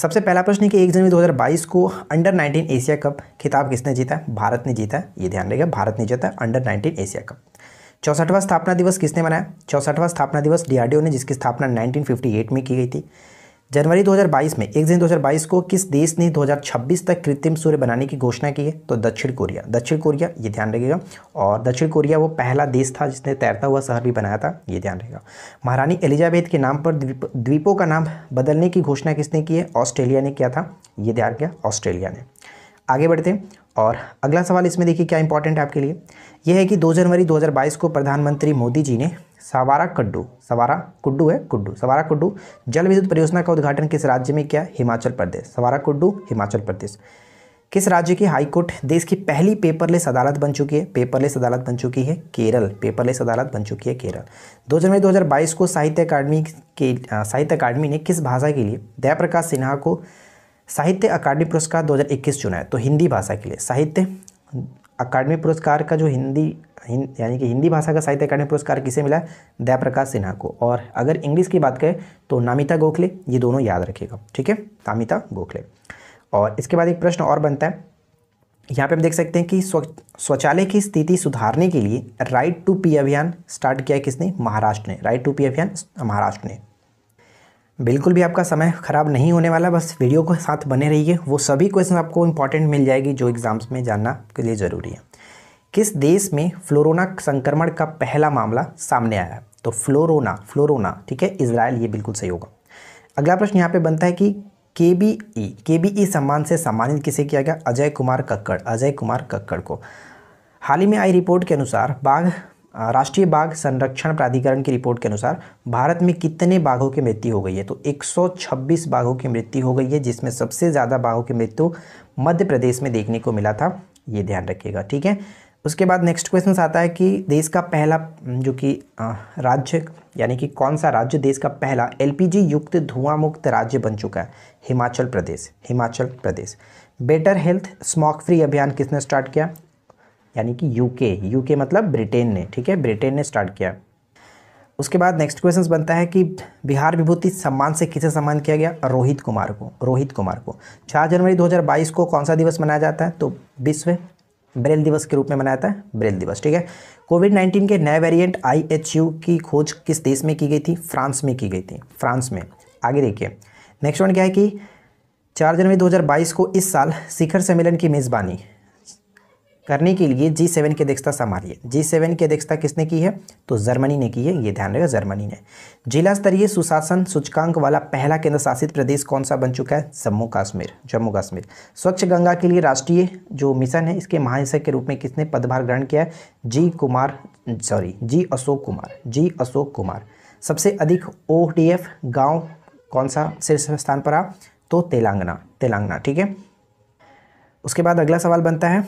सबसे पहला प्रश्न है कि एक जनवरी 2022 को अंडर 19 एशिया कप खिताब किसने जीता है भारत ने जीता है ये ध्यान रखिएगा भारत ने जीता अंडर 19 एशिया कप चौसठवां स्थापना दिवस किसने मनाया चौसठवां स्थापना दिवस डीआरडीओ ने जिसकी स्थापना 1958 में की गई थी जनवरी 2022 में एक जून 2022 को किस देश ने 2026 तक कृत्रिम सूर्य बनाने की घोषणा की है तो दक्षिण कोरिया दक्षिण कोरिया ये ध्यान रखिएगा और दक्षिण कोरिया वो पहला देश था जिसने तैरता हुआ शहर भी बनाया था ये ध्यान रखिएगा महारानी एलिजाबेथ के नाम पर द्वीप, द्वीपों का नाम बदलने की घोषणा किसने की है ऑस्ट्रेलिया ने किया था ये ध्यान किया ऑस्ट्रेलिया ने आगे बढ़ते हैं और अगला सवाल इसमें देखिए क्या इंपॉर्टेंट है आपके लिए यह है कि दो जनवरी दो को प्रधानमंत्री मोदी जी ने सवारा कड्डू सवारा कुड्डू है कुड्डू सवारा कुड्डू जल विद्युत परियोजना का उद्घाटन किस राज्य में किया हिमाचल प्रदेश सवारा कुड्डू हिमाचल प्रदेश किस राज्य की हाईकोर्ट देश की पहली पेपरलेस अदालत बन चुकी है पेपरलेस अदालत बन चुकी है केरल पेपरलेस अदालत बन चुकी है केरल दो जनवरी 2022 को साहित्य अकादमी के साहित्य अकादमी ने किस भाषा के लिए दयाप्रकाश सिन्हा को साहित्य अकादमी पुरस्कार 2021 चुना है तो हिंदी भाषा के लिए साहित्य अकादमी पुरस्कार का जो हिंदी यानी कि हिंदी भाषा का साहित्य अकादमी पुरस्कार किसे मिला है दयाप्रकाश सिन्हा को और अगर इंग्लिश की बात करें तो नामिता गोखले ये दोनों याद रखिएगा ठीक है नामिता गोखले और इसके बाद एक प्रश्न और बनता है यहाँ पे हम देख सकते हैं कि शौचालय की स्थिति सुधारने के लिए राइट टू पी अभियान स्टार्ट किया है किसने महाराष्ट्र ने राइट टू पी अभियान महाराष्ट्र ने बिल्कुल भी आपका समय ख़राब नहीं होने वाला बस वीडियो के साथ बने रहिए वो सभी क्वेश्चन आपको इंपॉर्टेंट मिल जाएगी जो एग्ज़ाम्स में जानना के लिए ज़रूरी है किस देश में फ्लोरोना संक्रमण का पहला मामला सामने आया है तो फ्लोरोना फ्लोरोना ठीक है इसराइल ये बिल्कुल सही होगा अगला प्रश्न यहाँ पे बनता है कि के बी ई के बी ई सम्मान से सम्मानित किसे किया गया अजय कुमार कक्कड़ अजय कुमार कक्कड़ को हाल ही में आई रिपोर्ट के अनुसार बाघ राष्ट्रीय बाघ संरक्षण प्राधिकरण की रिपोर्ट के अनुसार भारत में कितने बाघों की मृत्यु हो गई है तो 126 बाघों की मृत्यु हो गई है जिसमें सबसे ज़्यादा बाघों की मृत्यु मध्य प्रदेश में देखने को मिला था ये ध्यान रखिएगा ठीक है उसके बाद नेक्स्ट क्वेश्चन आता है कि देश का पहला जो कि राज्य यानी कि कौन सा राज्य देश का पहला एलपीजी युक्त धुआं मुक्त राज्य बन चुका है Himachal Pradesh Himachal Pradesh better health smoke free अभियान किसने स्टार्ट किया यानी कि यूके यूके मतलब ब्रिटेन ने ठीक है ब्रिटेन ने स्टार्ट किया उसके बाद नेक्स्ट क्वेश्चन बनता है कि बिहार विभूति सम्मान से किसे सम्मान किया गया रोहित कुमार को रोहित कुमार को चार जनवरी 2022 को कौन सा दिवस मनाया जाता है तो विश्व ब्रेल दिवस के रूप में मनाया था ब्रेल दिवस ठीक है कोविड 19 के नए वेरिएंट आई की खोज किस देश में की गई थी फ्रांस में की गई थी फ्रांस में आगे देखिए नेक्स्ट वन क्या है कि चार जनवरी 2022 को इस साल शिखर सम्मेलन की मेज़बानी करने के लिए जी सेवन की अध्यक्षता संभाली है जी सेवन की अध्यक्षता किसने की है तो जर्मनी ने की है ये ध्यान रहेगा जर्मनी ने जिला स्तरीय सुशासन सूचकांक वाला पहला केंद्र शासित प्रदेश कौन सा बन चुका है जम्मू कश्मीर जम्मू कश्मीर स्वच्छ गंगा के लिए राष्ट्रीय जो मिशन है इसके महानिदेशक के रूप में किसने पदभार ग्रहण किया है G Kumar sorry G Ashok Kumar G Ashok Kumar सबसे अधिक ओ डी एफ गाँव कौन सा शीर्ष स्थान पर आ तो तेलंगाना तेलंगाना ठीक है उसके बाद अगला सवाल बनता है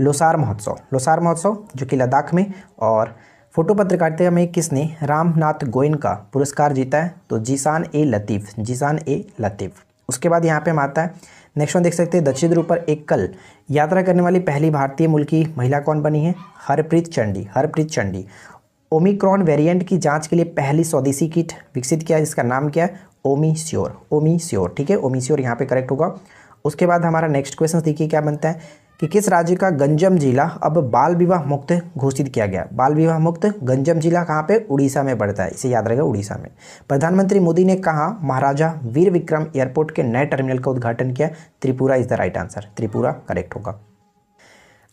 लोसार महोत्सव लोसार महोत्सव जो कि लद्दाख में और फोटो पत्रकारिता में किसने रामनाथ गोयन का पुरस्कार जीता है तो जीसान ए लतीफ़ जीसान ए लतीफ़ उसके बाद यहाँ पे हम आता है नेक्स्ट वन देख सकते हैं दक्षिण ध्रुव पर एक कल यात्रा करने वाली पहली भारतीय मूल की महिला कौन बनी है हरप्रीत चंडी हरप्रीत चंडी ओमिक्रॉन वेरिएंट की जांच के लिए पहली स्वदेशी किट विकसित किया जिसका नाम क्या है ओमी श्योर ओमी श्योर ठीक है ओमी श्योर यहाँ पे करेक्ट होगा उसके बाद हमारा नेक्स्ट क्वेश्चन देखिए क्या बनता है कि किस राज्य का गंजम जिला अब बाल विवाह मुक्त घोषित किया गया बाल विवाह मुक्त गंजम जिला कहाँ पे उड़ीसा में पड़ता है इसे याद रहेगा उड़ीसा में प्रधानमंत्री मोदी ने कहा महाराजा वीर विक्रम एयरपोर्ट के नए टर्मिनल का उद्घाटन किया Tripura is the right answer Tripura correct होगा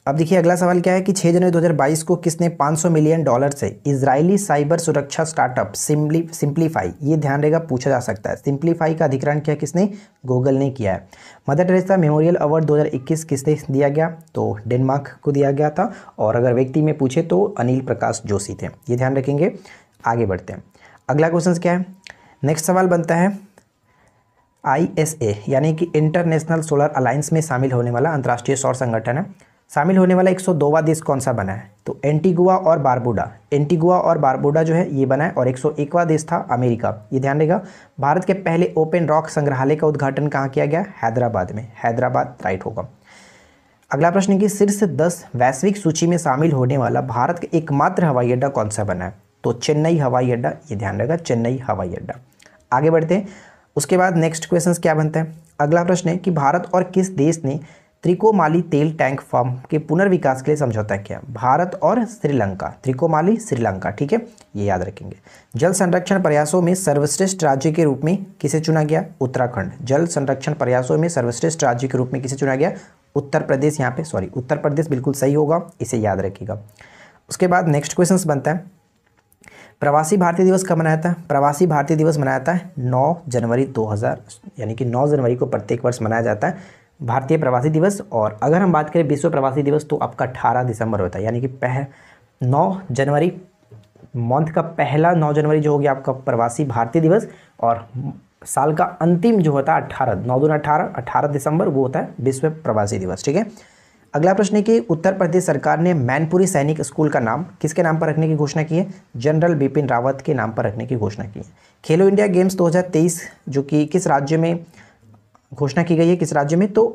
अब देखिए अगला सवाल क्या है कि 6 जनवरी 2022 को किसने 500 मिलियन डॉलर से इजरायली साइबर सुरक्षा स्टार्टअप सिम्पली सिंप्लीफाई ये ध्यान रहेगा पूछा जा सकता है सिंप्लीफाई का अधिकरण क्या किसने गूगल ने किया है मदर टेरेसा मेमोरियल अवार्ड 2021 किसने दिया गया तो डेनमार्क को दिया गया था और अगर व्यक्ति में पूछे तो अनिल प्रकाश जोशी थे ये ध्यान रखेंगे आगे बढ़ते हैं अगला क्वेश्चन क्या है नेक्स्ट सवाल बनता है आई यानी कि इंटरनेशनल सोलर अलायंस में शामिल होने वाला अंतर्राष्ट्रीय सौर संगठन है शामिल होने वाला एक 102वां देश कौन सा बना है तो एंटीगुआ और बारबुडा एंटीगुआ और बारबुडा जो है ये बना है और 101वां देश था अमेरिका ये ध्यान रहेगा भारत के पहले ओपन रॉक संग्रहालय का उद्घाटन कहाँ किया गया हैदराबाद में हैदराबाद राइट होगा अगला प्रश्न है कि शीर्ष दस वैश्विक सूची में शामिल होने वाला भारत का एकमात्र हवाई अड्डा कौन सा बना है तो चेन्नई हवाई अड्डा ये ध्यान रहेगा चेन्नई हवाई अड्डा आगे बढ़ते हैं उसके बाद नेक्स्ट क्वेश्चन क्या बनता है अगला प्रश्न है कि भारत और किस देश ने त्रिकोमाली तेल टैंक फॉर्म के पुनर्विकास के लिए समझौता किया भारत और श्रीलंका त्रिकोमाली श्रीलंका ठीक है ये याद रखेंगे जल संरक्षण प्रयासों में सर्वश्रेष्ठ राज्य के रूप में किसे चुना गया उत्तराखंड जल संरक्षण प्रयासों में सर्वश्रेष्ठ राज्य के रूप में किसे चुना गया उत्तर प्रदेश यहाँ पे सॉरी उत्तर प्रदेश बिल्कुल सही होगा इसे याद रखिएगा उसके बाद नेक्स्ट क्वेश्चन बनता है प्रवासी भारतीय दिवस कब मनाया था प्रवासी भारतीय दिवस मनाया था है जनवरी दो यानी कि नौ जनवरी को प्रत्येक वर्ष मनाया जाता है भारतीय प्रवासी दिवस और अगर हम बात करें विश्व प्रवासी दिवस तो आपका अट्ठारह दिसंबर होता है यानी कि पह नौ जनवरी मंथ का पहला नौ जनवरी जो हो गया आपका प्रवासी भारतीय दिवस और साल का अंतिम जो होता है अट्ठारह नौ दून अट्ठारह अट्ठारह दिसंबर वो होता है विश्व प्रवासी दिवस ठीक है अगला प्रश्न है कि उत्तर प्रदेश सरकार ने मैनपुरी सैनिक स्कूल का नाम किसके नाम पर रखने की घोषणा की है जनरल बिपिन रावत के नाम पर रखने की घोषणा की है खेलो इंडिया गेम्स 2023 जो कि किस राज्य में घोषणा की गई है किस राज्य में तो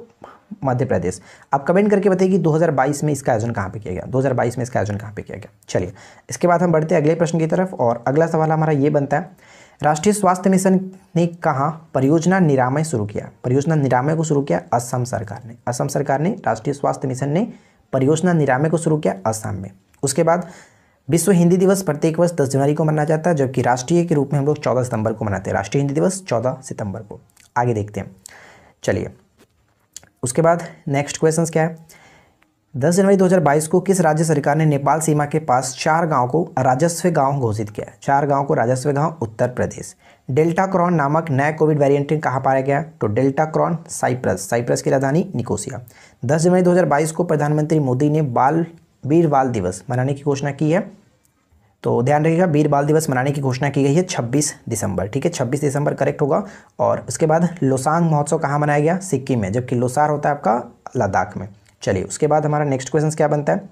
मध्य प्रदेश आप कमेंट करके बताइए कि 2022 में इसका आयोजन कहाँ पे किया गया 2022 में इसका आयोजन कहाँ पे किया गया चलिए इसके बाद हम बढ़ते हैं अगले प्रश्न की तरफ और अगला सवाल हमारा ये बनता है राष्ट्रीय स्वास्थ्य मिशन ने कहा परियोजना निरामय शुरू किया परियोजना निरामय को शुरू किया असम सरकार ने असम सरकार ने राष्ट्रीय स्वास्थ्य मिशन ने परियोजना निरामय को शुरू किया असम में उसके बाद विश्व हिंदी दिवस प्रत्येक वर्ष दस जनवरी को मनाया जाता है जबकि राष्ट्रीय के रूप में हम लोग चौदह सितंबर को मनाते हैं राष्ट्रीय हिंदी दिवस चौदह सितंबर को आगे देखते हैं चलिए उसके बाद नेक्स्ट क्वेश्चन क्या है 10 जनवरी 2022 को किस राज्य सरकार ने नेपाल सीमा के पास चार गांव को राजस्व गांव घोषित किया चार गांव को राजस्व गांव उत्तर प्रदेश डेल्टा क्रॉन नामक नया कोविड वेरिएंट कहाँ पाया गया तो डेल्टा क्रॉन साइप्रस साइप्रस की राजधानी निकोसिया 10 जनवरी 2022 को प्रधानमंत्री मोदी ने बाल वीर बाल दिवस मनाने की घोषणा की है तो ध्यान रखिएगा वीर बाल दिवस मनाने की घोषणा की गई है 26 दिसंबर ठीक है 26 दिसंबर करेक्ट होगा और उसके बाद लोसांग महोत्सव कहाँ मनाया गया सिक्किम में जबकि लोसार होता है आपका लद्दाख में चलिए उसके बाद हमारा नेक्स्ट क्वेश्चन क्या बनता है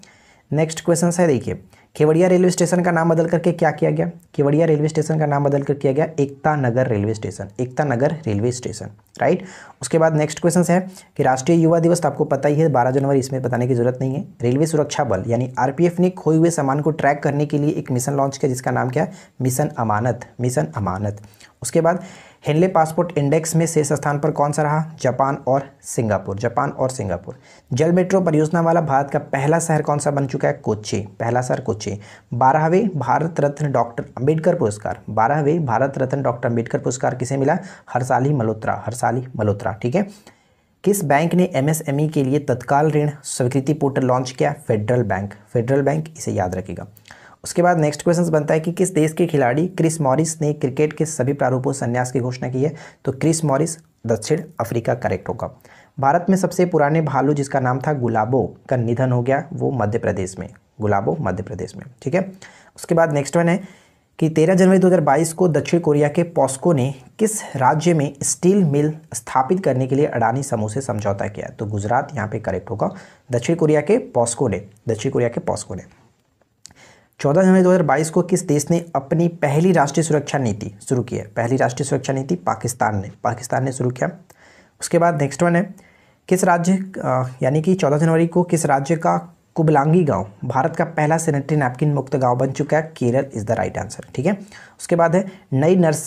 नेक्स्ट क्वेश्चन है देखिए केवड़िया रेलवे स्टेशन का नाम बदल करके क्या किया गया केवड़िया रेलवे स्टेशन का नाम बदल कर किया गया Ekta Nagar railway station Ekta Nagar railway station right उसके बाद नेक्स्ट क्वेश्चन है कि राष्ट्रीय युवा दिवस तो आपको पता ही है बारह जनवरी इसमें बताने की जरूरत नहीं है रेलवे सुरक्षा बल यानी आरपीएफ ने खोए हुए सामान को ट्रैक करने के लिए एक मिशन लॉन्च किया जिसका नाम क्या है मिशन अमानत मिशन अमानत उसके बाद हेनले पासपोर्ट इंडेक्स में शेष स्थान पर कौन सा रहा जापान और सिंगापुर जापान और सिंगापुर जल मेट्रो परियोजना वाला भारत का पहला शहर कौन सा बन चुका है कोच्चि पहला शहर कोच्चि बारहवें भारत रत्न डॉक्टर अंबेडकर पुरस्कार बारहवें भारत रत्न डॉक्टर अंबेडकर पुरस्कार किसे मिला हरसाली मल्होत्रा हरसाली मल्होत्रा ठीक है किस बैंक ने एमएसएमई e के लिए तत्काल ऋण स्वीकृति पोर्टल लॉन्च किया फेडरल बैंक फेडरल बैंक इसे याद रखेगा उसके बाद नेक्स्ट क्वेश्चन बनता है कि किस देश के खिलाड़ी क्रिस मॉरिस ने क्रिकेट के सभी प्रारूपों संन्यास की घोषणा की है तो क्रिस मॉरिस दक्षिण अफ्रीका करेक्ट होगा भारत में सबसे पुराने भालू जिसका नाम था गुलाबो का निधन हो गया वो मध्य प्रदेश में गुलाबो मध्य प्रदेश में ठीक है उसके बाद नेक्स्ट वन है कि 13 जनवरी 2022 को दक्षिण कोरिया के पॉस्को ने किस राज्य में स्टील मिल स्थापित करने के लिए अडानी समूह से समझौता किया तो गुजरात यहाँ पे करेक्ट होगा दक्षिण कोरिया के पॉस्को ने दक्षिण कोरिया के पॉस्को ने चौदह जनवरी 2022 को किस देश ने अपनी पहली राष्ट्रीय सुरक्षा नीति शुरू की है पहली राष्ट्रीय सुरक्षा नीति पाकिस्तान ने पाकिस्तान ने शुरू किया उसके बाद नेक्स्ट वन है किस राज्य यानी कि चौदह जनवरी को किस राज्य का कुबलांगी गांव भारत का पहला सेनेटरी नैपकिन मुक्त गांव बन चुका है Kerala is the right answer ठीक है उसके बाद है नई नर्स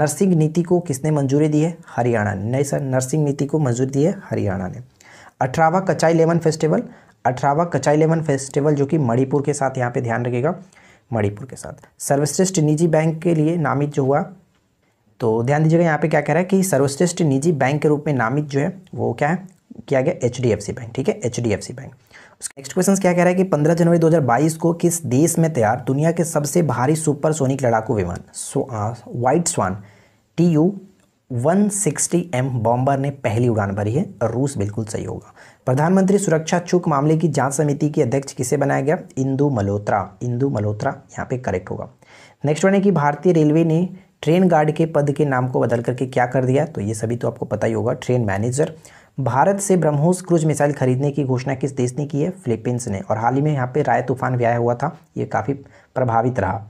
नर्सिंग नीति को किसने मंजूरी दी है हरियाणा ने नई सर नर्सिंग नीति को मंजूरी दी है हरियाणा ने अठारहवा कचाई लेमन फेस्टिवल अठारहवा कचाई लेमन फेस्टिवल जो कि मणिपुर के साथ यहाँ पे ध्यान रखेगा मणिपुर के साथ सर्वश्रेष्ठ निजी बैंक के लिए नामित जो हुआ तो ध्यान दीजिएगा यहाँ पे क्या कह रहा है कि सर्वश्रेष्ठ निजी बैंक के रूप में नामित जो है वो क्या है किया गया एच बैंक ठीक है एच बैंक नेक्स्ट क्वेश्चन क्या कह रहा है कि पंद्रह जनवरी दो को किस देश में तैयार दुनिया के सबसे भारी सुपर लड़ाकू विमान white white swan T U one sixty M bomber ने पहली उड़ान भरी है रूस बिल्कुल सही होगा प्रधानमंत्री सुरक्षा चूक मामले की जांच समिति की अध्यक्ष किसे बनाया गया इंदू मल्होत्रा इंदू मल्होत्रा यहाँ पे करेक्ट होगा नेक्स्ट वन है कि भारतीय रेलवे ने ट्रेन गार्ड के पद के नाम को बदल करके क्या कर दिया तो ये सभी तो आपको पता ही होगा ट्रेन मैनेजर भारत से ब्रह्मोस क्रूज मिसाइल खरीदने की घोषणा किस देश ने की है फिलीपींस ने और हाल ही में यहाँ पे राय तूफान भी हुआ था ये काफ़ी प्रभावित रहा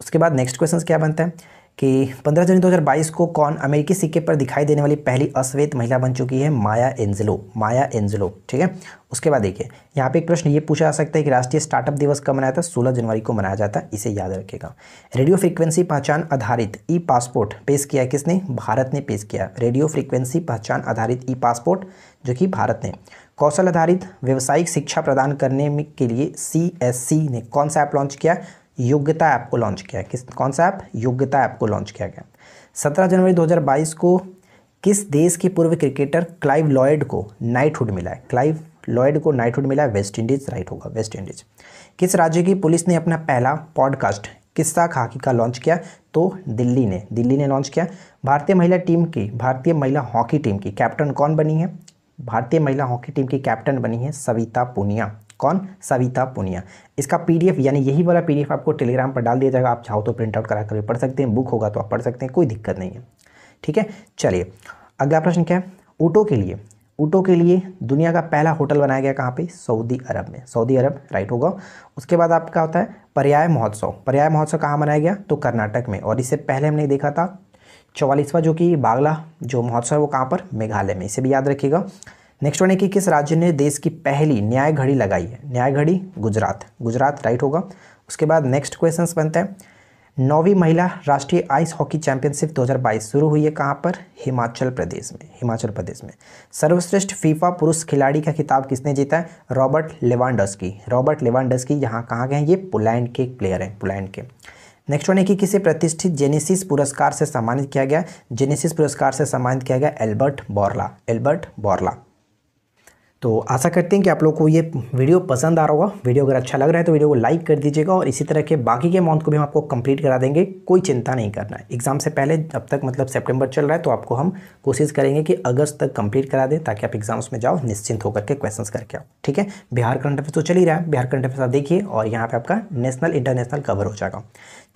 उसके बाद नेक्स्ट क्वेश्चन क्या बनता है कि 15 जनवरी 2022 को कौन अमेरिकी सिक्के पर दिखाई देने वाली पहली अश्वेत महिला बन चुकी है माया एंजलो माया एंजलो ठीक है उसके बाद देखिए यहाँ पे एक प्रश्न ये पूछा जा सकता है कि राष्ट्रीय स्टार्टअप दिवस कब मनाया था 16 जनवरी को मनाया जाता है इसे याद रखेगा रेडियो फ्रीक्वेंसी पहचान आधारित ई पासपोर्ट पेश किया किसने भारत ने पेश किया रेडियो फ्रीक्वेंसी पहचान आधारित ई पासपोर्ट जो कि भारत ने कौशल आधारित व्यावसायिक शिक्षा प्रदान करने के लिए सी ने कौन सा ऐप लॉन्च किया योग्यता ऐप को लॉन्च किया किस कौन सा ऐप योग्यता ऐप को लॉन्च किया गया सत्रह जनवरी 2022 को किस देश के पूर्व क्रिकेटर क्लाइव लॉयड को नाइटहुड मिला है क्लाइव लॉयड को नाइटहुड मिला है वेस्ट इंडीज राइट होगा वेस्ट इंडीज किस राज्य की पुलिस ने अपना पहला पॉडकास्ट किस्सा खाकी का लॉन्च किया तो दिल्ली ने दिल्ली ने लॉन्च किया भारतीय महिला टीम की भारतीय महिला हॉकी टीम की कैप्टन कौन बनी है भारतीय महिला हॉकी टीम की कैप्टन बनी है सविता पुनिया कौन सविता पुनिया इसका पीडीएफ यानी यही वाला पीडीएफ आपको टेलीग्राम पर डाल दिया जाएगा आप चाहो तो प्रिंट आउट करा कर पढ़ सकते हैं बुक होगा तो आप पढ़ सकते हैं कोई दिक्कत नहीं है ठीक है चलिए अगला प्रश्न क्या है ऊटो के लिए ऊटो के लिए दुनिया का पहला होटल बनाया गया कहाँ पे सऊदी अरब में सऊदी अरब राइट होगा उसके बाद आपका होता है पर्याय महोत्सव पर्याय महोत्सव कहाँ मनाया गया तो कर्नाटक में और इससे पहले हमने देखा था चौवालीसवा जो कि बागला जो महोत्सव है वो कहाँ पर मेघालय में इसे भी याद रखिएगा नेक्स्ट वन है कि किस राज्य ने देश की पहली न्याय घड़ी लगाई है न्याय घड़ी गुजरात गुजरात राइट होगा उसके बाद नेक्स्ट क्वेश्चन बनते हैं नौवीं महिला राष्ट्रीय आइस हॉकी चैंपियनशिप 2022 शुरू हुई है कहाँ पर हिमाचल प्रदेश में हिमाचल प्रदेश में सर्वश्रेष्ठ फीफा पुरुष खिलाड़ी का खिताब किसने जीता है रॉबर्ट की रॉबर्ट की यहाँ कहाँ गए हैं ये पोलैंड के प्लेयर हैं पोलैंड के नेक्स्ट वन है कि किसे प्रतिष्ठित जेनेसिस पुरस्कार से सम्मानित किया गया जेनेसिस पुरस्कार से सम्मानित किया गया एल्बर्ट बॉर्ला एल्बर्ट बॉर्ला तो आशा करते हैं कि आप लोग को ये वीडियो पसंद आ रहा होगा वीडियो अगर अच्छा लग रहा है तो वीडियो को लाइक कर दीजिएगा और इसी तरह के बाकी के अमाउंट को भी हम आपको कंप्लीट करा देंगे कोई चिंता नहीं करना है एग्ज़ाम से पहले अब तक मतलब सितंबर चल रहा है तो आपको हम कोशिश करेंगे कि अगस्त तक कंप्लीट करा दें ताकि आप एग्ज़ाम्स में जाओ निश्चिंत होकर के क्वेश्चन करके आओ ठीक है बिहार करंट अफेयर तो चल ही रहा है बिहार करंट अफेयर आप देखिए और यहाँ पर आपका नेशनल इंटरनेशनल कवर हो जाएगा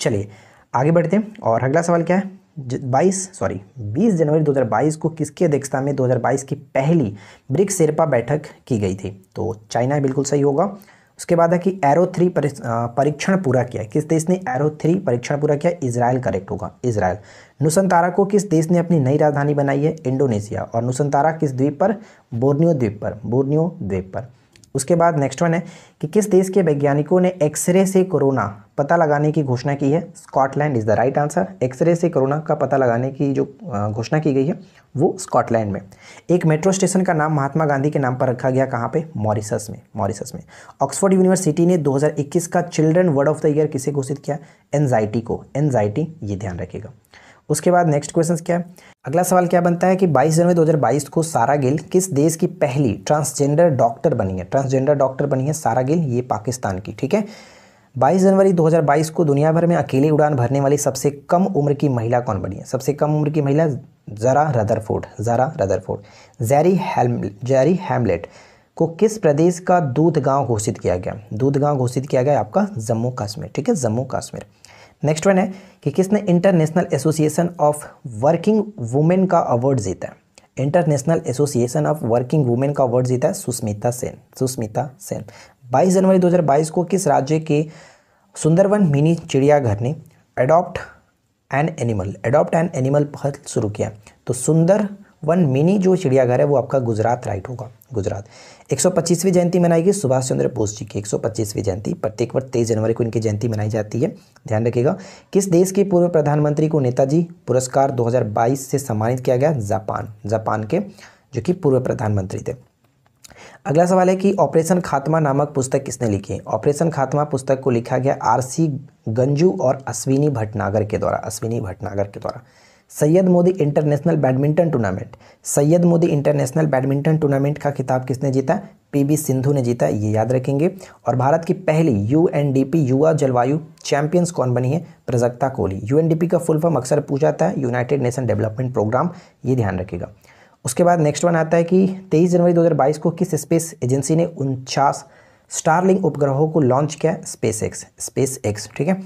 चलिए आगे बढ़ते हैं और अगला सवाल क्या है बाईस सॉरी बीस जनवरी 2022 को किसकी अध्यक्षता में 2022 की पहली ब्रिक्स शेरपा बैठक की गई थी तो चाइना बिल्कुल सही होगा उसके बाद है कि एरो थ्री परीक्षण पूरा किया किस देश ने एरो थ्री परीक्षण पूरा किया इसराइल करेक्ट होगा इसराइल नुसंतारा को किस देश ने अपनी नई राजधानी बनाई है इंडोनेशिया और नुसंतारा किस द्वीप पर बोर्नियो द्वीप पर बोर्नियो द्वीप पर उसके बाद नेक्स्ट वन है कि किस देश के वैज्ञानिकों ने एक्सरे से कोरोना पता लगाने की घोषणा की है Scotland is the right answer x ray से कोरोना का पता लगाने की जो घोषणा की गई है वो स्कॉटलैंड में एक मेट्रो स्टेशन का नाम महात्मा गांधी के नाम पर रखा गया कहाँ पे मॉरिसस में मॉरिसस में ऑक्सफोर्ड यूनिवर्सिटी ने 2021 का children word of the year किसे घोषित किया एनजाइटी को एनजाइटी ये ध्यान रखेगा उसके बाद नेक्स्ट क्वेश्चन क्या है अगला सवाल क्या बनता है कि 22 जनवरी 2022 को सारा गिल किस देश की पहली ट्रांसजेंडर डॉक्टर बनी है ट्रांसजेंडर डॉक्टर बनी है सारा गिल ये पाकिस्तान की ठीक है 22 जनवरी 2022 को दुनिया भर में अकेले उड़ान भरने वाली सबसे कम उम्र की महिला कौन बनी है सबसे कम उम्र की महिला जरा रदरफोर्ड जरा रदरफोर्ड जैरी हेल्म जैरी हेमलेट को किस प्रदेश का दूध गांव घोषित किया गया दूध गांव घोषित किया गया आपका जम्मू कश्मीर ठीक है जम्मू कश्मीर नेक्स्ट वन है कि किसने international association of working women का अवार्ड जीता है international association of working women का अवार्ड जीता है सुस्मिता सेन सुस्मिता सेन 22 जनवरी 2022 को किस राज्य के सुंदरवन मिनी चिड़ियाघर ने adopt an animal adopt an animal पहल शुरू किया तो सुंदरवन मिनी जो चिड़ियाघर है वो आपका गुजरात राइट होगा गुजरात 125वीं जयंती मनाई गई सुभाष चंद्र बोस जी की 125वीं जयंती प्रत्येक वर्ष तेईस जनवरी को इनकी जयंती मनाई जाती है ध्यान रखिएगा किस देश के पूर्व प्रधानमंत्री को नेताजी पुरस्कार 2022 से सम्मानित किया गया जापान जापान के जो कि पूर्व प्रधानमंत्री थे अगला सवाल है कि ऑपरेशन खात्मा नामक पुस्तक किसने लिखी है ऑपरेशन खात्मा पुस्तक को लिखा गया आर गंजू और अश्विनी भटनागर के द्वारा अश्विनी भटनागर के द्वारा Syed Modi international badminton tournament Syed Modi international badminton tournament का खिताब किसने जीता पीबी सिंधु ने जीता ये याद रखेंगे और भारत की पहली यूएनडीपी युवा जलवायु चैंपियंस कौन बनी है प्रजक्ता कोहली यूएनडीपी का फुल फॉर्म अक्सर पूछा जाता है यूनाइटेड नेशन डेवलपमेंट प्रोग्राम ये ध्यान रखेगा उसके बाद नेक्स्ट वन आता है कि तेईस जनवरी दो को किस स्पेस एजेंसी ने उनचास स्टारलिंग उपग्रहों को लॉन्च किया स्पेस एक्स स्पेस एक्स ठीक है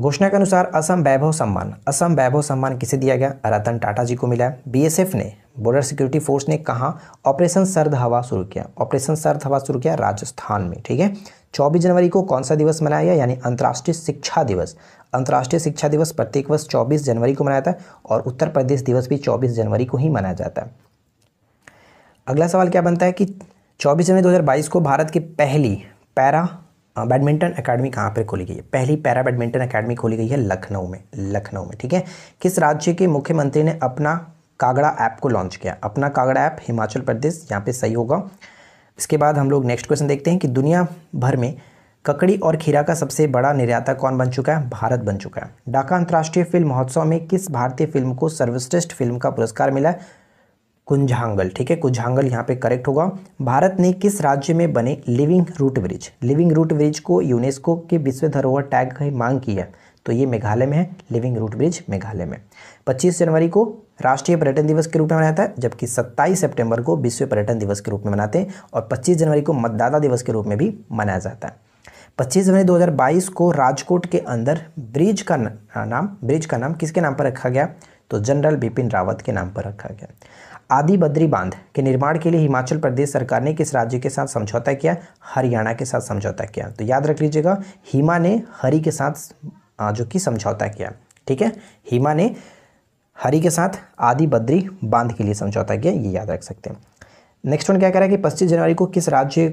घोषणा के अनुसार असम वैभव सम्मान असम वैभव सम्मान किसे दिया गया रतन टाटा जी को मिला बीएसएफ ने बॉर्डर सिक्योरिटी फोर्स ने कहा ऑपरेशन सर्द हवा शुरू किया ऑपरेशन सर्द हवा शुरू किया राजस्थान में ठीक है 24 जनवरी को कौन सा दिवस मनाया गया यानी अंतर्राष्ट्रीय शिक्षा दिवस अंतर्राष्ट्रीय शिक्षा दिवस प्रत्येक वर्ष चौबीस जनवरी को मनाया था और उत्तर प्रदेश दिवस भी चौबीस जनवरी को ही मनाया जाता है अगला सवाल क्या बनता है कि चौबीस जनवरी दो को भारत की पहली पैरा बैडमिंटन अकेडमी कहाँ पर खोली गई है पहली पैरा बैडमिंटन अकेडमी खोली गई है लखनऊ में लखनऊ में ठीक है किस राज्य के मुख्यमंत्री ने अपना कागड़ा ऐप को लॉन्च किया अपना कागड़ा ऐप हिमाचल प्रदेश यहाँ पे सही होगा इसके बाद हम लोग नेक्स्ट क्वेश्चन देखते हैं कि दुनिया भर में ककड़ी और खीरा का सबसे बड़ा निर्याता कौन बन चुका है भारत बन चुका है ढाका अंतर्राष्ट्रीय फिल्म महोत्सव में किस भारतीय फिल्म को सर्वश्रेष्ठ फिल्म का पुरस्कार मिला है कुंझांगल ठीक है कुंझांगल यहाँ पे करेक्ट होगा भारत ने किस राज्य में बने living root bridge living root bridge को यूनेस्को के विश्व धरोहर टैग की मांग की है तो ये मेघालय में है लिविंग रूट ब्रिज मेघालय में 25 जनवरी को राष्ट्रीय पर्यटन दिवस के रूप में मनाया जाता है जबकि 27 सितंबर को विश्व पर्यटन दिवस के रूप में मनाते हैं और 25 जनवरी को मतदाता दिवस के रूप में भी मनाया जाता है 25 जनवरी 2022 को राजकोट के अंदर ब्रिज का नाम ब्रिज का नाम किसके नाम पर रखा गया तो जनरल बिपिन रावत के नाम पर रखा गया आदि बद्री बांध के निर्माण के लिए हिमाचल प्रदेश सरकार ने किस राज्य के साथ समझौता किया हरियाणा के साथ समझौता किया तो याद रख लीजिएगा हिमा ने हरी के साथ जो कि समझौता किया ठीक है हिमा ने हरी के साथ आदि बद्री बांध के लिए समझौता किया ये याद रख सकते हैं नेक्स्ट वन क्या कह रहा है कि पच्चीस जनवरी को किस राज्य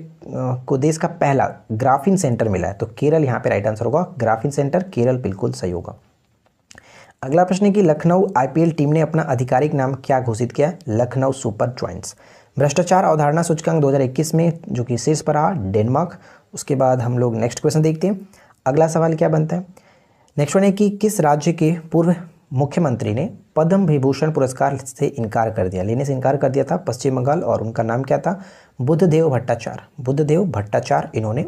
को देश का पहला ग्राफिन सेंटर मिला है तो केरल यहाँ पे राइट आंसर होगा ग्राफिन सेंटर केरल बिल्कुल सही होगा अगला प्रश्न है कि लखनऊ आईपीएल टीम ने अपना आधिकारिक नाम क्या घोषित किया लखनऊ सुपर ज्वाइंट्स भ्रष्टाचार अवधारणा सूचकांक 2021 में जो कि शीर्ष पर रहा डेनमार्क उसके बाद हम लोग नेक्स्ट क्वेश्चन देखते हैं अगला सवाल क्या बनता है नेक्स्ट वन है कि किस राज्य के पूर्व मुख्यमंत्री ने पद्म विभूषण पुरस्कार से इनकार कर दिया लेने से इनकार कर दिया था पश्चिम बंगाल और उनका नाम क्या था बुद्धदेव भट्टाचार्य बुद्धदेव भट्टाचार्य इन्होंने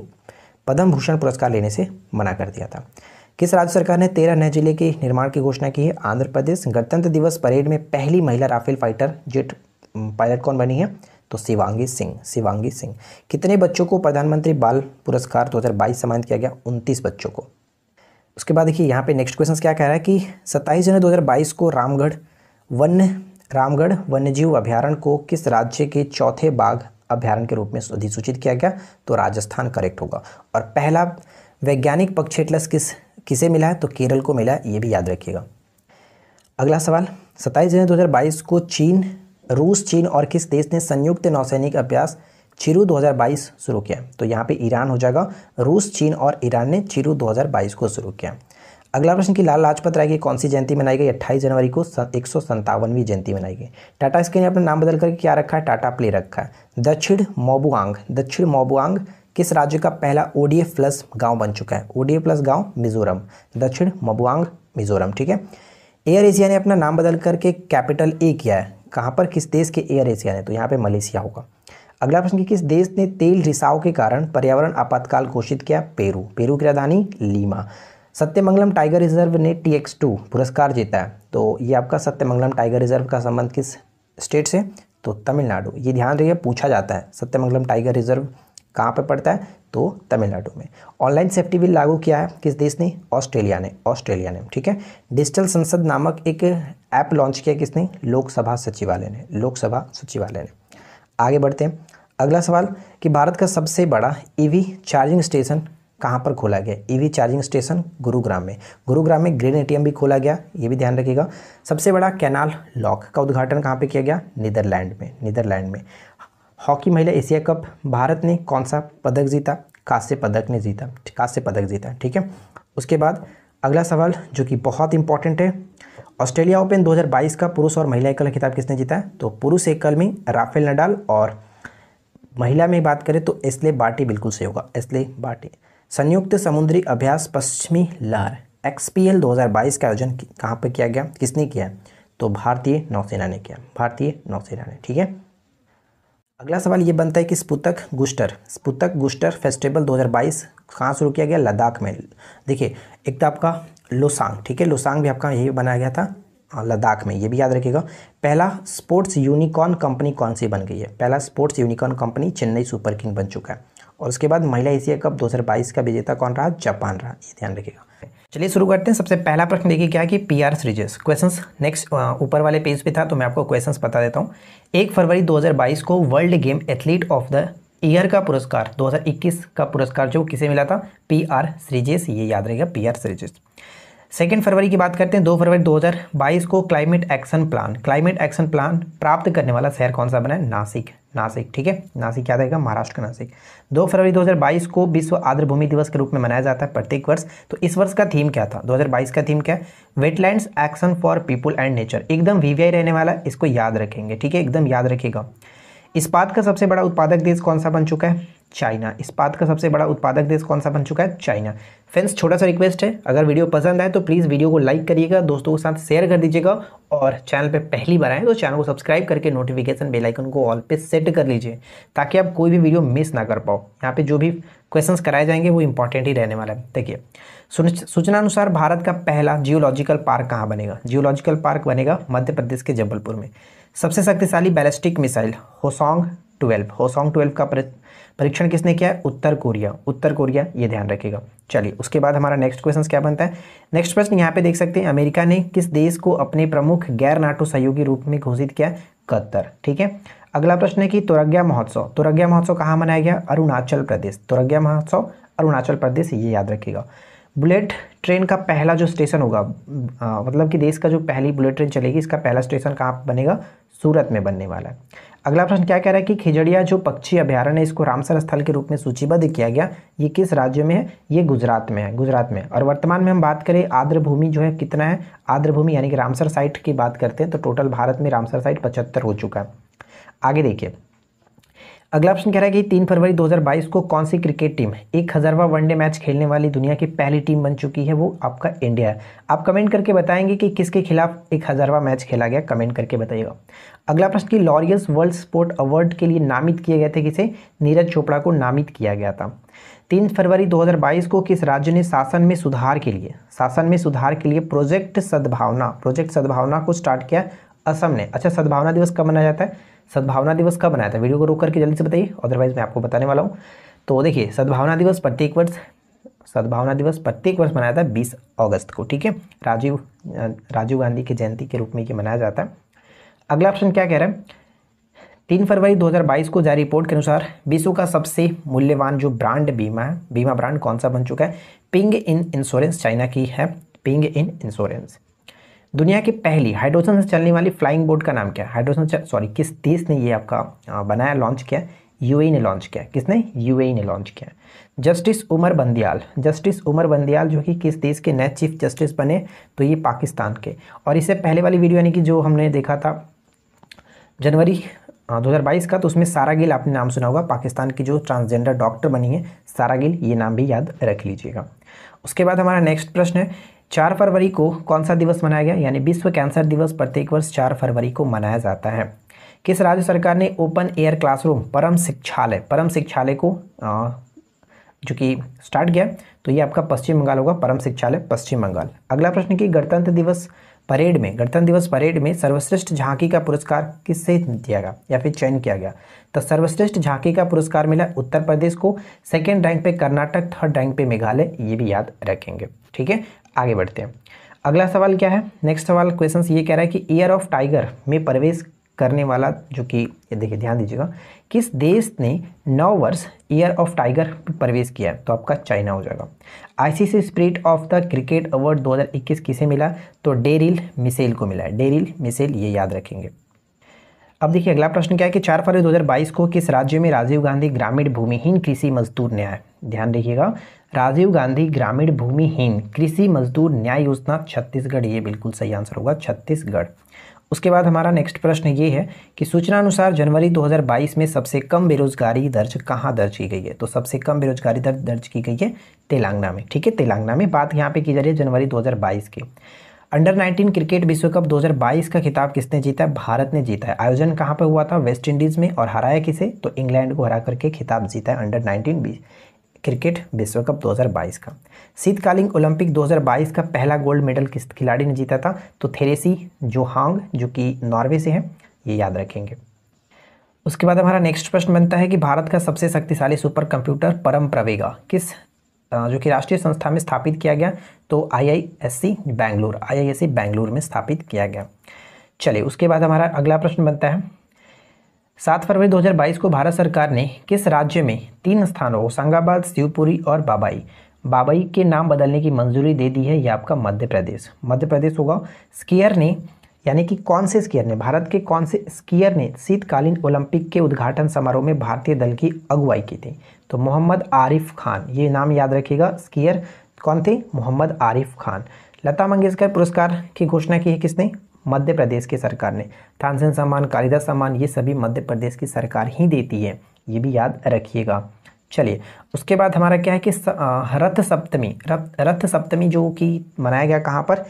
पद्म भूषण पुरस्कार लेने से मना कर दिया था किस राज्य सरकार ने तेरह नए जिले के निर्माण की घोषणा की है आंध्र प्रदेश गणतंत्र दिवस परेड में पहली महिला राफेल फाइटर जेट पायलट कौन बनी है तो शिवांगी सिंह शिवांगी सिंह कितने बच्चों को प्रधानमंत्री बाल पुरस्कार 2022 सम्मानित किया गया उनतीस बच्चों को उसके बाद देखिए यहाँ पे नेक्स्ट क्वेश्चन क्या कह रहा है कि सत्ताईस जनवरी दो को रामगढ़ वन्य रामगढ़ वन्यजीव अभ्यारण्य को किस राज्य के चौथे बाघ अभ्यारण के रूप में अधिसूचित किया गया तो राजस्थान करेक्ट होगा और पहला वैज्ञानिक पक्षेटलस किस किसे मिला है तो केरल को मिला है ये भी याद रखिएगा अगला सवाल सत्ताईस जनवरी बाईस को चीन रूस चीन और किस देश ने संयुक्त नौसैनिक अभ्यास चिरू 2022 शुरू किया तो यहाँ पे ईरान हो जाएगा रूस चीन और ईरान ने चिरू 2022 को शुरू किया अगला प्रश्न की लाल लाजपत राय की कौन सी जयंती मनाई गई अट्ठाईस जनवरी को एक सौ संतावनवीं जयंती मनाई गई टाटा इसके ने अपना नाम बदल करके क्या रखा है टाटा प्ले रखा है दक्षिण मोबुआंग दक्षिण मोबुआंग किस राज्य का पहला ओडीएफ प्लस गांव बन चुका है ओडीएफ प्लस गांव मिजोरम दक्षिण मबुआंग मिजोरम ठीक है एयर एशिया ने अपना नाम बदल करके कैपिटल ए किया है कहाँ पर किस देश के एयर एशिया ने तो यहाँ पे मलेशिया होगा अगला प्रश्न किस देश ने तेल रिसाव के कारण पर्यावरण आपातकाल घोषित किया पेरू पेरू की राजधानी लीमा सत्यमंगलम टाइगर रिजर्व ने टी एक्स टू पुरस्कार जीता है तो ये आपका सत्यमंगलम टाइगर रिजर्व का संबंध किस स्टेट से तो तमिलनाडु ये ध्यान रखिए पूछा जाता है सत्यमंगलम टाइगर रिजर्व कहाँ पर पड़ता है तो तमिलनाडु में ऑनलाइन सेफ्टी बिल लागू किया है किस देश ने ऑस्ट्रेलिया ने ऑस्ट्रेलिया ने ठीक है डिजिटल संसद नामक एक ऐप लॉन्च किया किसने लोकसभा सचिवालय ने लोकसभा सचिवालय ने आगे बढ़ते हैं अगला सवाल कि भारत का सबसे बड़ा ईवी चार्जिंग स्टेशन कहाँ पर खोला गया ईवी चार्जिंग स्टेशन गुरुग्राम में गुरुग्राम में ग्रीन एटीएम भी खोला गया ये भी ध्यान रखिएगा सबसे बड़ा कैनाल लॉक का उद्घाटन कहाँ पे किया गया नीदरलैंड में नीदरलैंड में हॉकी महिला एशिया कप भारत ने कौन सा पदक जीता कांस्य पदक ने जीता कांस्य पदक जीता ठीक है उसके बाद अगला सवाल जो कि बहुत इंपॉर्टेंट है ऑस्ट्रेलिया ओपन 2022 का पुरुष और महिला एकल खिताब किसने जीता है तो पुरुष एकल में राफेल नडाल और महिला में बात करें तो एसले बाटी बिल्कुल सही होगा एसले बाटी संयुक्त समुद्री अभ्यास पश्चिमी लार एक्सपीएल 2022 का आयोजन कहाँ पर किया गया किसने किया तो भारतीय नौसेना ने किया भारतीय नौसेना ने ठीक है अगला सवाल ये बनता है कि स्पुतक गुस्टर स्पुतक गुस्टर फेस्टिवल 2022 कहाँ शुरू किया गया लद्दाख में देखिए एक तो आपका लोसांग ठीक है लोसांग भी आपका यही बनाया गया था हाँ, लद्दाख में ये भी याद रखिएगा पहला स्पोर्ट्स यूनिकॉर्न कंपनी कौन सी बन गई है पहला sports unicorn company Chennai super king बन चुका है और उसके बाद महिला एशिया कप दो का विजेता कौन रहा जापान रहा ये ध्यान रखिएगा चलिए शुरू करते हैं सबसे पहला प्रश्न देखिए क्या है कि P R questions question next ऊपर वाले पेज पे था तो मैं आपको क्वेश्चन बता देता हूँ एक फरवरी 2022 को world game athlete of the year का पुरस्कार 2021 का पुरस्कार जो किसे मिला था पी आर श्रीजेश ये याद रहेगा पी आर श्रीजेश सेकेंड फरवरी की बात करते हैं दो फरवरी 2022 को climate action plan climate action plan प्राप्त करने वाला शहर कौन सा बना है नासिक नासिक ठीक है नासिक क्या रहेगा महाराष्ट्र का नासिक दो फरवरी 2022 को विश्व आर्द्र भूमि दिवस के रूप में मनाया जाता है प्रत्येक वर्ष तो इस वर्ष का थीम क्या था 2022 का थीम क्या है wetlands action for people and nature एकदम वीवीआई रहने वाला इसको याद रखेंगे ठीक है एकदम याद रखेगा इस्पात का सबसे बड़ा उत्पादक देश कौन सा बन चुका है चाइना इस्पात का सबसे बड़ा उत्पादक देश कौन सा बन चुका है चाइना फ्रेंड्स छोटा सा रिक्वेस्ट है अगर वीडियो पसंद आए तो प्लीज़ वीडियो को लाइक करिएगा दोस्तों के साथ शेयर कर दीजिएगा और चैनल पे पहली बार आए तो चैनल को सब्सक्राइब करके नोटिफिकेशन बेल आइकन को ऑल पे सेट कर लीजिए ताकि आप कोई भी वीडियो मिस ना कर पाओ यहाँ पे जो भी क्वेश्चन कराए जाएंगे वो इंपॉर्टेंट ही रहने वाला है देखिए सूचना अनुसार भारत का पहला जियोलॉजिकल पार्क कहाँ बनेगा जियोलॉजिकल पार्क बनेगा मध्य प्रदेश के जबलपुर में सबसे शक्तिशाली बैलिस्टिक मिसाइल होसोंग 12 होसोंग 12 का परीक्षण किसने किया है उत्तर कोरिया उत्तर कोरिया ये ध्यान रखेगा चलिए उसके बाद हमारा नेक्स्ट क्वेश्चन क्या बनता है नेक्स्ट प्रश्न यहाँ पे देख सकते हैं अमेरिका ने किस देश को अपने प्रमुख गैर नाटो सहयोगी रूप में घोषित किया कतर ठीक है अगला प्रश्न है कि तुरज्ञा महोत्सव तुरज्ञा महोत्सव कहाँ मनाया गया अरुणाचल प्रदेश तुरग्या महोत्सव अरुणाचल प्रदेश ये याद रखेगा बुलेट ट्रेन का पहला जो स्टेशन होगा मतलब कि देश का जो पहली बुलेट ट्रेन चलेगी इसका पहला स्टेशन कहाँ बनेगा सूरत में बनने वाला है अगला प्रश्न क्या कह रहा है कि खिजड़िया जो पक्षी अभ्यारण्य इसको रामसर स्थल के रूप में सूचीबद्ध किया गया ये किस राज्य में है ये गुजरात में है गुजरात में और वर्तमान में हम बात करें आर्द्र भूमि जो है कितना है आर्द्र भूमि यानी कि रामसर साइट की बात करते हैं तो टोटल भारत में रामसर साइट पचहत्तर हो चुका है आगे देखिए अगला ऑप्शन कह रहा है कि तीन फरवरी 2022 को कौन सी क्रिकेट टीम एक हज़ारवा वनडे मैच खेलने वाली दुनिया की पहली टीम बन चुकी है वो आपका इंडिया है आप कमेंट करके बताएंगे कि किसके खिलाफ एक हज़ारवा मैच खेला गया कमेंट करके बताइएगा अगला प्रश्न कि लॉरियस वर्ल्ड स्पोर्ट अवार्ड के लिए नामित किए गए थे किसे नीरज चोपड़ा को नामित किया गया था तीन फरवरी 2022 को किस राज्य ने शासन में सुधार के लिए शासन में सुधार के लिए प्रोजेक्ट सद्भावना प्रोजेक्ट सद्भावना को स्टार्ट किया असम ने अच्छा सद्भावना दिवस कब मनाया जाता है सद्भावना दिवस कब मनाया था वीडियो को रोक करके जल्दी से बताइए अदरवाइज मैं आपको बताने वाला हूँ तो देखिए सद्भावना दिवस प्रत्येक वर्ष सद्भावना दिवस प्रत्येक वर्ष मनाया था बीस अगस्त को ठीक है राजीव राजीव गांधी की जयंती के रूप में ये मनाया जाता है अगला ऑप्शन क्या कह रहा है तीन फरवरी 2022 को जारी रिपोर्ट के अनुसार विश्व का सबसे मूल्यवान जो ब्रांड बीमा है बीमा ब्रांड कौन सा बन चुका है पिंग इन इंश्योरेंस चाइना की है पिंग इन इंश्योरेंस दुनिया की पहली हाइड्रोजन से चलने वाली फ्लाइंग बोट का नाम क्या है हाइड्रोजन सॉरी किस देश ने ये आपका बनाया लॉन्च किया यूएई e ने लॉन्च किया किसने यूएई e ने लॉन्च किया जस्टिस उमर बंदियाल जस्टिस उमर बंदियाल जो कि किस देश के नए चीफ जस्टिस बने तो ये पाकिस्तान के और इससे पहले वाली वीडियो यानी कि जो हमने देखा था जनवरी 2022 का तो उसमें सारा गिल आपने नाम सुना होगा पाकिस्तान की जो ट्रांसजेंडर डॉक्टर बनी है सारा गिल ये नाम भी याद रख लीजिएगा उसके बाद हमारा नेक्स्ट प्रश्न है चार फरवरी को कौन सा दिवस मनाया गया यानी विश्व कैंसर दिवस प्रत्येक वर्ष चार फरवरी को मनाया जाता है किस राज्य सरकार ने ओपन एयर क्लासरूम परम शिक्षालय परम शिक्षालय को जो कि स्टार्ट किया तो ये आपका पश्चिम बंगाल होगा परम शिक्षालय पश्चिम बंगाल अगला प्रश्न की गणतंत्र दिवस परेड में गणतंत्र दिवस परेड में सर्वश्रेष्ठ झांकी का पुरस्कार किससे दिया गया या फिर चयन किया गया तो सर्वश्रेष्ठ झांकी का पुरस्कार मिला उत्तर प्रदेश को सेकेंड रैंक पे कर्नाटक थर्ड रैंक पे मेघालय ये भी याद रखेंगे ठीक है आगे बढ़ते हैं अगला सवाल क्या है नेक्स्ट सवाल क्वेश्चन ये कह रहा है कि ईयर ऑफ टाइगर में प्रवेश करने वाला जो कि ये देखिए ध्यान दीजिएगा किस देश ने नौ वर्ष ईयर ऑफ टाइगर प्रवेश किया है तो आपका चाइना हो जाएगा ICC spirit of the cricket award 2021 किसे मिला तो डेरिल मिसेल को मिला है डेरिल मिसेल ये याद रखेंगे अब देखिए अगला प्रश्न क्या है कि चार फरवरी 2022 को किस राज्य में राजीव गांधी ग्रामीण भूमिहीन कृषि मजदूर न्याय ध्यान रखिएगा राजीव गांधी ग्रामीण भूमिहीन कृषि मजदूर न्याय योजना छत्तीसगढ़ ये बिल्कुल सही आंसर होगा छत्तीसगढ़ उसके बाद हमारा नेक्स्ट प्रश्न ये है कि सूचना अनुसार जनवरी 2022 में सबसे कम बेरोजगारी दर्ज कहाँ दर्ज की गई है तो सबसे कम बेरोजगारी दर्ज दर्ज की गई है तेलंगाना में ठीक है तेलंगाना में बात यहाँ पे की जा रही है जनवरी 2022 के अंडर 19 क्रिकेट विश्व कप 2022 का खिताब किसने जीता है भारत ने जीता है आयोजन कहाँ पर हुआ था वेस्ट इंडीज़ में और हराया किसे तो इंग्लैंड को हरा करके खिताब जीता है अंडर नाइनटीन क्रिकेट विश्व कप 2022 का शीतकालीन ओलंपिक 2022 का पहला गोल्ड मेडल किस खिलाड़ी ने जीता था तो थेरेसी जोहांग जो कि नॉर्वे से हैं ये याद रखेंगे उसके बाद हमारा नेक्स्ट प्रश्न बनता है कि भारत का सबसे शक्तिशाली सुपर कंप्यूटर परम प्रवेगा किस जो कि राष्ट्रीय संस्था में स्थापित किया गया तो आई बैंगलोर आई बैंगलोर में स्थापित किया गया चलिए उसके बाद हमारा अगला प्रश्न बनता है सात फरवरी 2022 को भारत सरकार ने किस राज्य में तीन स्थानों होशंगाबाद शिवपुरी और बाबाई बाबाई के नाम बदलने की मंजूरी दे दी है यह आपका मध्य प्रदेश मध्य प्रदेश होगा स्कीयर ने यानी कि कौन से स्कीयर ने भारत के कौन से स्कीयर ने शीतकालीन ओलंपिक के उद्घाटन समारोह में भारतीय दल की अगुवाई की थी तो मोहम्मद आरिफ खान ये नाम याद रखिएगा स्कीयर कौन थे मोहम्मद आरिफ खान लता मंगेशकर पुरस्कार की घोषणा की है किसने मध्य प्रदेश की सरकार ने तानसेन सम्मान कालिदास सम्मान ये सभी मध्य प्रदेश की सरकार ही देती है ये भी याद रखिएगा चलिए उसके बाद हमारा क्या है कि रथ सप्तमी रथ सप्तमी जो कि मनाया गया कहाँ पर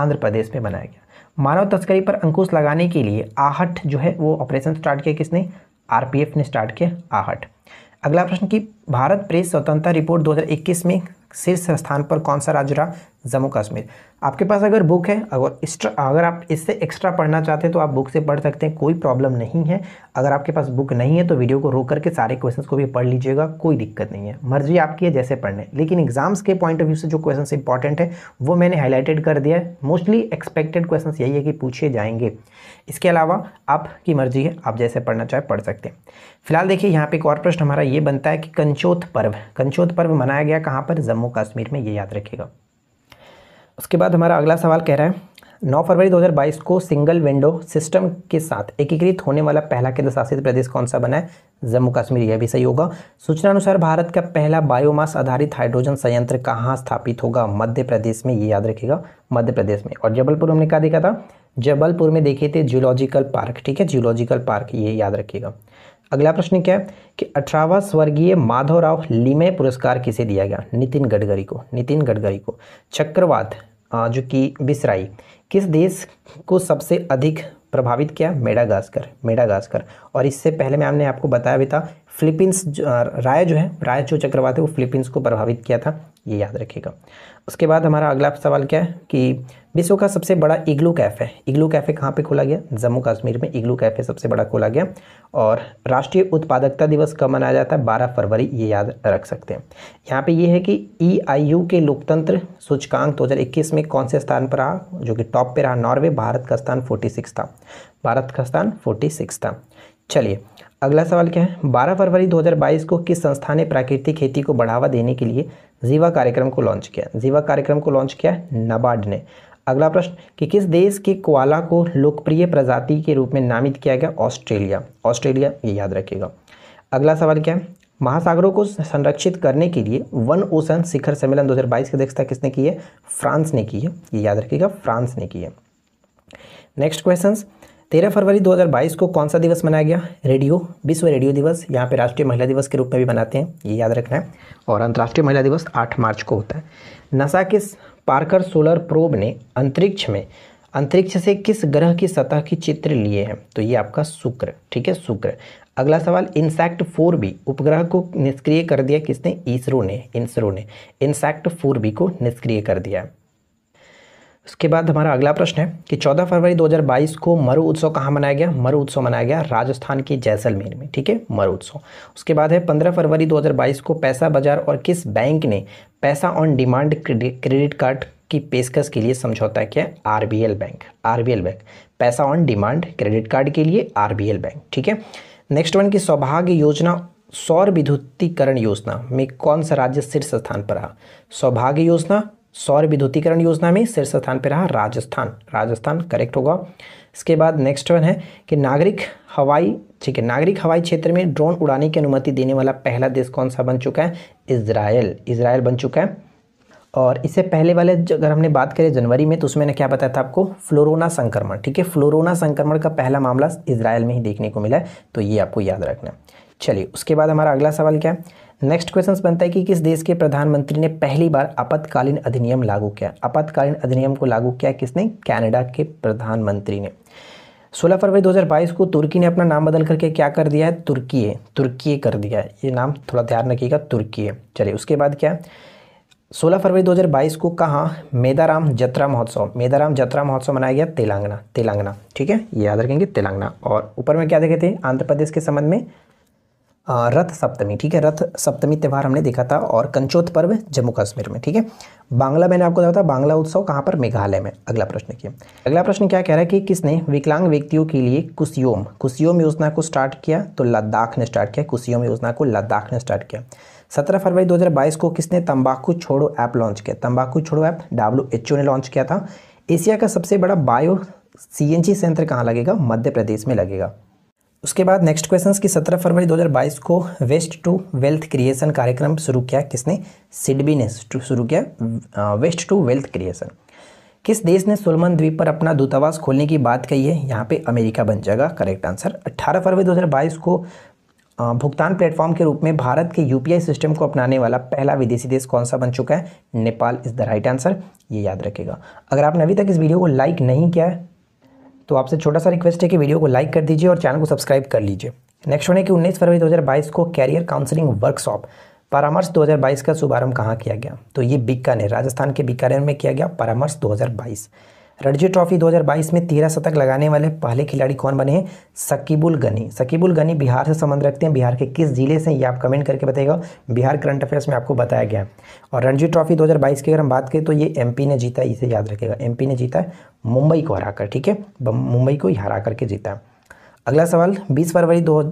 आंध्र प्रदेश में मनाया गया मानव तस्करी पर अंकुश लगाने के लिए आहट जो है वो ऑपरेशन स्टार्ट किया किसने आरपीएफ ने स्टार्ट किया आहट अगला प्रश्न कि भारत प्रेस स्वतंत्रता रिपोर्ट 2021 में शीर्ष स्थान पर कौन सा राज्य रहा जम्मू कश्मीर आपके पास अगर बुक है अगर एक्स्ट्रा अगर आप इससे एक्स्ट्रा पढ़ना चाहते हैं तो आप बुक से पढ़ सकते हैं कोई प्रॉब्लम नहीं है अगर आपके पास बुक नहीं है तो वीडियो को रोक करके सारे क्वेश्चंस को भी पढ़ लीजिएगा कोई दिक्कत नहीं है मर्जी आपकी है जैसे पढ़ने लेकिन एग्जाम्स के पॉइंट ऑफ व्यू से जो क्वेश्चन इंपॉर्टेंट है वो मैंने हाईलाइटेड कर दिया है मोस्टली एक्सपेक्टेड क्वेश्चन यही है कि पूछे जाएंगे इसके अलावा आपकी मर्जी है आप जैसे पढ़ना चाहे पढ़ सकते हैं फिलहाल देखिए यहाँ पे एक और प्रश्न हमारा ये बनता है कि कंचोथ पर्व कंचोथ पर्व मनाया गया कहाँ पर जम्मू कश्मीर में ये याद रखेगा उसके बाद हमारा अगला सवाल कह रहा है नौ फरवरी 2022 को सिंगल विंडो सिस्टम के साथ एकीकृत होने वाला पहला केंद्र शासित प्रदेश कौन सा बना है जम्मू कश्मीर यह भी सही होगा सूचना अनुसार भारत का पहला बायोमास आधारित हाइड्रोजन संयंत्र कहाँ स्थापित होगा मध्य प्रदेश में ये याद रखिएगा मध्य प्रदेश में और जबलपुर हमने कहा देखा था जबलपुर में देखे थे जियोलॉजिकल पार्क ठीक है जियोलॉजिकल पार्क ये याद रखिएगा अगला प्रश्न क्या है कि अठारहवा स्वर्गीय माधवराव लिमे पुरस्कार किसे दिया गया नितिन गडकरी को नितिन गडकरी को चक्रवात जो कि बिसराई किस देश को सबसे अधिक प्रभावित किया मेडागास्कर मेडागास्कर और इससे पहले मैं हमने आपको बताया भी था फिलिपींस राय जो है राय जो चक्रवात है वो फिलिपींस को प्रभावित किया था ये याद रखिएगा उसके बाद हमारा अगला सवाल क्या है कि विश्व का सबसे बड़ा इग्लू कैफ़े इग्लू कैफ़े कहाँ पे खोला गया जम्मू कश्मीर में इग्लू कैफ़े सबसे बड़ा खोला गया और राष्ट्रीय उत्पादकता दिवस कब मनाया जाता है बारह फरवरी ये याद रख सकते हैं यहाँ पे ये है कि ईआईयू e के लोकतंत्र सूचकांक 2021 में कौन से स्थान पर रहा जो कि टॉप पे रहा नॉर्वे भारत का स्थान फोर्टी था भारत का स्थान फोर्टी था चलिए अगला सवाल क्या है 12 फरवरी 2022 को किस संस्था ने प्राकृतिक खेती को बढ़ावा देने के लिए जीवा कार्यक्रम को लॉन्च किया जीवा कार्यक्रम को लॉन्च किया नबार्ड ने अगला प्रश्न कि किस देश के कोआला को लोकप्रिय प्रजाति के रूप में नामित किया गया ऑस्ट्रेलिया ऑस्ट्रेलिया ये याद रखिएगा अगला सवाल क्या है महासागरों को संरक्षित करने के लिए वन ओशन शिखर सम्मेलन 2022 की अध्यक्षता किसने की है फ्रांस ने की है ये याद रखिएगा फ्रांस ने की है नेक्स्ट क्वेश्चन तेरह फरवरी 2022 को कौन सा दिवस मनाया गया रेडियो विश्व रेडियो दिवस यहाँ पे राष्ट्रीय महिला दिवस के रूप में भी मनाते हैं ये याद रखना है और अंतर्राष्ट्रीय महिला दिवस 8 मार्च को होता है नासा के पार्कर सोलर प्रोब ने अंतरिक्ष में अंतरिक्ष से किस ग्रह की सतह की चित्र लिए हैं तो ये आपका शुक्र ठीक है शुक्र अगला सवाल इंसैक्ट फोर बी उपग्रह को निष्क्रिय कर दिया किसने इसरो ने इसरो ने इंसैक्ट फोर बी को निष्क्रिय कर दिया उसके बाद हमारा अगला प्रश्न है कि 14 फरवरी 2022 को मरु उत्सव कहाँ मनाया गया मरु उत्सव मनाया गया राजस्थान के जैसलमेर में ठीक है मरु उत्सव उसके बाद है 15 फरवरी 2022 को पैसा बाजार और किस बैंक ने पैसा ऑन डिमांड क्रेडिट कार्ड की पेशकश के लिए समझौता किया आर बैंक आर बैंक पैसा ऑन डिमांड क्रेडिट कार्ड के लिए आर बैंक ठीक है नेक्स्ट वन की सौभाग्य योजना सौर विद्युतीकरण योजना में कौन सा राज्य शीर्ष स्थान पर रहा सौभाग्य योजना सौर विद्युतीकरण योजना में शीर्ष स्थान पर रहा राजस्थान राजस्थान करेक्ट होगा इसके बाद नेक्स्ट वन है कि नागरिक हवाई ठीक है नागरिक हवाई क्षेत्र में ड्रोन उड़ाने की अनुमति देने वाला पहला देश कौन सा बन चुका है इसराइल इसराइल बन चुका है और इससे पहले वाले अगर हमने बात करें जनवरी में तो उसमें ने क्या बताया था आपको फ्लोरोना संक्रमण ठीक है फ्लोरोना संक्रमण का पहला मामला इसराइल में ही देखने को मिला है तो ये आपको याद रखना है चलिए उसके बाद हमारा अगला सवाल क्या है नेक्स्ट क्वेश्चन बनता है कि किस देश के प्रधानमंत्री ने पहली बार आपातकालीन अधिनियम लागू किया आपातकालीन अधिनियम को लागू किया किसने कैनेडा के प्रधानमंत्री ने 16 फरवरी 2022 को तुर्की ने अपना नाम बदल करके क्या कर दिया है तुर्की तुर्की कर दिया है ये नाम थोड़ा ध्यान रखिएगा तुर्की चलिए उसके बाद क्या है 16 फरवरी 2022 को कहाँ मेदाराम जत्रा महोत्सव मेदाराम जत्रा महोत्सव मनाया गया तेलंगाना तेलंगाना ठीक है ये याद रखेंगे तेलंगाना और ऊपर में क्या देखे थे आंध्र प्रदेश के संबंध में रथ सप्तमी ठीक है रथ सप्तमी त्यौहार हमने देखा था और कंचोत पर्व जम्मू कश्मीर में ठीक है बांग्ला मैंने आपको बताया था बांग्ला उत्सव कहाँ पर मेघालय में अगला प्रश्न किया अगला प्रश्न क्या कह रहा है कि किसने विकलांग व्यक्तियों के लिए कुसियोम कुसियोम योजना को स्टार्ट किया तो लद्दाख ने स्टार्ट किया कुसियोम योजना को लद्दाख ने स्टार्ट किया सत्रह फरवरी दो को किसने तम्बाकू छोड़ो ऐप लॉन्च किया तम्बाकू छोड़ो ऐप डब्ल्यू ने लॉन्च किया था एशिया का सबसे बड़ा बायो सी एन जी संयंत्र कहाँ लगेगा मध्य प्रदेश में लगेगा उसके बाद नेक्स्ट क्वेश्चन की 17 फरवरी 2022 को वेस्ट टू वेल्थ क्रिएशन कार्यक्रम शुरू किया किसने सिडबी ने शुरू किया वेस्ट टू वेल्थ क्रिएशन किस देश ने सोलमन द्वीप पर अपना दूतावास खोलने की बात कही है यहाँ पे अमेरिका बन जाएगा करेक्ट आंसर 18 फरवरी 2022 को भुगतान प्लेटफॉर्म के रूप में भारत के यूपीआई सिस्टम को अपनाने वाला पहला विदेशी देश कौन सा बन चुका है Nepal is the right answer ये याद रखेगा अगर आपने अभी तक इस वीडियो को लाइक नहीं किया है तो आपसे छोटा सा रिक्वेस्ट है कि वीडियो को लाइक कर दीजिए और चैनल को सब्सक्राइब कर लीजिए नेक्स्ट होने की 19 फरवरी 2022 को कैरियर काउंसलिंग वर्कशॉप परामर्श 2022 का शुभारंभ कहाँ किया गया तो ये बीकानेर राजस्थान के बीकानेर में किया गया परामर्श 2022 रणजी ट्रॉफी 2022 में तेरह शतक लगाने वाले पहले खिलाड़ी कौन बने हैं सकीबुल गनी सकीबुल गनी बिहार से संबंध रखते हैं बिहार के किस जिले से ये आप कमेंट करके बताइएगा बिहार करंट अफेयर्स में आपको बताया गया और रणजी ट्रॉफी 2022 की अगर हम बात करें तो ये एमपी ने जीता इसे याद रखेगा एम ने जीता है मुंबई को कर ठीक है मुंबई को ही हरा करके जीता अगला सवाल बीस फरवरी दो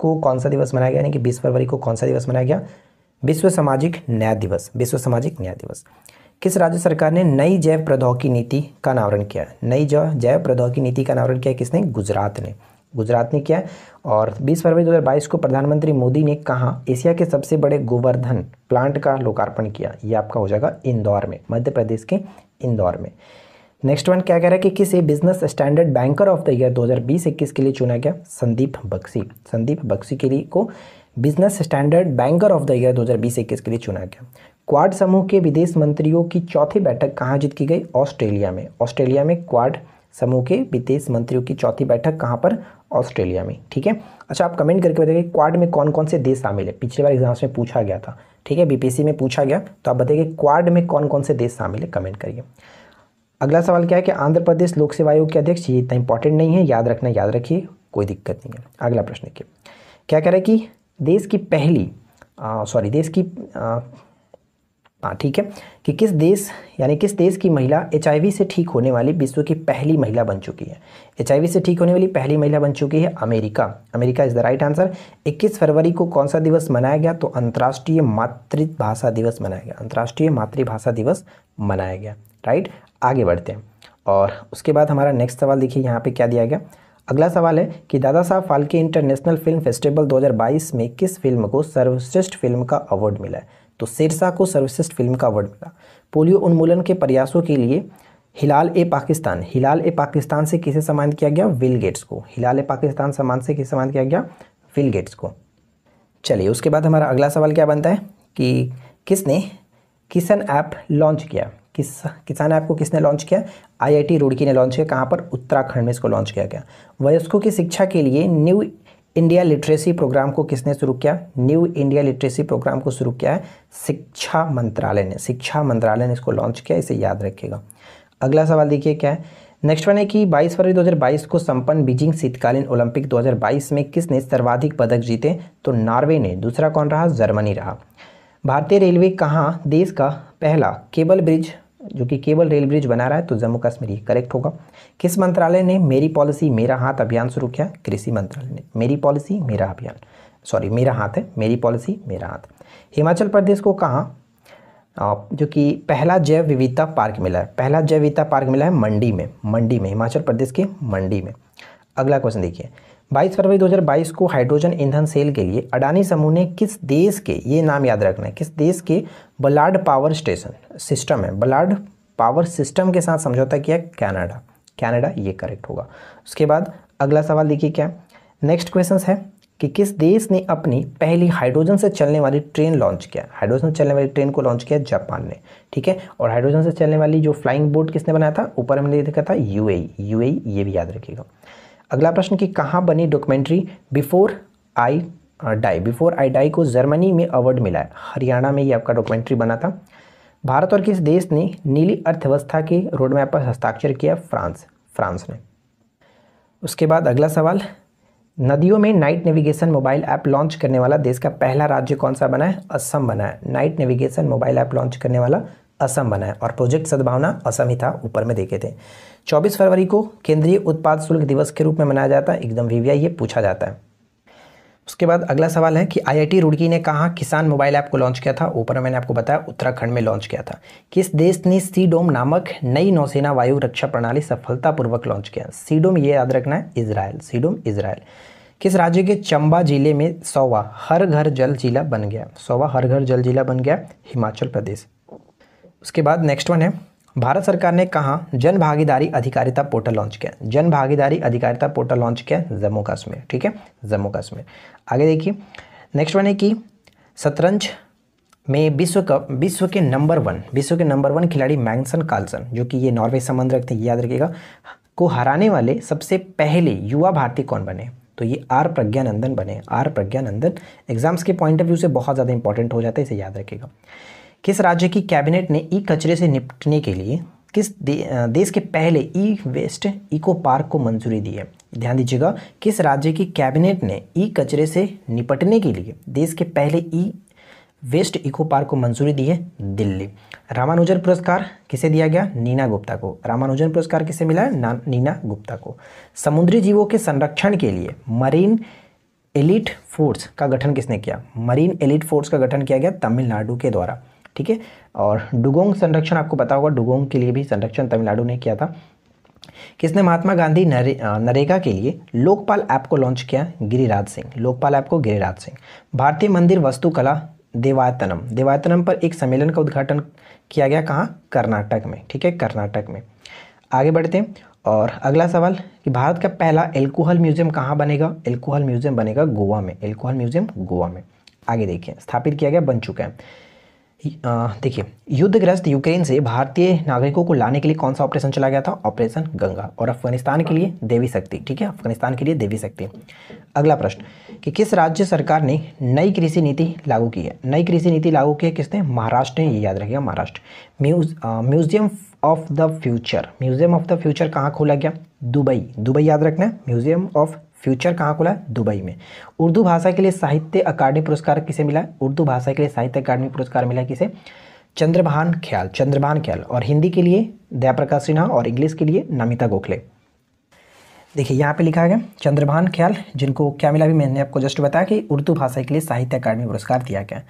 को कौन सा दिवस मनाया गया यानी कि बीस फरवरी को कौन सा दिवस मनाया गया विश्व सामाजिक न्याय दिवस विश्व सामाजिक न्याय दिवस किस राज्य सरकार ने नई जैव प्रौद्योगिकी नीति का अनावरण किया नई जो जैव प्रौद्योगिकी नीति का अनावरण किया किसने गुजरात ने गुजरात ने किया और 20 फरवरी 2022 को प्रधानमंत्री मोदी ने कहा एशिया के सबसे बड़े गोवर्धन प्लांट का लोकार्पण किया ये आपका हो जाएगा इंदौर में मध्य प्रदेश के इंदौर में नेक्स्ट वन क्या कह रहा है कि a business standard banker of the year 2020-21 के लिए चुना गया संदीप बक्सी संदीप बक्सी के लिए को business standard banker of the year 2020-21 के लिए चुना गया क्वाड समूह के विदेश मंत्रियों की चौथी बैठक कहाँ आयोजित की गई ऑस्ट्रेलिया में ऑस्ट्रेलिया में क्वाड समूह के विदेश मंत्रियों की चौथी बैठक कहाँ पर ऑस्ट्रेलिया में ठीक है अच्छा आप कमेंट करके बताइए क्वाड में कौन कौन से देश शामिल है पिछले बार एग्जाम्स में पूछा गया था ठीक है बीपीसी में पूछा गया तो आप बताइए क्वाड में कौन कौन से देश शामिल है कमेंट करिए अगला सवाल क्या है कि आंध्र प्रदेश लोक सेवा आयोग के अध्यक्ष ये इतना इंपॉर्टेंट नहीं है याद रखना याद रखिए कोई दिक्कत नहीं है अगला प्रश्न क्या कह रहे कि देश की पहली सॉरी देश की आ, हाँ ठीक है कि किस देश यानी किस देश की महिला एच से ठीक होने वाली विश्व की पहली महिला बन चुकी है एच से ठीक होने वाली पहली महिला बन चुकी है America America is the right answer 21 फरवरी को कौन सा दिवस मनाया गया तो अंतर्राष्ट्रीय मातृभाषा दिवस मनाया गया अंतर्राष्ट्रीय मातृभाषा दिवस मनाया गया राइट आगे बढ़ते हैं और उसके बाद हमारा नेक्स्ट सवाल देखिए यहाँ पर क्या दिया गया अगला सवाल है कि दादा साहब फाल्के इंटरनेशनल फिल्म फेस्टिवल 2022 में किस फिल्म को सर्वश्रेष्ठ फिल्म का अवार्ड मिला है तो सिरसा को सर्वश्रेष्ठ फिल्म का अवार्ड मिला पोलियो उन्मूलन के प्रयासों के लिए हिलाल ए पाकिस्तान हिलाल ए पाकिस्तान से किसे सम्मानित किया गया विल गेट्स को हिलाल ए पाकिस्तान सम्मान से किसे सम्मानित किया गया विल गेट्स को चलिए उसके बाद हमारा अगला सवाल क्या बनता है कि किसने किसान ऐप लॉन्च किया किस किसान ऐप को किसने लॉन्च किया आईआईटी रुड़की ने लॉन्च किया कहाँ पर उत्तराखंड में इसको लॉन्च किया गया वयस्कों की शिक्षा के लिए न्यू इंडिया लिटरेसी प्रोग्राम को किसने शुरू किया न्यू इंडिया लिटरेसी प्रोग्राम को शुरू किया है शिक्षा मंत्रालय ने शिक्षा मंत्रालय ने इसको लॉन्च किया इसे याद रखिएगा अगला सवाल देखिए क्या है नेक्स्ट वन है कि 22 फरवरी 2022 को संपन्न बीजिंग शीतकालीन ओलंपिक 2022 में किसने सर्वाधिक पदक जीते तो नॉर्वे ने दूसरा कौन रहा जर्मनी रहा भारतीय रेलवे कहाँ देश का पहला केबल ब्रिज जो कि केवल रेल ब्रिज बना रहा है तो जम्मू कश्मीर ये करेक्ट होगा किस मंत्रालय ने मेरी पॉलिसी मेरा हाथ अभियान शुरू किया कृषि मंत्रालय ने मेरी पॉलिसी मेरा अभियान सॉरी मेरा हाथ है मेरी पॉलिसी मेरा हाथ हिमाचल प्रदेश को कहाँ जो कि पहला जैव विविधता पार्क मिला है पहला जैव विविधता पार्क मिला है मंडी में मंडी में हिमाचल प्रदेश के मंडी में अगला क्वेश्चन देखिए 22 फरवरी 2022 को हाइड्रोजन ईंधन सेल के लिए अडानी समूह ने किस देश के ये नाम याद रखना है किस देश के बलाड पावर स्टेशन सिस्टम है बलाड पावर सिस्टम के साथ समझौता किया कनाडा कनाडा ये करेक्ट होगा उसके बाद अगला सवाल देखिए क्या नेक्स्ट क्वेश्चन है कि किस देश ने अपनी पहली हाइड्रोजन से चलने वाली ट्रेन लॉन्च किया हाइड्रोजन से चलने वाली ट्रेन को लॉन्च किया जापान ने ठीक है और हाइड्रोजन से चलने वाली जो फ्लाइंग बोट किसने बनाया था ऊपर हमने देखा था यूएई यूएई ये भी याद रखिएगा अगला प्रश्न कि कहाँ बनी documentary before I die before I die को जर्मनी में अवार्ड मिला है हरियाणा में ये आपका डॉक्यूमेंट्री बना था भारत और किस देश ने नीली अर्थव्यवस्था के रोडमैप पर हस्ताक्षर किया फ्रांस फ्रांस ने उसके बाद अगला सवाल नदियों में night navigation mobile app launch करने वाला देश का पहला राज्य कौन सा बना है असम बना है night navigation mobile app launch करने वाला असम बना है और प्रोजेक्ट सद्भावना असम ही था ऊपर में देखे थे चौबीस फरवरी को केंद्रीय उत्पाद शुल्क दिवस के रूप में मनाया जाता है एकदम रिव्या ये पूछा जाता है उसके बाद अगला सवाल है कि आईआईटी रुड़की ने कहा किसान मोबाइल ऐप को लॉन्च किया था ऊपर मैंने आपको बताया उत्तराखंड में लॉन्च किया था किस देश ने सीडोम नामक नई नौसेना वायु रक्षा प्रणाली सफलतापूर्वक लॉन्च किया सीडोम ये याद रखना है इसराइल सीडोम इसराइल किस राज्य के चंबा जिले में सौवा हर घर जल जिला बन गया सौवा हर घर जल जिला बन गया हिमाचल प्रदेश उसके बाद नेक्स्ट वन है भारत सरकार ने कहा जन भागीदारी अधिकारिता पोर्टल लॉन्च किया जन भागीदारी अधिकारिता पोर्टल लॉन्च किया जम्मू कश्मीर ठीक है जम्मू कश्मीर आगे देखिए नेक्स्ट वन है कि शतरंज में विश्व कप विश्व के नंबर वन विश्व के नंबर वन खिलाड़ी मैंगसन कार्लसन जो कि ये नॉर्वे संबंध रखते हैं याद रखिएगा को हराने वाले सबसे पहले युवा भारतीय कौन बने तो ये आर प्रज्ञानंदन बने आर प्रज्ञानंदन एग्जाम्स के पॉइंट ऑफ व्यू से बहुत ज़्यादा इंपॉर्टेंट हो जाता है इसे याद रखिएगा किस राज्य की कैबिनेट ने ई कचरे से निपटने के लिए किस दे, देश के पहले ई वेस्ट इको पार्क को मंजूरी दी है ध्यान दीजिएगा किस राज्य की कैबिनेट ने ई कचरे से निपटने के लिए देश के पहले ई वेस्ट इको पार्क को मंजूरी दी है दिल्ली रामानुजन पुरस्कार किसे दिया गया नीना गुप्ता को रामानुजन पुरस्कार किसे मिला है नीना गुप्ता को समुद्री जीवों के संरक्षण के लिए मरीन एलिट फोर्स का गठन किसने किया मरीन एलिट फोर्स का गठन किया गया तमिलनाडु के द्वारा ठीक है और डुगोंग संरक्षण आपको पता होगा डुगोंग के लिए भी संरक्षण तमिलनाडु ने किया था किसने महात्मा गांधी नरे, नरेगा के लिए लोकपाल ऐप को लॉन्च किया गिरिराज सिंह लोकपाल ऐप को गिरिराज सिंह भारतीय मंदिर वस्तुकला देवायतनम देवायतनम पर एक सम्मेलन का उद्घाटन किया गया कहाँ कर्नाटक में ठीक है कर्नाटक में आगे बढ़ते हैं और अगला सवाल कि भारत का पहला एल्कोहल म्यूजियम कहाँ बनेगा एल्कोहल म्यूजियम बनेगा गोवा में एल्कोहल म्यूजियम गोवा में आगे देखिए स्थापित किया गया बन चुका है देखिए युद्धग्रस्त यूक्रेन से भारतीय नागरिकों को लाने के लिए कौन सा ऑपरेशन चला गया था ऑपरेशन गंगा और अफगानिस्तान के लिए देवी शक्ति ठीक है अफगानिस्तान के लिए देवी शक्ति अगला प्रश्न कि किस राज्य सरकार ने नई कृषि नीति लागू की है नई कृषि नीति लागू की है किसने महाराष्ट्र ने ये याद रखेगा Maharashtra muse museum of the future museum of the future कहाँ खोला गया दुबई दुबई याद रखना म्यूजियम ऑफ फ्यूचर कहाँ खुला है दुबई में उर्दू भाषा के लिए साहित्य अकादमी पुरस्कार किसे मिला है उर्दू भाषा के लिए साहित्य अकादमी पुरस्कार मिला किसे चंद्रभान ख्याल चंद्रभान ख्याल और हिंदी के लिए दयाप्रकाश सिन्हा और इंग्लिश के लिए नमिता गोखले देखिए यहाँ पे लिखा गया चंद्रभान ख्याल जिनको क्या मिला भी मैंने आपको जस्ट बताया कि उर्दू भाषा के लिए साहित्य अकादमी पुरस्कार दिया गया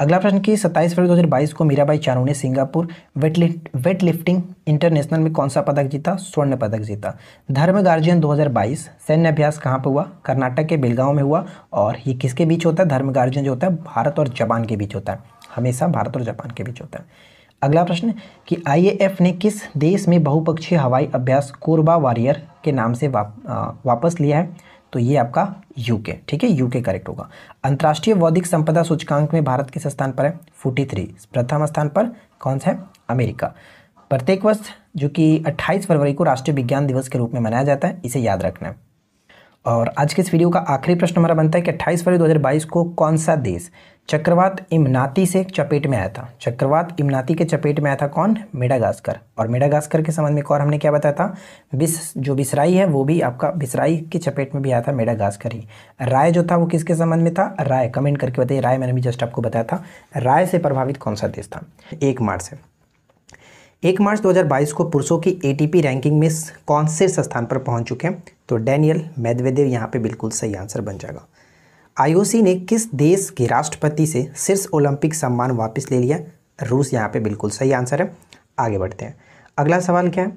अगला प्रश्न की 27 फरवरी 2022 को मीराबाई चानू ने Singapore weight weight lifting international में कौन सा पदक जीता स्वर्ण पदक जीता धर्म गार्जियन 2022 सैन्य अभ्यास कहाँ पर हुआ कर्नाटक के बेलगांव में हुआ और ये किसके बीच होता है धर्म गार्जियन जो होता है भारत और जापान के बीच होता है हमेशा भारत और जापान के बीच होता है अगला प्रश्न कि एफ ने किस देश में बहुपक्षीय हवाई अभ्यास कोरबा वॉरियर के नाम से वाप, आ, वापस लिया है तो ये आपका यूके ठीक है यूके करेक्ट होगा अंतर्राष्ट्रीय बौद्धिक संपदा सूचकांक में भारत किस स्थान पर है फोर्टी थ्री प्रथम स्थान पर कौन सा है अमेरिका प्रत्येक वर्ष जो कि 28 फरवरी को राष्ट्रीय विज्ञान दिवस के रूप में मनाया जाता है इसे याद रखना है और आज के इस वीडियो का आखिरी प्रश्न हमारा बनता है कि 28 फरवरी 2022 को कौन सा देश चक्रवात इमनाती से चपेट में आया था चक्रवात इमनाती के चपेट में आया था कौन मेडागास्कर और मेडागास्कर के संबंध में और हमने क्या बताया था बिस जो बिसराई है वो भी आपका बिसराई के चपेट में भी आया था मेडागास्कर ही राय जो था वो किसके संबंध में था राय कमेंट करके बताइए राय मैंने भी जस्ट आपको बताया था राय से प्रभावित कौन सा देश था एक मार्च से एक मार्च 2022 को पुरुषों की एटीपी रैंकिंग में कौन से स्थान पर पहुंच चुके हैं तो डैनियल मेदवेदेव यहाँ पे बिल्कुल सही आंसर बन जाएगा आईओसी ने किस देश के राष्ट्रपति से शीर्ष ओलंपिक सम्मान वापस ले लिया रूस यहाँ पे बिल्कुल सही आंसर है आगे बढ़ते हैं अगला सवाल क्या है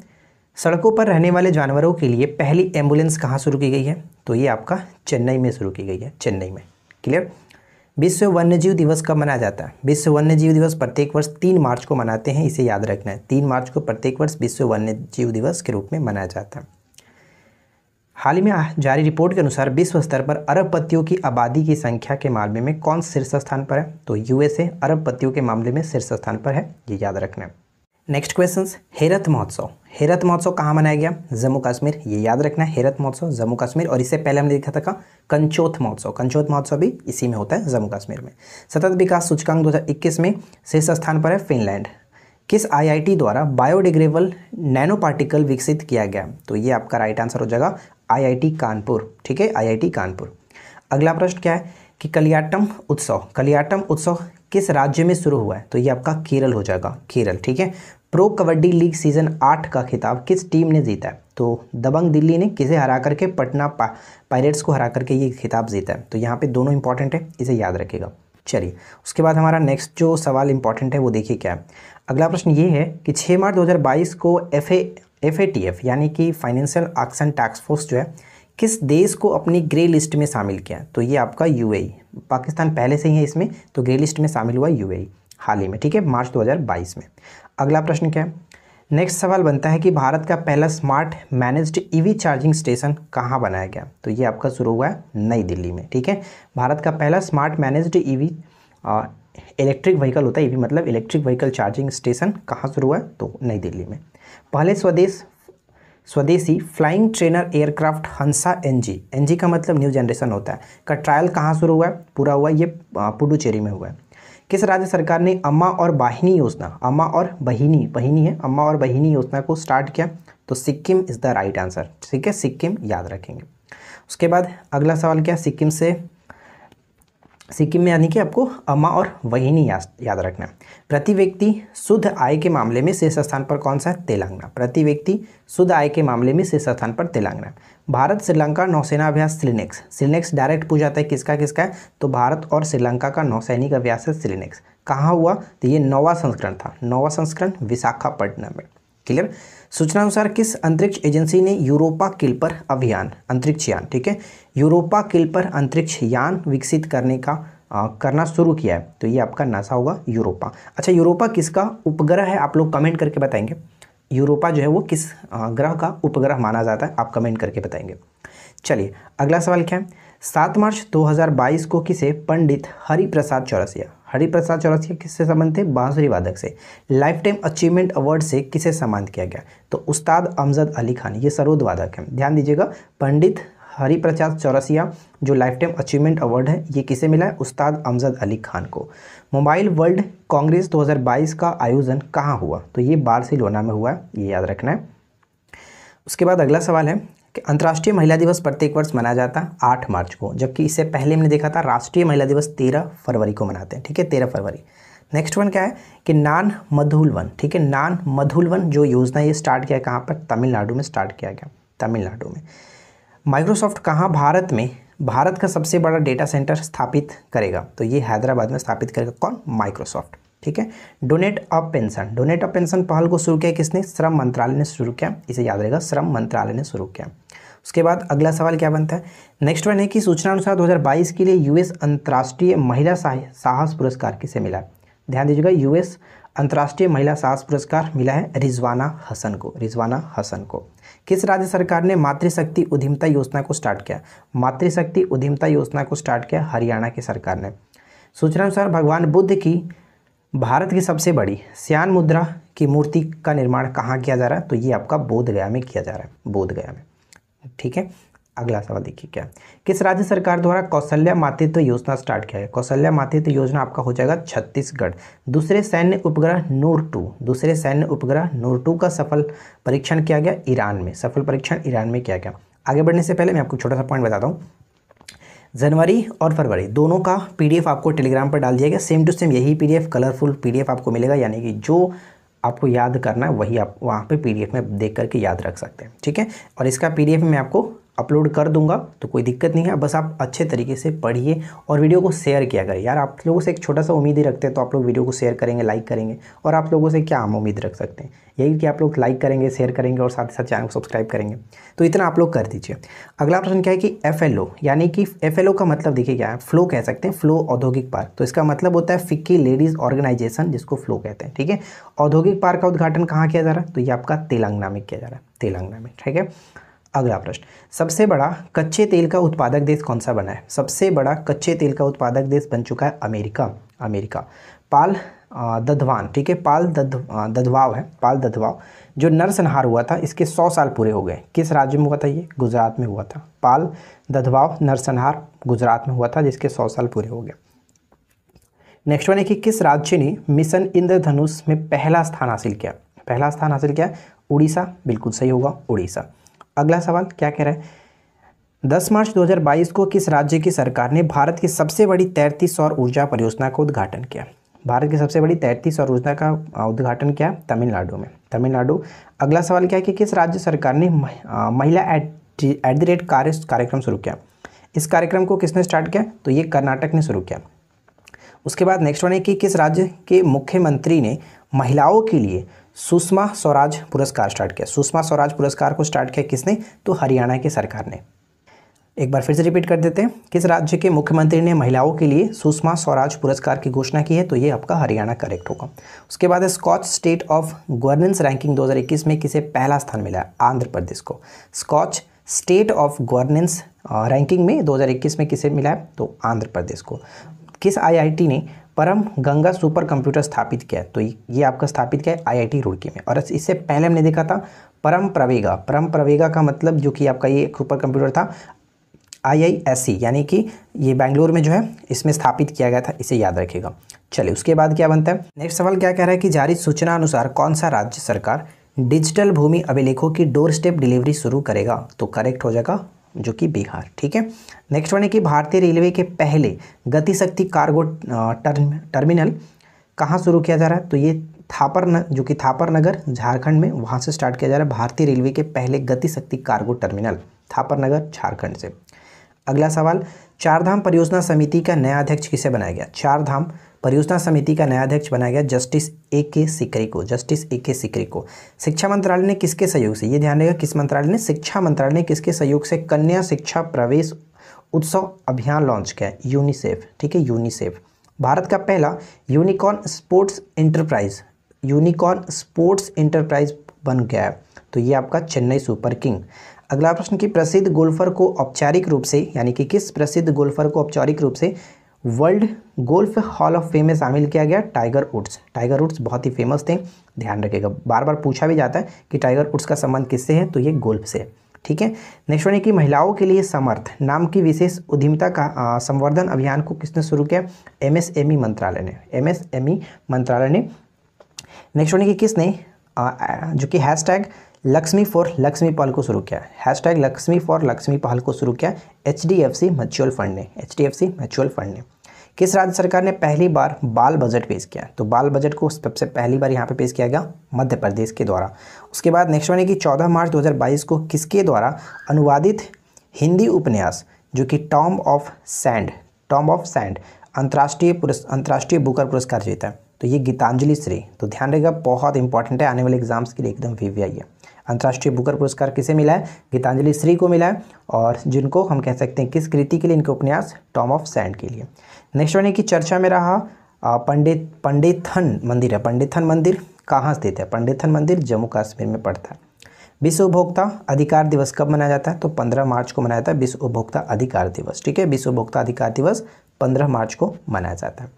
सड़कों पर रहने वाले जानवरों के लिए पहली एम्बुलेंस कहाँ शुरू की गई है तो ये आपका चेन्नई में शुरू की गई है चेन्नई में क्लियर विश्व वन्यजीव दिवस कब मनाया जाता है विश्व वन्यजीव दिवस प्रत्येक वर्ष तीन मार्च को मनाते हैं इसे याद रखना है तीन मार्च को प्रत्येक वर्ष विश्व वन्यजीव दिवस के रूप में मनाया जाता है हाल ही में जारी रिपोर्ट के अनुसार विश्व स्तर पर अरबपतियों की आबादी की संख्या के मामले में कौन शीर्ष स्थान पर है तो यूएसए अरबपतियों के मामले में शीर्ष स्थान पर है ये याद रखना नेक्स्ट क्वेश्चन हेरत महोत्सव हेरत महोत्सव कहाँ मनाया गया जम्मू कश्मीर ये याद रखना है हेरत महोत्सव जम्मू कश्मीर और इससे पहले हमने देखा था कहा कंचोत महोत्सव कंचोथ महोत्सव भी इसी में होता है जम्मू कश्मीर में सतत विकास सूचकांक 2021 में शीर्ष स्थान पर है फिनलैंड किस आईआईटी द्वारा बायोडिग्रेबल नैनो पार्टिकल विकसित किया गया तो ये आपका राइट आंसर हो जाएगा आईआईटी कानपुर ठीक है आईआईटी कानपुर अगला प्रश्न क्या है कि कलियाटम उत्सव कलियाटम उत्सव किस राज्य में शुरू हुआ है तो ये आपका केरल हो जाएगा केरल ठीक है प्रो कबड्डी लीग सीजन आठ का खिताब किस टीम ने जीता है तो दबंग दिल्ली ने किसे हरा करके पटना पा, पायरेट्स को हरा करके ये खिताब जीता है तो यहाँ पे दोनों इंपॉर्टेंट है इसे याद रखेगा चलिए उसके बाद हमारा नेक्स्ट जो सवाल इंपॉर्टेंट है वो देखिए क्या है अगला प्रश्न ये है कि छः मार्च दो को एफ एफ यानी कि फाइनेंशियल एक्शन टैक्स फोर्स जो है किस देश को अपनी ग्रे लिस्ट में शामिल किया तो ये आपका यूएई e। पाकिस्तान पहले से ही है इसमें तो ग्रे लिस्ट में शामिल हुआ यूएई e हाल ही में ठीक है मार्च 2022 में अगला प्रश्न क्या है नेक्स्ट सवाल बनता है कि भारत का पहला smart managed EV charging station कहाँ बनाया गया तो ये आपका शुरू हुआ है नई दिल्ली में ठीक है भारत का पहला smart managed E electric vehicle होता है ईवी e मतलब इलेक्ट्रिक व्हीकल चार्जिंग स्टेशन कहाँ शुरू हुआ है तो नई दिल्ली में पहले स्वदेश स्वदेशी flying trainer aircraft Hansa NG NG का मतलब न्यू जनरेशन होता है का ट्रायल कहाँ शुरू हुआ है पूरा हुआ ये पुडुचेरी में हुआ है किस राज्य सरकार ने अम्मा और बाहिनी योजना अम्मा और बहिनी बहिनी है अम्मा और बहिनी योजना को स्टार्ट किया तो Sikkim is the right answer ठीक है सिक्किम याद रखेंगे उसके बाद अगला सवाल क्या सिक्किम से सिक्किम में यानी कि आपको अमा और वहीनी याद रखना है प्रति व्यक्ति शुद्ध आय के मामले में शीर्ष स्थान पर कौन सा है तेलंगाना प्रति व्यक्ति शुद्ध आय के मामले में शीर्ष स्थान पर तेलंगाना भारत श्रीलंका नौसेना अभ्यास सिलिनेक्स सिलिनेक्स डायरेक्ट पूछ जाता है किसका किसका है तो भारत और श्रीलंका का नौसैनिक अभ्यास है सिलिनेक्स कहाँ हुआ तो ये नौवा संस्करण था नौवा संस्करण विशाखापट्टनम में क्लियर अनुसार किस अंतरिक्ष एजेंसी ने यूरोपा किल्पर अभियान अंतरिक्ष यान ठीक है यूरोपा किल्पर अंतरिक्ष यान विकसित करने का आ, करना शुरू किया है तो ये आपका नासा होगा यूरोपा अच्छा यूरोपा किसका उपग्रह है आप लोग कमेंट करके बताएंगे यूरोपा जो है वो किस ग्रह का उपग्रह माना जाता है आप कमेंट करके बताएंगे चलिए अगला सवाल क्या है सात मार्च 2022 को किसे पंडित हरिप्रसाद चौरसिया हरिप्रसाद चौरसिया किससे संबंध थे बांसुरी वादक से लाइफ टाइम अचीवमेंट अवार्ड से किसे सम्मानित किया गया तो उस्ताद अमजद अली खान ये सरोद वादक हैं ध्यान दीजिएगा पंडित हरिप्रसाद चौरसिया जो लाइफ टाइम अचीवमेंट अवार्ड है ये किसे मिला है उस्ताद अमजद अली खान को मोबाइल वर्ल्ड कांग्रेस 2022 का आयोजन कहाँ हुआ तो ये बार्सिलोना में हुआ है ये याद रखना है उसके बाद अगला सवाल है अंतर्राष्ट्रीय महिला दिवस प्रत्येक वर्ष मनाया जाता है आठ मार्च को जबकि इससे पहले हमने देखा था राष्ट्रीय महिला दिवस तेरह फरवरी को मनाते हैं ठीक है तेरह फरवरी नेक्स्ट वन क्या है कि नान मधुल वन ठीक है नान मधुल वन जो योजना ये स्टार्ट किया कहाँ पर तमिलनाडु में स्टार्ट किया गया तमिलनाडु में माइक्रोसॉफ्ट कहाँ भारत में भारत का सबसे बड़ा डेटा सेंटर स्थापित करेगा तो ये हैदराबाद में स्थापित करेगा कौन माइक्रोसॉफ्ट ठीक है donate up pension donate up pension पहल को शुरू किया किसने श्रम मंत्रालय ने शुरू किया इसे याद रहेगा श्रम मंत्रालय ने शुरू किया उसके बाद अगला सवाल क्या बनता है नेक्स्ट वन है कि सूचना अनुसार 2022 के लिए यूएस अंतर्राष्ट्रीय महिला साहस पुरस्कार किसे मिला है ध्यान दीजिएगा यूएस अंतर्राष्ट्रीय महिला साहस पुरस्कार मिला है रिजवाना हसन को रिजवाना हसन को किस राज्य सरकार ने मातृशक्ति उद्यमता योजना को स्टार्ट किया मातृशक्ति उद्यमता योजना को स्टार्ट किया हरियाणा की सरकार ने सूचना अनुसार भगवान बुद्ध की भारत की सबसे बड़ी श्यान मुद्रा की मूर्ति का निर्माण कहाँ किया जा रहा है तो ये आपका बोधगया में किया जा रहा है बोधगया में ठीक है अगला सवाल देखिए क्या किस राज्य सरकार द्वारा कौशल्या मातृत्व योजना स्टार्ट किया गया कौशल्या मातृत्व योजना आपका हो जाएगा छत्तीसगढ़ दूसरे सैन्य उपग्रह नूर टू दूसरे सैन्य उपग्रह नूर टू का सफल परीक्षण किया गया ईरान में सफल परीक्षण ईरान में किया गया आगे बढ़ने से पहले मैं आपको छोटा सा पॉइंट बताता हूँ जनवरी और फरवरी दोनों का पीडीएफ आपको टेलीग्राम पर डाल दिया गया सेम टू सेम यही पीडीएफ कलरफुल पीडीएफ आपको मिलेगा यानी कि जो आपको याद करना है वही आप वहाँ पे पीडीएफ में देख करके याद रख सकते हैं ठीक है और इसका पीडीएफ मैं आपको अपलोड कर दूंगा तो कोई दिक्कत नहीं है बस आप अच्छे तरीके से पढ़िए और वीडियो को शेयर किया करें यार आप लोगों से एक छोटा सा उम्मीद ही रखते हैं तो आप लोग वीडियो को शेयर करेंगे लाइक करेंगे और आप लोगों से क्या हम उम्मीद रख सकते हैं यही कि आप लोग लाइक करेंगे शेयर करेंगे और साथ ही साथ चैनल को सब्सक्राइब करेंगे तो इतना आप लोग कर दीजिए अगला प्रश्न क्या है कि एफ यानी कि एफ का मतलब देखिए क्या है फ्लो कह सकते हैं फ्लो औद्योगिक पार्क तो इसका मतलब होता है फिक्की लेडीज़ ऑर्गेनाइजेशन जिसको फ्लो कहते हैं ठीक है औद्योगिक पार्क का उद्घाटन कहाँ किया जा रहा है तो ये आपका तेलंगाना में किया जा रहा है तेलंगाना में ठीक है अगला प्रश्न सबसे बड़ा कच्चे तेल का उत्पादक देश कौन सा बना है सबसे बड़ा कच्चे तेल का उत्पादक देश बन चुका है अमेरिका अमेरिका पाल दधवान ठीक है पाल दध दधवाव है पाल दधवाव जो नरसंहार हुआ था इसके सौ साल पूरे हो गए किस राज्य में हुआ था ये गुजरात में हुआ था पाल दधवाव नरसंहार गुजरात में हुआ था जिसके सौ साल पूरे हो गए नेक्स्ट वन है कि किस राज्य ने मिशन इंद्रधनुष में पहला स्थान हासिल किया पहला स्थान हासिल किया उड़ीसा बिल्कुल सही होगा उड़ीसा अगला सवाल क्या कह रहा है 10 मार्च 2022 को किस राज्य की सरकार ने भारत की सबसे बड़ी तैरती सौर ऊर्जा परियोजना का उद्घाटन किया भारत की सबसे बड़ी तैरती सौर ऊर्जा का उद्घाटन किया तमिलनाडु में तमिलनाडु अगला सवाल क्या है कि किस राज्य सरकार ने महिला एट एट द रेट कार्य कार्यक्रम शुरू किया इस कार्यक्रम को किसने स्टार्ट किया तो ये कर्नाटक ने शुरू किया उसके बाद नेक्स्ट वन है कि किस राज्य के मुख्यमंत्री ने महिलाओं के लिए सुषमा स्वराज पुरस्कार स्टार्ट किया सुषमा स्वराज पुरस्कार को स्टार्ट किया किसने तो हरियाणा की सरकार ने एक बार फिर से रिपीट कर देते हैं किस राज्य के मुख्यमंत्री ने महिलाओं के लिए सुषमा स्वराज पुरस्कार की घोषणा की है तो ये आपका हरियाणा करेक्ट होगा उसके बाद SKOCH state of governance ranking 2021 में किसे पहला स्थान मिला आंध्र प्रदेश को SKOCH state of governance ranking में 2021 में किसे मिला है तो आंध्र प्रदेश को किस आई ने परम गंगा सुपर कंप्यूटर स्थापित किया तो ये आपका स्थापित किया है आई रुड़की में और इससे पहले हमने देखा था परम प्रवेगा परम प्रवेगा का मतलब जो कि आपका ये सुपर कंप्यूटर था आई e, यानी कि ये बैंगलोर में जो है इसमें स्थापित किया गया था इसे याद रखेगा चलिए उसके बाद क्या बनता है नेक्स्ट सवाल क्या कह रहा है कि जारी सूचना अनुसार कौन सा राज्य सरकार डिजिटल भूमि अभिलेखों की डोर स्टेप डिलीवरी शुरू करेगा तो करेक्ट हो जाएगा जो कि बिहार ठीक है नेक्स्ट वन है कि भारतीय रेलवे के पहले गतिशक्ति कार्गो टर्मिनल कहाँ शुरू किया जा रहा है तो ये थापर न जो कि थापर नगर झारखंड में वहाँ से स्टार्ट किया जा रहा है भारतीय रेलवे के पहले गतिशक्ति कार्गो टर्मिनल थापर नगर झारखंड से अगला सवाल चारधाम परियोजना समिति का नया अध्यक्ष किसे बनाया गया चारधाम परियोजना समिति का नया अध्यक्ष बनाया गया जस्टिस ए के सिकरी को जस्टिस ए के सिकरी को शिक्षा मंत्रालय ने किसके सहयोग से ये ध्यान रहेगा किस मंत्रालय ने शिक्षा मंत्रालय ने किसके सहयोग से कन्या शिक्षा प्रवेश उत्सव अभियान लॉन्च किया यूनिसेफ ठीक है यूनिसेफ भारत का पहला unicorn sports enterprise unicorn sports enterprise बन गया है तो ये आपका चेन्नई सुपर किंग अगला प्रश्न कि प्रसिद्ध गोल्फर को औपचारिक रूप से यानी कि किस प्रसिद्ध गोल्फर को औपचारिक रूप से world golf hall of fame में शामिल किया गया टाइगर उड्स टाइगर उड्स बहुत ही फेमस थे ध्यान रखिएगा बार बार पूछा भी जाता है कि टाइगर उड्स का संबंध किससे है तो ये गोल्फ से ठीक है नेक्स्ट वन है कि महिलाओं के लिए समर्थ नाम की विशेष उद्यमिता का संवर्धन अभियान को किसने शुरू किया एमएसएमई e मंत्रालय ने एमएसएमई e मंत्रालय ने नेक्स्ट वन है कि किसने जो कि हैशटैग लक्ष्मी फॉर लक्ष्मी पाल को शुरू किया hash tag Lakshmi for Lakshmi Pal को शुरू किया H D F C mutual fund ने H D F C mutual fund ने किस राज्य सरकार ने पहली बार बाल बजट पेश किया तो बाल बजट को सबसे पहली बार यहाँ पे पेश किया गया मध्य प्रदेश के द्वारा उसके बाद नेक्स्ट वन है कि 14 मार्च 2022 को किसके द्वारा अनुवादित हिंदी उपन्यास जो कि tomb of sand tomb of sand अंतर्राष्ट्रीय अंतर्राष्ट्रीय बुकर पुरस्कार जीता है तो ये गीतांजलि श्री तो ध्यान रहेगा बहुत इंपॉर्टेंट है आने वाले एग्जाम्स के लिए एकदम वी है अंतर्राष्ट्रीय बुकर पुरस्कार किसे मिला है गीतांजलि श्री को मिला है और जिनको हम कह सकते हैं किस कृति के लिए इनके उपन्यास टॉम ऑफ सैंड के लिए नेक्स्ट वन की चर्चा में रहा पंडित पंडितन मंदिर है पंडितन मंदिर कहाँ स्थित है पंडितन मंदिर जम्मू कश्मीर में पड़ता है विश्व उपभोक्ता अधिकार दिवस कब मनाया जाता है तो 15 मार्च को मनाया जाता है विश्व उपभोक्ता अधिकार दिवस ठीक है विश्व उपभोक्ता अधिकार दिवस 15 मार्च को मनाया जाता है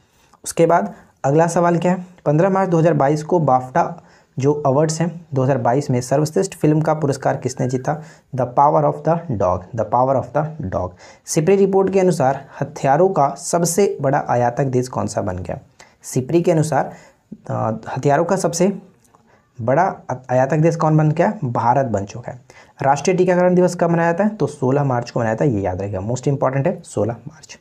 उसके बाद अगला सवाल क्या है 15 मार्च 2022 को बाफ्टा जो अवार्ड्स हैं 2022 में सर्वश्रेष्ठ फिल्म का पुरस्कार किसने जीता the power of the dog the power of the dog SIPRI report के अनुसार हथियारों का सबसे बड़ा आयातक देश कौन सा बन गया सिपरी के अनुसार हथियारों का सबसे बड़ा आयातक देश कौन बन गया भारत बन चुका है राष्ट्रीय टीकाकरण दिवस कब मनाया जाता है तो 16 मार्च को मनाया जाता है ये याद रहेगा मोस्ट इंपॉर्टेंट है 16 मार्च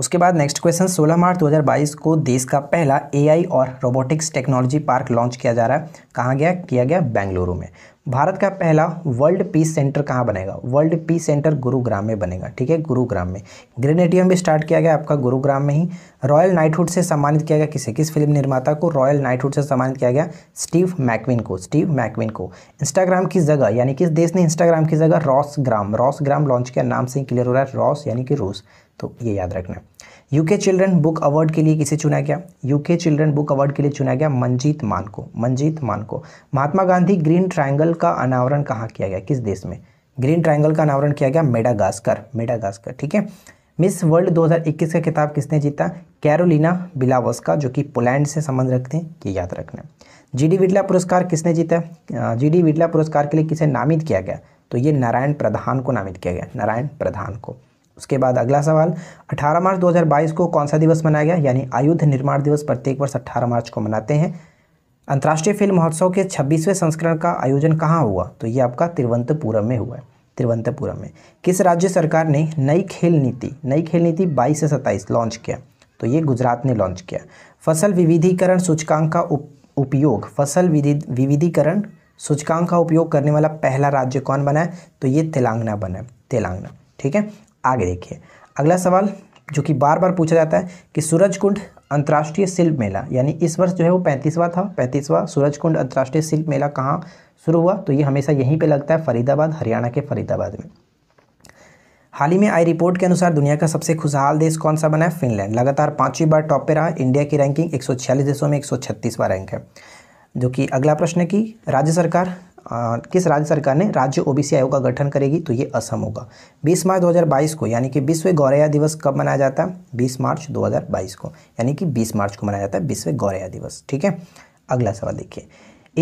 उसके बाद नेक्स्ट क्वेश्चन 16 मार्च 2022 को देश का पहला एआई और रोबोटिक्स टेक्नोलॉजी पार्क लॉन्च किया जा रहा है कहाँ गया किया गया बेंगलुरु में भारत का पहला वर्ल्ड पीस सेंटर कहाँ बनेगा वर्ल्ड पीस सेंटर गुरुग्राम में बनेगा ठीक है गुरुग्राम में ग्रेनेडियम भी स्टार्ट किया गया आपका गुरुग्राम में ही रॉयल नाइटहुड से सम्मानित किया गया किसे किस फिल्म निर्माता को रॉयल नाइटहुड से सम्मानित किया गया स्टीव मैकविन को स्टीव मैकविन को इंस्टाग्राम की जगह यानी किस देश ने इंस्टाग्राम की जगह Rossgram Rossgram launch किया नाम से ही क्लियर हो रहा है रॉस यानी कि रूस तो ये याद रखना यूके चिल्ड्रन बुक अवार्ड के लिए किसे चुना गया यूके चिल्ड्रन बुक अवार्ड के लिए चुना गया मंजीत मान को मंजीत मान को महात्मा गांधी ग्रीन ट्रायंगल का अनावरण कहाँ किया गया किस देश में ग्रीन ट्रायंगल का अनावरण किया गया मेडागास्कर मेडागास्कर ठीक है मिस वर्ल्ड 2021 का खिताब किसने जीता कैरोलिना बिलावस्का जो कि पोलैंड से संबंध रखते हैं ये याद रखना जी डी विडला पुरस्कार किसने जीता जी डी विडला पुरस्कार के लिए किसे नामित किया गया तो ये नारायण प्रधान को नामित किया गया नारायण प्रधान को उसके बाद अगला सवाल 18 मार्च 2022 को कौन सा दिवस मनाया गया यानी आयुध निर्माण दिवस प्रत्येक वर्ष 18 मार्च को मनाते हैं अंतर्राष्ट्रीय फिल्म महोत्सव के 26वें संस्करण का आयोजन कहाँ हुआ तो ये आपका तिरुवंतपुरम में हुआ है तिरुवंतपुरम में किस राज्य सरकार ने नई खेल नीति नई खेल नीति बाईस से सत्ताईस लॉन्च किया तो ये गुजरात ने लॉन्च किया फसल विविधीकरण सूचकांक का उप, उपयोग फसल विविधीकरण सूचकांक का उपयोग करने वाला पहला राज्य कौन बना है तो ये तेलंगाना बना है तेलंगाना ठीक है आगे देखिए अगला सवाल जो कि बार बार पूछा जाता है कि सूरजकुंड अंतर्राष्ट्रीय शिल्प मेला यानी इस वर्ष जो है वो पैंतीसवा था सूरज सूरजकुंड अंतर्राष्ट्रीय शिल्प मेला कहाँ शुरू हुआ तो ये हमेशा यहीं पे लगता है फरीदाबाद हरियाणा के फरीदाबाद में हाल ही में आई रिपोर्ट के अनुसार दुनिया का सबसे खुशहाल देश कौन सा बना है फिनलैंड लगातार पाँचवीं बार टॉप पे रहा इंडिया की रैंकिंग एक देशों में एक रैंक है जो कि अगला प्रश्न है कि राज्य सरकार किस राज्य सरकार ने राज्य ओबीसी आयोग का गठन करेगी तो ये असम होगा 20 मार्च 2022 को यानी कि विश्व गौरैया दिवस कब मनाया जाता है 20 मार्च 2022 को यानी कि 20 मार्च को मनाया जाता है विश्व गौरैया दिवस ठीक है अगला सवाल देखिए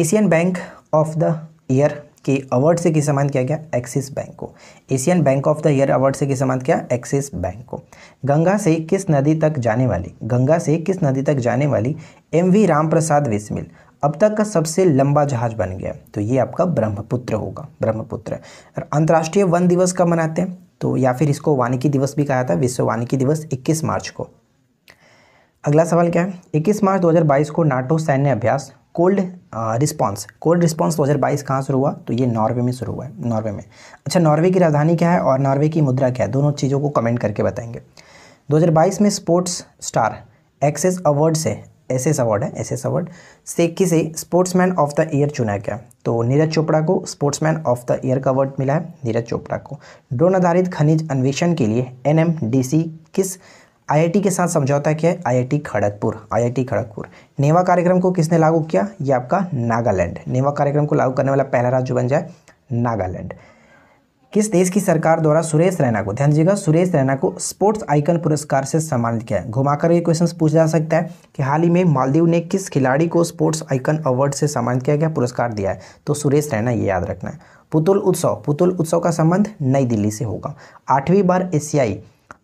Asian bank of the year के अवार्ड से किस सम्मान किया गया एक्सिस बैंक को Asian bank of the year award से किस सम्मान किया एक्सिस बैंक को गंगा से किस नदी तक जाने वाली गंगा से किस नदी तक जाने वाली एम वी राम प्रसाद विस्मिल अब तक का सबसे लंबा जहाज बन गया तो ये आपका ब्रह्मपुत्र होगा ब्रह्मपुत्र और अंतर्राष्ट्रीय वन दिवस कब मनाते हैं तो या फिर इसको वानिकी दिवस भी कहा था विश्व वानिकी दिवस 21 मार्च को अगला सवाल क्या है 21 मार्च 2022 को नाटो सैन्य अभ्यास कोल्ड रिस्पांस कोल्ड रिस्पांस 2022 कहाँ शुरू हुआ तो ये नॉर्वे में शुरू हुआ है नॉर्वे में अच्छा नॉर्वे की राजधानी क्या है और नॉर्वे की मुद्रा क्या है दोनों चीज़ों को कमेंट करके बताएंगे दो में स्पोर्ट्स स्टार एक्सेस अवार्ड से एस अवार्ड है एस अवार्ड से किसे स्पोर्ट्समैन ऑफ द ईयर चुना गया तो नीरज चोपड़ा को स्पोर्ट्समैन ऑफ द ईयर का अवार्ड मिला है नीरज चोपड़ा को ड्रोन आधारित खनिज अन्वेषण के लिए सी किस टी के साथ समझौता किया है T Kharagpur T Kharagpur NeVA कार्यक्रम को किसने लागू किया ये आपका नागालैंड नेवा कार्यक्रम को लागू करने वाला पहला राज्य बन जाए नागालैंड किस देश की सरकार द्वारा सुरेश रैना को ध्यान दीजिएगा सुरेश रैना को स्पोर्ट्स आइकन पुरस्कार से सम्मानित किया है घुमाकर ये क्वेश्चन पूछा जा सकता है कि हाल ही में मालदीव ने किस खिलाड़ी को स्पोर्ट्स आइकन अवार्ड से सम्मानित किया गया पुरस्कार दिया है तो सुरेश रैना ये याद रखना है पुतुल उत्सव पुतुल उत्सव का संबंध नई दिल्ली से होगा आठवीं बार एशियाई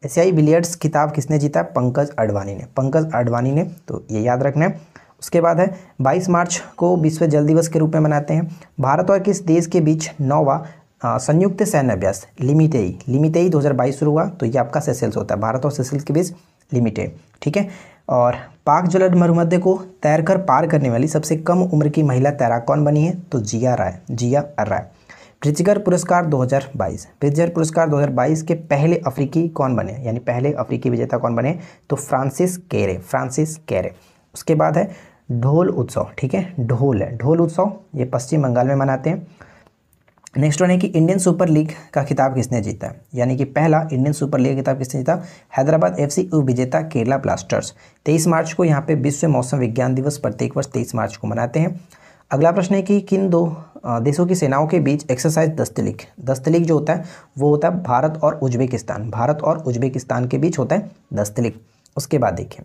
एशियाई बिलियर्ड्स खिताब किसने जीता पंकज अडवाणी ने पंकज अडवाणी ने तो ये याद रखना है उसके बाद है 22 मार्च को विश्व जल दिवस के रूप में मनाते हैं भारत और किस देश के बीच नौवा संयुक्त सैन्य अभ्यास लिमिटे ही दो शुरू हुआ तो ये आपका सेसेल्स होता है भारत और सेसेल्स के बीच लिमिट है ठीक है और पाक जलड मरुमध्य को तैरकर पार करने वाली सबसे कम उम्र की महिला तैराक कौन बनी है तो जिया राय जिया राय प्रिजगर पुरस्कार 2022 प्रिजगर पुरस्कार 2022 के पहले अफ्रीकी कौन बने यानी पहले अफ्रीकी विजेता कौन बने तो फ्रांसिस केरे फ्रांसिस केरे उसके बाद है ढोल उत्सव ठीक है ढोल है ढोल उत्सव ये पश्चिम बंगाल में मनाते हैं नेक्स्ट वन है कि इंडियन सुपर लीग का खिताब किसने जीता यानी कि पहला इंडियन सुपर लीग का खिताब किसने जीता हैदराबाद एफसी विजेता केरला ब्लास्टर्स तेईस मार्च को यहाँ पे विश्व मौसम विज्ञान दिवस प्रत्येक वर्ष तेईस मार्च को मनाते हैं अगला प्रश्न है कि किन दो देशों की सेनाओं के बीच एक्सरसाइज दस्तलीग दस्तलीग जो होता है वो होता है भारत और उज्बेकिस्तान भारत और उज्बेकिस्तान के बीच होता है दस्तलीग उसके बाद देखिए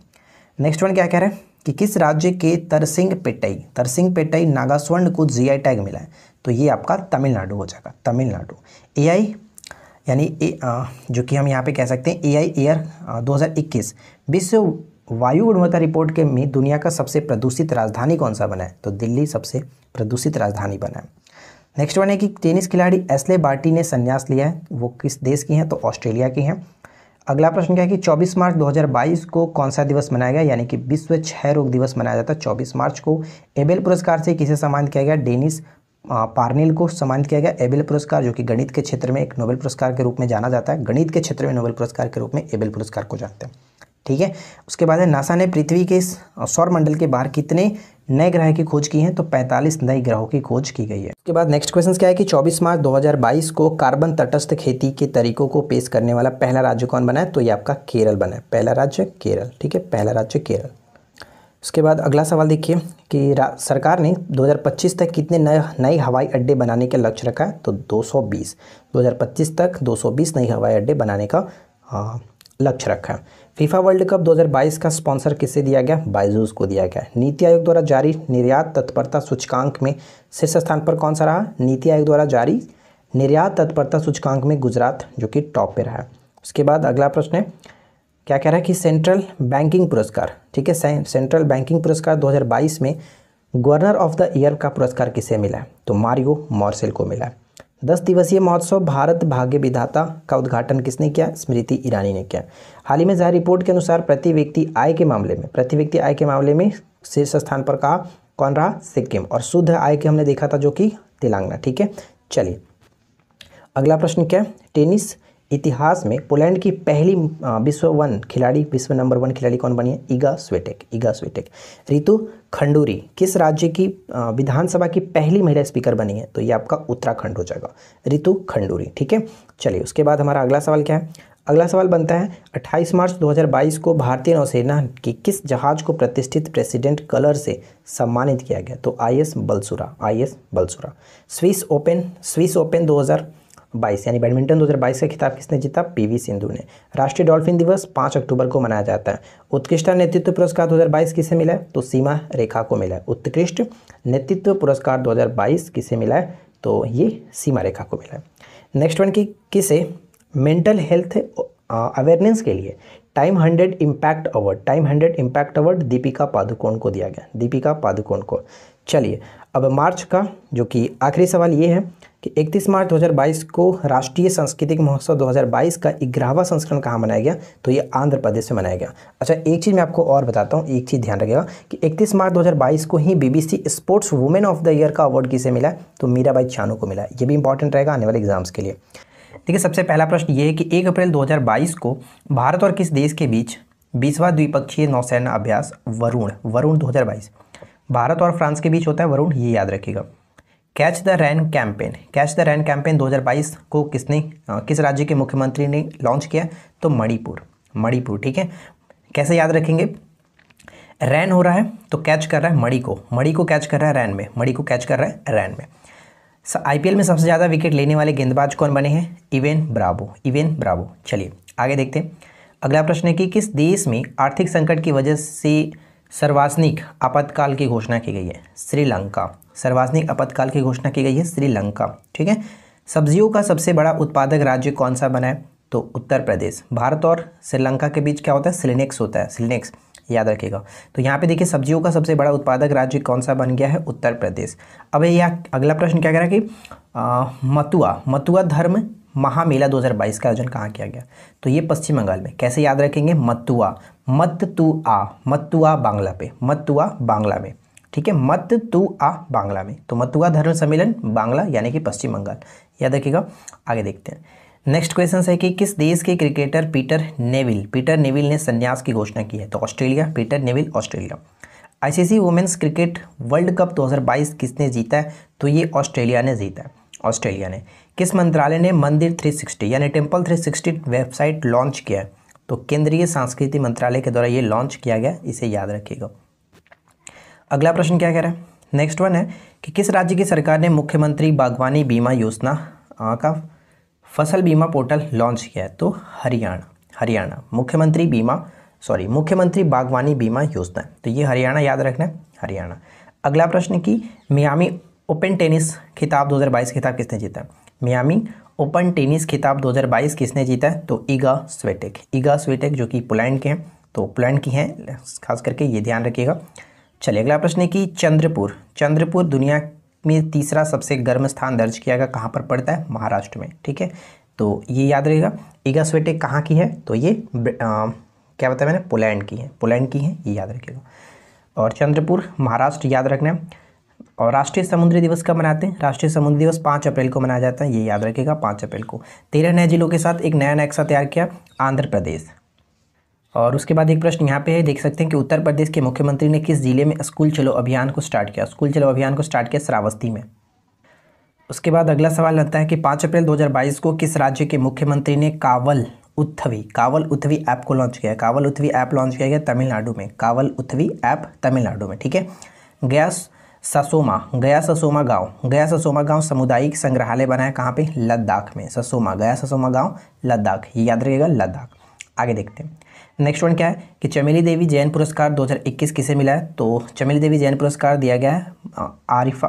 नेक्स्ट वन क्या कह रहे हैं कि किस राज्य के तरसिंग पेटई तरसिंग पेटई नागा स्वर्ण को जीआई टैग मिला है तो ये आपका तमिलनाडु हो जाएगा तमिलनाडु आई यानी जो कि हम यहाँ पे कह सकते हैं ए आई एयर दो विश्व वायु गुणवत्ता रिपोर्ट के में दुनिया का सबसे प्रदूषित राजधानी कौन सा बना है तो दिल्ली सबसे प्रदूषित राजधानी बना है नेक्स्ट वन है कि टेनिस खिलाड़ी एसले बार्टी ने संन्यास लिया है वो किस देश की हैं तो ऑस्ट्रेलिया की हैं अगला प्रश्न क्या है कि 24 मार्च 2022 को कौन सा दिवस मनाया गया यानी कि विश्व क्षय रोग दिवस मनाया जाता है 24 मार्च को एबेल पुरस्कार से किसे सम्मानित किया गया डेनिस पार्निल को सम्मानित किया गया एबेल पुरस्कार जो कि गणित के क्षेत्र में एक नोबेल पुरस्कार के रूप में जाना जाता है गणित के क्षेत्र में नोबेल पुरस्कार के रूप में एबेल पुरस्कार को जानते हैं ठीक है उसके बाद है नासा ने पृथ्वी के सौर मंडल के बाहर कितने नए ग्रह की खोज की है तो 45 नए ग्रहों की खोज की गई है उसके बाद नेक्स्ट क्वेश्चन क्या है कि 24 मार्च 2022 को कार्बन तटस्थ खेती के तरीकों को पेश करने वाला पहला राज्य कौन बना है तो ये आपका केरल बना है पहला राज्य केरल ठीक है पहला राज्य केरल उसके बाद अगला सवाल देखिए कि सरकार ने 2025 तक कितने नए नए हवाई अड्डे बनाने का लक्ष्य रखा है तो 220 2025 तक 220 नए हवाई अड्डे बनाने का लक्ष्य रखा है फीफा वर्ल्ड कप 2022 का स्पॉन्सर किसे दिया गया बाइजूस को दिया गया नीति आयोग द्वारा जारी निर्यात तत्परता सूचकांक में शीर्ष स्थान पर कौन सा रहा नीति आयोग द्वारा जारी निर्यात तत्परता सूचकांक में गुजरात जो कि टॉप पे रहा उसके बाद अगला प्रश्न है क्या कह रहा है कि सेंट्रल बैंकिंग पुरस्कार ठीक है सेंट्रल बैंकिंग पुरस्कार 2022 में गवर्नर ऑफ द ईयर का पुरस्कार किसे मिला है तो मारियो मॉर्सेल को मिला है दस दिवसीय महोत्सव भारत भाग्य विधाता का उद्घाटन किसने किया स्मृति ईरानी ने किया हाल ही में जारी रिपोर्ट के अनुसार प्रति व्यक्ति आय के मामले में प्रति व्यक्ति आय के मामले में शीर्ष स्थान पर कहा कौन रहा सिक्किम और शुद्ध आय के हमने देखा था जो कि तेलंगाना ठीक है चलिए अगला प्रश्न क्या है टेनिस इतिहास में पोलैंड की पहली विश्व वन खिलाड़ी विश्व नंबर वन खिलाड़ी कौन बनी है Iga Swiatek Iga Swiatek Ritu Khanduri किस राज्य की विधानसभा की पहली महिला स्पीकर बनी है तो ये आपका उत्तराखंड हो जाएगा रितु खंडूरी ठीक है चलिए उसके बाद हमारा अगला सवाल क्या है अगला सवाल बनता है 28 मार्च 2022 को भारतीय नौसेना के किस जहाज को प्रतिष्ठित प्रेसिडेंट कलर से सम्मानित किया गया तो I S Valsura I S Valsura Swiss Open Swiss Open बाईस यानी बैडमिंटन 2022 का खिताब किसने जीता पीवी सिंधु ने राष्ट्रीय डॉल्फिन दिवस 5 अक्टूबर को मनाया जाता है उत्कृष्ट नेतृत्व पुरस्कार 2022 किसे मिला है तो सीमा रेखा को मिला है उत्कृष्ट नेतृत्व पुरस्कार 2022 किसे मिला है तो ये सीमा रेखा को मिला है नेक्स्ट वन की किसे मेंटल हेल्थ अवेयरनेस के लिए Time hundred impact award Time hundred impact award Deepika Padukone को दिया गया दीपिका पादुकोण को चलिए अब मार्च का जो कि आखिरी सवाल ये है कि 31 मार्च 2022 को राष्ट्रीय सांस्कृतिक महोत्सव 2022 का ग्यारहवा संस्करण कहाँ मनाया गया तो ये आंध्र प्रदेश में मनाया गया अच्छा एक चीज़ मैं आपको और बताता हूँ एक चीज़ ध्यान रखिएगा कि 31 मार्च 2022 को ही BBC sports women of the year का अवार्ड किसे मिला तो मीराबाई चानू को मिला ये भी इंपॉर्टेंट रहेगा आने वाले एग्जाम्स के लिए देखिए सबसे पहला प्रश्न ये है कि एक अप्रैल दो को भारत और किस देश के बीच बीसवा द्विपक्षीय नौसेना अभ्यास वरुण वरुण दो भारत और फ्रांस के बीच होता है वरुण ये याद रखेगा catch the rain campaign catch the rain campaign 2022 को किसने किस राज्य के मुख्यमंत्री ने लॉन्च किया तो मणिपुर मणिपुर ठीक है कैसे याद रखेंगे रैन हो रहा है तो कैच कर रहा है मड़ी को मड़ी को कैच कर रहा है रैन में मड़ी को कैच कर रहा है रैन में आईपीएल में सबसे ज़्यादा विकेट लेने वाले गेंदबाज कौन बने हैं इवेन ब्रावो इवेन ब्रावो चलिए आगे देखते हैं अगला प्रश्न है कि किस देश में आर्थिक संकट की वजह से सर्वासनिक आपातकाल की घोषणा की गई है श्रीलंका सर्वाधिक आपातकाल की घोषणा की गई है श्रीलंका ठीक है सब्जियों का सबसे बड़ा उत्पादक राज्य कौन सा बना है तो उत्तर प्रदेश भारत और श्रीलंका के बीच क्या होता है सिलिनेक्स होता है सिलिनेक्स याद रखिएगा तो यहाँ पे देखिए सब्जियों का सबसे बड़ा उत्पादक राज्य कौन सा बन गया है उत्तर प्रदेश अब यह अगला प्रश्न क्या कह रहा है कि मतुआ मतुआ धर्म महामेला 2022 का आयोजन कहाँ किया गया तो ये पश्चिम बंगाल में कैसे याद रखेंगे मतुआ मत तुआ आ बांग्ला पे मत बांग्ला में ठीक है मत तू आ बांग्ला में तो मतुआ धर्म सम्मेलन बांग्ला यानी कि पश्चिम बंगाल याद रखिएगा आगे देखते हैं नेक्स्ट क्वेश्चन है कि किस देश के cricketer Peter Neville Peter Neville ने संन्यास की घोषणा की है तो Australia Peter Neville Australia ICC women's cricket world cup 2022 किसने जीता है तो ये ऑस्ट्रेलिया ने जीता है ऑस्ट्रेलिया ने किस मंत्रालय ने मंदिर 360 यानी टेम्पल 360 वेबसाइट लॉन्च किया है तो केंद्रीय सांस्कृति मंत्रालय के द्वारा ये लॉन्च किया गया इसे याद रखिएगा अगला प्रश्न क्या कह रहा है नेक्स्ट वन है कि किस राज्य की सरकार ने मुख्यमंत्री बागवानी बीमा योजना का फसल बीमा पोर्टल लॉन्च किया है तो हरियाणा हरियाणा मुख्यमंत्री बीमा सॉरी मुख्यमंत्री बागवानी बीमा योजना तो ये हरियाणा याद रखना है हरियाणा अगला प्रश्न कि मियामी ओपन टेनिस खिताब 2022 खिताब किसने जीता मियामी ओपन टेनिस खिताब 2022 किसने जीता है तो ईगा स्वेटेक ईगा स्वेटेक जो कि पोलैंड के हैं तो पोलैंड की हैं खास करके ये ध्यान रखिएगा चलिए अगला प्रश्न है कि चंद्रपुर चंद्रपुर दुनिया में तीसरा सबसे गर्म स्थान दर्ज किया गया कहाँ पर पड़ता है महाराष्ट्र में ठीक है तो ये याद रहेगा ईगा स्वेटे कहाँ की है तो ये आ, क्या बताया मैंने पोलैंड की है पोलैंड की है ये याद रखिएगा और चंद्रपुर महाराष्ट्र याद रखना और राष्ट्रीय समुद्री दिवस कब मनाते हैं राष्ट्रीय समुद्री दिवस पाँच अप्रैल को मनाया जाता है ये याद रखेगा पाँच अप्रैल को तेरह नए जिलों के साथ एक नया नक्शा तैयार किया आंध्र प्रदेश और उसके बाद एक प्रश्न यहाँ पे है देख सकते हैं कि उत्तर प्रदेश के मुख्यमंत्री ने किस ज़िले में स्कूल चलो अभियान को स्टार्ट किया स्कूल चलो अभियान को स्टार्ट किया श्रावस्ती में उसके बाद अगला सवाल लगता है कि पाँच अप्रैल दो को किस राज्य के मुख्यमंत्री ने कावल उत्थवी कावल उत्थवी ऐप को लॉन्च किया कावल उत्थवी ऐप लॉन्च किया गया तमिलनाडु में कावल उत्थवी ऐप तमिलनाडु में ठीक है गया ससोमा गया ससोमा गांव गया ससोमा गांव सामुदायिक संग्रहालय बना है कहाँ पे लद्दाख में ससोमा गया ससोमा गांव लद्दाख याद रखिएगा लद्दाख आगे देखते हैं नेक्स्ट वन क्या है कि चमेली देवी जैन पुरस्कार 2021 किसे मिला है तो चमेली देवी जैन पुरस्कार दिया गया है आरिफा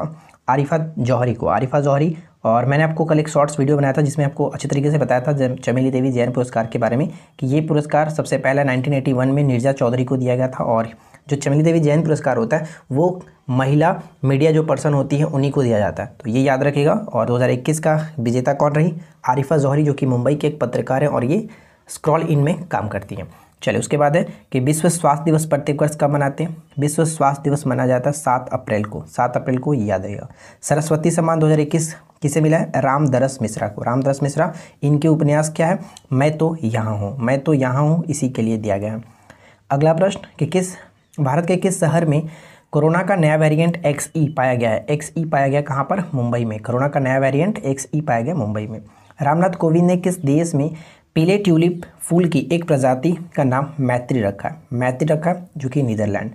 आरिफा जौहरी को आरिफा जौहरी और मैंने आपको कल एक शॉर्ट्स वीडियो बनाया था जिसमें आपको अच्छे तरीके से बताया था चमेली देवी जैन पुरस्कार के बारे में कि ये पुरस्कार सबसे पहला नाइनटीन में निर्जा चौधरी को दिया गया था और जो चमेली देवी जैन पुरस्कार होता है वो महिला मीडिया जो पर्सन होती है उन्हीं को दिया जाता है तो ये याद रखेगा और 2021 का विजेता कौन रही आरिफा जौहरी जो कि मुंबई के एक पत्रकार हैं और ये स्क्रॉल इन में काम करती हैं चलिए उसके बाद है कि विश्व स्वास्थ्य दिवस प्रत्येक वर्ष कब मनाते हैं विश्व स्वास्थ्य दिवस मनाया जाता है सात अप्रैल को सात अप्रैल को याद रहेगा सरस्वती सम्मान 2021 किसे मिला है रामदरस मिश्रा को रामदरस मिश्रा इनके उपन्यास क्या है मैं तो यहाँ हूँ मैं तो यहाँ हूँ इसी के लिए दिया गया है अगला प्रश्न कि किस भारत के किस शहर में कोरोना का नया वेरिएंट एक्स ई पाया गया है एक्स ई e पाया गया कहाँ पर मुंबई में कोरोना का नया वेरिएंट एक्स ई पाया गया मुंबई में रामनाथ कोविंद ने किस देश में पीले ट्यूलिप फूल की एक प्रजाति का नाम मैत्री रखा है मैत्री रखा जो कि नीदरलैंड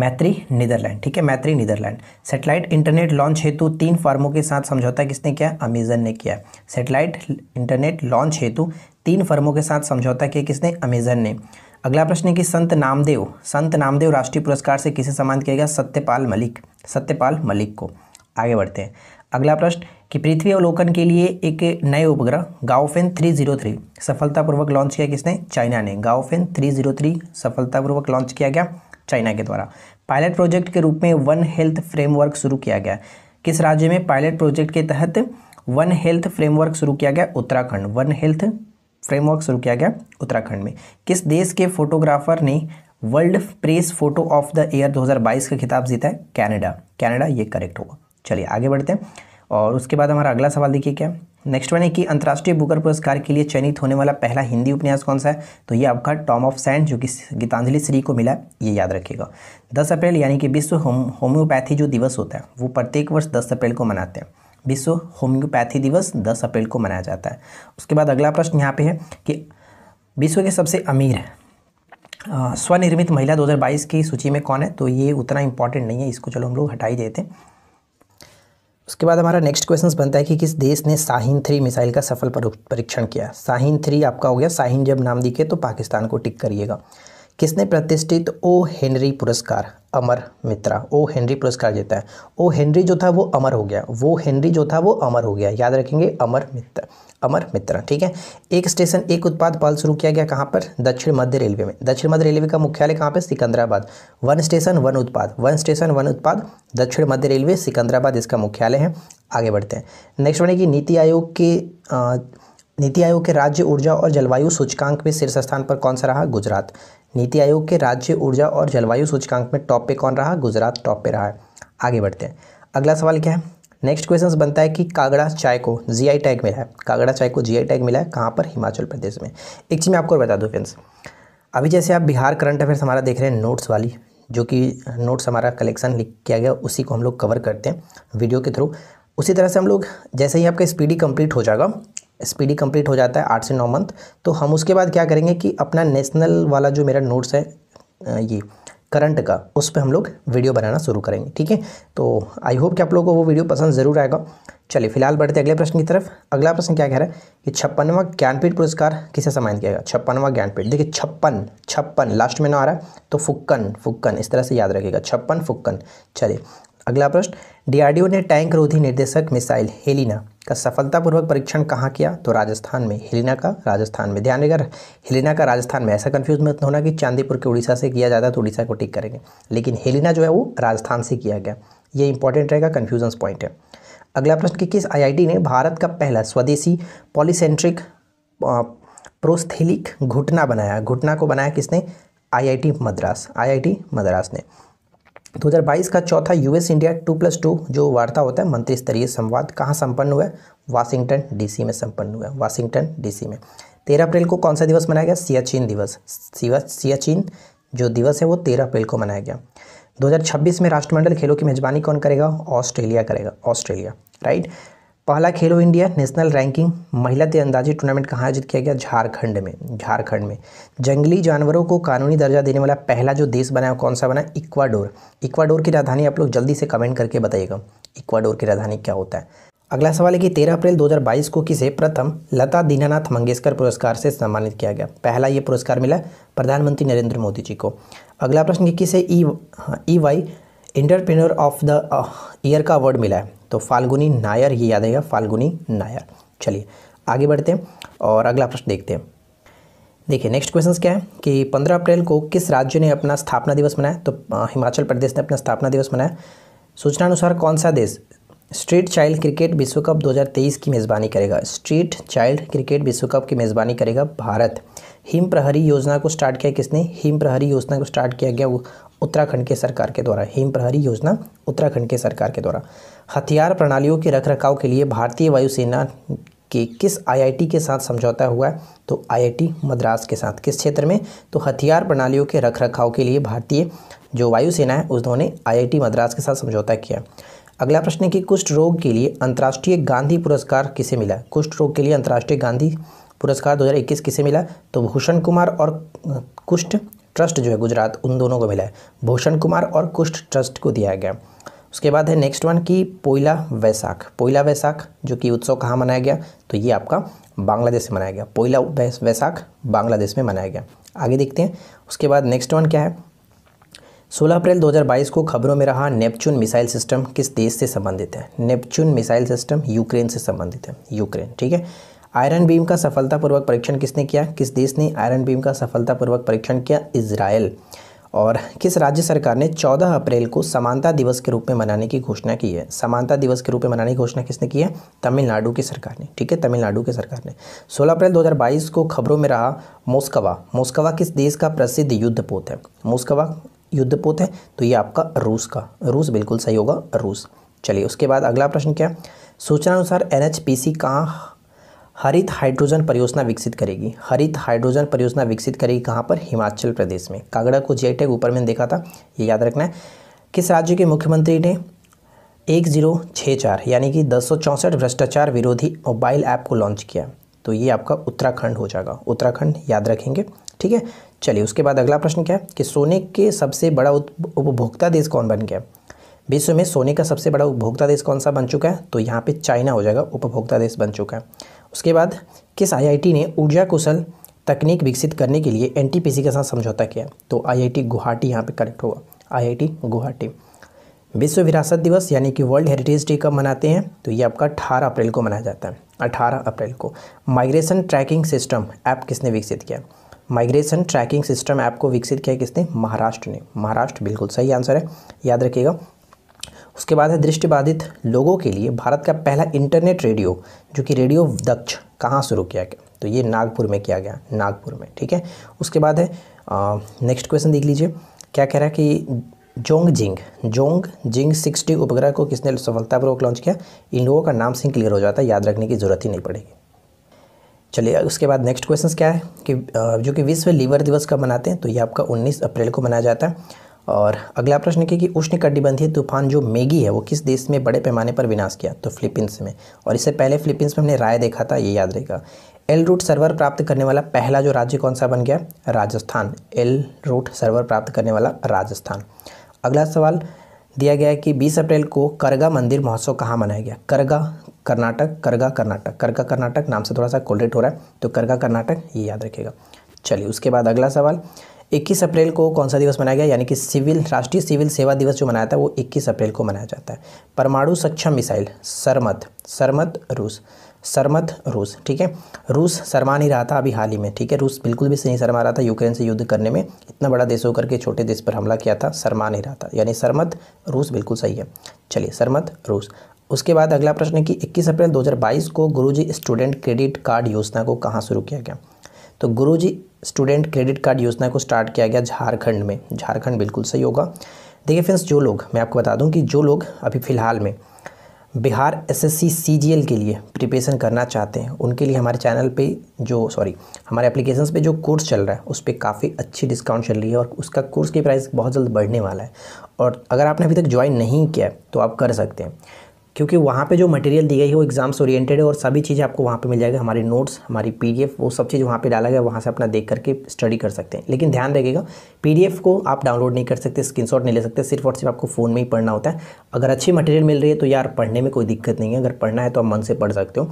मैत्री नीदरलैंड ठीक है मैत्री नीदरलैंड सेटेलाइट इंटरनेट लॉन्च हेतु तीन फर्मों के साथ समझौता किसने किया अमेजन ने किया सेटेलाइट इंटरनेट लॉन्च हेतु तीन फर्मों के साथ समझौता किया किसने अमेजन ने अगला प्रश्न है कि संत नामदेव संत नामदेव राष्ट्रीय पुरस्कार से किसे सम्मानित किया गया सत्यपाल मलिक सत्यपाल मलिक को आगे बढ़ते हैं अगला प्रश्न कि पृथ्वी अवलोकन के लिए एक नए उपग्रह गाओफेन 303 सफलतापूर्वक लॉन्च किया किसने चाइना ने गाओफेन 303 सफलतापूर्वक लॉन्च किया गया चाइना के द्वारा पायलट प्रोजेक्ट के रूप में वन हेल्थ फ्रेमवर्क शुरू किया गया किस राज्य में पायलट प्रोजेक्ट के तहत वन हेल्थ फ्रेमवर्क शुरू किया गया उत्तराखंड वन हेल्थ फ्रेमवर्क शुरू किया गया उत्तराखंड में किस देश के फोटोग्राफर ने world press photo of the year 2022 का खिताब जीता है कनाडा कनाडा ये करेक्ट होगा चलिए आगे बढ़ते हैं और उसके बाद हमारा अगला सवाल देखिए क्या नेक्स्ट वन है कि अंतर्राष्ट्रीय बुकर पुरस्कार के लिए चयनित होने वाला पहला हिंदी उपन्यास कौन सा है तो ये आपका टॉम ऑफ सैंड जो कि गीतांजलि श्री को मिला ये याद रखिएगा दस अप्रैल यानी कि विश्व होम होम्योपैथी जो दिवस होता है वो प्रत्येक वर्ष दस अप्रैल को मनाते हैं विश्व होम्योपैथी दिवस दस अप्रैल को मनाया जाता है उसके बाद अगला प्रश्न यहाँ पे है कि विश्व के सबसे अमीर है स्वनिर्मित महिला 2022 की सूची में कौन है तो ये उतना इम्पॉर्टेंट नहीं है इसको चलो हम लोग हटा ही देते हैं उसके बाद हमारा नेक्स्ट क्वेश्चन बनता है कि किस देश ने साहिन थ्री मिसाइल का सफल परीक्षण किया साहिन थ्री आपका हो गया साहिन जब नाम दिखे तो पाकिस्तान को टिक करिएगा किसने प्रतिष्ठित ओ हेनरी पुरस्कार अमर मित्रा ओ हेनरी पुरस्कार जीता है ओ हेनरी जो था वो अमर हो गया वो हेनरी जो था वो अमर हो गया याद रखेंगे अमर मित्र अमर मित्रा ठीक है एक स्टेशन एक उत्पाद पाल शुरू किया गया कहाँ पर दक्षिण मध्य रेलवे में दक्षिण मध्य रेलवे का मुख्यालय कहाँ पर सिकंदराबाद वन स्टेशन वन उत्पाद वन स्टेशन वन उत्पाद दक्षिण मध्य रेलवे सिकंदराबाद इसका मुख्यालय है आगे बढ़ते हैं नेक्स्ट बनेगी नीति आयोग के नीति आयोग के राज्य ऊर्जा और जलवायु सूचकांक में शीर्ष स्थान पर कौन सा रहा गुजरात नीति आयोग के राज्य ऊर्जा और जलवायु सूचकांक में टॉप पे कौन रहा गुजरात टॉप पे रहा है आगे बढ़ते हैं अगला सवाल क्या है नेक्स्ट क्वेश्चन बनता है कि कागड़ा चाय को जीआई टैग मिला है कागड़ा चाय को जीआई टैग मिला है कहाँ पर हिमाचल प्रदेश में एक चीज़ मैं आपको बता दूँ फ्रेंड्स अभी जैसे आप बिहार करंट अफेयर्स हमारा देख रहे हैं नोट्स वाली जो कि नोट्स हमारा कलेक्शन लिख किया गया उसी को हम लोग कवर करते हैं वीडियो के थ्रू उसी तरह से हम लोग जैसे ही आपका स्पीडी कंप्लीट हो जाएगा स्पीडी कंप्लीट हो जाता है आठ से नौ मंथ तो हम उसके बाद क्या करेंगे कि अपना नेशनल वाला जो मेरा नोट्स है ये करंट का उस पर हम लोग वीडियो बनाना शुरू करेंगे ठीक है तो आई होप कि आप लोगों को वो वीडियो पसंद ज़रूर आएगा चलिए फिलहाल बढ़ते अगले प्रश्न की तरफ अगला प्रश्न क्या कह रहा है कि छप्पनवा ज्ञानपीठ पुरस्कार किसे सम्मानित किया गया छप्पनवा ज्ञानपीठ देखिए छप्पन छप्पन लास्ट में ना आ रहा है तो फुक्कन फुक्कन इस तरह से याद रखिएगा छप्पन फुक्कन चलिए अगला प्रश्न डीआरडीओ ने टैंक रोधी निर्देशक मिसाइल हेलिना का सफलतापूर्वक परीक्षण कहाँ किया तो राजस्थान में हिलिना का राजस्थान में ध्यान देकर हिलिना का राजस्थान में ऐसा कन्फ्यूज मत होना कि चांदीपुर के उड़ीसा से किया जाता है तो उड़ीसा को टिक करेंगे लेकिन हिलिना जो है वो राजस्थान से किया गया ये इंपॉर्टेंट रहेगा कन्फ्यूजन पॉइंट है अगला प्रश्न कि किस आई ने भारत का पहला स्वदेशी पॉलीसेंट्रिक प्रोस्थेलिक घुटना बनाया घुटना को बनाया किसने आईआईटी मद्रास आईआईटी मद्रास ने 2022 का चौथा US India two plus two जो वार्ता होता है मंत्री स्तरीय संवाद कहाँ संपन्न हुआ है वाशिंगटन डीसी में संपन्न हुआ है वाशिंगटन डीसी में तेरह अप्रैल को कौन सा दिवस मनाया गया सियाचिन दिवस सियाचिन जो दिवस है वो तेरह अप्रैल को मनाया गया 2026 में राष्ट्रमंडल खेलों की मेज़बानी कौन करेगा ऑस्ट्रेलिया करेगा ऑस्ट्रेलिया राइट पहला खेलो इंडिया नेशनल रैंकिंग महिला तीरंदाजी टूर्नामेंट कहाँ आयोजित किया गया झारखंड में झारखंड में जंगली जानवरों को कानूनी दर्जा देने वाला पहला जो देश बना है कौन सा बना इक्वाडोर इक्वाडोर की राजधानी आप लोग जल्दी से कमेंट करके बताइएगा इक्वाडोर की राजधानी क्या होता है अगला सवाल है कि तेरह अप्रैल दो को किसे प्रथम लता दीनानाथ मंगेशकर पुरस्कार से सम्मानित किया गया पहला ये पुरस्कार मिला प्रधानमंत्री नरेंद्र मोदी जी को अगला प्रश्न किसे E E Y entrepreneur of the year का अवार्ड मिला है तो फाल्गुनी नायर ये याद आएगा फाल्गुनी नायर चलिए आगे बढ़ते हैं और अगला प्रश्न देखते हैं देखिए नेक्स्ट क्वेश्चन क्या है कि 15 अप्रैल को किस राज्य ने अपना स्थापना दिवस मनाया तो हिमाचल प्रदेश ने अपना स्थापना दिवस मनाया सूचना अनुसार कौन सा देश स्ट्रीट चाइल्ड क्रिकेट विश्व कप 2023 की मेज़बानी करेगा स्ट्रीट चाइल्ड क्रिकेट विश्व कप की मेज़बानी करेगा भारत हिम प्रहरी योजना को स्टार्ट किया किसने हिम प्रहरी योजना को स्टार्ट किया गया उत्तराखंड के सरकार के द्वारा हिम प्रहरी योजना उत्तराखंड के सरकार के द्वारा हथियार प्रणालियों के रखरखाव के लिए भारतीय वायुसेना के किस आईआईटी के साथ समझौता हुआ है तो आईआईटी मद्रास के साथ किस क्षेत्र में तो हथियार प्रणालियों के रखरखाव के लिए भारतीय जो वायुसेना है उन्होंने आईआईटी मद्रास के साथ समझौता किया अगला प्रश्न है कि कुष्ठ रोग के लिए अंतर्राष्ट्रीय गांधी पुरस्कार किसे मिला कुष्ठ रोग के लिए अंतर्राष्ट्रीय गांधी पुरस्कार 2021 किसे मिला तो भूषण कुमार और कुष्ठ ट्रस्ट जो है गुजरात उन दोनों को मिला है भूषण कुमार और कुष्ट ट्रस्ट को दिया गया उसके बाद है नेक्स्ट वन की पोइला वैसाख पोइला वैसाख जो कि उत्सव कहाँ मनाया गया तो ये आपका बांग्लादेश में मनाया गया पोइला वैसाख बांग्लादेश में मनाया गया आगे देखते हैं उसके बाद नेक्स्ट वन क्या है 16 अप्रैल 2022 को खबरों में रहा नेपच्यून मिसाइल सिस्टम किस देश से संबंधित है नेपच्यून मिसाइल सिस्टम यूक्रेन से संबंधित है यूक्रेन ठीक है आयरन बीम का सफलतापूर्वक परीक्षण किसने किया किस देश ने आयरन बीम का सफलतापूर्वक परीक्षण किया इसराइल और किस राज्य सरकार ने 14 अप्रैल को समानता दिवस के रूप में मनाने की घोषणा की है समानता दिवस के रूप में मनाने की घोषणा किसने की है तमिलनाडु की सरकार ने ठीक है तमिलनाडु की सरकार ने 16 अप्रैल 2022 को खबरों में रहा मोस्कवा मोस्कवा किस देश का प्रसिद्ध युद्धपोत है मोस्कवा युद्धपोत है तो ये आपका रूस का रूस बिल्कुल सही होगा रूस चलिए उसके बाद अगला प्रश्न क्या सूचना अनुसार एन एच पी सी कहाँ हरित हाइड्रोजन परियोजना विकसित करेगी हरित हाइड्रोजन परियोजना विकसित करेगी कहाँ पर हिमाचल प्रदेश में कांगड़ा को जी ऊपर मैंने देखा था ये याद रखना है किस राज्य के मुख्यमंत्री ने एक जीरो छः चार यानी कि दस सौ चौंसठ भ्रष्टाचार विरोधी मोबाइल ऐप को लॉन्च किया तो ये आपका उत्तराखंड हो जाएगा उत्तराखंड याद रखेंगे ठीक है चलिए उसके बाद अगला प्रश्न क्या है कि सोने के सबसे बड़ा उपभोक्ता देश कौन बन गया विश्व में सोने का सबसे बड़ा उपभोक्ता देश कौन सा बन चुका है तो यहाँ पे चाइना हो जाएगा उपभोक्ता देश बन चुका है उसके बाद किस आईआईटी ने ऊर्जा कुशल तकनीक विकसित करने के लिए एनटीपीसी के साथ समझौता किया तो आईआईटी गुवाहाटी यहाँ पे करेक्ट होगा आईआईटी गुवाहाटी विश्व विरासत दिवस यानी कि वर्ल्ड हेरिटेज डे कब मनाते हैं तो ये आपका अठारह अप्रैल को मनाया जाता है अठारह अप्रैल को माइग्रेशन ट्रैकिंग सिस्टम ऐप किसने विकसित किया माइग्रेशन ट्रैकिंग सिस्टम ऐप को विकसित किया किसने महाराष्ट्र ने महाराष्ट्र बिल्कुल सही आंसर है याद रखिएगा उसके बाद है दृष्टिबाधित लोगों के लिए भारत का पहला इंटरनेट रेडियो जो कि रेडियो दक्ष कहाँ शुरू किया गया तो ये नागपुर में किया गया नागपुर में ठीक है उसके बाद है नेक्स्ट क्वेश्चन देख लीजिए क्या कह रहा है कि Zhongxing Zhongxing sixty उपग्रह को किसने सफलतापूर्वक लॉन्च किया इन लोगों का नाम सिंह क्लियर हो जाता है याद रखने की जरूरत ही नहीं पड़ेगी चलिए उसके बाद नेक्स्ट क्वेश्चन क्या है कि जो कि विश्व लीवर दिवस कब मनाते हैं तो ये आपका 19 अप्रैल को मनाया जाता है और अगला प्रश्न किया कि उष्णकटिबंधीय तूफान जो मेगी है वो किस देश में बड़े पैमाने पर विनाश किया तो फिलीपींस में और इससे पहले फिलीपींस में हमने राय देखा था ये याद रहेगा एल रूट सर्वर प्राप्त करने वाला पहला जो राज्य कौन सा बन गया राजस्थान एल रूट सर्वर प्राप्त करने वाला राजस्थान अगला सवाल दिया गया है कि 20 अप्रैल को करगा मंदिर महोत्सव कहाँ मनाया गया करगा कर्नाटक करगा कर्नाटक करगा कर्नाटक नाम से थोड़ा सा कोल्डेट हो रहा है तो करगा कर्नाटक ये याद रखेगा चलिए उसके बाद अगला सवाल 21 अप्रैल को कौन सा दिवस मनाया गया यानी कि सिविल राष्ट्रीय सिविल सेवा दिवस जो मनाया था वो 21 अप्रैल को मनाया जाता है परमाणु सक्षम मिसाइल सरमत सरमत रूस सरमत रूस ठीक है रूस शर्मा नहीं रहा था अभी हाल ही में ठीक है रूस बिल्कुल भी नहीं शर्मा रहा था यूक्रेन से युद्ध करने में इतना बड़ा देश होकर के छोटे देश पर हमला किया था शर्मा नहीं रहा था यानी सरमत रूस बिल्कुल सही है चलिए सरमत रूस उसके बाद अगला प्रश्न है कि 21 अप्रैल 2022 को गुरुजी स्टूडेंट क्रेडिट कार्ड योजना को कहाँ शुरू किया गया तो गुरुजी स्टूडेंट क्रेडिट कार्ड योजना को स्टार्ट किया गया झारखंड में झारखंड बिल्कुल सही होगा देखिए फ्रेंड्स जो लोग मैं आपको बता दूं कि जो लोग अभी फ़िलहाल में बिहार एसएससी सीजीएल के लिए प्रिपरेशन करना चाहते हैं उनके लिए हमारे चैनल पे जो सॉरी हमारे एप्लीकेशन पे जो कोर्स चल रहा है उस पर काफ़ी अच्छी डिस्काउंट चल रही है और उसका कोर्स की प्राइस बहुत जल्द बढ़ने वाला है और अगर आपने अभी तक ज्वाइन नहीं किया है तो आप कर सकते हैं क्योंकि वहाँ पे जो मटेरियल दी गई है वो एग्ज़ाम्स ओरिएंटेड है और सभी चीज़ें आपको वहाँ पे मिल जाएगा हमारे नोट्स हमारी पीडीएफ वो सब चीज़ वहाँ पे डाला गया वहाँ से अपना देख करके स्टडी कर सकते हैं लेकिन ध्यान रखिएगा पीडीएफ को आप डाउनलोड नहीं कर सकते स्क्रीनशॉट नहीं ले सकते सिर्फ और सिर्फ आपको फ़ोन में ही पढ़ना होता है अगर अच्छी मटेरियल मिल रही है तो यार पढ़ने में कोई दिक्कत नहीं है अगर पढ़ना है तो आप मन से पढ़ सकते हो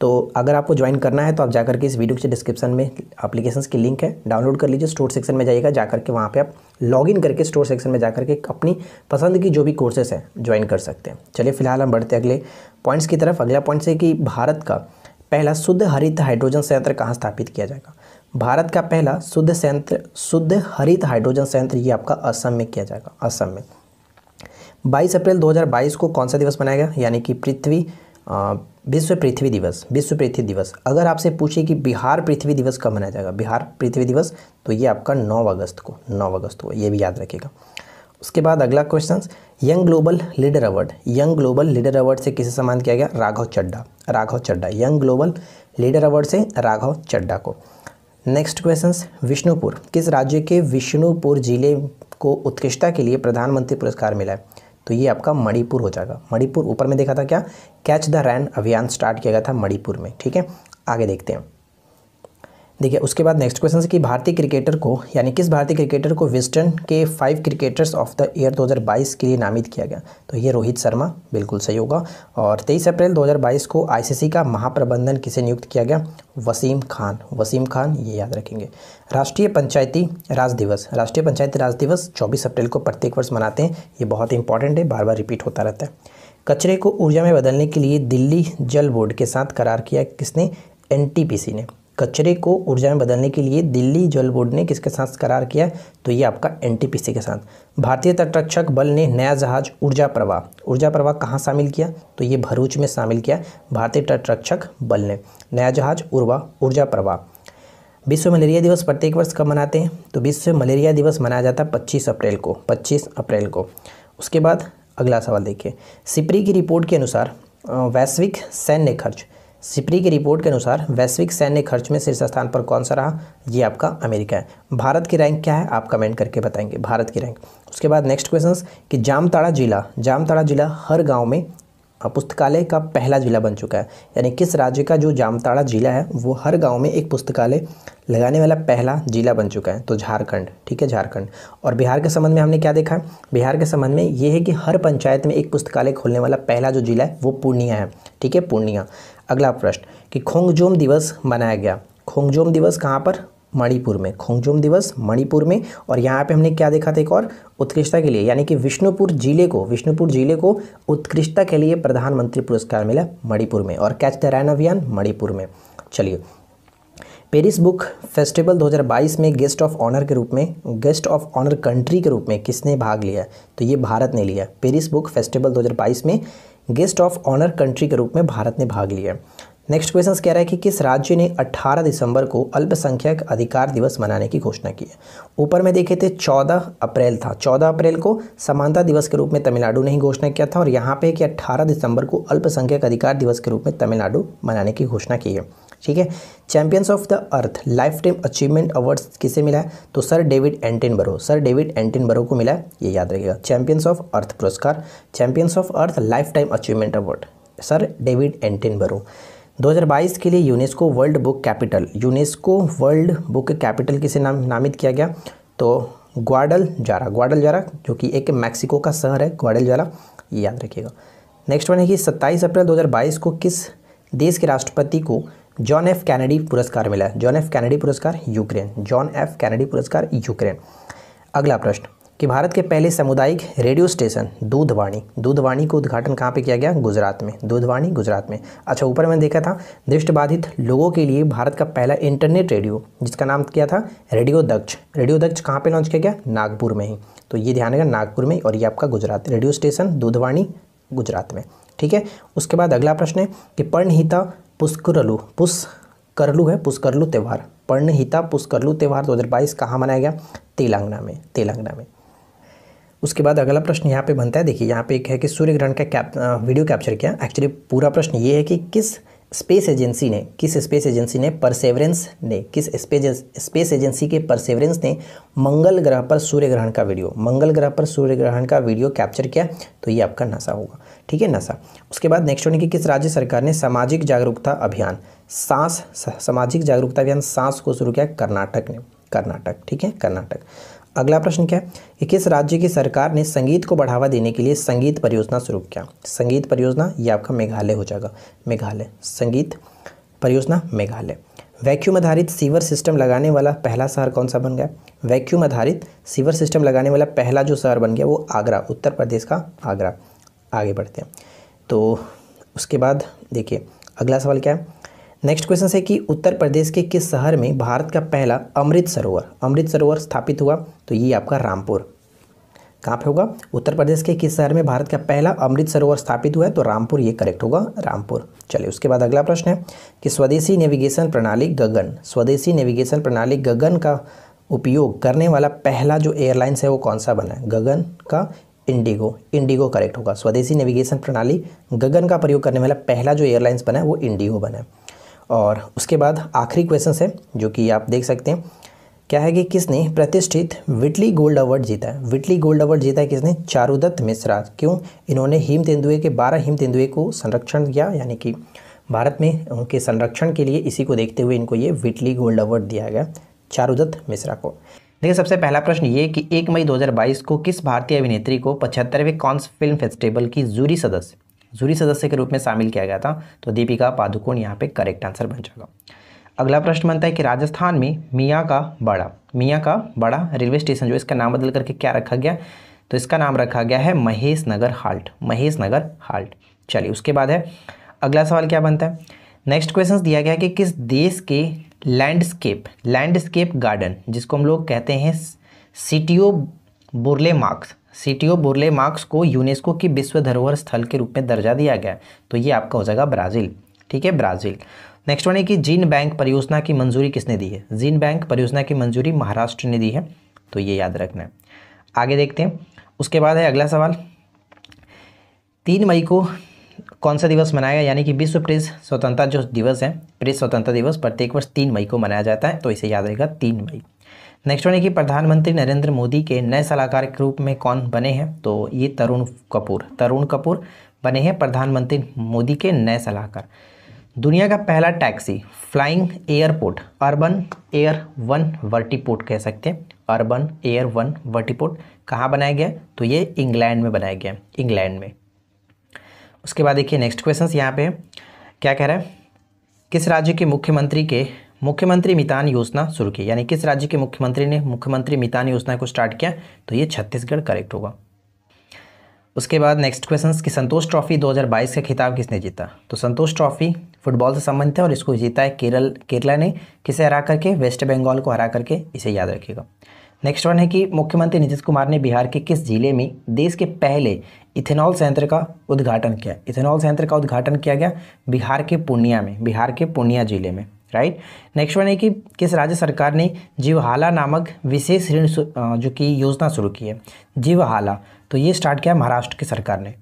तो अगर आपको ज्वाइन करना है तो आप जाकर के इस वीडियो के डिस्क्रिप्शन में अप्लीकेशन की लिंक है डाउनलोड कर लीजिए स्टोर सेक्शन में जाइएगा जाकर के वहाँ पर आप लॉगिन करके स्टोर सेक्शन में जाकर के अपनी पसंद की जो भी कोर्सेस हैं ज्वाइन कर सकते हैं चलिए फिलहाल हम बढ़ते अगले पॉइंट्स की तरफ अगला पॉइंट्स है कि भारत का पहला शुद्ध हरित हाइड्रोजन संयंत्र कहाँ स्थापित किया जाएगा भारत का पहला शुद्ध संयंत्र शुद्ध हरित हाइड्रोजन संयंत्र ये आपका असम में किया जाएगा असम में 22 अप्रैल 2022 को कौन सा दिवस मनाया गया यानी कि पृथ्वी विश्व पृथ्वी दिवस विश्व पृथ्वी दिवस अगर आपसे पूछे कि बिहार पृथ्वी दिवस कब मनाया जाएगा बिहार पृथ्वी दिवस तो ये आपका 9 अगस्त को 9 अगस्त को ये भी याद रखेगा उसके बाद अगला question young global leader award young global leader award से किसे सम्मान किया गया Raghav Chadha Raghav Chadha young global leader award से राघव चड्डा को नेक्स्ट क्वेश्चन विष्णुपुर किस राज्य के विष्णुपुर जिले को उत्कृष्टता के लिए प्रधानमंत्री पुरस्कार मिला है तो ये आपका मणिपुर हो जाएगा मणिपुर ऊपर में देखा था क्या कैच द रैन अभियान स्टार्ट किया गया था मणिपुर में ठीक है आगे देखते हैं देखिए उसके बाद नेक्स्ट क्वेश्चन है कि भारतीय क्रिकेटर को यानी किस भारतीय क्रिकेटर को वेस्टर्न के five cricketers of the year 2022 के लिए नामित किया गया तो ये रोहित शर्मा बिल्कुल सही होगा और 23 अप्रैल 2022 को आईसीसी का महाप्रबंधन किसे नियुक्त किया गया वसीम खान वसीम खान ये याद रखेंगे राष्ट्रीय पंचायती राज दिवस राष्ट्रीय पंचायती राज दिवस चौबीस अप्रैल को प्रत्येक वर्ष मनाते हैं ये बहुत इंपॉर्टेंट है बार बार रिपीट होता रहता है कचरे को ऊर्जा में बदलने के लिए दिल्ली जल बोर्ड के साथ करार किया किसने एन ने कचरे को ऊर्जा में बदलने के लिए दिल्ली जल बोर्ड ने किसके साथ करार किया तो ये आपका एनटीपीसी के साथ भारतीय तटरक्षक बल ने नया जहाज ऊर्जा प्रवाह ऊर्जा प्रवाह कहाँ शामिल किया तो ये भरूच में शामिल किया भारतीय तटरक्षक बल ने नया जहाज उर्वा ऊर्जा प्रवाह विश्व मलेरिया दिवस प्रत्येक वर्ष कब मनाते हैं तो विश्व मलेरिया दिवस मनाया जाता है पच्चीस अप्रैल को पच्चीस अप्रैल को उसके बाद अगला सवाल देखिए सिपरी की रिपोर्ट के अनुसार वैश्विक सैन्य खर्च सिपरी की रिपोर्ट के अनुसार वैश्विक सैन्य खर्च में शीर्ष स्थान पर कौन सा रहा ये आपका अमेरिका है भारत की रैंक क्या है आप कमेंट करके बताएंगे भारत की रैंक उसके बाद नेक्स्ट क्वेश्चन कि जामताड़ा जिला जामताड़ा जिला हर गाँव में पुस्तकालय का पहला जिला बन चुका है यानी किस राज्य का जो जामताड़ा जिला है वो हर गांव में एक पुस्तकालय लगाने वाला पहला जिला बन चुका है तो झारखंड ठीक है झारखंड और बिहार के संबंध में हमने क्या देखा है बिहार के संबंध में ये है कि हर पंचायत में एक पुस्तकालय खोलने वाला पहला जो जिला है वो पूर्णिया है ठीक है पूर्णिया अगला प्रश्न कि खोंगजोम दिवस मनाया गया खोंगजोम दिवस कहाँ पर मणिपुर में खोंगजोम दिवस मणिपुर में और यहाँ पे हमने क्या देखा था एक और उत्कृष्टता के लिए यानी कि विष्णुपुर जिले को विष्णुपुर जिले को उत्कृष्टता के लिए प्रधानमंत्री पुरस्कार मिला मणिपुर में और कैच द रैन अभियान मणिपुर में चलिए पेरिस बुक फेस्टिवल 2022 में गेस्ट ऑफ ऑनर के रूप में गेस्ट ऑफ ऑनर कंट्री के रूप में किसने भाग लिया तो ये भारत ने लिया पेरिस बुक फेस्टिवल 2022 में गेस्ट ऑफ ऑनर कंट्री के रूप में भारत ने भाग लिया नेक्स्ट क्वेश्चन कह रहा है कि किस राज्य ने 18 दिसंबर को अल्पसंख्यक अधिकार दिवस मनाने की घोषणा की है ऊपर में देखे थे 14 अप्रैल था 14 अप्रैल को समानता दिवस के रूप में तमिलनाडु ने ही घोषणा किया था और यहाँ पे कि 18 दिसंबर को अल्पसंख्यक अधिकार दिवस के रूप में तमिलनाडु मनाने की घोषणा की है ठीक है champions of the earth lifetime achievement awards किसे मिला है तो सर डेविड एंटिन बरो सर डेविड एंटिन बरो को मिला है ये याद रखिएगा चैंपियंस ऑफ अर्थ पुरस्कार champions of earth lifetime achievement award sir David Attenborough 2022 के लिए UNESCO world book capital UNESCO world book capital किसे नाम नामित किया गया तो ग्वाडल जारा ग्वाडल जारा जो कि एक मैक्सिको का शहर है ग्वाडल जारा ये याद रखिएगा नेक्स्ट वन है कि 27 अप्रैल 2022 को किस देश के राष्ट्रपति को जॉन एफ कैनेडी पुरस्कार मिला है जॉन एफ कैनेडी पुरस्कार यूक्रेन जॉन एफ कैनेडी पुरस्कार यूक्रेन अगला प्रश्न कि भारत के पहले सामुदायिक रेडियो स्टेशन दूधवाणी दूधवाणी को उद्घाटन कहाँ पे किया गया गुजरात में दूधवाणी गुजरात में अच्छा ऊपर मैंने देखा था दृष्टिबाधित लोगों के लिए भारत का पहला इंटरनेट रेडियो जिसका नाम किया था रेडियो दक्ष रेडियो दक्ष कहाँ पे लॉन्च किया गया नागपुर में ही तो ये ध्यान रखा नागपुर में और ये आपका गुजरात रेडियो स्टेशन दूधवाणी गुजरात में ठीक है उसके बाद अगला प्रश्न है कि पर्णहिता पुष्करलु पुष्करलु है पुष्करलू त्यौहार पर्णहिता पुष्करलू त्यौहार दो हज़ार बाईस कहाँ मनाया गया तेलंगाना में तेलंगाना में उसके बाद अगला प्रश्न यहाँ पे बनता है देखिए यहाँ पे एक है कि सूर्य ग्रहण का कैप वीडियो कैप्चर किया एक्चुअली पूरा प्रश्न ये है कि किस स्पेस एजेंसी ने किस स्पेस एजेंसी ने परसेवरेंस ने किस स्पेस स्पेस एजेंसी के परसेवरेंस ने मंगल ग्रह पर सूर्य ग्रहण का वीडियो मंगल ग्रह पर सूर्य ग्रहण का वीडियो कैप्चर किया तो ये आपका नासा होगा ठीक है नासा उसके बाद नेक्स्ट होने की किस राज्य सरकार ने सामाजिक जागरूकता अभियान सांस सामाजिक जागरूकता अभियान सांस को शुरू किया कर्नाटक ने कर्नाटक ठीक है कर्नाटक अगला प्रश्न क्या है कि किस राज्य की सरकार ने संगीत को बढ़ावा देने के लिए संगीत परियोजना शुरू किया संगीत परियोजना ये आपका मेघालय हो जाएगा मेघालय संगीत परियोजना मेघालय वैक्यूम आधारित सीवर सिस्टम लगाने वाला पहला शहर कौन सा बन गया वैक्यूम आधारित सीवर सिस्टम लगाने वाला पहला जो शहर बन गया वो आगरा उत्तर प्रदेश का आगरा आगे बढ़ते हैं तो उसके बाद देखिए अगला सवाल क्या है नेक्स्ट क्वेश्चन है कि उत्तर प्रदेश के किस शहर में भारत का पहला अमृत सरोवर अमृत सरोवर स्थापित हुआ तो ये आपका रामपुर कहाँ पे होगा उत्तर प्रदेश के किस शहर में भारत का पहला अमृत सरोवर स्थापित हुआ है तो रामपुर ये करेक्ट होगा रामपुर चलिए उसके बाद अगला प्रश्न है कि स्वदेशी नेविगेशन प्रणाली गगन स्वदेशी नेविगेशन प्रणाली गगन का उपयोग करने वाला पहला जो एयरलाइंस है वो कौन सा बना है गगन का इंडिगो इंडिगो करेक्ट होगा स्वदेशी नेविगेशन प्रणाली गगन का प्रयोग करने वाला पहला जो एयरलाइंस बना है वो इंडिगो बना है और उसके बाद आखिरी क्वेश्चन है जो कि आप देख सकते हैं क्या है कि किसने प्रतिष्ठित विटली गोल्ड अवार्ड जीता है विटली गोल्ड अवार्ड जीता है किसने चारुदत्त मिश्रा क्यों इन्होंने हिम तेंदुए के बारह हिम तेंदुए को संरक्षण किया यानी कि भारत में उनके संरक्षण के लिए इसी को देखते हुए इनको ये विटली गोल्ड अवार्ड दिया गया चारुदत्त मिश्रा को देखिए सबसे पहला प्रश्न ये कि एक मई दो को किस भारतीय अभिनेत्री को पचहत्तरवें कॉन्स फिल्म फेस्टिवल की जूरी सदस्य जूरी सदस्य के रूप में शामिल किया गया था तो दीपिका पादुकोण यहाँ पे करेक्ट आंसर बन जाएगा अगला प्रश्न बनता है कि राजस्थान में मियाँ का बड़ा मियाँ का बड़ा रेलवे स्टेशन जो इसका नाम बदल करके क्या रखा गया तो इसका नाम रखा गया है महेश नगर हाल्ट महेश नगर हाल्ट चलिए उसके बाद है अगला सवाल क्या बनता है नेक्स्ट क्वेश्चन दिया गया कि किस देश के लैंडस्केप लैंडस्केप गार्डन जिसको हम लोग कहते हैं Sitio Burle Marx Sitio Burle Marx को यूनेस्को की विश्व धरोहर स्थल के रूप में दर्जा दिया गया तो ये आपका हो जाएगा ब्राज़ील ठीक है ब्राज़ील नेक्स्ट वन है कि जीन बैंक परियोजना की मंजूरी किसने दी है जीन बैंक परियोजना की मंजूरी महाराष्ट्र ने दी है तो ये याद रखना है आगे देखते हैं उसके बाद है अगला सवाल तीन मई को कौन सा दिवस मनाया गया यानी कि विश्व प्रेस स्वतंत्रता जो दिवस है प्रेस स्वतंत्रता दिवस प्रत्येक वर्ष तीन मई को मनाया जाता है तो इसे याद रहेगा तीन मई नेक्स्ट वन है कि प्रधानमंत्री नरेंद्र मोदी के नए सलाहकार के रूप में कौन बने हैं तो ये तरुण कपूर तरुण कपूर बने हैं प्रधानमंत्री मोदी के नए सलाहकार दुनिया का पहला taxi flying airport urban air one vertiport कह सकते हैं अर्बन एयर वन वर्टीपोर्ट कहाँ बनाया गया तो ये इंग्लैंड में बनाया गया इंग्लैंड में उसके बाद देखिए नेक्स्ट क्वेश्चन यहाँ पे क्या कह रहा है किस राज्य के मुख्यमंत्री के मुख्यमंत्री मितान योजना शुरू की यानी किस राज्य के मुख्यमंत्री ने मुख्यमंत्री मितान योजना को स्टार्ट किया तो ये छत्तीसगढ़ करेक्ट होगा उसके बाद नेक्स्ट क्वेश्चन कि संतोष ट्रॉफी 2022 का खिताब किसने जीता तो संतोष ट्रॉफी फुटबॉल से संबंधित है और इसको जीता है केरल केरला ने किसे हरा करके वेस्ट बंगाल को हरा करके इसे याद रखिएगा नेक्स्ट वन है कि मुख्यमंत्री नीतीश कुमार ने बिहार के किस जिले में देश के पहले इथेनॉल संयंत्र का उद्घाटन किया इथेनॉल संयंत्र का उद्घाटन किया गया बिहार के पूर्णिया में बिहार के पूर्णिया जिले में राइट नेक्स्ट वन है कि किस राज्य सरकार ने जीवहाला नामक विशेष ऋण जो कि योजना शुरू की है जीवहाला तो ये स्टार्ट किया महाराष्ट्र की सरकार ने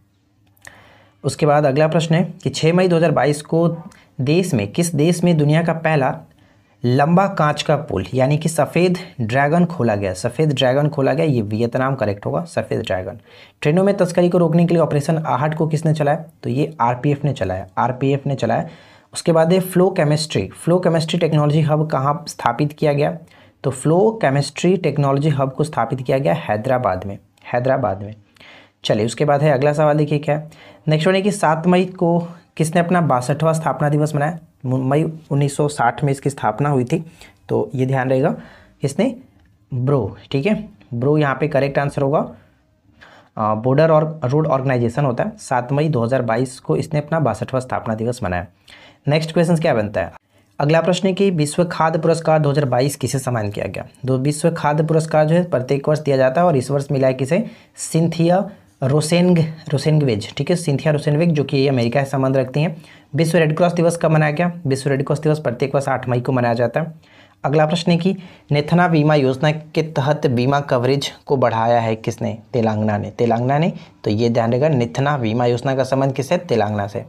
उसके बाद अगला प्रश्न है कि 6 मई 2022 को देश में किस देश में दुनिया का पहला लंबा कांच का पुल यानी कि सफ़ेद ड्रैगन खोला गया सफ़ेद ड्रैगन खोला गया ये वियतनाम करेक्ट होगा सफ़ेद ड्रैगन ट्रेनों में तस्करी को रोकने के लिए ऑपरेशन आहट को किसने चलाया तो ये आरपीएफ ने चलाया आरपीएफ ने चलाया उसके बाद है flow chemistry flow chemistry technology hub कहाँ स्थापित किया गया तो फ्लो केमिस्ट्री टेक्नोलॉजी हब को स्थापित किया गया हैदराबाद में हैदराबाद में चलिए उसके बाद है अगला सवाल देखिए क्या नेक्स्ट वन है कि सात मई को किसने अपना बासठवा स्थापना दिवस मनाया मई 1960 में इसकी स्थापना हुई थी तो ये ध्यान रहेगा किसने ब्रो ठीक है ब्रो यहाँ पे करेक्ट आंसर होगा बॉर्डर और रोड ऑर्गेनाइजेशन होता है सात मई 2022 को इसने अपना बासठवा स्थापना दिवस मनाया नेक्स्ट क्वेश्चन क्या बनता है अगला प्रश्न है कि विश्व खाद्य पुरस्कार 2022 किसे सम्मान किया गया तो विश्व खाद्य पुरस्कार जो है प्रत्येक वर्ष दिया जाता है और इस वर्ष मिला है किसे सिंथिया रोसेनग रोसेंगवेज ठीक है सिंथिया रोसेनवेज जो कि अमेरिका से संबंध रखती हैं विश्व रेड क्रॉस दिवस कब मनाया गया विश्व रेड क्रॉस दिवस प्रत्येक वर्ष आठ मई को मनाया जाता है अगला प्रश्न है कि नेथना बीमा योजना के तहत बीमा कवरेज को बढ़ाया है किसने तेलंगाना ने तेलंगाना ने तो ये ध्यान रखेगा नेथना बीमा योजना का संबंध किससे तेलंगाना से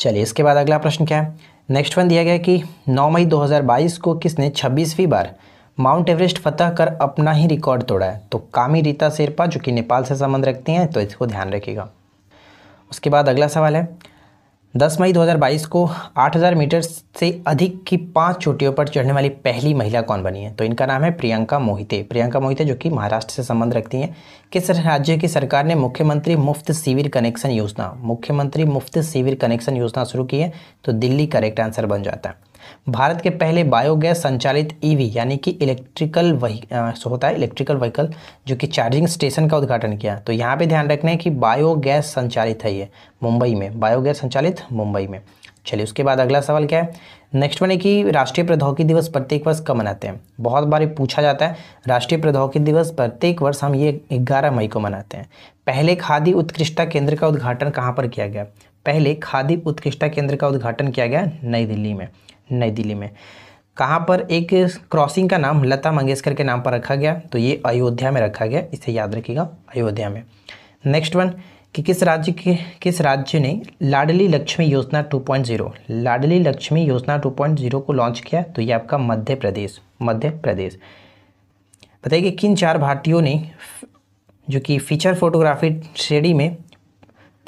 चलिए इसके बाद अगला प्रश्न क्या है नेक्स्ट वन दिया गया कि 9 मई 2022 को किसने 26वीं बार माउंट एवरेस्ट फतह कर अपना ही रिकॉर्ड तोड़ा है तो कामी रीता शेरपा जो कि नेपाल से संबंध रखती हैं तो इसको ध्यान रखिएगा उसके बाद अगला सवाल है 10 मई 2022 को 8000 मीटर से अधिक की पांच चोटियों पर चढ़ने वाली पहली महिला कौन बनी है तो इनका नाम है प्रियंका मोहिते प्रियंका मोहिते जो कि महाराष्ट्र से संबंध रखती हैं किस राज्य की सरकार ने मुख्यमंत्री मुफ्त शिविर कनेक्शन योजना मुख्यमंत्री मुफ्त शिविर कनेक्शन योजना शुरू की है तो दिल्ली करेक्ट आंसर बन जाता है भारत के पहले बायोगैस संचालित ईवी e यानी कि इलेक्ट्रिकल वही होता है इलेक्ट्रिकल व्हीकल जो कि चार्जिंग स्टेशन का उद्घाटन किया तो यहाँ पे ध्यान रखना है कि बायोगैस संचालित है ये मुंबई में बायोगैस संचालित मुंबई में चलिए उसके बाद अगला सवाल क्या है नेक्स्ट वन है कि राष्ट्रीय प्रौद्योगिकी दिवस प्रत्येक वर्ष कब मनाते हैं बहुत बार पूछा जाता है राष्ट्रीय प्रौद्योगिकी दिवस प्रत्येक वर्ष हम ये ग्यारह मई को मनाते हैं पहले खादी उत्कृष्टता केंद्र का उद्घाटन कहाँ पर किया गया पहले खादी उत्कृष्टता केंद्र का उद्घाटन किया गया नई दिल्ली में नई दिल्ली में कहाँ पर एक क्रॉसिंग का नाम लता मंगेशकर के नाम पर रखा गया तो ये अयोध्या में रखा गया इसे याद रखिएगा अयोध्या में नेक्स्ट वन कि किस राज्य के किस राज्य ने लाडली लक्ष्मी योजना 2.0 लाडली लक्ष्मी योजना 2.0 को लॉन्च किया तो ये आपका मध्य प्रदेश मध्य प्रदेश बताइए कि किन चार भारतीयों ने जो कि फीचर फोटोग्राफी श्रेणी में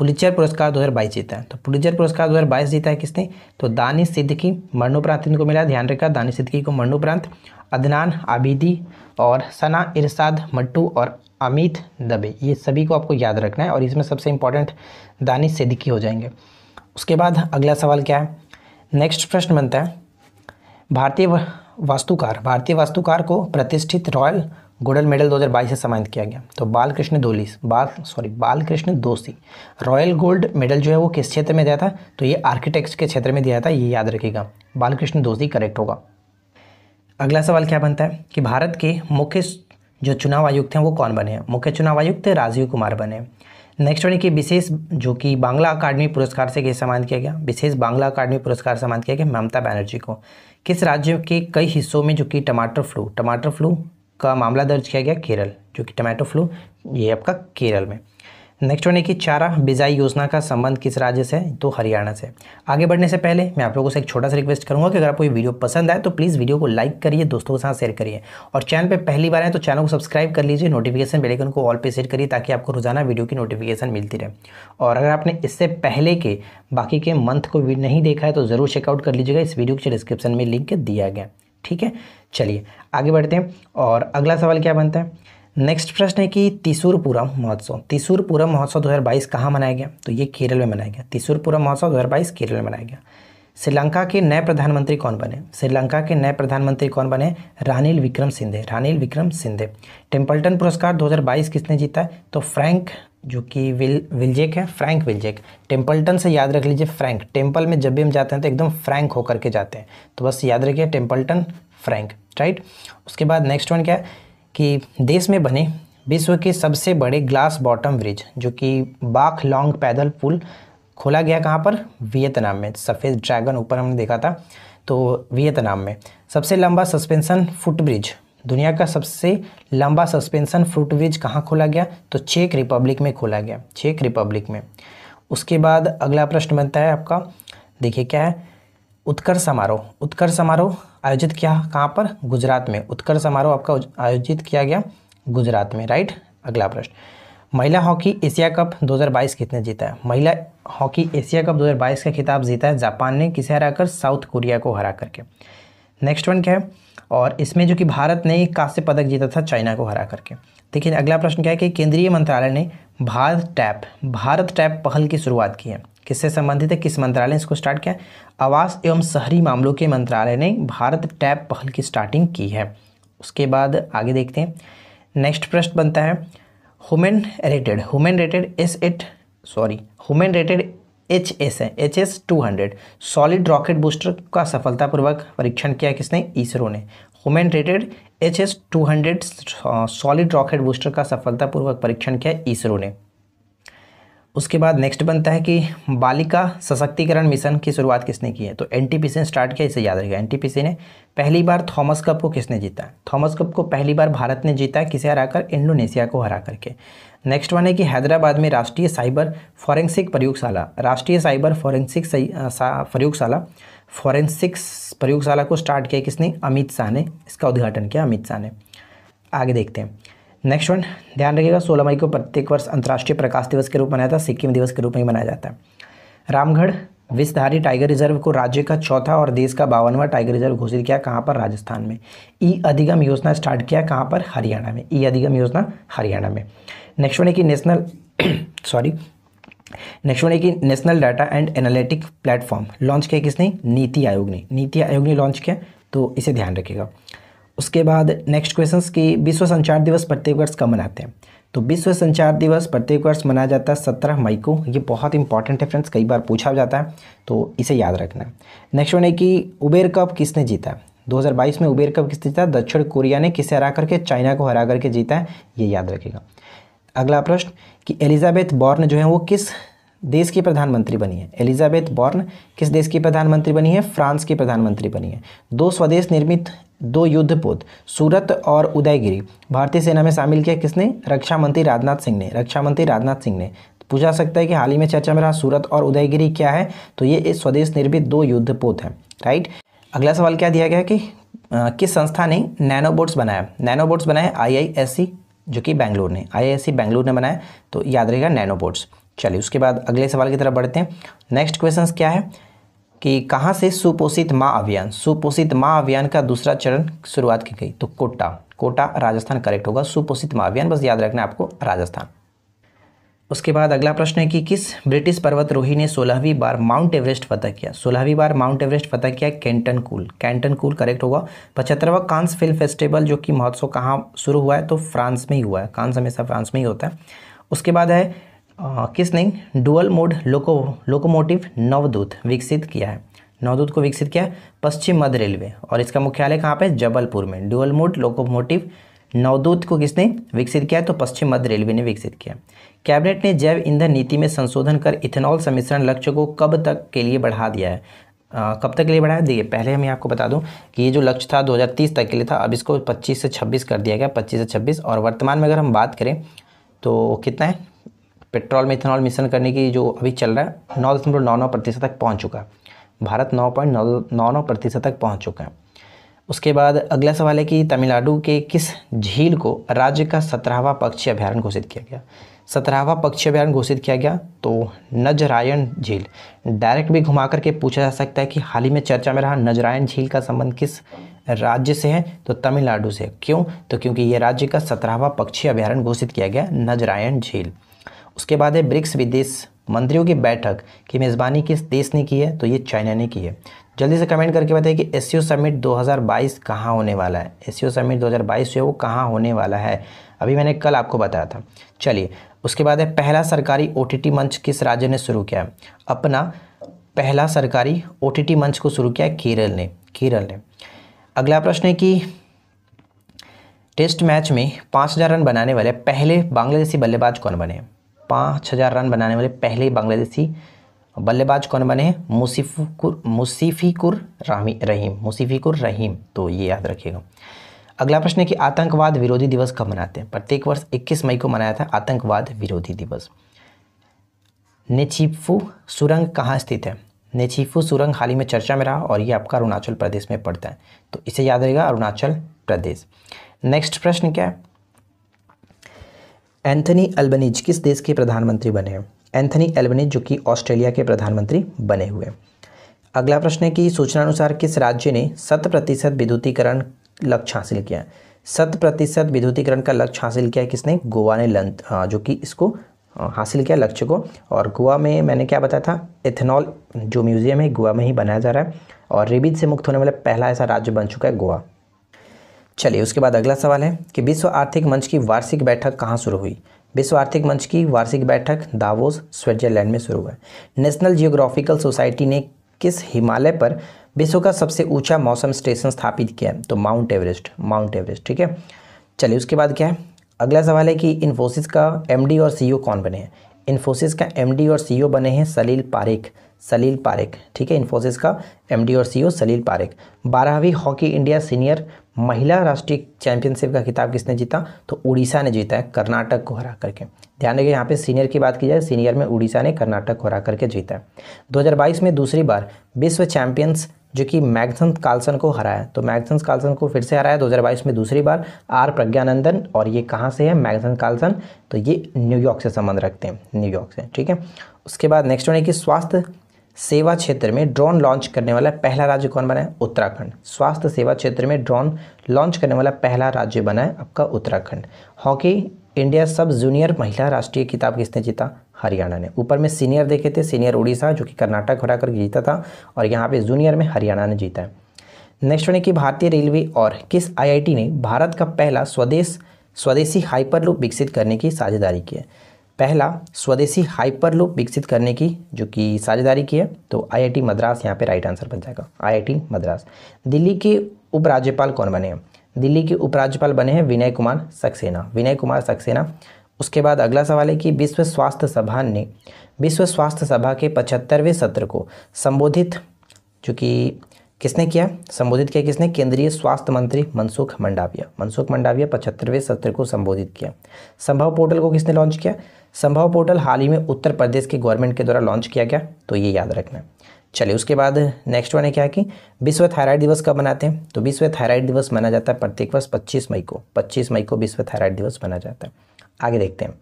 पुलिचर पुरस्कार 2022 जीता है तो पुलिचर पुरस्कार 2022 जीता है किसने तो दानिश सिद्दकी मरणोपरांत इनको मिला ध्यान रखा दानिश सिद्दकी को मरणोपरांत अदनान आबिदी और सना इरसाद मट्टू और अमित दबे ये सभी को आपको याद रखना है और इसमें सबसे इंपॉर्टेंट दानिश सिद्दकी हो जाएंगे उसके बाद अगला सवाल क्या है नेक्स्ट प्रश्न बनता है भारतीय वास्तुकार भारतीय वास्तुकार को प्रतिष्ठित रॉयल गोल्डन मेडल 2022 से सम्मानित किया गया तो बालकृष्ण धोली बाल सॉरी बालकृष्ण दोषी रॉयल गोल्ड मेडल जो है वो किस क्षेत्र में दिया था तो ये आर्किटेक्ट के क्षेत्र में दिया था ये याद रखेगा बालकृष्ण दोषी करेक्ट होगा अगला सवाल क्या बनता है कि भारत के मुख्य जो चुनाव आयुक्त हैं वो कौन बने हैं मुख्य चुनाव आयुक्त राजीव कुमार बने नेक्स्ट वन की विशेष जो कि बांग्ला अकादमी पुरस्कार से सम्मानित किया गया विशेष बांग्ला अकादमी पुरस्कार सम्मानित किया गया ममता बनर्जी को किस राज्य के कई हिस्सों में जो कि टमाटर फ्लू टमाटर फ्लू का मामला दर्ज किया गया केरल जो कि टमाटो फ्लू ये आपका केरल में नेक्स्ट होने की चारा बिजाई योजना का संबंध किस राज्य से तो हरियाणा से आगे बढ़ने से पहले मैं आप लोगों से एक छोटा सा रिक्वेस्ट करूंगा कि अगर आपको ये वीडियो पसंद आए तो प्लीज़ वीडियो को लाइक करिए दोस्तों के साथ शेयर करिए और चैनल पे पहली बार आए तो चैनल को सब्सक्राइब कर लीजिए नोटिफिकेशन बेलेकन को ऑल पे सेट करिए ताकि आपको रोजाना वीडियो की नोटिफिकेशन मिलती रहे और अगर आपने इससे पहले के बाकी के मंथ को नहीं देखा है तो ज़रूर चेकआउट कर लीजिएगा इस वीडियो के डिस्क्रिप्शन में लिंक दिया गया ठीक है चलिए आगे बढ़ते हैं और अगला सवाल क्या बनता है नेक्स्ट प्रश्न है कि त्रिशूरपुरम महोत्सव त्रिशूरपुरम महोत्सव 2022 कहाँ मनाया गया तो ये केरल में मनाया गया त्रिशूरपुरम महोत्सव 2022 केरल में मनाया गया श्रीलंका के नए प्रधानमंत्री कौन बने श्रीलंका के नए प्रधानमंत्री कौन बने Ranil Wickremesinghe Ranil Wickremesinghe Templeton पुरस्कार 2022 किसने जीता तो फ्रैंक जो कि विल विलजेक है फ्रैंक विलजेक टेम्पल्टन से याद रख लीजिए फ्रैंक टेम्पल में जब भी हम जाते हैं तो एकदम फ्रैंक होकर के जाते हैं तो बस याद रखिए टेम्पल्टन फ्रैंक राइट उसके बाद नेक्स्ट वन क्या है कि देश में बने विश्व के सबसे बड़े ग्लास बॉटम ब्रिज जो कि बाख लॉन्ग पैदल पुल खोला गया कहाँ पर वियतनाम में सफ़ेद ड्रैगन ऊपर हमने देखा था तो वियतनाम में सबसे लंबा सस्पेंशन फुटब्रिज दुनिया का सबसे लंबा सस्पेंशन फुटब्रिज कहाँ खोला गया तो चेक रिपब्लिक में खोला गया चेक रिपब्लिक में उसके बाद अगला प्रश्न बनता है आपका देखिए क्या है उत्कर्ष समारोह उत्कर्ष समारोह आयोजित किया कहाँ पर गुजरात में उत्कर्ष समारोह आपका आयोजित किया गया गुजरात में राइट अगला प्रश्न महिला हॉकी एशिया कप 2022 कितने जीता है महिला हॉकी एशिया कप 2022 का खिताब जीता है जापान ने किसे हराकर साउथ कोरिया को हरा करके नेक्स्ट वन क्या है और इसमें जो कि भारत ने कांस्य पदक जीता था चाइना को हरा करके देखिए अगला प्रश्न क्या है कि केंद्रीय मंत्रालय ने भारत टैप भारत टैप पहल की शुरुआत की है किससे संबंधित है किस मंत्रालय ने इसको स्टार्ट किया आवास एवं शहरी मामलों के मंत्रालय ने भारत टैप पहल की स्टार्टिंग की है उसके बाद आगे देखते हैं नेक्स्ट प्रश्न बनता है human rated human rated S eight sorry human rated H S है H S two hundred solid rocket booster का सफलतापूर्वक परीक्षण किया किसने इसरो ने human rated H S two hundred solid rocket booster का सफलतापूर्वक परीक्षण किया इसरो ने उसके बाद नेक्स्ट बनता है कि बालिका सशक्तिकरण मिशन की शुरुआत किसने की है तो एन टी ने स्टार्ट किया इसे याद रखिए एन टी ने पहली बार थॉमस कप को किसने जीता है थॉमस कप को पहली बार भारत ने जीता है किसे हराकर इंडोनेशिया को हरा करके नेक्स्ट वन है कि हैदराबाद में राष्ट्रीय साइबर फॉरेंसिक प्रयोगशाला राष्ट्रीय साइबर फॉरेंसिक प्रयोगशाला फॉरेंसिक्स प्रयोगशाला को स्टार्ट किया किसने अमित शाह ने इसका उद्घाटन किया अमित शाह ने आगे देखते हैं नेक्स्ट वन ध्यान रखिएगा सोलह मई को प्रत्येक वर्ष अंतर्राष्ट्रीय प्रकाश दिवस के रूप में मनाया था सिक्किम दिवस के रूप में मनाया जाता है रामगढ़ विषधारी टाइगर रिजर्व को राज्य का चौथा और देश का बावनवा टाइगर रिजर्व घोषित किया कहाँ पर राजस्थान में ई अधिगम योजना स्टार्ट किया कहाँ पर हरियाणा में ई अधिगम योजना हरियाणा में नेक्स्ट वन है कि नेशनल सॉरी नेक्स्ट वन है कि national data and analytic platform launch किया किसने नीति आयोग ने नीति आयोग ने लॉन्च किया तो इसे ध्यान रखिएगा उसके बाद नेक्स्ट क्वेश्चन की विश्व संचार दिवस प्रत्येक वर्ष कब मनाते हैं तो विश्व संचार दिवस प्रत्येक वर्ष मनाया जाता है सत्रह मई को ये बहुत इंपॉर्टेंट है फ्रेंड्स कई बार पूछा जाता है तो इसे याद रखना है नेक्स्ट वन है कि उबेर कप किसने जीता 2022 में उबेर कप किसने जीता दक्षिण कोरिया ने किसे हरा करके चाइना को हरा करके जीता है ये याद रखेगा अगला प्रश्न कि एलिजाबेथ बॉर्न जो है वो किस देश की प्रधानमंत्री बनी है एलिजाबेथ बॉर्न किस देश की प्रधानमंत्री बनी है फ्रांस की प्रधानमंत्री बनी है दो स्वदेश निर्मित दो युद्धपोत सूरत और उदयगिरी भारतीय सेना में शामिल किया किसने रक्षा मंत्री राजनाथ सिंह ने रक्षा मंत्री राजनाथ सिंह ने पूछा सकता है कि हाल ही में चर्चा में रहा सूरत और उदयगिरी क्या है तो ये स्वदेश निर्मित दो युद्धपोत हैं राइट अगला सवाल क्या दिया गया कि आ, किस संस्था ने नैनोबोट्स बनाया नैनोबोट्स बनाया आई जो कि बैंगलोर ने आई बैंगलोर ने बनाया तो याद रहेगा नैनोबोट्स चलिए उसके बाद अगले सवाल की तरफ बढ़ते हैं नेक्स्ट क्वेश्चन क्या है कि कहाँ से सुपोषित माँ अभियान सुपोषित माँ अभियान का दूसरा चरण शुरुआत की गई तो कोटा कोटा राजस्थान करेक्ट होगा सुपोषित माँ अभियान बस याद रखना आपको राजस्थान उसके बाद अगला प्रश्न है कि किस ब्रिटिश पर्वतरोही ने सोलहवीं बार माउंट एवरेस्ट फतह किया सोलहवीं बार माउंट एवरेस्ट फतह किया Kenton Cool Kenton Cool correct होगा पचहत्तरवा कांस फिल्म फेस्टिवल जो कि महोत्सव कहाँ शुरू हुआ है तो फ्रांस में ही हुआ है कांस हमेशा फ्रांस में ही होता है उसके बाद है किसने dual mode loco locomotive Navdoot विकसित किया है नवदूत को विकसित किया पश्चिम मध्य रेलवे और इसका मुख्यालय कहाँ पे जबलपुर में डुअल मोड लोकोमोटिव नवदूत को किसने विकसित किया तो पश्चिम मध्य रेलवे ने विकसित किया कैबिनेट ने जैव ईंधन नीति में संशोधन कर इथेनॉल सम्मिश्रण लक्ष्य को कब तक के लिए बढ़ा दिया है आ, कब तक के लिए बढ़ाया देखिए पहले हम आपको बता दूं कि ये जो लक्ष्य था 2030 तक के लिए था अब इसको 25 से 26 कर दिया गया 25 से 26 और वर्तमान में अगर हम बात करें तो कितना है पेट्रोल में इथेनॉल करने की जो अभी चल रहा है नौ दशमलव नौ नौ प्रतिशत तक पहुँच चुका है भारत नौ पॉइंट नौ नौ नौ प्रतिशत तक पहुँच चुका है उसके बाद अगला सवाल है कि तमिलनाडु के किस झील को राज्य का सत्रहवा पक्षी अभ्यारण घोषित किया गया सत्रहवा पक्षी अभ्यारण घोषित किया गया तो नजरायन झील डायरेक्ट भी घुमा करके पूछा जा सकता है कि हाल ही में चर्चा में रहा नजरायन झील का संबंध किस राज्य से है तो तमिलनाडु से क्यों तो क्योंकि ये राज्य का सत्रहवा पक्षी अभ्यारण घोषित किया गया नजरायन झील उसके बाद है ब्रिक्स विदेश मंत्रियों की बैठक की मेज़बानी किस देश ने की है तो ये चाइना ने की है जल्दी से कमेंट करके बताइए कि एस समिट 2022 कहाँ होने वाला है एस समिट 2022 जो है वो कहाँ होने वाला है अभी मैंने कल आपको बताया था चलिए उसके बाद है पहला सरकारी ओ मंच किस राज्य ने शुरू किया है अपना पहला सरकारी ओ मंच को शुरू किया है केरल ने केरल ने अगला प्रश्न है कि टेस्ट मैच में पाँच हज़ार रन बनाने वाले पहले बांग्लादेशी बल्लेबाज कौन बने पाँच हज़ार रन बनाने वाले पहले बांग्लादेशी बल्लेबाज कौन बने मुसीफुर मुसीफिकुर रामी रहीम मुसीफिकुर रहीम तो ये याद रखिएगा अगला प्रश्न है कि आतंकवाद विरोधी दिवस कब मनाते हैं प्रत्येक वर्ष इक्कीस मई को मनाया था आतंकवाद विरोधी दिवस नेचिफू सुरंग कहाँ स्थित है नेचिफू सुरंग हाल ही में चर्चा में रहा और ये आपका अरुणाचल प्रदेश में पड़ता है तो इसे याद रहेगा अरुणाचल प्रदेश नेक्स्ट प्रश्न क्या है एंथनी एल्बनीज किस देश के प्रधानमंत्री बने हैं एंथनी एल्बनीज जो कि ऑस्ट्रेलिया के प्रधानमंत्री बने हुए अगला प्रश्न है कि अनुसार किस राज्य ने शत प्रतिशत विद्युतीकरण लक्ष्य हासिल किया शत प्रतिशत विद्युतीकरण का लक्ष्य हासिल किया किसने गोवा ने लंत जो कि इसको हासिल किया लक्ष्य को और गोवा में मैंने क्या बताया था एथेनॉल जो म्यूज़ियम है गोवा में ही बनाया जा रहा है और रेबीज से मुक्त होने वाला पहला ऐसा राज्य बन चुका है गोवा चलिए उसके बाद अगला सवाल है कि विश्व आर्थिक मंच की वार्षिक बैठक कहाँ शुरू हुई विश्व आर्थिक मंच की वार्षिक बैठक दावोस स्विट्जरलैंड में शुरू हुआ नेशनल जियोग्राफिकल सोसाइटी ने किस हिमालय पर विश्व का सबसे ऊंचा मौसम स्टेशन स्थापित किया है तो माउंट एवरेस्ट माउंट एवरेस्ट ठीक है चलिए उसके बाद क्या है अगला सवाल है कि इन्फोसिस का एम और सी कौन बने हैं इन्फोसिस का एम और सी बने हैं सलील पारेख सलील पारेख ठीक है इन्फोसिस का एमडी और सीईओ सलील पारेख बारहवीं हॉकी इंडिया सीनियर महिला राष्ट्रीय चैंपियनशिप का खिताब किसने जीता तो उड़ीसा ने जीता है कर्नाटक को हरा करके ध्यान रखिए यहाँ पे सीनियर की बात की जाए सीनियर में उड़ीसा ने कर्नाटक को हरा करके जीता है 2022 में दूसरी बार विश्व चैंपियंस जो कि मैगसन कार्लसन को हराया तो मैगसन कार्लसन को फिर से हराया दो में दूसरी बार आर प्रज्ञानंदन और ये कहाँ से है मैगसन कार्लसन तो ये न्यूयॉर्क से संबंध रखते हैं न्यूयॉर्क से ठीक है उसके बाद नेक्स्ट होने की स्वास्थ्य सेवा क्षेत्र में ड्रोन लॉन्च करने वाला पहला राज्य कौन बना है उत्तराखंड स्वास्थ्य सेवा क्षेत्र में ड्रोन लॉन्च करने वाला पहला राज्य बना है आपका Uttarakhand hockey India sub junior महिला राष्ट्रीय किताब किसने जीता हरियाणा ने ऊपर में सीनियर देखे थे सीनियर उड़ीसा जो कि कर्नाटक हरा कर जीता था और यहाँ पे जूनियर में हरियाणा ने जीता है नेक्स्ट होने की भारतीय रेलवे और किस आईआईटी ने भारत का पहला स्वदेश स्वदेशी हाइपरलूप विकसित करने की साझेदारी की है पहला स्वदेशी हाइपरलूप विकसित करने की जो कि साझेदारी की है तो आईआईटी मद्रास यहाँ पे राइट आंसर बन जाएगा आईआईटी मद्रास दिल्ली के उपराज्यपाल कौन बने हैं दिल्ली के उपराज्यपाल बने हैं विनय कुमार सक्सेना विनय कुमार सक्सेना उसके बाद अगला सवाल है कि विश्व स्वास्थ्य सभा ने विश्व स्वास्थ्य सभा के पचहत्तरवें सत्र को संबोधित जो कि किसने किया संबोधित किया किसने केंद्रीय स्वास्थ्य मंत्री मनसुख मंडाविया मनसुख मंडाविया पचहत्तरवें सत्र को संबोधित किया संभव पोर्टल को किसने लॉन्च किया संभव पोर्टल हाल ही में उत्तर प्रदेश के गवर्नमेंट के द्वारा लॉन्च किया गया तो ये याद रखना चलिए उसके बाद नेक्स्ट वन है क्या है कि विश्व थायराइड दिवस कब मनाते हैं तो विश्व थायराइड दिवस मनाया जाता है प्रत्येक वर्ष पच्चीस मई को पच्चीस मई को विश्व थायराइड दिवस मनाया जाता है आगे देखते हैं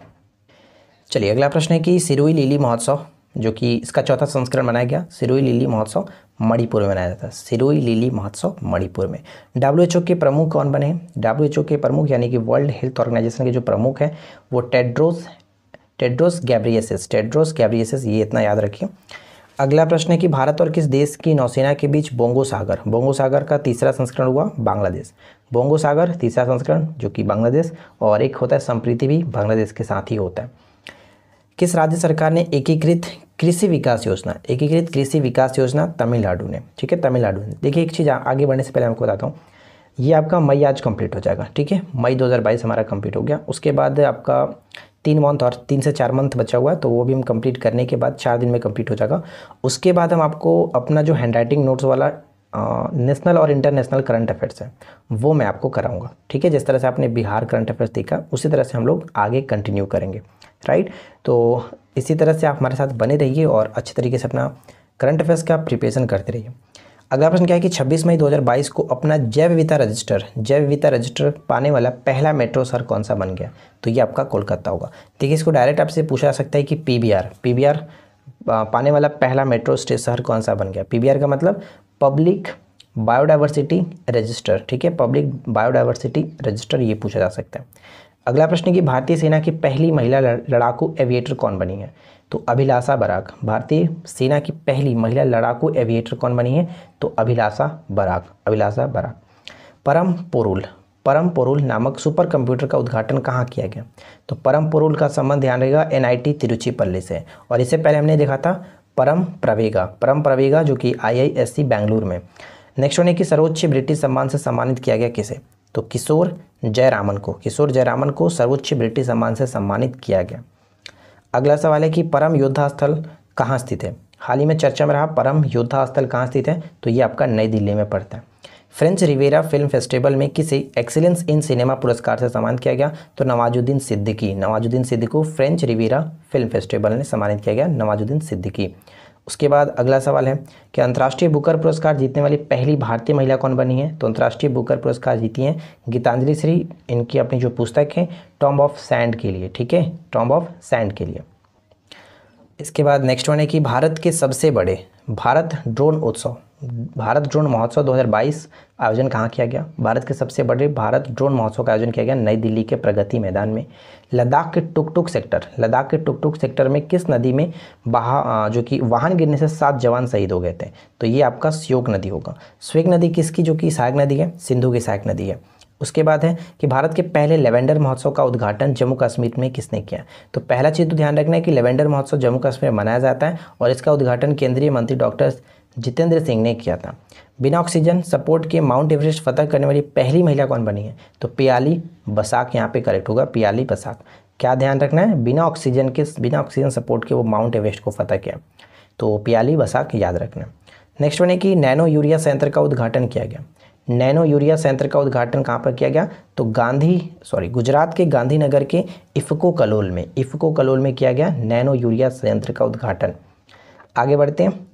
चलिए अगला प्रश्न है कि सिरोई लीली महोत्सव जो कि इसका चौथा संस्करण मनाया गया सिरोई लीली महोत्सव मणिपुर में मनाया जाता है सिरोई लीली महोत्सव मणिपुर में डब्ल्यू के प्रमुख कौन बने डब्ल्यू के प्रमुख यानी कि वर्ल्ड हेल्थ ऑर्गेनाइजेशन के जो प्रमुख हैं वो Tedros Tedros Ghebreyesus Tedros Ghebreyesus ये इतना याद रखिए अगला प्रश्न है कि भारत और किस देश की नौसेना के बीच बोंगो सागर बोंगो सागर का तीसरा संस्करण हुआ बांग्लादेश बोंगो सागर तीसरा संस्करण जो कि बांग्लादेश और एक होता है संप्रीति भी बांग्लादेश के साथ ही होता है किस राज्य सरकार ने एकीकृत कृषि विकास योजना एकीकृत कृषि विकास योजना तमिलनाडु ने ठीक है तमिलनाडु ने देखिए एक चीज़ आगे बढ़ने से पहले आपको बताता हूँ ये आपका मई आज कंप्लीट हो जाएगा ठीक है मई 2022 हमारा कंप्लीट हो गया उसके बाद आपका तीन मंथ और तीन से चार मंथ बचा हुआ है तो वो भी हम कंप्लीट करने के बाद चार दिन में कंप्लीट हो जाएगा उसके बाद हम आपको अपना जो हैंड राइटिंग नोट्स वाला नेशनल और इंटरनेशनल करंट अफेयर्स है वो मैं आपको कराऊंगा ठीक है जिस तरह से आपने बिहार करंट अफेयर्स देखा उसी तरह से हम लोग आगे कंटिन्यू करेंगे राइट तो इसी तरह से आप हमारे साथ बने रहिए और अच्छे तरीके से अपना करंट अफेयर्स का प्रिपरेशन करते रहिए अगला प्रश्न क्या है कि 26 मई 2022 को अपना जैव विता रजिस्टर जैव विता रजिस्टर पाने वाला पहला मेट्रो शहर कौन सा बन गया तो ये आपका कोलकाता होगा देखिए इसको डायरेक्ट आपसे पूछा जा सकता है कि पीबीआर पीबीआर पाने वाला पहला मेट्रो शहर कौन सा बन गया पीबीआर का मतलब पब्लिक बायोडाइवर्सिटी रजिस्टर ठीक है पब्लिक बायोडाइवर्सिटी रजिस्टर ये पूछा जा सकता है अगला प्रश्न कि भारतीय सेना की पहली महिला लड़ाकू एविएटर कौन बनी है तो अभिलाषा बराक भारतीय सेना की पहली महिला लड़ाकू एविएटर कौन बनी है तो अभिलाषा बराक अभिलाषा बराक परम पोरुल परम पोरुल नामक सुपर कंप्यूटर का उद्घाटन कहाँ किया गया तो परम पोरुल का संबंध ध्यान रहेगा एन आई टी तिरुचिपल्ली से और इससे पहले हमने देखा था परम प्रवेगा परम प्रवेगा जो कि आई आई एस सी बेंगलुरु में नेक्स्ट होने की सर्वोच्च ब्रिटिश सम्मान से सम्मानित किया गया किसे तो किशोर जयरामन को किशोर जयरामन को सर्वोच्च ब्रिटिश सम्मान से सम्मानित किया गया अगला सवाल है कि परम योद्धा स्थल कहाँ स्थित है हाल ही में चर्चा में रहा परम योद्धा स्थल कहाँ स्थित है तो ये आपका नई दिल्ली में पड़ता है फ्रेंच रिवेरा फिल्म फेस्टिवल में किसी एक्सीलेंस इन सिनेमा पुरस्कार से सम्मानित किया गया तो नवाजुद्दीन सिद्दीकी नवाजुद्दीन सिद्दीकी को फ्रेंच रिवेरा फिल्म फेस्टिवल ने सम्मानित किया गया नवाजुद्दीन सिद्दीकी उसके बाद अगला सवाल है कि अंतर्राष्ट्रीय बुकर पुरस्कार जीतने वाली पहली भारतीय महिला कौन बनी है तो अंतर्राष्ट्रीय बुकर पुरस्कार जीती हैं गीतांजलि श्री इनकी अपनी जो पुस्तक है टॉम्ब ऑफ सैंड के लिए ठीक है टॉम्ब ऑफ सैंड के लिए इसके बाद नेक्स्ट वन है कि भारत के सबसे बड़े भारत ड्रोन उत्सव भारत ड्रोन महोत्सव 2022 आयोजन कहाँ किया गया भारत के सबसे बड़े भारत ड्रोन महोत्सव का आयोजन किया गया नई दिल्ली के प्रगति मैदान में लद्दाख के टुक टुक सेक्टर लद्दाख के टुक टुक सेक्टर में किस नदी में बहा जो कि वाहन गिरने से सात जवान शहीद हो गए थे तो ये आपका स्योग नदी होगा स्वेग नदी किसकी जो कि सहायक नदी है सिंधु की सहायक नदी है उसके बाद है कि भारत के पहले लेवेंडर महोत्सव का उद्घाटन जम्मू कश्मीर में किसने किया तो पहला चीज़ तो ध्यान रखना है कि लेवेंडर महोत्सव जम्मू कश्मीर में मनाया जाता है और इसका उद्घाटन केंद्रीय मंत्री डॉक्टर जितेंद्र सिंह ने किया था बिना ऑक्सीजन सपोर्ट के माउंट एवरेस्ट फतह करने वाली पहली महिला कौन बनी है तो पियाली बसाक यहाँ पे करेक्ट होगा पियाली बसाक क्या ध्यान रखना है बिना ऑक्सीजन के बिना ऑक्सीजन सपोर्ट के वो माउंट एवरेस्ट को फतह किया तो पियाली बसाक याद रखना नेक्स्ट वन है कि नैनो यूरिया संयंत्र का उद्घाटन किया गया नैनो यूरिया संयंत्र का उद्घाटन कहाँ पर किया गया तो गांधी सॉरी गुजरात के गांधीनगर के इफको कलोल में इफको कलोल में किया गया नैनो यूरिया संयंत्र का उद्घाटन आगे बढ़ते हैं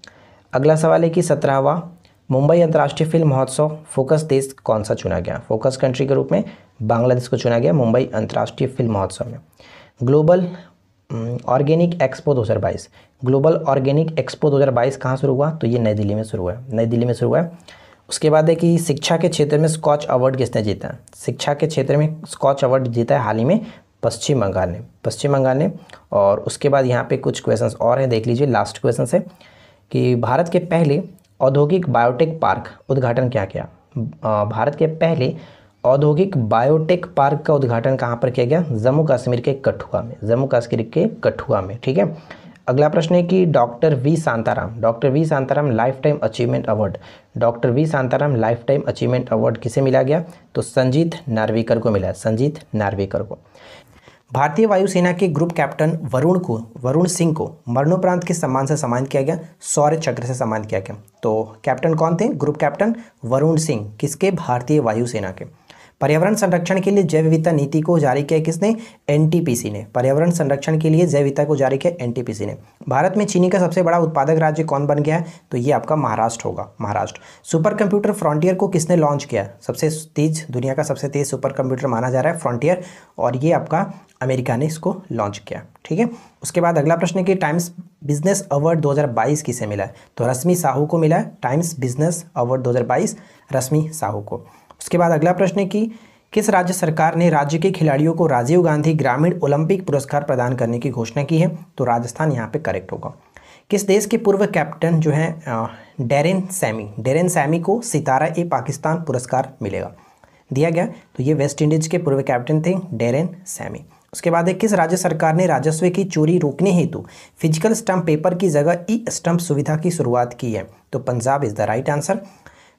अगला सवाल है कि सत्रहवा मुंबई अंतर्राष्ट्रीय फिल्म महोत्सव फोकस देश कौन सा चुना गया फोकस कंट्री के रूप में बांग्लादेश को चुना गया मुंबई अंतर्राष्ट्रीय फिल्म महोत्सव में global organic expo 2022 global organic expo 2022 कहाँ शुरू हुआ तो ये नई दिल्ली में शुरू हुआ है नई दिल्ली में शुरू हुआ है उसके बाद है कि शिक्षा के क्षेत्र में स्कॉच अवार्ड किसने जीता है शिक्षा के क्षेत्र में स्कॉच अवार्ड जीता है हाल ही में पश्चिम बंगाल ने पश्चिम बंगाल ने और उसके बाद यहाँ पे कुछ क्वेश्चंस और हैं देख लीजिए लास्ट क्वेश्चन है कि भारत के पहले औद्योगिक बायोटेक पार्क उद्घाटन क्या किया भारत के पहले औद्योगिक बायोटेक पार्क का उद्घाटन कहाँ पर किया गया जम्मू कश्मीर के कठुआ में जम्मू कश्मीर के कठुआ में ठीक है अगला प्रश्न है कि doctor V Shantaram doctor V Shantaram lifetime achievement award doctor V Shantaram lifetime achievement award किसे मिला गया तो संजीत नार्वेकर को मिला संजीत नार्वेकर को भारतीय वायुसेना के ग्रुप कैप्टन वरुण को वरुण सिंह को मरणोपरांत के सम्मान से सम्मानित किया गया सौर्य चक्र से सम्मानित किया गया तो कैप्टन कौन थे ग्रुप कैप्टन वरुण सिंह किसके भारतीय वायुसेना के पर्यावरण संरक्षण के लिए जैव विविधता नीति को जारी किया किसने एनटीपीसी ने पर्यावरण संरक्षण के लिए जैव विविधता को जारी किया एनटीपीसी ने भारत में चीनी का सबसे बड़ा उत्पादक राज्य कौन बन गया तो ये आपका महाराष्ट्र होगा महाराष्ट्र सुपर कंप्यूटर फ्रंटियर को किसने लॉन्च किया सबसे तेज दुनिया का सबसे तेज सुपर कंप्यूटर माना जा रहा है फ्रंटियर और ये आपका अमेरिका ने इसको लॉन्च किया ठीक है उसके बाद अगला प्रश्न है कि टाइम्स बिजनेस अवार्ड 2022 किसे मिला है तो रश्मि साहू को मिला है Times business award 2022 Rashmi Sahu को उसके बाद अगला प्रश्न है कि किस राज्य सरकार ने राज्य के खिलाड़ियों को राजीव गांधी ग्रामीण ओलंपिक पुरस्कार प्रदान करने की घोषणा की है तो राजस्थान यहाँ पे करेक्ट होगा किस देश के पूर्व कैप्टन जो है डेरेन सैमी डेरेन सैमी को सितारा ए पाकिस्तान पुरस्कार मिलेगा दिया गया तो ये वेस्ट इंडीज के पूर्व कैप्टन थे डेरेन सैमी उसके बाद है किस राज्य सरकार ने राजस्व की चोरी रोकने हेतु फिजिकल स्टम्प पेपर की जगह ई स्टम्प सुविधा की शुरुआत की है तो Punjab is the right answer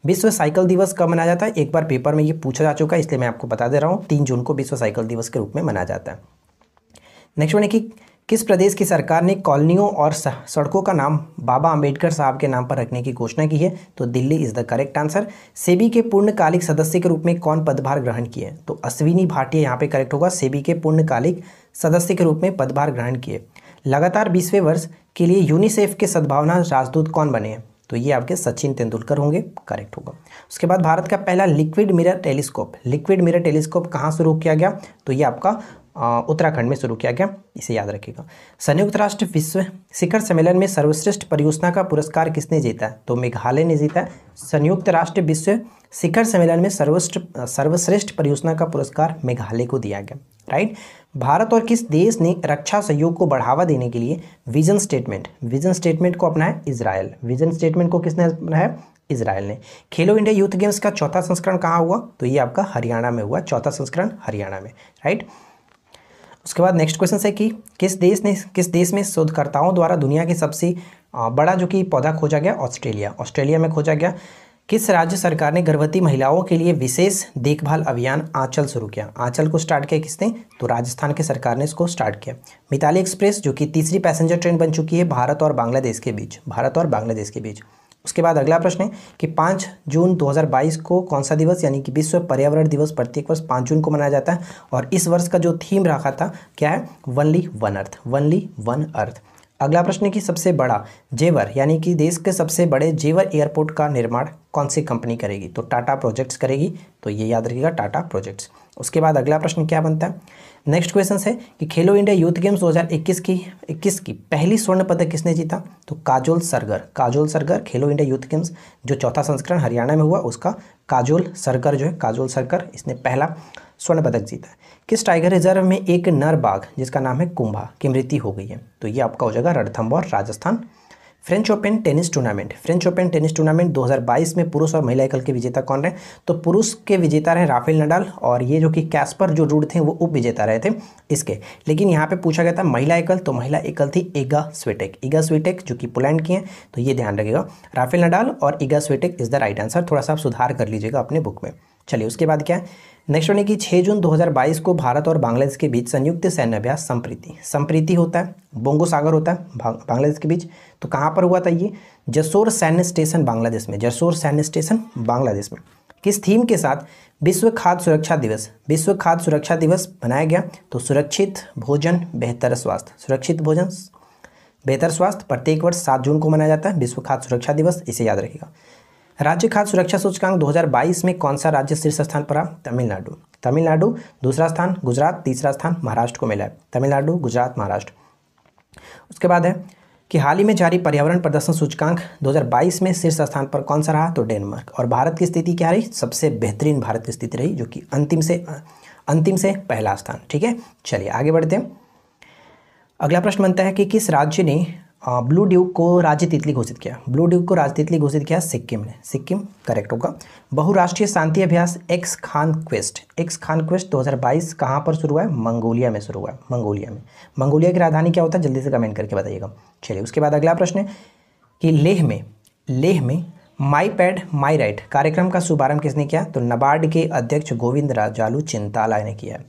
विश्व साइकिल दिवस कब मनाया जाता है एक बार पेपर में ये पूछा जा चुका है इसलिए मैं आपको बता दे रहा हूँ तीन जून को विश्व साइकिल दिवस के रूप में मनाया जाता है नेक्स्ट वन है कि किस प्रदेश की सरकार ने कॉलोनियों और सड़कों का नाम बाबा अंबेडकर साहब के नाम पर रखने की घोषणा की है तो Delhi is the correct answer SEBI के पूर्णकालिक सदस्य के रूप में कौन पदभार ग्रहण किए तो अश्विनी भाटिया यहाँ पे करेक्ट होगा सेबी के पूर्णकालिक सदस्य के रूप में पदभार ग्रहण किए लगातार बीसवें वर्ष के लिए यूनिसेफ के सद्भावना राजदूत कौन बने हैं तो ये आपके सचिन तेंदुलकर होंगे करेक्ट होगा उसके बाद भारत का पहला liquid mirror telescope liquid mirror telescope कहाँ शुरू किया गया तो ये आपका उत्तराखंड में शुरू किया गया इसे याद रखिएगा संयुक्त राष्ट्र विश्व शिखर सम्मेलन में सर्वश्रेष्ठ परियोजना का पुरस्कार किसने जीता है तो मेघालय ने जीता है संयुक्त राष्ट्र विश्व शिखर सम्मेलन में सर्वश्रेष्ठ सर्वश्रेष्ठ परियोजना का पुरस्कार मेघालय को दिया गया राइट भारत और किस देश ने रक्षा सहयोग को बढ़ावा देने के लिए विजन स्टेटमेंट विजन स्टेटमेंट को अपनाया इसराइल विजन स्टेटमेंट को किसने अपनाया इसराइल ने खेलो इंडिया यूथ गेम्स का चौथा संस्करण कहाँ हुआ तो ये आपका हरियाणा में हुआ चौथा संस्करण हरियाणा में राइट right? उसके बाद नेक्स्ट क्वेश्चन है कि किस देश ने किस देश में शोधकर्ताओं द्वारा दुनिया के सबसे बड़ा जो कि पौधा खोजा गया ऑस्ट्रेलिया ऑस्ट्रेलिया में खोजा गया किस राज्य सरकार ने गर्भवती महिलाओं के लिए विशेष देखभाल अभियान आंचल शुरू किया आंचल को स्टार्ट किया किसने तो राजस्थान की सरकार ने इसको स्टार्ट किया मिताली एक्सप्रेस जो कि तीसरी पैसेंजर ट्रेन बन चुकी है भारत और बांग्लादेश के बीच भारत और बांग्लादेश के बीच उसके बाद अगला प्रश्न है कि पाँच जून 2022 को कौन सा दिवस यानी कि विश्व पर्यावरण दिवस प्रत्येक वर्ष पाँच जून को मनाया जाता है और इस वर्ष का जो थीम रखा था क्या है only one earth only one earth अगला प्रश्न है कि सबसे बड़ा जेवर यानी कि देश के सबसे बड़े जेवर एयरपोर्ट का निर्माण कौन सी कंपनी करेगी तो टाटा प्रोजेक्ट्स करेगी तो ये याद रखिएगा टाटा प्रोजेक्ट्स उसके बाद अगला प्रश्न क्या बनता है नेक्स्ट क्वेश्चन है कि खेलो इंडिया यूथ गेम्स 2021 की 21 की पहली स्वर्ण पदक किसने जीता तो काजोल सरगर काजोल सरगर खेलो इंडिया यूथ गेम्स जो चौथा संस्करण हरियाणा में हुआ उसका काजोल सरगर जो है काजोल सरकर इसने पहला स्वर्ण पदक जीता है किस टाइगर रिजर्व में एक नर बाघ जिसका नाम है कुंभा की मृत्यु हो गई है तो ये आपका हो जाएगा Ranthambore Rajasthan French Open tennis tournament French Open tennis tournament 2022 में पुरुष और महिला एकल के विजेता कौन रहे तो पुरुष के विजेता रहे राफेल नडाल और ये जो कि कैस्पर जो रूड थे वो उप विजेता रहे थे इसके लेकिन यहाँ पे पूछा गया था महिला एकल तो महिला एकल थी ईगा स्वेटेक ईगा स्वेटेक जो कि पोलैंड की हैं तो ये ध्यान रखिएगा राफेल नडाल और Iga Swiatek is the right answer थोड़ा सा आप सुधार कर लीजिएगा अपने बुक में चलिए उसके बाद क्या है नेक्स्ट होने की 6 जून 2022 को भारत और बांग्लादेश के बीच संयुक्त सैन्य अभ्यास संप्रीति संप्रीति होता है बोंगो सागर होता है बांग्लादेश के बीच तो कहाँ पर हुआ था ये जसोर सैन्य स्टेशन बांग्लादेश में जसोर सैन्य स्टेशन बांग्लादेश में किस थीम के साथ विश्व खाद्य सुरक्षा दिवस विश्व खाद्य सुरक्षा दिवस मनाया गया तो सुरक्षित भोजन बेहतर स्वास्थ्य सुरक्षित भोजन बेहतर स्वास्थ्य प्रत्येक वर्ष सात जून को मनाया जाता है विश्व खाद्य सुरक्षा दिवस इसे याद रखेगा राज्य खाद्य सुरक्षा सूचकांक 2022 में कौन सा राज्य शीर्ष स्थान पर रहा तमिलनाडु तमिलनाडु दूसरा स्थान गुजरात तीसरा स्थान महाराष्ट्र को मिला है तमिलनाडु गुजरात महाराष्ट्र उसके बाद है कि हाल ही में जारी पर्यावरण प्रदर्शन सूचकांक 2022 में शीर्ष स्थान पर कौन सा रहा तो डेनमार्क और भारत की स्थिति क्या रही सबसे बेहतरीन भारत की स्थिति रही जो कि अंतिम से अंतिम से पहला स्थान ठीक है चलिए आगे बढ़ते हैं अगला प्रश्न बनता है कि किस राज्य ने ब्लू ड्यूक को राज्य तितली घोषित किया ब्लू ड्यूक को राज्य तितली घोषित किया सिक्किम ने सिक्किम करेक्ट होगा बहुराष्ट्रीय शांति अभ्यास Ex Khaan Quest Ex Khaan Quest 2022 कहाँ पर शुरू हुआ है मंगोलिया में शुरू हुआ है मंगोलिया में मंगोलिया की राजधानी क्या होता है जल्दी से कमेंट करके बताइएगा चलिए उसके बाद अगला प्रश्न है कि लेह में लेह में माई पैड माई राइट कार्यक्रम का शुभारंभ किसने किया तो नबार्ड के अध्यक्ष गोविंद राजालू चिंताला ने किया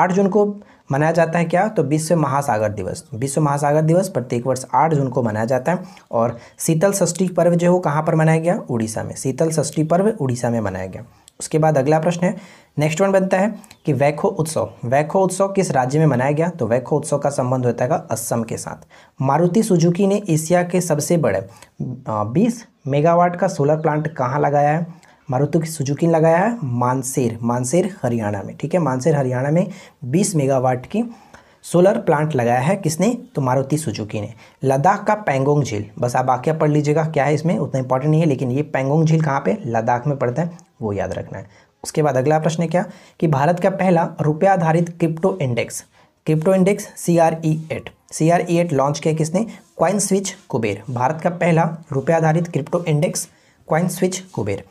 आठ जून को मनाया जाता है क्या तो विश्व महासागर दिवस विश्व महासागर दिवस प्रत्येक वर्ष आठ जून को मनाया जाता है और शीतल षष्ठी पर्व जो हो कहाँ पर मनाया गया उड़ीसा में शीतल षष्ठी पर्व उड़ीसा में मनाया गया उसके बाद अगला प्रश्न है नेक्स्ट वन बनता है कि वैखो उत्सव वैखो उत्सव किस राज्य में मनाया गया तो वैखो उत्सव का संबंध होता है असम के साथ मारुति सुजुकी ने एशिया के सबसे बड़े बीस मेगावाट का सोलर प्लांट कहाँ लगाया है मारुति सुजुकी ने लगाया है मानसेर मानसेर हरियाणा में ठीक है मानसेर हरियाणा में बीस मेगावाट की सोलर प्लांट लगाया है किसने तो मारुति सुजुकी ने लद्दाख का पैंगोंग झील बस आप वाक्य पढ़ लीजिएगा क्या है इसमें उतना इंपॉर्टेंट नहीं है लेकिन ये पैंगोंग झील कहाँ पर लद्दाख में पड़ता है वो याद रखना है उसके बाद अगला प्रश्न क्या कि भारत का पहला रुपया आधारित crypto index crypto index C R E eight C R E eight launch किया किसने क्वाइन स्विच कुबेर भारत का पहला रुपया आधारित crypto index coin switch Kuber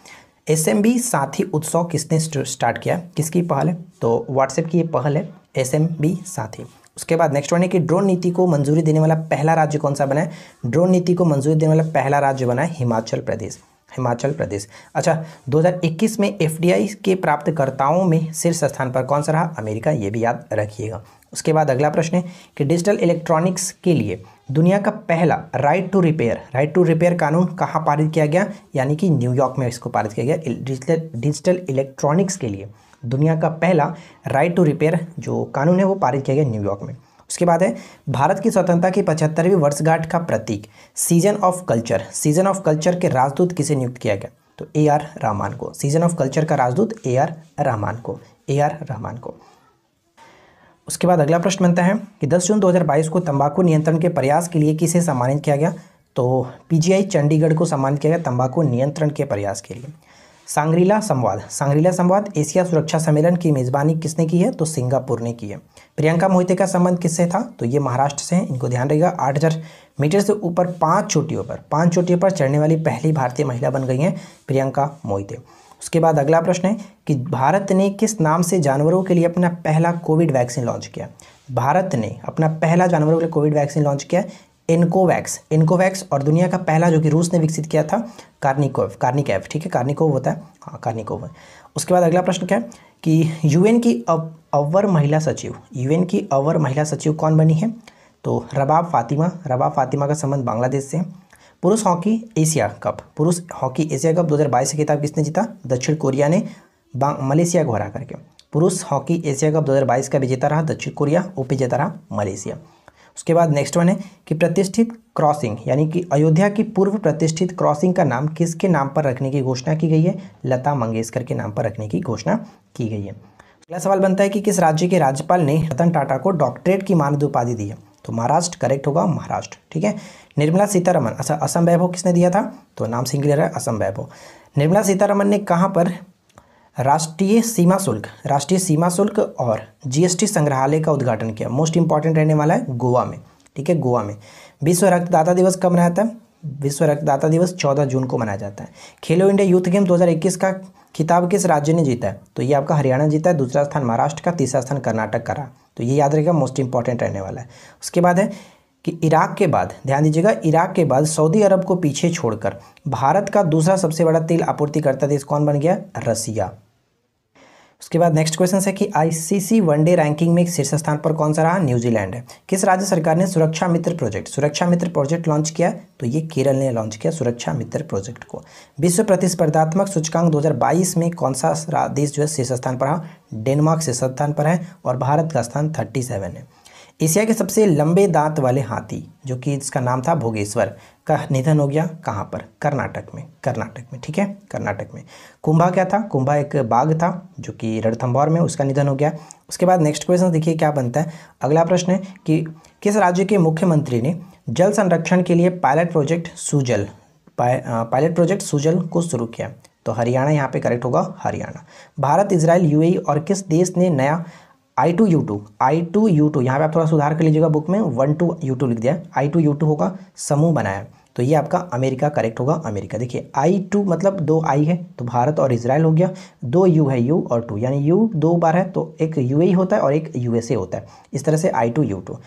SMB Saathi Utsav किसने स्टार्ट किया किसकी पहल है तो व्हाट्सएप की ये पहल है एसएमबी साथी उसके बाद नेक्स्ट वन है कि ड्रोन नीति को मंजूरी देने वाला पहला राज्य कौन सा बना है ड्रोन नीति को मंजूरी देने वाला पहला राज्य बना है हिमाचल प्रदेश हिमाचल प्रदेश अच्छा 2021 में एफडीआई के प्राप्तकर्ताओं में शीर्ष स्थान पर कौन सा रहा अमेरिका ये भी याद रखिएगा उसके बाद अगला प्रश्न है कि डिजिटल इलेक्ट्रॉनिक्स के लिए दुनिया का पहला right to repair right to repair कानून कहाँ पारित किया गया यानी कि न्यूयॉर्क में इसको पारित किया गया डिजिटल डिजिटल इलेक्ट्रॉनिक्स के लिए दुनिया का पहला राइट टू रिपेयर जो कानून है वो पारित किया गया न्यूयॉर्क में उसके बाद है भारत की स्वतंत्रता की पचहत्तरवीं वर्षगांठ का प्रतीक season of culture season of culture के राजदूत किसे नियुक्त किया गया तो ए आर रहमान को सीजन ऑफ कल्चर का राजदूत ए आर रहमान को ए आर रहमान को उसके बाद अगला प्रश्न बनता है कि 10 जून 2022 को तंबाकू नियंत्रण के प्रयास के लिए किसे सम्मानित किया गया तो पीजीआई चंडीगढ़ को सम्मानित किया गया तंबाकू नियंत्रण के प्रयास के लिए सांग्रीला संवाद सांग्रीला संवाद एशिया सुरक्षा सम्मेलन की मेज़बानी किसने की है तो सिंगापुर ने की है प्रियंका मोहिते का संबंध किससे था तो ये महाराष्ट्र से हैं इनको ध्यान रहेगा आठ हज़ार मीटर से ऊपर पाँच चोटियों पर पाँच चोटियों पर चढ़ने वाली पहली भारतीय महिला बन गई हैं प्रियंका मोहिते उसके बाद अगला प्रश्न है कि भारत ने किस नाम से जानवरों के लिए अपना पहला कोविड वैक्सीन लॉन्च किया भारत ने अपना पहला जानवरों के लिए कोविड वैक्सीन लॉन्च किया इनकोवैक्स इनकोवैक्स और दुनिया का पहला जो कि रूस ने विकसित किया था कार्निकोव कार्निकैव ठीक है कार्निकोव होता है हाँ कार्निकोव है उसके बाद अगला प्रश्न क्या है कि यूएन की अव, अवर महिला सचिव यूएन की अवर महिला सचिव कौन बनी है तो रबाब फातिमा रबाब फातिमा का संबंध बांग्लादेश से है पुरुष हॉकी एशिया कप पुरुष हॉकी एशिया कप 2022 का खिताब किसने जीता दक्षिण कोरिया ने मलेशिया को हरा करके पुरुष हॉकी एशिया कप 2022 का विजेता रहा दक्षिण कोरिया उपविजेता रहा मलेशिया उसके बाद नेक्स्ट वन है कि प्रतिष्ठित क्रॉसिंग यानी कि अयोध्या की पूर्व प्रतिष्ठित क्रॉसिंग का नाम किसके नाम पर रखने की घोषणा की गई है लता मंगेशकर के नाम पर रखने की घोषणा की गई है अगला सवाल बनता है कि किस राज्य के राज्यपाल ने रतन टाटा को डॉक्टरेट की मानद उपाधि दी है तो महाराष्ट्र करेक्ट होगा महाराष्ट्र ठीक है निर्मला सीतारमन अच्छा असम वैभव किसने दिया था तो नाम सिंह क्लियर है असम वैभव निर्मला सीतारमन ने कहाँ पर राष्ट्रीय सीमा शुल्क राष्ट्रीय सीमा शुल्क और जीएसटी संग्रहालय का उद्घाटन किया मोस्ट इंपॉर्टेंट रहने वाला है गोवा में ठीक है गोवा में विश्व रक्तदाता दिवस कब मनाया था विश्व रक्तदाता दिवस 14 जून को मनाया जाता है खेलो इंडिया यूथ गेम 2021 का खिताब किस राज्य ने जीता है तो ये आपका हरियाणा जीता है दूसरा स्थान महाराष्ट्र का तीसरा स्थान कर्नाटक का रहा तो ये याद रहेगा मोस्ट इंपॉर्टेंट रहने वाला है उसके बाद है कि इराक के बाद ध्यान दीजिएगा इराक के बाद सऊदी अरब को पीछे छोड़कर भारत का दूसरा सबसे बड़ा तेल आपूर्तिकर्ता देश कौन बन गया रसिया उसके बाद नेक्स्ट क्वेश्चन है कि आईसीसी वनडे रैंकिंग में शीर्ष स्थान पर कौन सा रहा न्यूजीलैंड है किस राज्य सरकार ने सुरक्षा मित्र प्रोजेक्ट सुरक्षा मित्र प्रोजेक्ट लॉन्च किया तो ये केरल ने लॉन्च किया सुरक्षा मित्र प्रोजेक्ट को विश्व प्रतिस्पर्धात्मक सूचकांक 2022 में कौन सा देश जो है शीर्ष स्थान पर रहा डेनमार्क शीर्ष स्थान पर है और भारत का स्थान थर्टी है एशिया के सबसे लंबे दांत वाले हाथी जो कि इसका नाम था भोगेश्वर का निधन हो गया कहाँ पर कर्नाटक में कर्नाटक में ठीक है कर्नाटक में कुंभा क्या था कुंभा एक बाघ था जो कि रणथम्बौर में उसका निधन हो गया उसके बाद नेक्स्ट क्वेश्चन देखिए क्या बनता है अगला प्रश्न है कि किस राज्य के मुख्यमंत्री ने जल संरक्षण के लिए pilot project Sujal pilot project Sujal को शुरू किया तो हरियाणा यहाँ पे करेक्ट होगा Haryana Bharat Israel UAE e और किस देश ने नया I two U two I two U two यहाँ पर आप थोड़ा सुधार कर लीजिएगा बुक में वन टू यू टू लिख दिया आई टू यू टू होगा समूह बनाया तो ये आपका अमेरिका करेक्ट होगा अमेरिका देखिए आई टू मतलब दो आई है तो भारत और इसराइल हो गया दो यू है यू और टू यानी यू दो बार है तो एक यू होता है और एक यूएसए होता है इस तरह से आई टू यू टू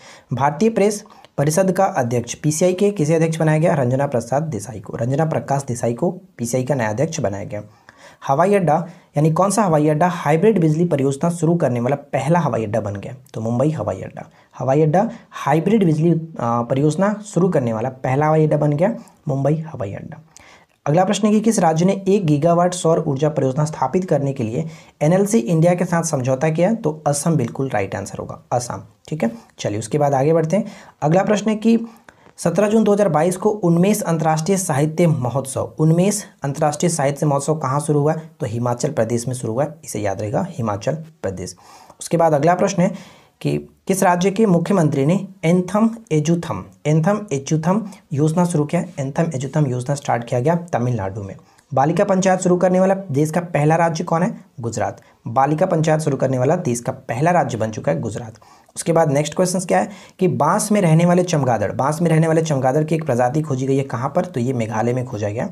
भारतीय प्रेस परिषद का अध्यक्ष पीसीआई के किसे अध्यक्ष बनाया गया रंजना प्रसाद देसाई को रंजना प्रकाश देसाई को पीसीआई का नया अध्यक्ष बनाया गया हवाई अड्डा यानी कौन सा हवाई अड्डा हाइब्रिड बिजली परियोजना शुरू करने वाला पहला हवाई अड्डा बन गया तो मुंबई हवाई अड्डा हवाई अड्डा हाइब्रिड बिजली परियोजना शुरू करने वाला पहला हवाई अड्डा बन गया मुंबई हवाई अड्डा अगला प्रश्न है कि किस राज्य ने एक गीगावाट सौर ऊर्जा परियोजना स्थापित करने के लिए एनएलसी इंडिया के साथ समझौता किया तो असम बिल्कुल राइट आंसर होगा असम ठीक है चलिए उसके बाद आगे बढ़ते हैं अगला प्रश्न है कि सत्रह जून 2022 को उन्मेष अंतर्राष्ट्रीय साहित्य महोत्सव उन्मेष अंतर्राष्ट्रीय साहित्य महोत्सव कहाँ शुरू हुआ तो हिमाचल प्रदेश में शुरू हुआ इसे याद रहेगा हिमाचल प्रदेश उसके बाद अगला प्रश्न है कि किस राज्य के मुख्यमंत्री ने एंथम एजुथम एंथम एजुथम योजना शुरू किया एंथम एजुथम योजना स्टार्ट किया गया तमिलनाडु में बालिका पंचायत शुरू करने वाला देश का पहला राज्य कौन है गुजरात बालिका पंचायत शुरू करने वाला देश का पहला राज्य बन चुका है गुजरात उसके बाद नेक्स्ट क्वेश्चन क्या है कि बांस में रहने वाले चमगादड़ बांस में रहने वाले चमगादड़ की एक प्रजाति खोजी गई है कहाँ पर तो ये मेघालय में खोजा गया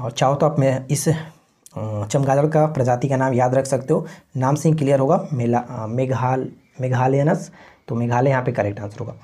और चाहो तो आप मैं इस चमगादड़ का प्रजाति का नाम याद रख सकते हो नाम से ही क्लियर होगा मेला मेघाल मेघालयनस तो मेघालय यहाँ पे करेक्ट आंसर होगा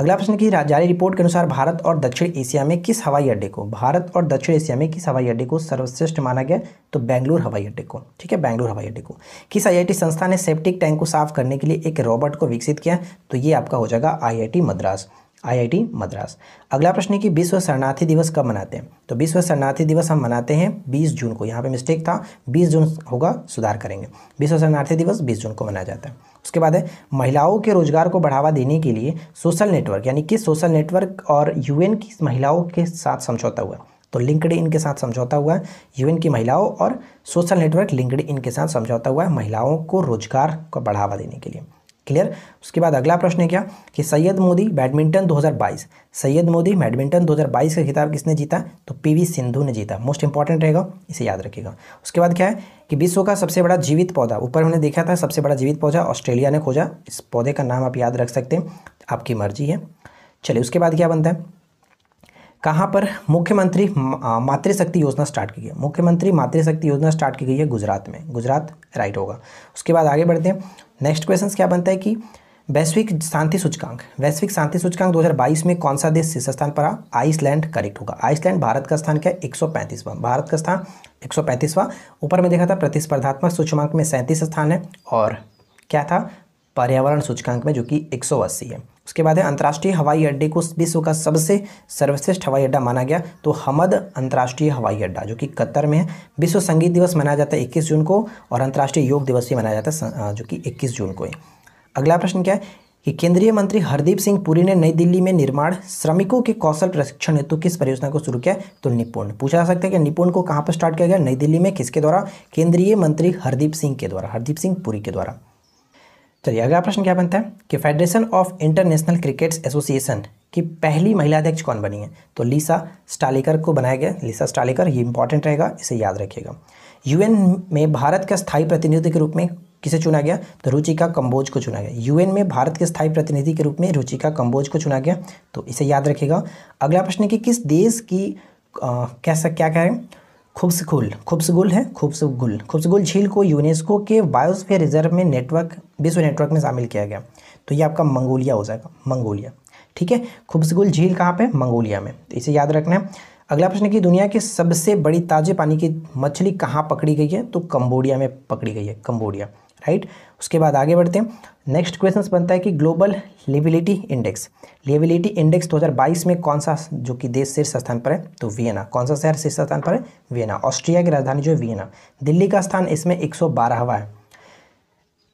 अगला प्रश्न की जारी रिपोर्ट के अनुसार भारत और दक्षिण एशिया में किस हवाई अड्डे को भारत और दक्षिण एशिया में किस हवाई अड्डे को सर्वश्रेष्ठ माना गया तो बेंगलुरु हवाई अड्डे को ठीक है बैंगलोर हवाई अड्डे को किस आईआईटी संस्था ने सेप्टिक टैंक को साफ करने के लिए एक रॉबर्ट को विकसित किया तो ये आपका हो जाएगा आई मद्रास आई मद्रास अगला प्रश्न है कि विश्व शरणार्थी दिवस कब मनाते हैं तो विश्व शरणार्थी दिवस हम मनाते हैं 20 जून को यहाँ पे मिस्टेक था 20 जून होगा सुधार करेंगे विश्व शरणार्थी दिवस 20 जून को मनाया जाता है उसके बाद है महिलाओं के रोजगार को बढ़ावा देने के लिए सोशल नेटवर्क यानी कि सोशल नेटवर्क और यूएन की महिलाओं के साथ समझौता हुआ तो लिंकड इनके साथ समझौता हुआ है यूएन की महिलाओं और सोशल नेटवर्क लिंकड इनके साथ समझौता हुआ है महिलाओं को रोजगार को बढ़ावा देने के लिए क्लियर उसके बाद अगला प्रश्न है क्या कि सैयद मोदी बैडमिंटन 2022 सैयद मोदी बैडमिंटन 2022 का खिताब किसने जीता तो पीवी सिंधु ने जीता मोस्ट इंपॉर्टेंट रहेगा इसे याद रखिएगा उसके बाद क्या है कि विश्व का सबसे बड़ा जीवित पौधा ऊपर हमने देखा था सबसे बड़ा जीवित पौधा ऑस्ट्रेलिया ने खोजा इस पौधे का नाम आप याद रख सकते हैं आपकी मर्जी है चलिए उसके बाद क्या बनता है कहाँ पर मुख्यमंत्री मातृशक्ति योजना स्टार्ट की गई है मुख्यमंत्री मातृशक्ति योजना स्टार्ट की गई है गुजरात में गुजरात राइट होगा उसके बाद आगे बढ़ते हैं नेक्स्ट क्वेश्चन क्या बनता है कि वैश्विक शांति सूचकांक वैश्विक शांति सूचकांक 2022 में कौन सा देश शीर्ष स्थान पर आ आइसलैंड करेक्ट होगा आइसलैंड भारत का स्थान क्या है एक भारत का स्थान एक ऊपर में देखा था प्रतिस्पर्धात्मक सूचकांक में सैंतीस स्थान है और क्या था पर्यावरण सूचकांक में जो कि एक है उसके बाद है अंतर्राष्ट्रीय हवाई अड्डे को विश्व का सबसे सर्वश्रेष्ठ हवाई अड्डा माना गया तो हमद अंतर्राष्ट्रीय हवाई अड्डा जो कि कतर में है विश्व संगीत दिवस मनाया जाता है इक्कीस जून को और अंतर्राष्ट्रीय योग दिवस भी मनाया जाता है जो कि इक्कीस जून को है अगला प्रश्न क्या है कि केंद्रीय मंत्री हरदीप सिंह पुरी ने नई दिल्ली में निर्माण श्रमिकों के कौशल प्रशिक्षण हेतु किस परियोजना को शुरू किया तो निपुण पूछा जा सकता है कि निपुण को कहाँ पर स्टार्ट किया गया नई दिल्ली में किसके द्वारा केंद्रीय मंत्री हरदीप सिंह के द्वारा हरदीप सिंह पुरी के द्वारा चलिए अगला प्रश्न क्या बनता है कि federation of international crickets association की पहली महिला अध्यक्ष कौन बनी है तो लीसा स्टालिकर को बनाया गया लीसा स्टालिकर ये इंपॉर्टेंट रहेगा इसे याद रखिएगा यूएन में भारत का स्थायी प्रतिनिधि के रूप में किसे चुना गया तो रुचिका कंबोज को चुना गया यूएन में भारत के स्थायी प्रतिनिधि के रूप में रुचिका कंबोज को चुना गया तो इसे याद रखेगा अगला प्रश्न है कि किस देश की आ, कैसा क्या कहें खुबसगुल खुबसगुल है खुबसगुल खुबसगुल झील को यूनेस्को के बायोस्फीयर रिजर्व में नेटवर्क विश्व नेटवर्क में शामिल किया गया तो ये आपका मंगोलिया हो जाएगा मंगोलिया ठीक है खुबसगुल झील कहाँ पे मंगोलिया में तो इसे याद रखना है अगला प्रश्न कि दुनिया की सबसे बड़ी ताजे पानी की मछली कहाँ पकड़ी गई है तो कम्बोडिया में पकड़ी गई है कम्बोडिया राइट उसके बाद आगे बढ़ते हैं नेक्स्ट क्वेश्चन बनता है कि global liveability index liveability index 2022 में कौन सा जो कि देश शीर्ष स्थान पर है तो वियना कौन सा शहर शीर्ष स्थान पर है वियना ऑस्ट्रिया की राजधानी जो है वियना दिल्ली का स्थान इसमें एक हवा है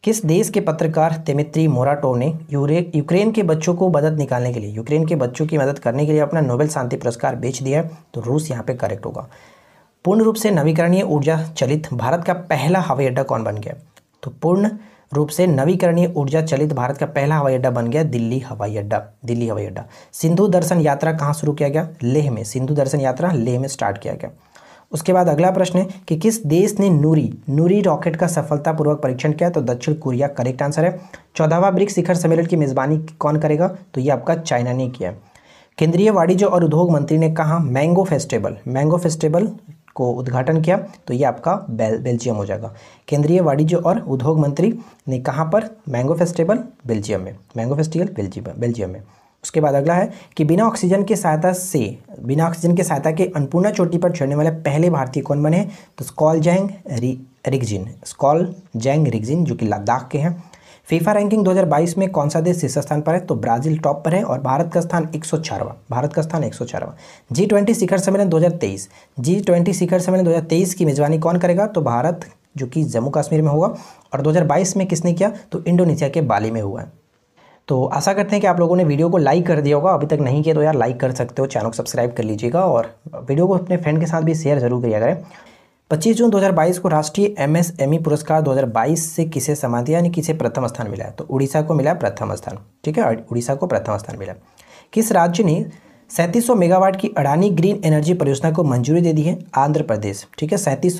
किस देश के पत्रकार तेमित्री मोराटो ने यूक्रेन के बच्चों को मदद निकालने के लिए यूक्रेन के बच्चों की मदद करने के लिए अपना नोबेल शांति पुरस्कार बेच दिया है तो रूस यहाँ पे करेक्ट होगा पूर्ण रूप से नवीकरणीय ऊर्जा चलित भारत का पहला हवाई अड्डा कौन बन गया तो पूर्ण रूप से नवीकरणीय ऊर्जा चलित भारत का पहला हवाई अड्डा बन गया दिल्ली हवाई अड्डा दिल्ली हवाई अड्डा सिंधु दर्शन यात्रा कहाँ शुरू किया गया लेह में सिंधु दर्शन यात्रा लेह में स्टार्ट किया गया उसके बाद अगला प्रश्न है कि किस देश ने नूरी नूरी रॉकेट का सफलतापूर्वक परीक्षण किया तो दक्षिण कोरिया करेक्ट आंसर है चौदहवा ब्रिक्स शिखर सम्मेलन की मेजबानी कौन करेगा तो ये आपका चाइना ने किया केंद्रीय वाणिज्य और उद्योग मंत्री ने कहा मैंगो फेस्टिवल मैंगो फेस्टिवल को उद्घाटन किया तो ये आपका बेल बेल्जियम हो जाएगा केंद्रीय वाणिज्य और उद्योग मंत्री ने कहाँ पर मैंगो फेस्टिवल बेल्जियम में मैंगो फेस्टिवल बेल्जियम बेल्जियम में उसके बाद अगला है कि बिना ऑक्सीजन की सहायता से बिना ऑक्सीजन की सहायता के अन्नपूर्णा चोटी पर चढ़ने वाले पहले भारतीय कौन बने तो स्कॉल जैंग रिगजिन स्कॉल जैंग रिगजिन जो कि लद्दाख के हैं फीफा रैंकिंग 2022 में कौन सा देश शीर्ष स्थान पर है तो ब्राजील टॉप पर है और भारत का स्थान एक भारत का स्थान एक जी ट्वेंटी शिखर सम्मेलन 2023 जी ट्वेंटी शिखर सम्मेलन 2023 की मेजबानी कौन करेगा तो भारत जो कि जम्मू कश्मीर में होगा और 2022 में किसने किया तो इंडोनेशिया के बाली में हुआ है तो आशा करते हैं कि आप लोगों ने वीडियो को लाइक कर दिया होगा अभी तक नहीं किया तो यार लाइक कर सकते हो चैनल को सब्सक्राइब कर लीजिएगा और वीडियो को अपने फ्रेंड के साथ भी शेयर जरूर किया करें 25 जून 2022 को राष्ट्रीय एमएसएमई पुरस्कार 2022 से किसे समाधि यानी किसे प्रथम स्थान मिला है तो उड़ीसा को मिला प्रथम स्थान ठीक है उड़ीसा को प्रथम स्थान मिला किस राज्य ने सैंतीस मेगावाट की अडानी ग्रीन एनर्जी परियोजना को मंजूरी दे दी है आंध्र प्रदेश ठीक है सैंतीस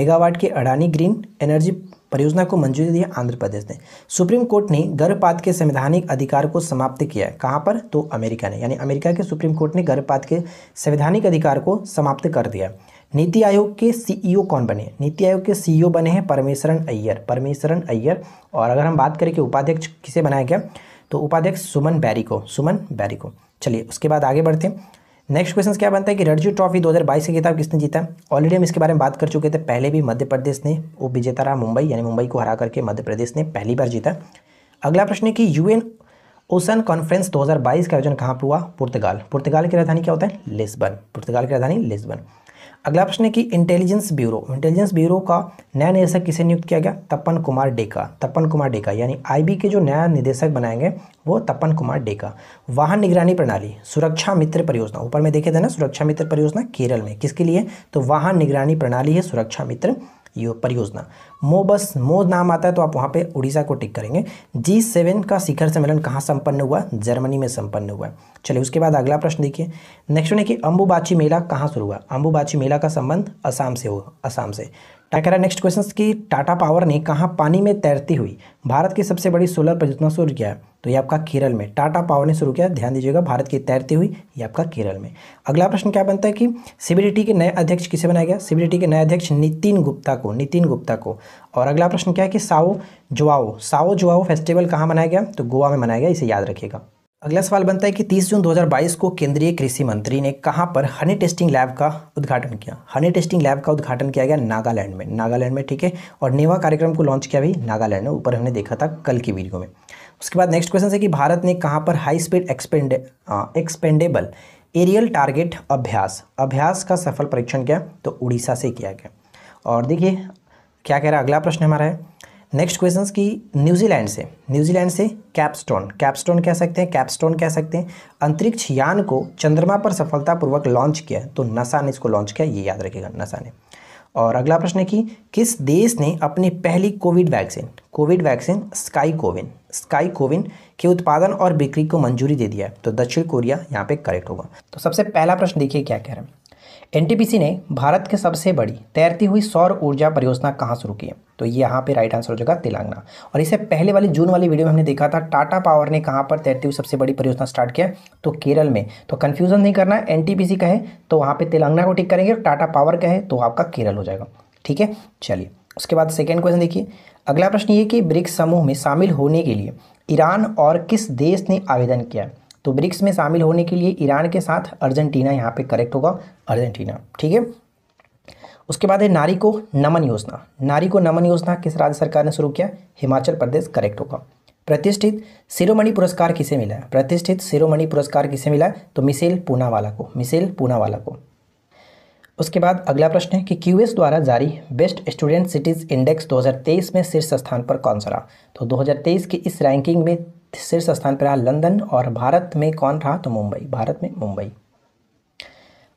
मेगावाट की अडानी ग्रीन एनर्जी परियोजना को मंजूरी दी है आंध्र प्रदेश ने सुप्रीम कोर्ट ने गर्भपात के संवैधानिक अधिकार को समाप्त किया है कहाँ पर तो अमेरिका ने यानी अमेरिका के सुप्रीम कोर्ट ने गर्भपात के संवैधानिक अधिकार को समाप्त कर दिया नीति आयोग के सीईओ e कौन बने नीति आयोग के सीईओ e बने हैं परमेश्वरन अय्यर परमेश्वरन अय्यर और अगर हम बात करें कि उपाध्यक्ष किसे बनाया गया तो उपाध्यक्ष सुमन बैरी को सुमन बैरी को चलिए उसके बाद आगे बढ़ते हैं नेक्स्ट क्वेश्चन क्या बनता है कि रणजी ट्रॉफी 2022 का खिताब किसने जीता ऑलरेडी हम इसके बारे में बात कर चुके थे पहले भी मध्य प्रदेश ने वो विजेता रहा मुंबई यानी मुंबई को हरा करके मध्य प्रदेश ने पहली बार जीता अगला प्रश्न है कि यूएन ओसन कॉन्फ्रेंस 2022 का आयोजन कहाँ पर हुआ पुर्तगाल पुर्तगाल की राजधानी क्या होता है लिस्बन पुर्तगाल की राजधानी लिस्बन अगला प्रश्न है कि इंटेलिजेंस ब्यूरो इंटेलिजेंस ब्यूरो का नया निदेशक किसे नियुक्त किया गया तपन कुमार डेका तपन कुमार डेका यानी आईबी के जो नया निदेशक बनाएंगे वो तपन कुमार डेका वाहन निगरानी प्रणाली सुरक्षा मित्र परियोजना ऊपर में देखे थे ना सुरक्षा मित्र परियोजना केरल में किसके लिए तो वाहन निगरानी प्रणाली है सुरक्षा मित्र यो परियोजना मो बस मो नाम आता है तो आप वहाँ पे उड़ीसा को टिक करेंगे जी सेवन का शिखर सम्मेलन कहाँ संपन्न हुआ जर्मनी में संपन्न हुआ चलिए उसके बाद अगला प्रश्न देखिए नेक्स्ट है कि अंबुबाची मेला कहाँ शुरू हुआ अंबुबाची मेला का संबंध असम से हो असम से टाकरा नेक्स्ट क्वेश्चन की टाटा पावर ने कहाँ पानी में तैरती हुई भारत की सबसे बड़ी सोलर परियोजना शुरू किया तो ये आपका केरल में टाटा पावर ने शुरू किया ध्यान दीजिएगा भारत की तैरती हुई ये आपका केरल में अगला प्रश्न क्या बनता है कि सीबीडीटी के नए अध्यक्ष किसे बनाया गया सीबीडीटी के नए अध्यक्ष नितिन गुप्ता को नितिन गुप्ता को और अगला प्रश्न क्या है कि Sao Joao Sao Joao festival कहाँ मनाया गया तो गोवा में मनाया गया इसे याद रखिएगा अगला सवाल बनता है कि 30 जून 2022 को केंद्रीय कृषि मंत्री ने कहां पर हनी टेस्टिंग लैब का उद्घाटन किया हनी टेस्टिंग लैब का उद्घाटन किया गया नागालैंड में नागालैंड में ठीक है और नेवा कार्यक्रम को लॉन्च किया भी नागालैंड में ऊपर हमने देखा था कल की वीडियो में उसके बाद नेक्स्ट क्वेश्चन है कि भारत ने कहाँ पर हाई स्पीड एक्सपेंडे एक्सपेंडेबल एरियल टारगेट अभ्यास अभ्यास का सफल परीक्षण किया तो उड़ीसा से किया गया और देखिए क्या कह रहा है अगला प्रश्न हमारा है नेक्स्ट क्वेश्चन की न्यूजीलैंड से न्यूजीलैंड से कैपस्टोन कैपस्टोन कह सकते हैं कैपस्टोन कह सकते हैं अंतरिक्ष यान को चंद्रमा पर सफलतापूर्वक लॉन्च किया तो नसा ने इसको लॉन्च किया ये याद रखेगा नसा ने और अगला प्रश्न है कि किस देश ने अपनी पहली covid vaccine covid vaccine Sky Covione Sky Covione के उत्पादन और बिक्री को मंजूरी दे दिया है तो दक्षिण कोरिया यहाँ पे करेक्ट होगा तो सबसे पहला प्रश्न देखिए क्या कह रहे हैं एनटीपीसी ने भारत के सबसे बड़ी तैरती हुई सौर ऊर्जा परियोजना कहाँ शुरू की है तो ये यहाँ पे राइट आंसर हो जाएगा तेलंगाना और इसे पहले वाली जून वाली वीडियो में हमने देखा था टाटा पावर ने कहाँ पर तैरती हुई सबसे बड़ी परियोजना स्टार्ट किया तो केरल में तो कन्फ्यूजन नहीं करना एन का है तो वहाँ पर तेलंगाना को ठीक करेंगे और टाटा पावर का है तो आपका केरल हो जाएगा ठीक है चलिए उसके बाद सेकेंड क्वेश्चन देखिए अगला प्रश्न ये कि ब्रिक्स समूह में शामिल होने के लिए ईरान और किस देश ने आवेदन किया है तो ब्रिक्स में शामिल होने के लिए ईरान के साथ अर्जेंटीना यहाँ पे करेक्ट होगा अर्जेंटीना ठीक है उसके बाद है नारी को नमन योजना नारी को नमन योजना किस राज्य सरकार ने शुरू किया हिमाचल प्रदेश करेक्ट होगा प्रतिष्ठित शिरोमणि पुरस्कार किसे मिला है प्रतिष्ठित शिरोमणि पुरस्कार किसे मिला तो मिसेल पूनावाला को मिसेल पूनावाला को उसके बाद अगला प्रश्न है कि क्यूएस द्वारा जारी बेस्ट स्टूडेंट सिटीज़ इंडेक्स 2023 में शीर्ष स्थान पर कौन सा रहा तो 2023 की इस रैंकिंग में शीर्ष स्थान पर रहा लंदन और भारत में कौन रहा तो मुंबई भारत में मुंबई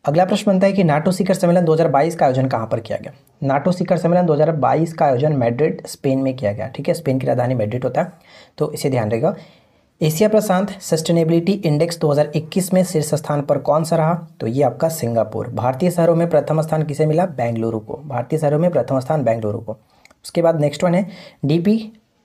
अगला प्रश्न बनता है कि नाटो शिखर सम्मेलन 2022 का आयोजन कहाँ पर किया गया नाटो शिखर सम्मेलन 2022 का आयोजन मैड्रिड स्पेन में किया गया ठीक है स्पेन की राजधानी मैड्रिड होता है तो इसे ध्यान रहेगा एशिया प्रशांत सस्टेनेबिलिटी इंडेक्स 2021 में शीर्ष स्थान पर कौन सा रहा तो ये आपका सिंगापुर भारतीय शहरों में प्रथम स्थान किसे मिला बेंगलुरु को भारतीय शहरों में प्रथम स्थान बेंगलुरु को उसके बाद नेक्स्ट वन है डीपी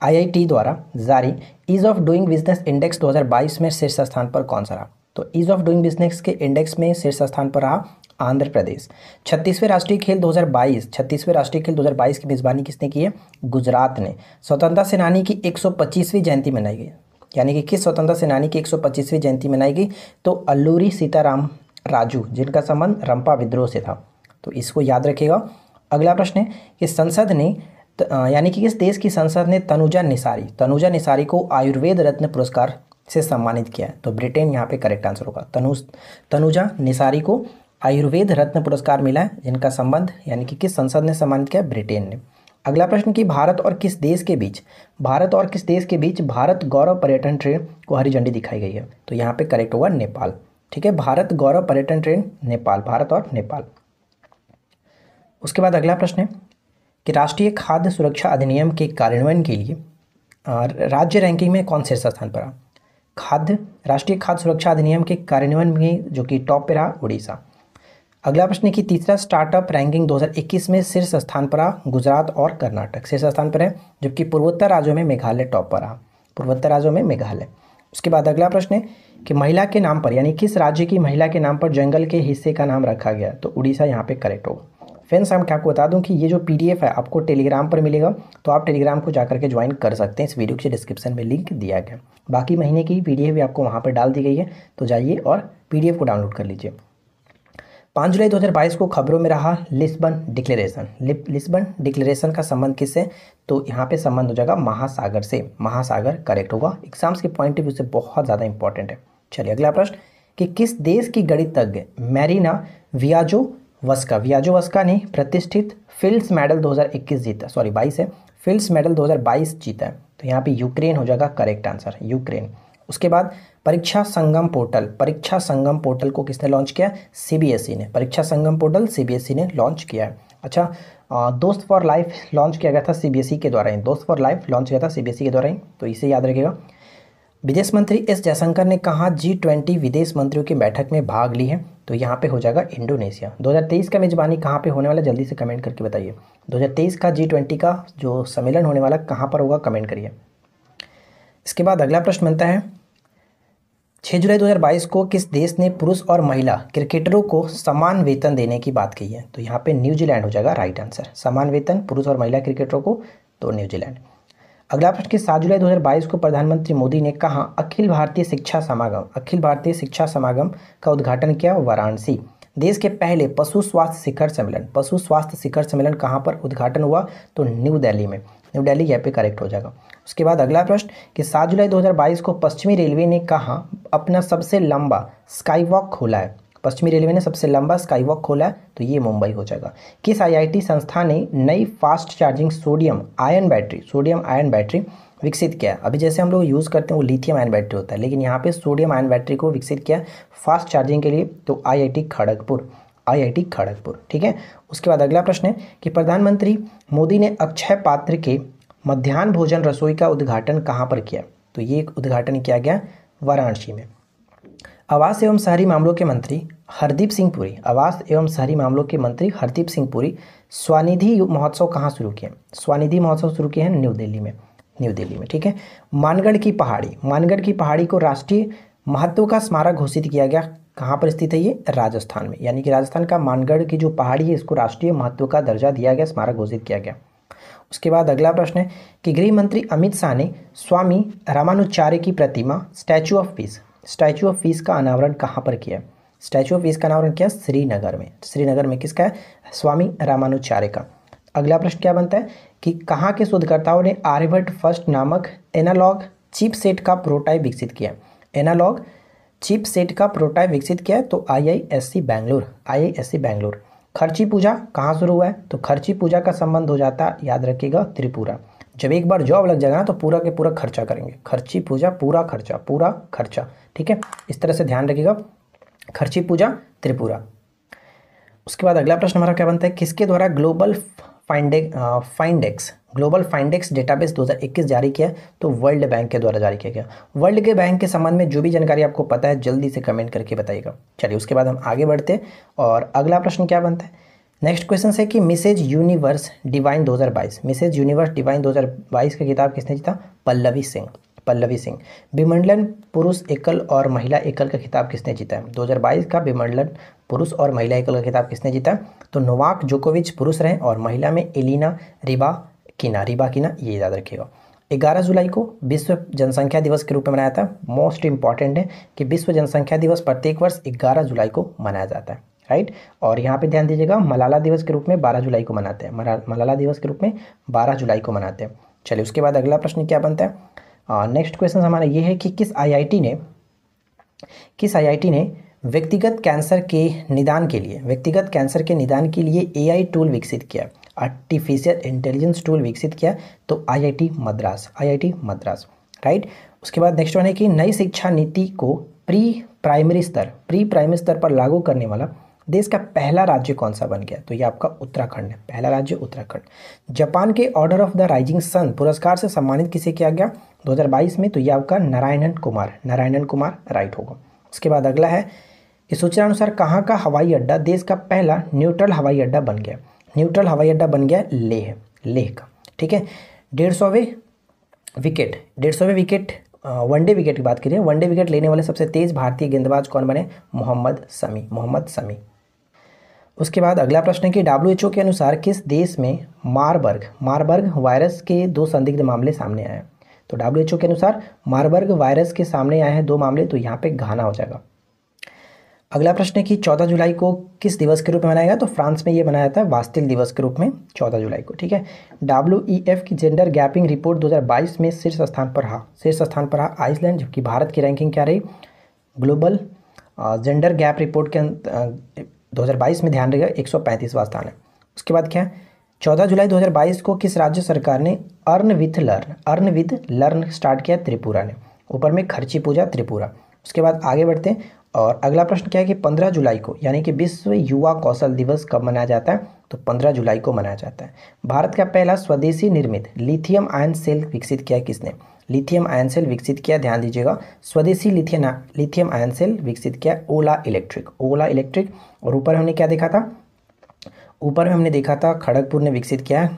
आईआईटी द्वारा जारी ease of doing business index 2022 में शीर्ष स्थान पर कौन सा रहा तो ईज़ ऑफ डूइंग बिजनेस के इंडेक्स में शीर्ष स्थान पर रहा आंध्र प्रदेश छत्तीसवें राष्ट्रीय खेल 2022 छत्तीसवें राष्ट्रीय खेल 2022 की मेज़बानी किसने की है गुजरात ने स्वतंत्रता सेनानी की 125वीं जयंती मनाई गई यानी कि किस स्वतंत्रता सेनानी की 125वीं जयंती मनाई गई तो अल्लूरी सीताराम राजू जिनका संबंध रंपा विद्रोह से था तो इसको याद रखिएगा अगला प्रश्न है कि संसद ने यानी कि इस देश की संसद ने तनुजा निसारी तनुजा निसारी को आयुर्वेद रत्न पुरस्कार से सम्मानित किया है तो ब्रिटेन यहाँ पे करेक्ट आंसर होगा तनु तनुजा निसारी को आयुर्वेद रत्न पुरस्कार मिला है जिनका संबंध यानी कि किस संसद ने सम्मानित किया ब्रिटेन ने अगला प्रश्न कि भारत और किस देश के बीच भारत और किस देश के बीच भारत गौरव पर्यटन ट्रेन को हरी झंडी दिखाई गई है तो यहाँ पे करेक्ट होगा नेपाल ठीक है भारत गौरव पर्यटन ट्रेन नेपाल भारत और नेपाल उसके बाद अगला प्रश्न है कि राष्ट्रीय खाद्य सुरक्षा अधिनियम के कार्यान्वयन के लिए राज्य रैंकिंग में कौन शीर्ष स्थान पर रहा खाद्य राष्ट्रीय खाद्य सुरक्षा अधिनियम के कार्यान्वयन में जो कि टॉप पर रहा उड़ीसा अगला प्रश्न है कि तीसरा स्टार्टअप रैंकिंग 2021 में शीर्ष स्थान पर रहा गुजरात और कर्नाटक शीर्ष स्थान पर है जबकि पूर्वोत्तर राज्यों में मेघालय टॉप पर रहा पूर्वोत्तर राज्यों में मेघालय उसके बाद अगला प्रश्न है कि महिला के नाम पर यानी किस राज्य की महिला के नाम पर जंगल के हिस्से का नाम रखा गया तो उड़ीसा यहाँ पर करेक्ट होगा फ्रेंड्स हम आपको बता दूं कि ये जो पीडीएफ है आपको टेलीग्राम पर मिलेगा तो आप टेलीग्राम को जाकर के ज्वाइन कर सकते हैं इस वीडियो के डिस्क्रिप्शन में लिंक दिया गया बाकी महीने की पी भी आपको वहाँ पर डाल दी गई है तो जाइए और पीडीएफ को डाउनलोड कर लीजिए पाँच जुलाई 2022 को खबरों में रहा लिस्बन डिक्लेरेशन लिस्बन डिक्लेरेशन का संबंध किससे तो यहाँ पे संबंध हो जाएगा महासागर से महासागर करेक्ट होगा एग्जाम्स के पॉइंट ऑफ व्यू से बहुत ज़्यादा इंपॉर्टेंट है चलिए अगला प्रश्न कि किस देश की गणितज्ञ मैरिना वियाजो वस्का वियाजो वस्का ने प्रतिष्ठित फिल्ड्स मेडल 2021 जीता सॉरी बाईस है फिल्ड्स मेडल 2022 जीता है तो यहाँ पे यूक्रेन हो जाएगा करेक्ट आंसर यूक्रेन उसके बाद परीक्षा संगम पोर्टल परीक्षा संगम पोर्टल को किसने लॉन्च किया सीबीएसई e ने परीक्षा संगम पोर्टल सीबीएसई e ने लॉन्च किया है अच्छा दोस्त फॉर लाइफ लॉन्च किया गया था सीबीएसई e के द्वारा ही दोस्त फॉर लाइफ लॉन्च किया था सीबीएसई के द्वारा ही तो इसे याद रखेगा विदेश मंत्री एस जयशंकर ने कहा जी ट्वेंटी विदेश मंत्रियों की बैठक में भाग ली है तो यहाँ पे हो जाएगा इंडोनेशिया 2023 का मेज़बानी कहाँ पे होने वाला जल्दी से कमेंट करके बताइए 2023 का जी ट्वेंटी का जो सम्मेलन होने वाला कहाँ पर होगा कमेंट करिए इसके बाद अगला प्रश्न बनता है 6 जुलाई 2022 को किस देश ने पुरुष और महिला क्रिकेटरों को समान वेतन देने की बात कही है तो यहाँ पे न्यूजीलैंड हो जाएगा राइट आंसर समान वेतन पुरुष और महिला क्रिकेटरों को तो न्यूजीलैंड अगला प्रश्न कि सात जुलाई 2022 को प्रधानमंत्री मोदी ने कहा अखिल भारतीय शिक्षा समागम अखिल भारतीय शिक्षा समागम का उद्घाटन किया वाराणसी देश के पहले पशु स्वास्थ्य शिखर सम्मेलन पशु स्वास्थ्य शिखर सम्मेलन कहाँ पर उद्घाटन हुआ तो न्यू दिल्ली में न्यू दिल्ली यहाँ पे करेक्ट हो जाएगा उसके बाद अगला प्रश्न कि सात जुलाई 2022 को पश्चिमी रेलवे ने कहा अपना सबसे लंबा स्काई वॉक खोला है पश्चिमी रेलवे ने सबसे लंबा स्काईवॉक खोला तो ये मुंबई हो जाएगा किस आईआईटी संस्था ने नई fast charging sodium ion battery sodium ion battery विकसित किया अभी जैसे हम लोग यूज़ करते हैं वो लिथियम आयन बैटरी होता है लेकिन यहाँ पे सोडियम आयन बैटरी को विकसित किया फास्ट चार्जिंग के लिए तो आई खड़गपुर टी खड़गपुर ठीक है उसके बाद अगला प्रश्न है कि प्रधानमंत्री मोदी ने अक्षय पात्र के मध्यान्ह भोजन रसोई का उद्घाटन कहाँ पर किया तो ये उद्घाटन किया गया वाराणसी में आवास एवं शहरी मामलों के मंत्री हरदीप सिंह पुरी आवास एवं शहरी मामलों के मंत्री हरदीप सिंह पुरी स्वानिधि महोत्सव कहाँ शुरू किए स्वानिधि महोत्सव शुरू किए हैं न्यू दिल्ली में न्यू दिल्ली में ठीक है मानगढ़ की पहाड़ी मानगढ़ की पहाड़ी को राष्ट्रीय महत्व का स्मारक घोषित किया गया कहाँ पर स्थित है ये राजस्थान में यानी कि राजस्थान का मानगढ़ की जो पहाड़ी है इसको राष्ट्रीय महत्व का दर्जा दिया गया स्मारक घोषित किया गया उसके बाद अगला प्रश्न है कि गृह मंत्री अमित शाह ने स्वामी रामानुचार्य की प्रतिमा statue of peace statue of peace का अनावरण कहाँ पर किया स्टैचू ऑफ पीस का अनावरण किया श्रीनगर में श्रीनगर में किसका है स्वामी रामानुचार्य का अगला प्रश्न क्या बनता है कि कहाँ के शोधकर्ताओं ने आर्यभट्ट फर्स्ट नामक एनालॉग चिप सेट का प्रोटाइप विकसित किया एनालॉग चिप सेट का प्रोटाइप विकसित किया आई तो आईआईएससी बैंगलोर आईआईएससी बैंगलोर खर्ची पूजा कहाँ शुरू हुआ है तो खर्ची पूजा का संबंध हो जाता है याद रखिएगा त्रिपुरा जब एक बार जॉब लग जाएगा ना तो पूरा के पूरा खर्चा करेंगे खर्ची पूजा पूरा खर्चा पूरा खर्चा ठीक है इस तरह से ध्यान रखिएगा खर्ची पूजा त्रिपुरा उसके बाद अगला प्रश्न हमारा क्या बनता है किसके द्वारा ग्लोबल फाइंडे फाइंडेक्स ग्लोबल फाइंडेक्स डेटाबेस 2021 जारी किया तो वर्ल्ड बैंक के द्वारा जारी किया गया वर्ल्ड के बैंक के संबंध में जो भी जानकारी आपको पता है जल्दी से कमेंट करके बताइएगा चलिए उसके बाद हम आगे बढ़ते हैं और अगला प्रश्न क्या बनता है नेक्स्ट क्वेश्चन है कि Mrs Universe Divine 2022 Mrs Universe Divine 2022 का किताब किसने जीता पल्लवी सिंह पल्लवी सिंह विमंडलन पुरुष एकल और महिला एकल का खिताब किसने जीता है 2022 का विमंडलन पुरुष और महिला एकल का खिताब किसने जीता है तो नोवाक जोकोविच पुरुष रहे और महिला में एलिना रिबा किना रिबा किना ये याद रखिएगा ग्यारह जुलाई को विश्व जनसंख्या दिवस के रूप में मनाया था मोस्ट इम्पॉर्टेंट है कि विश्व जनसंख्या दिवस प्रत्येक वर्ष ग्यारह जुलाई को मनाया जाता है राइट और यहाँ पे ध्यान दीजिएगा मलाला दिवस के रूप में 12 जुलाई को मनाते हैं मलाला दिवस के रूप में 12 जुलाई को मनाते हैं चलिए उसके बाद अगला प्रश्न क्या बनता है नेक्स्ट क्वेश्चन हमारा ये है कि किस आई ने किस आई ने व्यक्तिगत कैंसर के निदान के लिए व्यक्तिगत कैंसर के निदान के लिए ए टूल विकसित किया आर्टिफिशियल इंटेलिजेंस टूल विकसित किया तो IIT Madras IIT Madras right उसके बाद नेक्स्ट वन है कि नई शिक्षा नीति को प्री प्राइमरी स्तर प्री प्राइमरी स्तर पर लागू करने वाला देश का पहला राज्य कौन सा बन गया तो ये आपका उत्तराखंड है पहला राज्य उत्तराखंड जापान के order of the rising sun पुरस्कार से सम्मानित किसे किया गया 2022 में तो ये आपका नारायणन कुमार नारायणन कुमार राइट होगा उसके बाद अगला है सूचना सूचनानुसार कहाँ का हवाई अड्डा देश का पहला न्यूट्रल हवाई अड्डा बन गया न्यूट्रल हवाई अड्डा बन गया लेह लेह का ठीक है डेढ़ सौवें विकेट डेढ़ सौवें विकेट वनडे विकेट की बात करें वनडे विकेट लेने वाले सबसे तेज भारतीय गेंदबाज कौन बने मोहम्मद समी मोहम्मद समी उसके बाद अगला प्रश्न है कि डब्ल्यू के अनुसार किस देश में मारबर्ग मारबर्ग वायरस के दो संदिग्ध मामले सामने आए हैं तो डब्ल्यू के अनुसार मारबर्ग वायरस के सामने आए हैं दो मामले तो यहाँ पे घाना हो जाएगा अगला प्रश्न है कि 14 जुलाई को किस दिवस के रूप में मनाया गया तो फ्रांस में ये मनाया जाता है वास्तिल दिवस के रूप में 14 जुलाई को ठीक है डब्ल्यू ई एफ की जेंडर गैपिंग रिपोर्ट 2022 में शीर्ष स्थान पर रहा शीर्ष स्थान पर रहा आइसलैंड जबकि भारत की रैंकिंग क्या रही ग्लोबल जेंडर गैप रिपोर्ट के 2022 में ध्यान रखिएगा एक सौ स्थान है उसके बाद क्या है 14 जुलाई 2022 को किस राज्य सरकार ने earn with learn earn with learn start किया त्रिपुरा ने ऊपर में खर्ची पूजा त्रिपुरा उसके बाद आगे बढ़ते हैं और अगला प्रश्न क्या है कि 15 जुलाई को यानी कि विश्व युवा कौशल दिवस कब मनाया जाता है तो 15 जुलाई को मनाया जाता है भारत का पहला स्वदेशी निर्मित लिथियम आयन सेल विकसित किया किसने लिथियम आयन सेल विकसित किया ध्यान दीजिएगा स्वदेशी लिथियम लिथियम आयन सेल विकसित किया ओला इलेक्ट्रिक ओला इलेक्ट्रिक और ऊपर हमने क्या देखा था ऊपर में हमने देखा था खड़गपुर ने विकसित किया है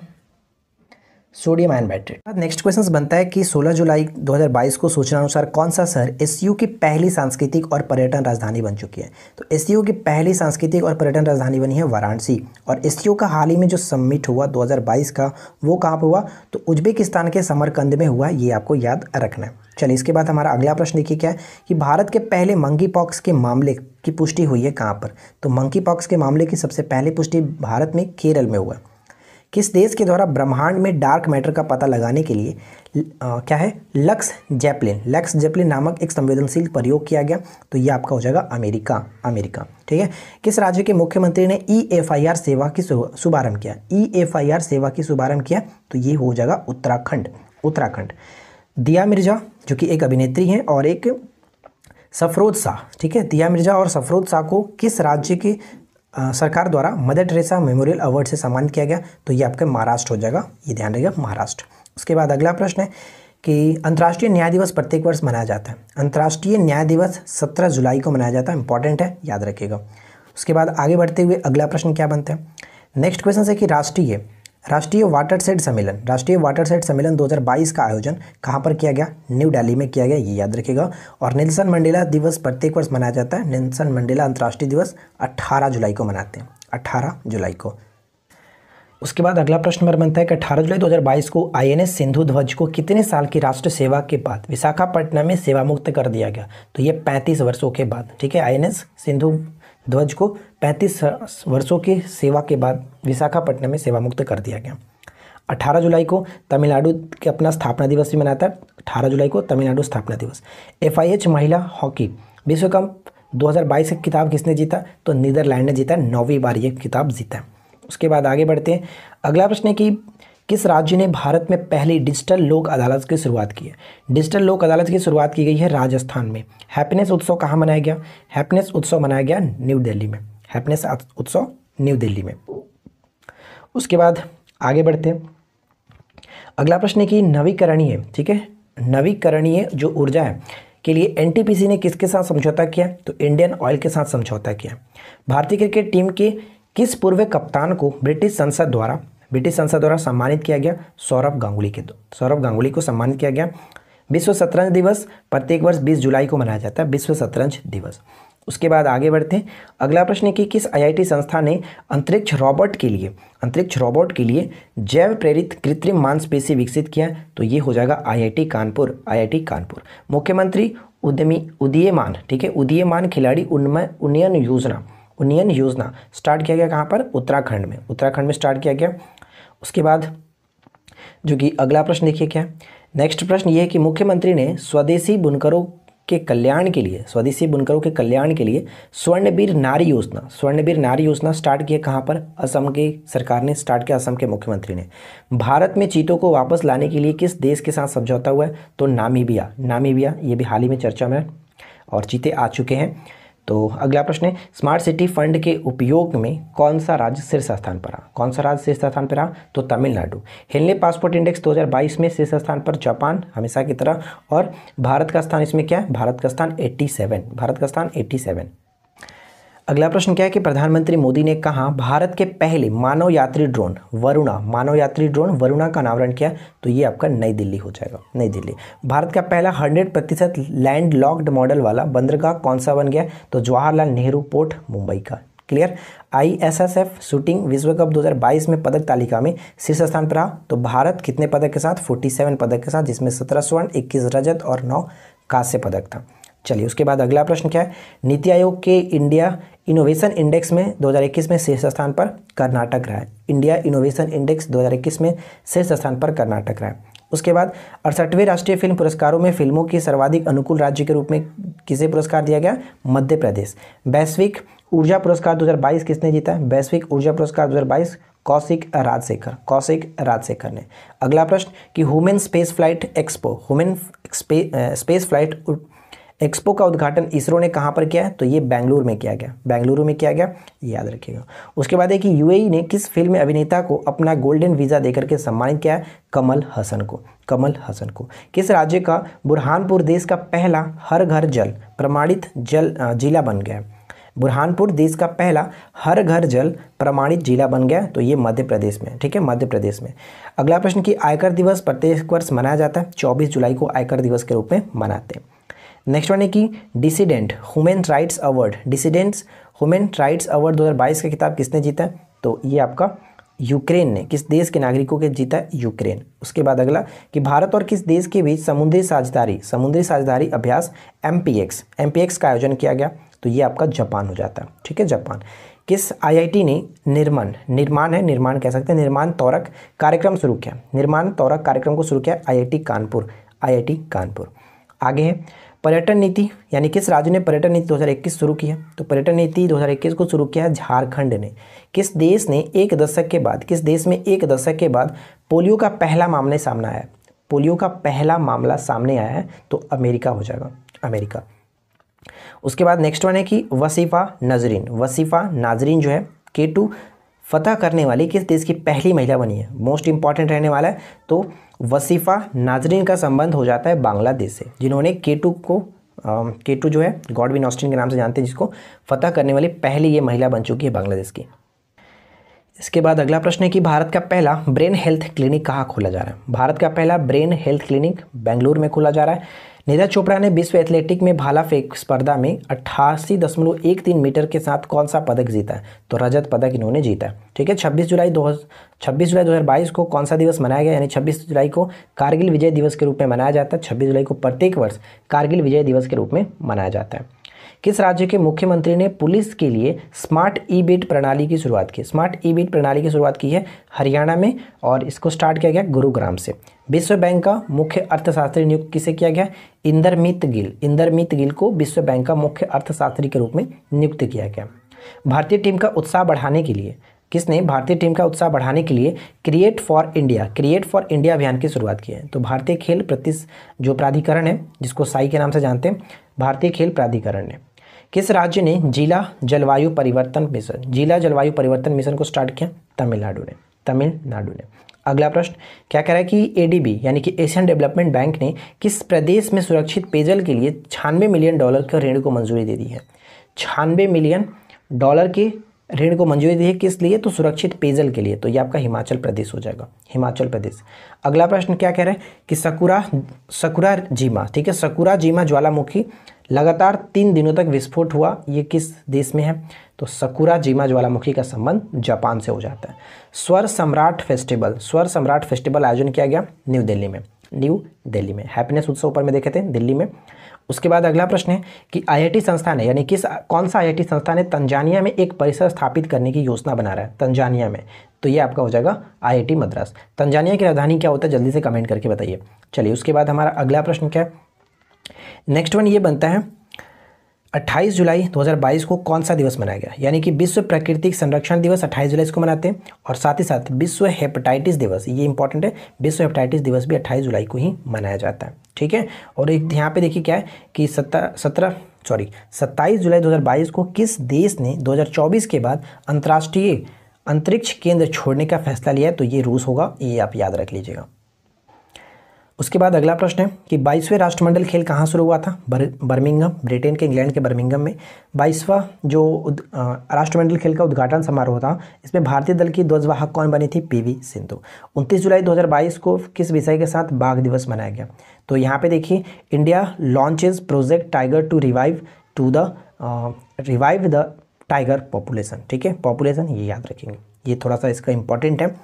sodium ion battery next question बनता है कि 16 जुलाई 2022 को सूचना अनुसार कौन सा शहर एस की पहली सांस्कृतिक और पर्यटन राजधानी बन चुकी है तो एस की पहली सांस्कृतिक और पर्यटन राजधानी बनी है वाराणसी और एस का हाल ही में जो समिट हुआ 2022 का वो कहाँ पर हुआ तो उज्बेकिस्तान के समरकंद में हुआ ये आपको याद रखना है चलिए इसके बाद हमारा अगला प्रश्न देखिए क्या है कि भारत के पहले मंकी पॉक्स के मामले की पुष्टि हुई है कहाँ पर तो मंकी पॉक्स के मामले की सबसे पहले पुष्टि भारत में केरल में हुआ है किस देश के द्वारा ब्रह्मांड में डार्क मैटर का पता लगाने के लिए आ, क्या है लक्स जैपलिन लक्स जैपलिन नामक एक संवेदनशील प्रयोग किया गया तो ये आपका हो जाएगा अमेरिका अमेरिका ठीक है किस राज्य के मुख्यमंत्री ने ई एफ आई आर सेवा की शुभारंभ किया ई एफ आई आर सेवा की शुभारंभ किया तो ये हो जाएगा उत्तराखंड उत्तराखंड दिया मिर्जा जो कि एक अभिनेत्री हैं और एक सफरोज शाह ठीक है दिया मिर्जा और सफरोज शाह को किस राज्य के सरकार द्वारा मदर टेरेसा मेमोरियल अवार्ड से सम्मानित किया गया तो ये आपका महाराष्ट्र हो जाएगा ये ध्यान रखिएगा महाराष्ट्र उसके बाद अगला प्रश्न है कि अंतर्राष्ट्रीय न्याय दिवस प्रत्येक वर्ष मनाया जाता है अंतर्राष्ट्रीय न्याय दिवस सत्रह जुलाई को मनाया जाता है इंपॉर्टेंट है याद रखिएगा उसके बाद आगे बढ़ते हुए अगला प्रश्न क्या बनता है नेक्स्ट क्वेश्चन है कि राष्ट्रीय राष्ट्रीय वाटर सेट सम्मेलन राष्ट्रीय वाटर सेट सम्मेलन 2022 का आयोजन कहाँ पर किया गया न्यू दिल्ली में किया गया ये याद रखिएगा और नेल्सन मंडेला दिवस प्रत्येक वर्ष मनाया जाता है नेल्सन मंडेला अंतर्राष्ट्रीय दिवस 18 जुलाई को मनाते हैं 18 जुलाई को उसके बाद अगला प्रश्न मेरा बनता है कि अठारह जुलाई दो को आई सिंधु ध्वज को कितने साल की राष्ट्र सेवा के बाद विशाखापट्टनम में सेवा मुक्त कर दिया गया तो ये पैंतीस वर्षों के बाद ठीक है आई सिंधु ध्वज को 35 वर्षों की सेवा के बाद विशाखापट्टनम में सेवा मुक्त कर दिया गया 18 जुलाई को तमिलनाडु के अपना स्थापना दिवस भी मनाता है अठारह जुलाई को तमिलनाडु स्थापना दिवस एफ महिला हॉकी विश्व कप 2022 की किताब किसने जीता तो नीदरलैंड ने जीता नौवीं बार ये किताब जीता है उसके बाद आगे बढ़ते हैं अगला प्रश्न है कि किस राज्य ने भारत में पहली डिजिटल लोक अदालत की शुरुआत की है डिजिटल लोक अदालत की शुरुआत की गई है राजस्थान में हैप्पीनेस उत्सव कहाँ मनाया गया हैप्पीनेस उत्सव मनाया गया न्यू दिल्ली में हैप्पीनेस उत्सव न्यू दिल्ली में उसके बाद आगे बढ़ते हैं अगला प्रश्न है कि नवीकरणीय ठीक है नवीकरणीय जो ऊर्जा है के लिए एनटीपीसी ने किसके साथ समझौता किया तो इंडियन ऑयल के साथ समझौता किया भारतीय क्रिकेट टीम के किस पूर्व कप्तान को ब्रिटिश संसद द्वारा ब्रिटिश संसद द्वारा सम्मानित किया गया सौरभ गांगुली के सौरभ गांगुली को सम्मानित किया गया विश्व शतरंज दिवस प्रत्येक वर्ष बीस जुलाई को मनाया जाता है विश्व शतरंज दिवस उसके बाद आगे बढ़ते हैं अगला प्रश्न है कि किस आईआईटी संस्था ने अंतरिक्ष रॉबोट के लिए अंतरिक्ष रॉबोट के लिए जैव प्रेरित कृत्रिम मांसपेशी विकसित किया तो ये हो जाएगा आईआईटी कानपुर आईआईटी कानपुर मुख्यमंत्री उद्यमी उदीयमान ठीक है उदीयमान खिलाड़ी उन्मय उन्नयन योजना उन्नयन योजना स्टार्ट किया गया कहाँ पर उत्तराखंड में उत्तराखंड में स्टार्ट किया गया उसके बाद जो कि अगला प्रश्न देखिए क्या नेक्स्ट प्रश्न ये है कि मुख्यमंत्री ने स्वदेशी बुनकरों के कल्याण के लिए स्वदेशी बुनकरों के कल्याण के लिए स्वर्णवीर नारी योजना स्वर्णवीर नारी योजना स्टार्ट किया कहाँ पर असम की सरकार ने स्टार्ट किया असम के मुख्यमंत्री ने भारत में चीतों को वापस लाने के लिए किस देश के साथ समझौता हुआ है तो नामीबिया नामीबिया ये भी हाल ही में चर्चा में और चीते आ चुके हैं तो अगला प्रश्न है स्मार्ट सिटी फंड के उपयोग में कौन सा राज्य शीर्ष स्थान पर रहा कौन सा राज्य शीर्ष स्थान पर रहा तो तमिलनाडु हेनले पासपोर्ट इंडेक्स 2022 में शीर्ष स्थान पर जापान हमेशा की तरह और भारत का स्थान इसमें क्या है भारत का स्थान 87 भारत का स्थान 87 अगला प्रश्न क्या है कि प्रधानमंत्री मोदी ने कहा भारत के पहले मानव यात्री ड्रोन वरुणा मानव यात्री ड्रोन वरुणा का अनावरण किया तो ये आपका नई दिल्ली हो जाएगा नई दिल्ली भारत का पहला 100 प्रतिशत लैंड लॉक्ड मॉडल वाला बंदरगाह कौन सा बन गया तो जवाहरलाल नेहरू पोर्ट मुंबई का clear I S S F shooting विश्व कप 2022 में पदक तालिका में शीर्ष स्थान पर रहा तो भारत कितने पदक के साथ 47 पदक के साथ जिसमें 17 स्वर्ण 21 रजत और 9 कांस्य पदक था चलिए उसके बाद अगला प्रश्न क्या है नीति आयोग के इंडिया इनोवेशन इंडेक्स में 2021 में शीर्ष स्थान पर कर्नाटक रहा है इंडिया इनोवेशन इंडेक्स 2021 में शीर्ष स्थान पर कर्नाटक रहा है उसके बाद अड़सठवें राष्ट्रीय फिल्म पुरस्कारों में फिल्मों की सर्वाधिक अनुकूल राज्य के रूप में किसे पुरस्कार दिया गया मध्य प्रदेश वैश्विक ऊर्जा पुरस्कार 2022 किसने जीता है वैश्विक ऊर्जा पुरस्कार 2022 कौशिक राजशेखर कौशिक राजशेखर ने अगला प्रश्न कि human space flight expo human space flight expo का उद्घाटन इसरो ने कहाँ पर किया है तो ये बेंगलुरु में किया गया बेंगलुरु में किया गया याद रखिएगा उसके बाद है कि यूएई ने किस फिल्म अभिनेता को अपना गोल्डन वीज़ा देकर के सम्मानित किया है कमल हसन को कमल हसन को किस राज्य का बुरहानपुर देश का पहला हर घर जल प्रमाणित जल जिला बन गया है बुरहानपुर देश का पहला हर घर जल प्रमाणित जिला बन गया तो ये मध्य प्रदेश में ठीक है मध्य प्रदेश में अगला प्रश्न कि आयकर दिवस प्रत्येक वर्ष मनाया जाता है 24 जुलाई को आयकर दिवस के रूप में मनाते हैं नेक्स्ट वन है कि dissident human rights award dissidents human rights award 2022 का किताब किसने जीता है तो ये आपका यूक्रेन ने किस देश के नागरिकों के जीता है यूक्रेन उसके बाद अगला कि भारत और किस देश के बीच समुद्री साझेदारी समुद्री साझेदारी अभ्यास एम पी का आयोजन किया गया तो ये आपका जापान हो जाता है ठीक है जापान किस आईआईटी ने निर्माण निर्माण है निर्माण कह सकते हैं निर्माण तौरक कार्यक्रम शुरू किया निर्माण तौरक कार्यक्रम को शुरू किया आईआईटी कानपुर आईआईटी कानपुर आगे है पर्यटन नीति यानी किस राज्य ने पर्यटन नीति 2021 शुरू की है तो पर्यटन नीति 2021 को शुरू किया है झारखंड ने किस देश ने एक दशक के बाद किस देश में एक दशक के बाद पोलियो का पहला मामला सामने आया पोलियो का पहला मामला सामने आया है तो अमेरिका हो जाएगा अमेरिका उसके बाद नेक्स्ट वन है कि वसीफ़ा नजरीन वसीफ़ा नाजरीन जो है के टू फतह करने वाली किस देश की पहली महिला बनी है मोस्ट इंपॉर्टेंट रहने वाला है तो वसीफ़ा नाजरीन का संबंध हो जाता है बांग्लादेश से जिन्होंने केटू को केटू जो है गॉडविन ऑस्टिन के नाम से जानते हैं जिसको फतह करने वाली पहली ये महिला बन चुकी है बांग्लादेश की इसके बाद अगला प्रश्न है कि भारत का पहला ब्रेन हेल्थ क्लिनिक कहाँ खोला जा रहा है भारत का पहला ब्रेन हेल्थ क्लिनिक बेंगलुरु में खोला जा रहा है नीरज चोपड़ा ने विश्व एथलेटिक में भाला फेंक स्पर्धा में अट्ठासी दशमलव एक तीन मीटर के साथ कौन सा पदक जीता तो रजत पदक इन्होंने जीता ठीक है 26 जुलाई दो छब्बीस जुलाई 2022 को कौन सा दिवस मनाया गया यानी 26 जुलाई को कारगिल विजय दिवस के रूप में मनाया जाता है 26 जुलाई को प्रत्येक वर्ष कारगिल विजय दिवस के रूप में मनाया जाता है किस राज्य के मुख्यमंत्री ने पुलिस के लिए स्मार्ट ई बेट प्रणाली की शुरुआत की स्मार्ट ई बेट प्रणाली की शुरुआत की है हरियाणा में और इसको स्टार्ट किया गया गुरुग्राम से विश्व बैंक का मुख्य अर्थशास्त्री नियुक्त किसे किया गया इंदरमीत गिल इंदरमीत गिल को विश्व बैंक का मुख्य अर्थशास्त्री के रूप में नियुक्त किया गया भारतीय टीम का उत्साह बढ़ाने के लिए किसने भारतीय टीम का उत्साह बढ़ाने के लिए create for India create for India अभियान की शुरुआत की है तो भारतीय खेल प्रति जो प्राधिकरण है जिसको साई के नाम से जानते हैं भारतीय खेल प्राधिकरण ने किस राज्य ने जिला जलवायु परिवर्तन मिशन जिला जलवायु परिवर्तन मिशन को स्टार्ट किया तमिलनाडु ने तमिलनाडु ने अगला प्रश्न क्या कह रहा है कि एडीबी यानी कि एशियन डेवलपमेंट बैंक ने किस प्रदेश में सुरक्षित पेयजल के लिए छानवे मिलियन डॉलर के ऋण को मंजूरी दे दी है छानवे मिलियन डॉलर के ऋण को मंजूरी दी है किस लिए तो सुरक्षित पेयजल के लिए तो ये आपका हिमाचल प्रदेश हो जाएगा हिमाचल प्रदेश अगला प्रश्न क्या कह रहा है कि सकुरा सकुरा जीमा ठीक है सकुरा जीमा ज्वालामुखी लगातार तीन दिनों तक विस्फोट हुआ ये किस देश में है तो सकुरा जीमा ज्वालामुखी का संबंध जापान से हो जाता है स्वर सम्राट फेस्टिवल स्वर सम्राट फेस्टिवल आयोजन किया गया न्यू दिल्ली में न्यू दिल्ली में हैप्पीनेस उत्सव ऊपर में देखे थे दिल्ली में उसके बाद अगला प्रश्न है कि आईआईटी संस्थान है यानी किस कौन सा आईआईटी संस्थान है तंजानिया में एक परिसर स्थापित करने की योजना बना रहा है तंजानिया में तो ये आपका हो जाएगा आईआईटी मद्रास तंजानिया की राजधानी क्या होता है जल्दी से कमेंट करके बताइए चलिए उसके बाद हमारा अगला प्रश्न क्या है नेक्स्ट वन ये बनता है 28 जुलाई 2022 को कौन सा दिवस मनाया गया यानी कि विश्व प्राकृतिक संरक्षण दिवस 28 जुलाई को मनाते हैं और साथ ही साथ विश्व हेपेटाइटिस दिवस ये इंपॉर्टेंट है विश्व हेपेटाइटिस दिवस भी 28 जुलाई को ही मनाया जाता है ठीक है और एक यहाँ पे देखिए क्या है कि सत्रह सत्रह सॉरी सत्ताईस जुलाई दो को किस देश ने दो के बाद अंतर्राष्ट्रीय अंतरिक्ष केंद्र छोड़ने का फैसला लिया तो ये रूस होगा ये आप याद रख लीजिएगा उसके बाद अगला प्रश्न है कि बाईसवें राष्ट्रमंडल खेल कहाँ शुरू हुआ था बर, बर्मिंगम ब्रिटेन के इंग्लैंड के बर्मिंगम में बाईसवा जो राष्ट्रमंडल खेल का उद्घाटन समारोह था इसमें भारतीय दल की ध्वजवाहक कौन बनी थी पीवी सिंधु 29 जुलाई 2022 को किस विषय के साथ बाघ दिवस मनाया गया तो यहाँ पे देखिए India launches project tiger to revive to the revive the tiger population ठीक है पॉपुलेशन ये याद रखेंगे ये थोड़ा सा इसका इंपॉर्टेंट है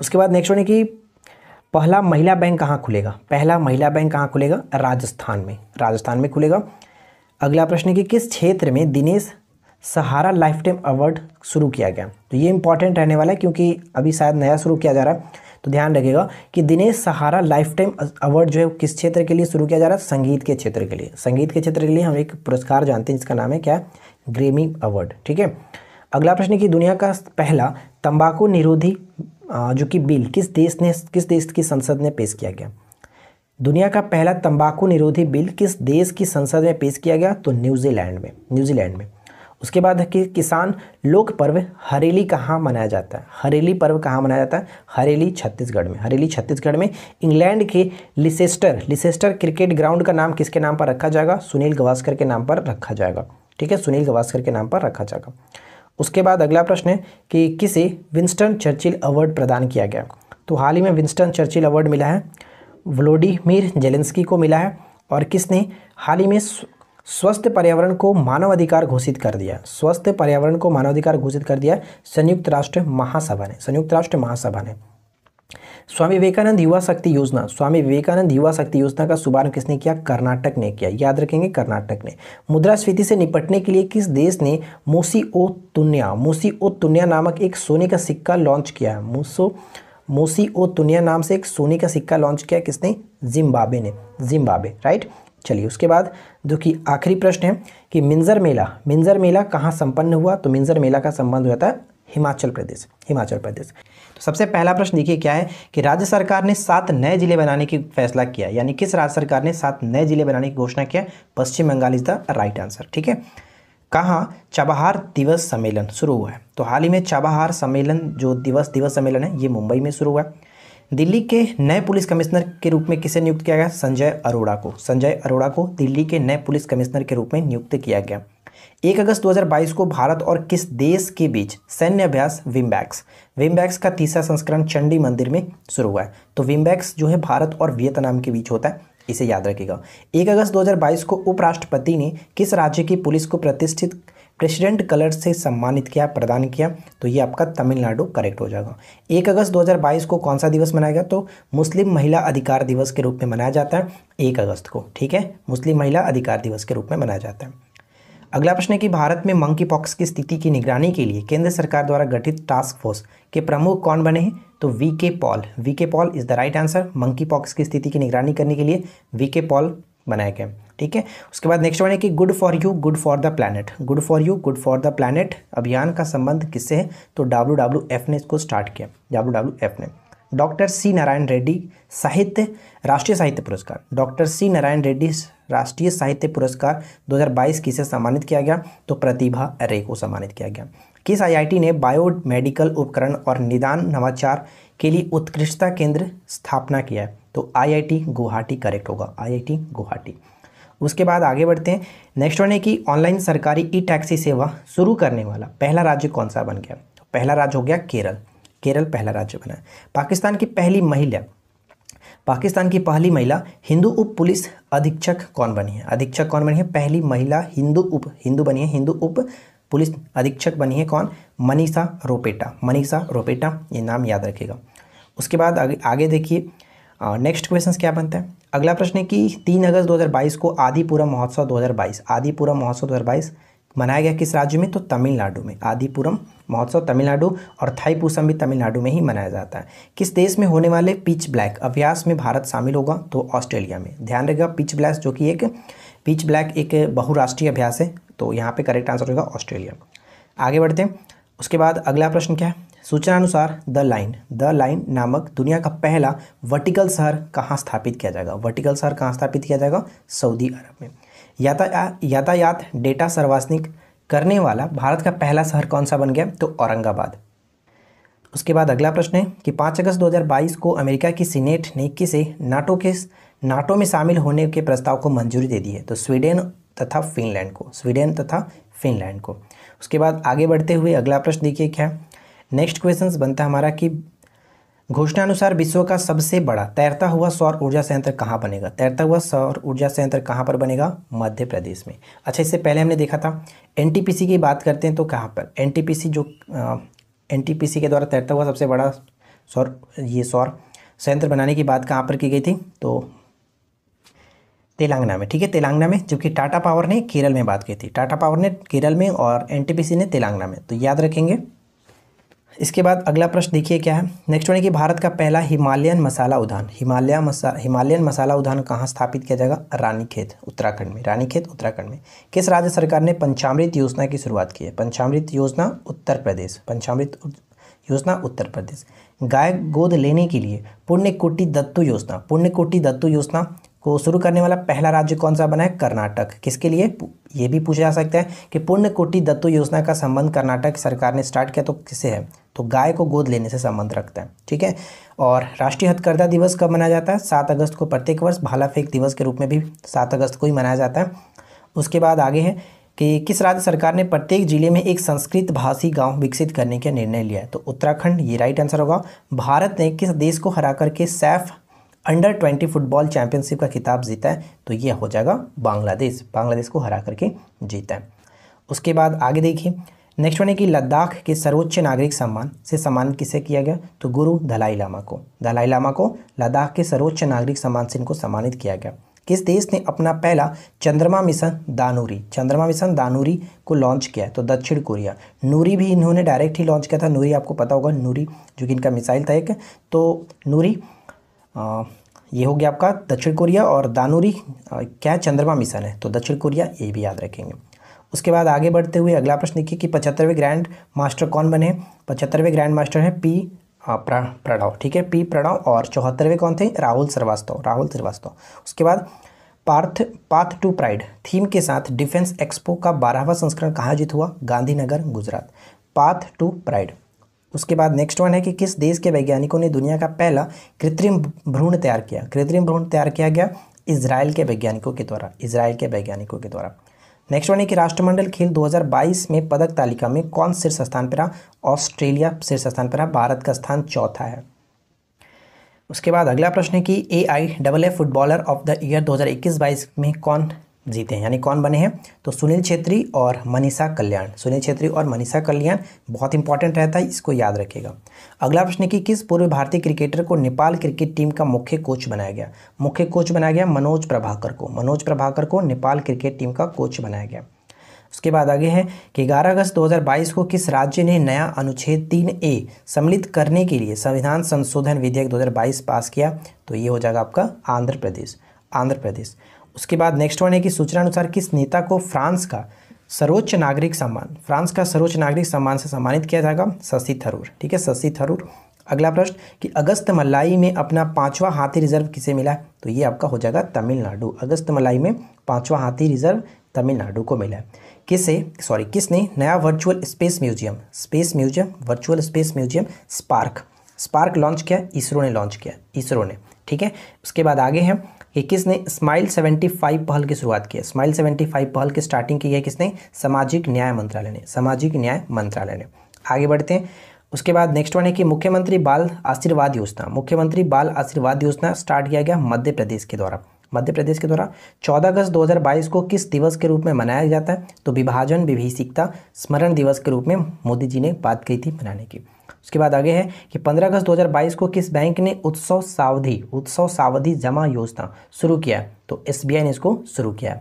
उसके बाद नेक्स्ट होने की पहला महिला बैंक कहाँ खुलेगा पहला महिला बैंक कहाँ खुलेगा राजस्थान में राजस्थान में खुलेगा अगला प्रश्न कि किस क्षेत्र में Dinesh Sahara lifetime award शुरू किया गया तो ये इंपॉर्टेंट रहने वाला है क्योंकि अभी शायद नया शुरू किया जा रहा है तो ध्यान रखिएगा कि Dinesh Sahara lifetime award जो है किस क्षेत्र के लिए शुरू किया जा रहा है संगीत के क्षेत्र के लिए संगीत के क्षेत्र के लिए हम एक पुरस्कार जानते हैं जिसका नाम है क्या ग्रेमी अवार्ड ठीक है अगला प्रश्न कि दुनिया का पहला तंबाकू निरोधी जो कि बिल किस देश ने किस देश की संसद में पेश किया गया दुनिया का पहला तंबाकू निरोधी बिल किस देश की संसद में पेश किया गया तो न्यूजीलैंड में न्यूजीलैंड में उसके बाद कि किसान लोक पर्व हरेली कहाँ मनाया जाता है हरेली पर्व कहाँ मनाया जाता है हरेली छत्तीसगढ़ में हरेली छत्तीसगढ़ में इंग्लैंड के लिसेस्टर लिसेस्टर क्रिकेट ग्राउंड का नाम किसके नाम पर रखा जाएगा सुनील गवास्कर के नाम पर रखा जाएगा ठीक है सुनील गवास्कर के नाम पर रखा जाएगा उसके बाद अगला प्रश्न है कि किसे विंस्टन चर्चिल अवार्ड प्रदान किया गया तो हाल ही में विंस्टन चर्चिल अवार्ड मिला है व्लोडिमिर जेलेंस्की को मिला है और किसने हाल ही में स्वस्थ पर्यावरण को मानव अधिकार घोषित कर दिया स्वस्थ पर्यावरण को मानवाधिकार घोषित कर दिया संयुक्त राष्ट्र महासभा ने संयुक्त राष्ट्र महासभा ने स्वामी विवेकानंद युवा शक्ति योजना स्वामी विवेकानंद युवा शक्ति योजना का शुभारंभ किसने किया कर्नाटक ने किया याद रखेंगे कर्नाटक ने मुद्रास्फीति से निपटने के लिए किस देश ने मोसी ओ तुनिया मोसी ओ तुनिया नामक एक सोने का सिक्का लॉन्च किया है मोसो मोसी ओ तुनिया नाम से एक सोने का सिक्का लॉन्च किया किसने जिम्बाबे ने जिम्बाबे राइट चलिए उसके बाद जो कि आखिरी प्रश्न है कि मिंजर मेला मिंजर मेला कहाँ संपन्न हुआ तो मिंजर मेला का संबंध हो जाता है हिमाचल प्रदेश हिमाचल प्रदेश सबसे पहला प्रश्न देखिए क्या है कि राज्य सरकार ने सात नए जिले बनाने की फैसला किया यानी किस राज्य सरकार ने सात नए जिले बनाने की घोषणा किया Paschim Bangal is the right answer ठीक है कहाँ चबहार दिवस सम्मेलन शुरू हुआ है तो हाल ही में चबहार सम्मेलन जो दिवस दिवस सम्मेलन है ये मुंबई में शुरू हुआ है दिल्ली के नए पुलिस कमिश्नर के रूप में किसे नियुक्त किया गया संजय अरोड़ा को संजय अरोड़ा को दिल्ली के नए पुलिस कमिश्नर के रूप में नियुक्त किया गया एक अगस्त 2022 को भारत और किस देश के बीच सैन्य अभ्यास विम्बैक्स विम्बैक्स का तीसरा संस्करण चंडी मंदिर में शुरू हुआ है तो विम्बैक्स जो है भारत और वियतनाम के बीच होता है इसे याद रखिएगा एक अगस्त 2022 को उपराष्ट्रपति ने किस राज्य की पुलिस को प्रतिष्ठित प्रेसिडेंट कलर से सम्मानित किया प्रदान किया तो ये आपका तमिलनाडु करेक्ट हो जाएगा एक अगस्त 2022 को कौन सा दिवस मनाया गया तो मुस्लिम महिला अधिकार दिवस के रूप में मनाया जाता है एक अगस्त को ठीक है मुस्लिम महिला अधिकार दिवस के रूप में मनाया जाता है अगला प्रश्न है कि भारत में मंकी पॉक्स की स्थिति की निगरानी के लिए केंद्र सरकार द्वारा गठित टास्क फोर्स के प्रमुख कौन बने हैं तो V K Paul V K Paul is the right answer monkeypox की स्थिति की निगरानी करने के लिए वी के पॉल बनाए गए ठीक है उसके बाद नेक्स्ट वन है कि good for you good for the planet good for you good for the planet अभियान का संबंध किससे है तो डब्ल्यू डब्ल्यू एफ ने इसको स्टार्ट किया डब्ल्यू डब्ल्यू एफ ने डॉक्टर सी नारायण रेड्डी साहित्य राष्ट्रीय साहित्य पुरस्कार डॉक्टर सी नारायण रेड्डी राष्ट्रीय साहित्य पुरस्कार 2022 किसे सम्मानित किया गया तो प्रतिभा रे को सम्मानित किया गया किस आईआईटी ने बायोमेडिकल उपकरण और निदान नवाचार के लिए उत्कृष्टता केंद्र स्थापना किया है तो आईआईटी गुवाहाटी करेक्ट होगा आईआईटी गुवाहाटी उसके बाद आगे बढ़ते हैं नेक्स्ट वन है कि ऑनलाइन सरकारी ई टैक्सी सेवा शुरू करने वाला पहला राज्य कौन सा बन गया तो पहला राज्य हो गया केरल केरल पहला राज्य बना पाकिस्तान की पहली महिला पाकिस्तान की पहली महिला हिंदू उप पुलिस अधीक्षक कौन बनी है अधीक्षक कौन बनी है पहली महिला हिंदू उप हिंदू बनी है हिंदू उप पुलिस अधीक्षक बनी है कौन मनीषा रोपेटा मनीषा रोपेटा ये नाम याद रखेगा उसके बाद आगे, आगे देखिए नेक्स्ट क्वेश्चन क्या बनता है अगला प्रश्न है कि तीन अगस्त 2022 को आदिपुरा महोत्सव 2022 आदिपुरा महोत्सव 2022 मनाया गया किस राज्य में तो तमिलनाडु में आदिपुरम महोत्सव तमिलनाडु और थाईपूसम भी तमिलनाडु में ही मनाया जाता है किस देश में होने वाले पिच ब्लैक अभ्यास में भारत शामिल होगा तो ऑस्ट्रेलिया में ध्यान रखेगा पिच ब्लैक जो कि एक पिच ब्लैक एक बहुराष्ट्रीय अभ्यास है तो यहाँ पे करेक्ट आंसर होगा ऑस्ट्रेलिया आगे बढ़ते हैं उसके बाद अगला प्रश्न क्या है सूचनानुसार द लाइन द लाइन नामक दुनिया का पहला वर्टिकल शहर कहाँ स्थापित किया जाएगा वर्टिकल शहर कहाँ स्थापित किया जाएगा सऊदी अरब में यातायात यातायात डेटा सर्वासनिक करने वाला भारत का पहला शहर कौन सा बन गया तो औरंगाबाद उसके बाद अगला प्रश्न है कि 5 अगस्त 2022 को अमेरिका की सीनेट ने किसे नाटो के नाटो में शामिल होने के प्रस्ताव को मंजूरी दे दी है तो स्वीडन तथा फिनलैंड को स्वीडन तथा फिनलैंड को उसके बाद आगे बढ़ते हुए अगला प्रश्न देखिए क्या नेक्स्ट क्वेश्चन बनता है हमारा कि घोषणा अनुसार विश्व का सबसे बड़ा तैरता हुआ सौर ऊर्जा संयंत्र कहाँ बनेगा तैरता हुआ सौर ऊर्जा संयंत्र कहाँ पर बनेगा मध्य प्रदेश में अच्छा इससे पहले हमने देखा था एनटीपीसी की बात करते हैं तो कहाँ पर एनटीपीसी जो एनटीपीसी के द्वारा तैरता हुआ सबसे बड़ा सौर ये सौर संयंत्र बनाने की बात कहाँ पर की गई थी तो तेलंगाना में ठीक है तेलंगाना में जबकि टाटा पावर ने केरल में बात की थी टाटा पावर ने केरल में और एन ने तेलंगाना में तो याद रखेंगे इसके बाद अगला प्रश्न देखिए क्या है नेक्स्ट होने कि भारत का पहला हिमालयन मसाला उद्यान हिमालय मसा हिमालयन मसाला उद्यान कहाँ स्थापित किया जाएगा रानीखेत उत्तराखंड में रानीखेत उत्तराखंड में किस राज्य सरकार ने पंचामृत योजना की शुरुआत की है पंचामृत योजना उत्तर प्रदेश पंचामृत योजना उत्तर प्रदेश गाय गोद लेने के लिए पुण्य कोटि दत्तु योजना पुण्य कोटि दत्तु योजना को शुरू करने वाला पहला राज्य कौन सा बना है कर्नाटक किसके लिए ये भी पूछा जा सकता है कि पूर्ण कोटि दत्तो योजना का संबंध कर्नाटक सरकार ने स्टार्ट किया तो किसे है तो गाय को गोद लेने से संबंध रखता है ठीक है और राष्ट्रीय हथकरघा दिवस कब मनाया जाता है सात अगस्त को प्रत्येक वर्ष भाला फेंक दिवस के रूप में भी सात अगस्त को ही मनाया जाता है उसके बाद आगे है कि किस राज्य सरकार ने प्रत्येक जिले में एक संस्कृत भाषी गांव विकसित करने का निर्णय लिया है तो उत्तराखंड ये राइट आंसर होगा भारत ने किस देश को हरा करके SAFF under twenty football championship का खिताब जीता है तो ये हो जाएगा बांग्लादेश बांग्लादेश को हरा करके जीता है उसके बाद आगे देखिए नेक्स्ट वन है कि लद्दाख के सर्वोच्च नागरिक सम्मान से सम्मानित किसे किया गया तो गुरु दलाई लामा को दलाई लामा को लद्दाख के सर्वोच्च नागरिक सम्मान से इनको सम्मानित किया गया किस देश ने अपना पहला चंद्रमा मिशन दानूरी चंद्रमा मिशन दानूरी को लॉन्च किया तो दक्षिण कोरिया नूरी भी इन्होंने डायरेक्ट ही लॉन्च किया था नूरी आपको पता होगा नूरी जो कि इनका मिसाइल था एक तो नूरी ये हो गया आपका दक्षिण कोरिया और दानूरी क्या चंद्रमा मिशन है तो दक्षिण कोरिया ये भी याद रखेंगे उसके बाद आगे बढ़ते हुए अगला प्रश्न देखिए कि पचहत्तरवें ग्रैंड मास्टर कौन बने पचहत्तरवें ग्रैंड मास्टर है पी प्रणव ठीक है पी प्रणव और चौहत्तरवें कौन थे राहुल श्रीवास्तव राहुल श्रीवास्तव उसके बाद पार्थ पाथ टू प्राइड थीम के साथ डिफेंस एक्सपो का बारहवा संस्करण कहाँ जीत हुआ Gandhinagar Gujarat path to pride उसके बाद नेक्स्ट वन है कि किस देश के वैज्ञानिकों ने दुनिया का पहला कृत्रिम भ्रूण तैयार किया कृत्रिम भ्रूण तैयार किया गया इसराइल के वैज्ञानिकों के द्वारा इसराइल के वैज्ञानिकों के द्वारा नेक्स्ट वन है कि राष्ट्रमंडल खेल 2022 में पदक तालिका में कौन शीर्ष स्थान पर रहा ऑस्ट्रेलिया शीर्ष स्थान पर रहा भारत का स्थान चौथा है उसके बाद अगला प्रश्न है कि A I double A footballer of the year 2021-22 में कौन जीते हैं यानी कौन बने हैं तो सुनील छेत्री और मनीषा कल्याण सुनील छेत्री और मनीषा कल्याण बहुत इंपॉर्टेंट रहता है इसको याद रखेगा अगला प्रश्न है कि किस पूर्व भारतीय क्रिकेटर को नेपाल क्रिकेट टीम का मुख्य कोच बनाया गया मुख्य कोच बनाया गया मनोज प्रभाकर को मनोज प्रभाकर को नेपाल क्रिकेट टीम का कोच बनाया गया उसके बाद आगे है कि ग्यारह अगस्त 2022 को किस राज्य ने नया अनुच्छेद तीन ए सम्मिलित करने के लिए संविधान संशोधन विधेयक 2022 पास किया तो ये हो जाएगा आपका आंध्र प्रदेश आंध्र प्रदेश उसके बाद नेक्स्ट वन है कि अनुसार किस नेता को फ्रांस का सर्वोच्च नागरिक सम्मान फ्रांस का सर्वोच्च नागरिक सम्मान से सम्मानित किया जाएगा शशि थरूर ठीक है शशि थरूर अगला प्रश्न कि अगस्त मलाई में अपना पांचवा हाथी रिजर्व किसे मिला तो ये आपका हो जाएगा तमिलनाडु अगस्त मलाई में पांचवा हाथी रिजर्व तमिलनाडु को मिला किसे सॉरी किसने नया virtual space museum space museum virtual space museum Spark Spark launch किया इसरो ने लॉन्च किया इसरो ने ठीक है उसके बाद आगे हैं कि किसने स्माइल 75 पहल की शुरुआत की है स्माइल 75 पहल की स्टार्टिंग की है किसने सामाजिक न्याय मंत्रालय ने सामाजिक न्याय मंत्रालय ने आगे बढ़ते हैं उसके बाद नेक्स्ट वन है कि मुख्यमंत्री बाल आशीर्वाद योजना मुख्यमंत्री बाल आशीर्वाद योजना स्टार्ट किया गया मध्य प्रदेश के द्वारा मध्य प्रदेश के द्वारा 14 अगस्त 2022 को किस दिवस के रूप में मनाया जाता है तो विभाजन विभिषिकता स्मरण दिवस के रूप में मोदी जी ने बात कही थी मनाने की उसके बाद आगे है कि 15 अगस्त 2022 को किस बैंक ने उत्सव सावधि उत्सव सावधि जमा योजना शुरू किया तो एस ने इसको शुरू किया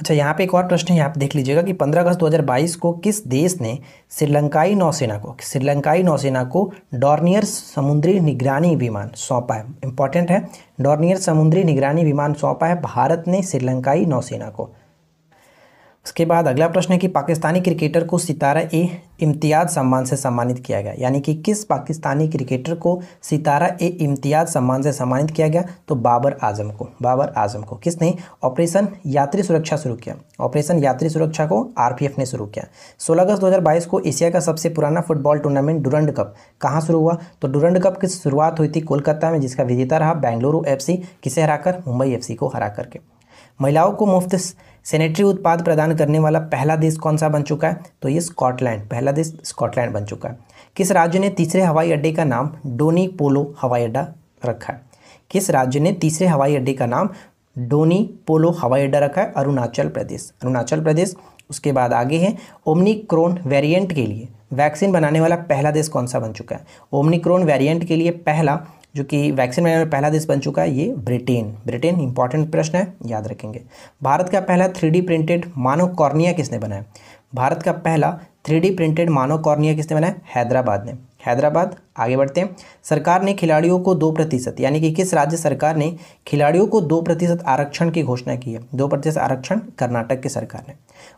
अच्छा यहाँ पे एक और प्रश्न है यहाँ पे देख लीजिएगा कि 15 अगस्त 2022 को किस देश ने श्रीलंकाई नौसेना को श्रीलंकाई नौसेना को डॉर्नियर समुद्री निगरानी विमान सौंपा है इंपॉर्टेंट है डॉर्नियर समुद्री निगरानी विमान सौंपा है भारत ने श्रीलंकाई नौसेना को उसके बाद अगला प्रश्न है कि पाकिस्तानी क्रिकेटर को सितारा ए इम्तियाज़ सम्मान से सम्मानित किया गया यानी कि किस पाकिस्तानी क्रिकेटर को सितारा ए इम्तियाज़ सम्मान से सम्मानित किया गया तो बाबर आजम को बाबर आजम को किसने ऑपरेशन यात्री सुरक्षा शुरू किया ऑपरेशन यात्री सुरक्षा को आरपीएफ ने शुरू किया 16 अगस्त 2022 को एशिया का सबसे पुराना फुटबॉल टूर्नामेंट डुरंड कप कहाँ शुरू हुआ तो डुरंड कप की शुरुआत हुई थी कोलकाता में जिसका विजेता रहा बेंगलुरु एफ किसे हराकर मुंबई एफ को हरा करके महिलाओं को मुफ्त सेनेटरी उत्पाद प्रदान करने वाला पहला देश कौन सा बन चुका है तो ये स्कॉटलैंड पहला देश स्कॉटलैंड बन चुका है किस राज्य ने तीसरे हवाई अड्डे का नाम डोनी पोलो हवाई अड्डा रखा है किस राज्य ने तीसरे हवाई अड्डे का नाम डोनी पोलो हवाई अड्डा रखा है अरुणाचल प्रदेश अरुणाचल प्रदेश उसके बाद आगे है ओमनिक्रोन वेरिएंट के लिए वैक्सीन बनाने वाला पहला देश कौन सा बन चुका है ओमनिक्रोन वेरिएंट के लिए पहला जो कि वैक्सीन बनाने में पहला देश बन चुका है ये ब्रिटेन ब्रिटेन इंपॉर्टेंट प्रश्न है याद रखेंगे भारत का पहला थ्री प्रिंटेड मानव कॉर्निया किसने बनाया भारत का पहला थ्री प्रिंटेड मानव कॉर्निया किसने बनाया हैदराबाद ने हैदराबाद आगे बढ़ते हैं सरकार ने खिलाड़ियों को दो प्रतिशत यानी कि किस राज्य सरकार ने खिलाड़ियों को दो प्रतिशत आरक्षण की घोषणा की है दो प्रतिशत आरक्षण कर्नाटक की सरकार ने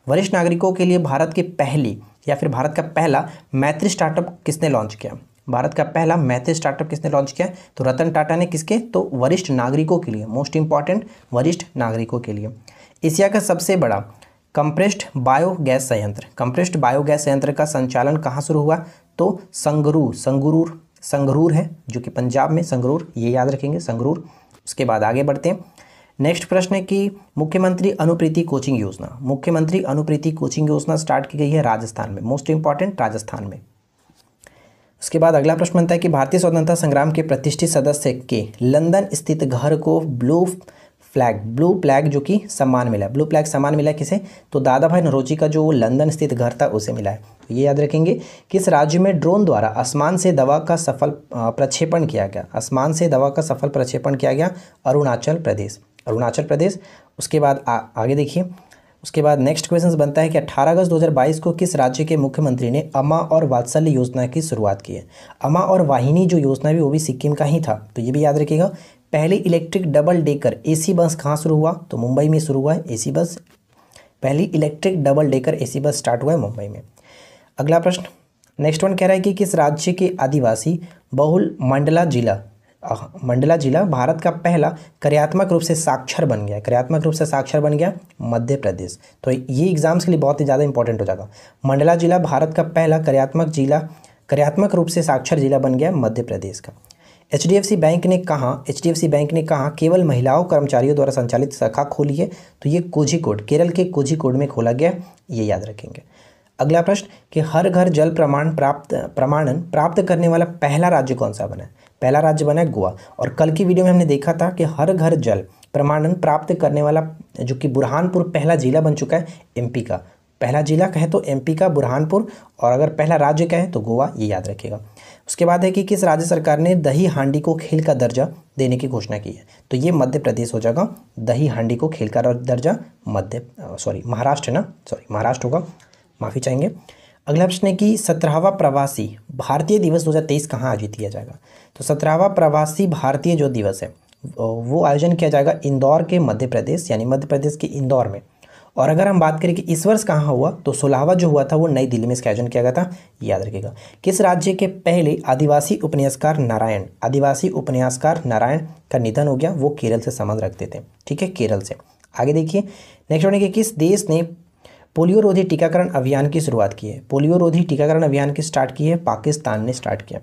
वरिष्ठ नागरिकों के लिए भारत की पहली या फिर भारत का पहला मैत्री स्टार्टअप किसने लॉन्च किया भारत का पहला मैथे स्टार्टअप किसने लॉन्च किया तो रतन टाटा ने किसके तो वरिष्ठ नागरिकों के लिए मोस्ट इंपॉर्टेंट वरिष्ठ नागरिकों के लिए एशिया का सबसे बड़ा कंप्रेस्ड बायोगैस संयंत्र कंप्रेस्ड बायोगैस संयंत्र का संचालन कहाँ शुरू हुआ तो संगरूर संगरूर संगरूर है जो कि पंजाब में संगरूर ये याद रखेंगे संगरूर उसके बाद आगे बढ़ते हैं नेक्स्ट प्रश्न है कि मुख्यमंत्री अनुप्रीति कोचिंग योजना मुख्यमंत्री अनुप्रीति कोचिंग योजना स्टार्ट की गई है राजस्थान में मोस्ट इंपॉर्टेंट राजस्थान में उसके बाद अगला प्रश्न बनता है कि भारतीय स्वतंत्रता संग्राम के प्रतिष्ठित सदस्य के लंदन स्थित घर को ब्लू फ्लैग ब्लू फ्लैग जो कि सम्मान मिला ब्लू फ्लैग सम्मान मिला किसे तो दादा भाई नरोजी का जो लंदन स्थित घर था उसे मिला है तो ये याद रखेंगे किस राज्य में ड्रोन द्वारा आसमान से दवा का सफल प्रक्षेपण किया गया आसमान से दवा का सफल प्रक्षेपण किया गया अरुणाचल प्रदेश अरुणाचल प्रदेश उसके बाद आ, आगे देखिए उसके बाद नेक्स्ट क्वेश्चन बनता है कि 18 अगस्त 2022 को किस राज्य के मुख्यमंत्री ने अमा और वात्सल्य योजना की शुरुआत की है अमा और वाहिनी जो योजना भी वो भी सिक्किम का ही था तो ये भी याद रखिएगा पहली इलेक्ट्रिक डबल डेकर एसी बस कहाँ शुरू हुआ तो मुंबई में शुरू हुआ है एसी बस पहली electric double decker AC bus start हुआ है मुंबई में अगला प्रश्न नेक्स्ट वन कह रहा है कि किस राज्य के आदिवासी बहुल मंडला जिला मंडला जिला भारत का पहला कार्यात्मक रूप से साक्षर बन गया कार्यात्मक रूप से साक्षर बन गया मध्य प्रदेश तो ये एग्ज़ाम्स के लिए बहुत ही ज़्यादा इंपॉर्टेंट हो जाएगा मंडला जिला भारत का पहला कार्यात्मक जिला कार्यात्मक रूप से साक्षर जिला बन गया मध्य प्रदेश का एच बैंक ने कहा एच बैंक ने कहा केवल महिलाओं कर्मचारियों द्वारा संचालित शाखा खोली है तो ये कोझिकोड केरल के कोझिकोड में खोला गया ये याद रखेंगे अगला प्रश्न कि हर घर जल प्रमाण प्राप्त प्रमाणन प्राप्त करने वाला पहला राज्य कौन सा बना पहला राज्य बना है गोवा और कल की वीडियो में हमने देखा था कि हर घर जल प्रमाणन प्राप्त करने वाला जो कि बुरहानपुर पहला जिला बन चुका है एमपी का पहला जिला कहें तो एमपी का बुरहानपुर और अगर पहला राज्य कहें तो गोवा ये याद रखेगा उसके बाद है कि किस राज्य सरकार ने दही हांडी को खेल का दर्जा देने की घोषणा की है तो ये मध्य प्रदेश हो जाएगा दही हांडी को खेल का दर्जा मध्य सॉरी महाराष्ट्र है ना सॉरी महाराष्ट्र होगा माफ़ी चाहेंगे अगला प्रश्न है कि सत्रहवा प्रवासी भारतीय दिवस 2023 कहाँ आयोजित किया जाएगा तो सत्रहवा प्रवासी भारतीय जो दिवस है वो आयोजन किया जाएगा इंदौर के मध्य प्रदेश यानी मध्य प्रदेश के इंदौर में और अगर हम बात करें कि इस वर्ष कहाँ हुआ तो सोलहवा जो हुआ था वो नई दिल्ली में इसका आयोजन किया गया था याद रखिएगा किस राज्य के पहले आदिवासी उपन्यासकार नारायण आदिवासी उपन्यासकार नारायण का निधन हो गया वो केरल से संबंध रखते थे ठीक है केरल से आगे देखिए नेक्स्ट होने किस देश ने पोलियो रोधी टीकाकरण अभियान की शुरुआत की है पोलियो रोधी टीकाकरण अभियान की स्टार्ट की है पाकिस्तान ने स्टार्ट किया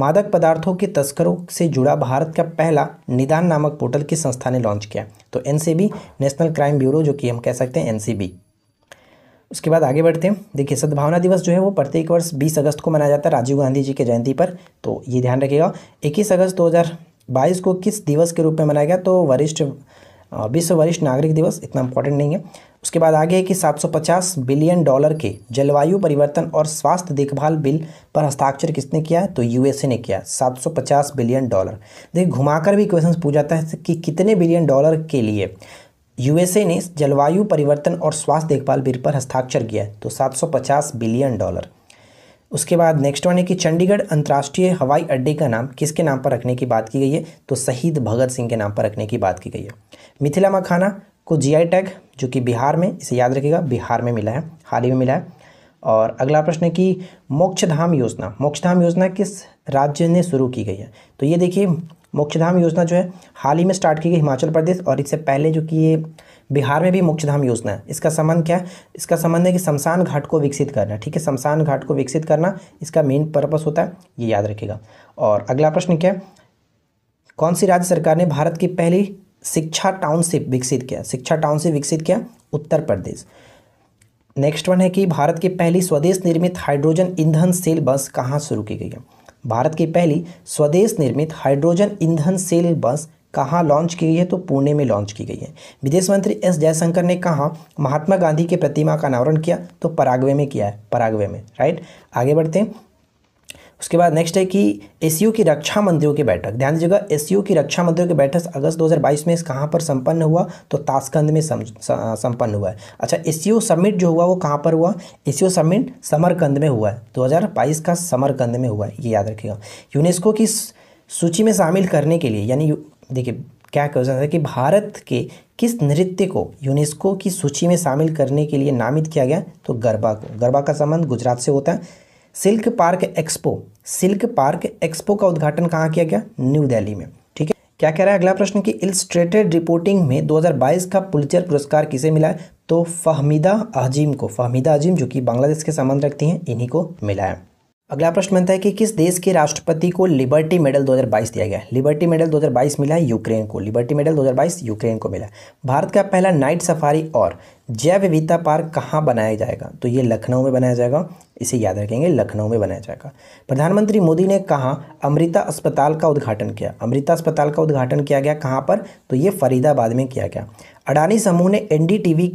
मादक पदार्थों के तस्करों से जुड़ा भारत का पहला निदान नामक पोर्टल किस संस्था ने लॉन्च किया तो एन नेशनल क्राइम ब्यूरो जो कि हम कह सकते हैं एन उसके बाद आगे बढ़ते हैं देखिए सद्भावना दिवस जो है वो प्रत्येक वर्ष बीस अगस्त को मनाया जाता है राजीव गांधी जी की जयंती पर तो ये ध्यान रखिएगा इक्कीस अगस्त बाईस को किस दिवस के रूप में मनाया गया तो वरिष्ठ विश्व वरिष्ठ नागरिक दिवस इतना इंपॉर्टेंट नहीं है उसके बाद आगे है कि 750 बिलियन डॉलर के जलवायु परिवर्तन और स्वास्थ्य देखभाल बिल पर हस्ताक्षर किसने किया है तो यूएसए ने किया 750 बिलियन डॉलर देखिए घुमाकर भी क्वेश्चन पूछ जाता है कि कितने बिलियन डॉलर के लिए यूएसए ने जलवायु परिवर्तन और स्वास्थ्य देखभाल बिल पर हस्ताक्षर किया तो सात बिलियन डॉलर उसके बाद नेक्स्ट वन है कि चंडीगढ़ अंतर्राष्ट्रीय हवाई अड्डे का नाम किसके नाम पर रखने की बात की गई है तो शहीद भगत सिंह के नाम पर रखने की बात की गई है मिथिला मखाना को जीआई टैग जो कि बिहार में इसे याद रखिएगा बिहार में मिला है हाल ही में मिला है और अगला प्रश्न है कि मोक्षधाम योजना मोक्षधाम योजना किस राज्य ने शुरू की गई है तो ये देखिए मोक्षधाम योजना जो है हाल ही में स्टार्ट की गई हिमाचल प्रदेश और इससे पहले जो कि ये बिहार में भी मोक्षधाम योजना है इसका संबंध क्या है इसका संबंध है कि शमशान घाट को विकसित करना ठीक है शमशान घाट को विकसित करना इसका मेन पर्पस होता है ये याद रखेगा और अगला प्रश्न क्या है कौन सी राज्य सरकार ने भारत की पहली शिक्षा टाउनशिप विकसित किया शिक्षा टाउनशिप विकसित किया उत्तर प्रदेश नेक्स्ट वन है कि भारत की पहली स्वदेश निर्मित हाइड्रोजन ईंधन सेल बस कहाँ शुरू की गई है भारत की पहली स्वदेश निर्मित हाइड्रोजन ईंधन सेल बस कहाँ लॉन्च की गई है तो पुणे में लॉन्च की गई है विदेश मंत्री एस जयशंकर ने कहा महात्मा गांधी की प्रतिमा का अनावरण किया तो पराग्वे में किया है पराग्वे में राइट आगे बढ़ते हैं उसके बाद नेक्स्ट है कि एस की रक्षा मंत्रियों की बैठक ध्यान दीजिएगा एस की रक्षा मंत्रियों की बैठक अगस्त 2022 में इस कहाँ पर संपन्न हुआ तो ताशकंद में संपन्न हुआ है अच्छा एस समिट जो हुआ वो कहाँ पर हुआ एस समिट समरकंद में हुआ है 2022 का समरकंद में हुआ है ये याद रखिएगा यूनेस्को की सूची में शामिल करने के लिए यानी देखिए क्या क्वेश्चन है कि भारत के किस नृत्य को यूनेस्को की सूची में शामिल करने के लिए नामित किया गया तो गरबा को गरबा का संबंध गुजरात से होता है silk park expo silk park expo का उद्घाटन कहाँ किया गया न्यू दिल्ली में ठीक है क्या कह रहा है अगला प्रश्न कि इलस्ट्रेटेड रिपोर्टिंग में 2022 का पुलचर पुरस्कार किसे मिला है तो फहमीदा अजीम को फहमीदा अजीम जो कि बांग्लादेश के संबंध रखती हैं इन्हीं को मिला है अगला प्रश्न बनता है कि किस देश के राष्ट्रपति को लिबर्टी मेडल 2022 दिया गया है लिबर्टी मेडल 2022 मिला है यूक्रेन को लिबर्टी मेडल 2022 यूक्रेन को मिला भारत का पहला नाइट सफारी और जैव विविधता पार्क कहाँ बनाया जाएगा तो ये लखनऊ में बनाया जाएगा इसे याद रखेंगे लखनऊ में बनाया जाएगा प्रधानमंत्री मोदी ने कहा अमृता अस्पताल का उद्घाटन किया अमृता अस्पताल का उद्घाटन किया गया कहाँ पर तो ये फरीदाबाद में किया गया अडानी समूह ने एन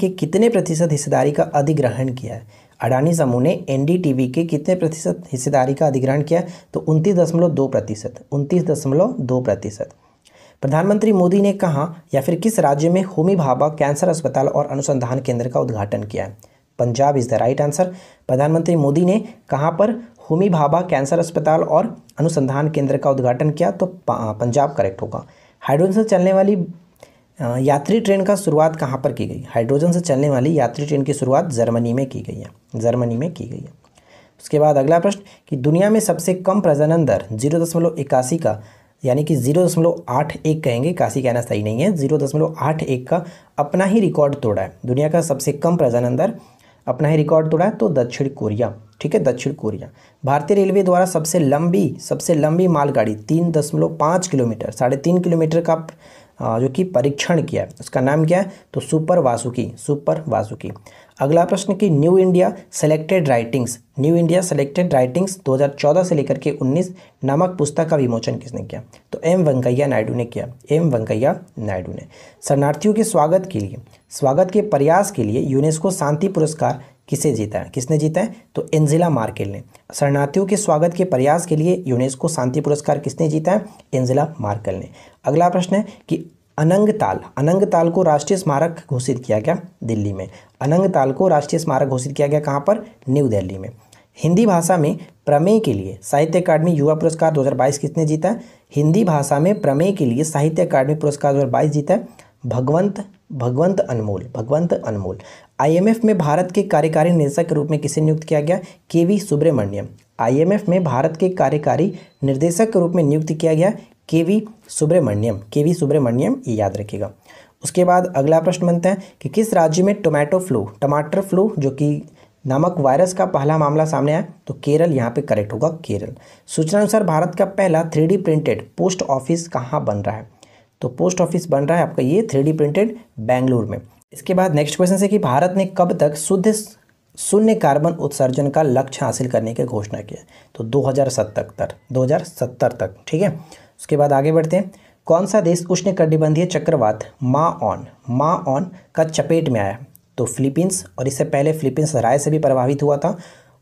के कितने प्रतिशत हिस्सेदारी का अधिग्रहण किया है अडानी समूह ने एन के कितने प्रतिशत हिस्सेदारी का अधिग्रहण किया तो उनतीस दशमलव दो प्रतिशत उनतीस दशमलव दो प्रतिशत प्रधानमंत्री मोदी ने कहाँ या फिर किस राज्य में होमी भाभा कैंसर अस्पताल और अनुसंधान केंद्र का उद्घाटन किया है Punjab is the right answer प्रधानमंत्री मोदी ने कहाँ पर होमी भाभा कैंसर अस्पताल और अनुसंधान केंद्र का उद्घाटन किया तो पंजाब करेक्ट होगा हाइड्रोजन से चलने वाली यात्री ट्रेन का शुरुआत कहाँ पर की गई हाइड्रोजन से चलने वाली यात्री ट्रेन की शुरुआत जर्मनी में की गई है जर्मनी में की गई है उसके बाद अगला प्रश्न कि दुनिया में सबसे कम प्रजनन दर जीरो दशमलव इक्यासी का यानी कि जीरो दशमलव आठ एक कहेंगे काशी कहना सही नहीं है जीरो दशमलव आठ एक का अपना ही रिकॉर्ड तोड़ा है दुनिया का सबसे कम प्रजनन दर अपना ही रिकॉर्ड तोड़ा है तो दक्षिण कोरिया ठीक है दक्षिण कोरिया भारतीय रेलवे द्वारा सबसे लंबी सबसे लंबी मालगाड़ी तीन दशमलव पाँच किलोमीटर साढ़े तीन किलोमीटर का जो कि परीक्षण किया है उसका नाम क्या है तो सुपर वासुकी सुपर वासुकी अगला प्रश्न कि New India selected writings New India selected writings 2014 से लेकर के 19 नामक पुस्तक का विमोचन किसने किया तो एम वेंकैया नायडू ने किया एम वेंकैया नायडू ने शरणार्थियों के स्वागत के लिए स्वागत के प्रयास के लिए यूनेस्को शांति पुरस्कार किसे जीता है किसने जीता है तो एंजिला मार्केल ने शरणार्थियों के स्वागत के प्रयास के लिए यूनेस्को शांति पुरस्कार किसने जीता है एंजिला मार्केल ने अगला प्रश्न है कि अनंग ताल अनंग ताल को राष्ट्रीय स्मारक घोषित किया गया दिल्ली में अनंगताल को राष्ट्रीय स्मारक घोषित किया गया कहाँ पर न्यू दिल्ली में हिंदी भाषा में प्रमेय के लिए साहित्य अकादमी युवा पुरस्कार 2022 किसने जीता हिंदी भाषा में प्रमेय के लिए साहित्य अकादमी पुरस्कार 2022 जीता भगवंत भगवंत अनमोल भगवंत अनमोल आईएमएफ में भारत के कार्यकारी निदेशक के रूप में किसे नियुक्त किया गया के वी सुब्रमण्यम आईएमएफ में भारत के कार्यकारी निर्देशक के रूप में नियुक्त किया गया के वी सुब्रमण्यम के वी सुब्रमण्यम ये याद रखेगा उसके बाद अगला प्रश्न बनता है कि किस राज्य में टोमेटो फ्लू टमाटर फ्लू जो कि नामक वायरस का पहला मामला सामने आया तो केरल यहाँ पे करेक्ट होगा केरल सूचना अनुसार भारत का पहला थ्री प्रिंटेड पोस्ट ऑफिस कहाँ बन रहा है तो पोस्ट ऑफिस बन रहा है आपका ये थ्री प्रिंटेड बेंगलुरु में इसके बाद नेक्स्ट क्वेश्चन है कि भारत ने कब तक शुद्ध शून्य कार्बन उत्सर्जन का लक्ष्य हासिल करने की घोषणा किया तो 2070 तक 2070 तक ठीक है उसके बाद आगे बढ़ते हैं कौन सा देश उष्ण कटिबंधीय चक्रवात मा ऑन मा ऑन का चपेट में आया तो फिलीपींस और इससे पहले फिलीपींस राय से भी प्रभावित हुआ था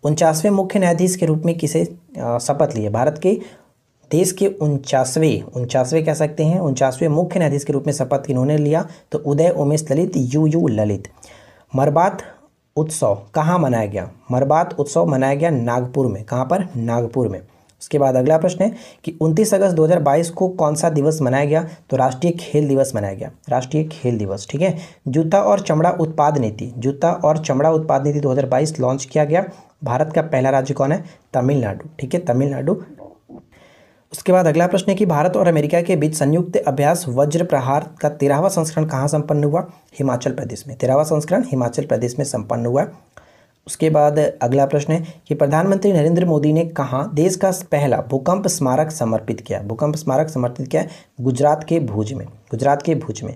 उनचासवें मुख्य न्यायाधीश के रूप में किसे शपथ लिए भारत के देश के उनचासवें उनचासवें कह सकते हैं उनचासवें मुख्य न्यायाधीश के रूप में शपथ इन्होंने लिया तो उदय उमेश ललित यू यू ललित मरबात उत्सव कहाँ मनाया गया मरबात उत्सव मनाया गया नागपुर में कहाँ पर नागपुर में उसके बाद अगला प्रश्न है कि 29 अगस्त 2022 को कौन सा दिवस मनाया गया तो राष्ट्रीय खेल दिवस मनाया गया राष्ट्रीय खेल दिवस ठीक है जूता और चमड़ा उत्पाद नीति जूता और चमड़ा उत्पाद नीति 2022 लॉन्च किया गया भारत का पहला राज्य कौन है तमिलनाडु ठीक है तमिलनाडु उसके बाद अगला प्रश्न है कि भारत और अमेरिका के बीच संयुक्त अभ्यास वज्र प्रहार का तेरहवा संस्करण कहाँ संपन्न हुआ हिमाचल प्रदेश में तेरहवा संस्करण हिमाचल प्रदेश में संपन्न हुआ उसके बाद अगला प्रश्न है कि प्रधानमंत्री नरेंद्र मोदी ने कहाँ देश का पहला भूकंप स्मारक समर्पित किया भूकंप स्मारक समर्पित किया गुजरात के भुज में गुजरात के भुज में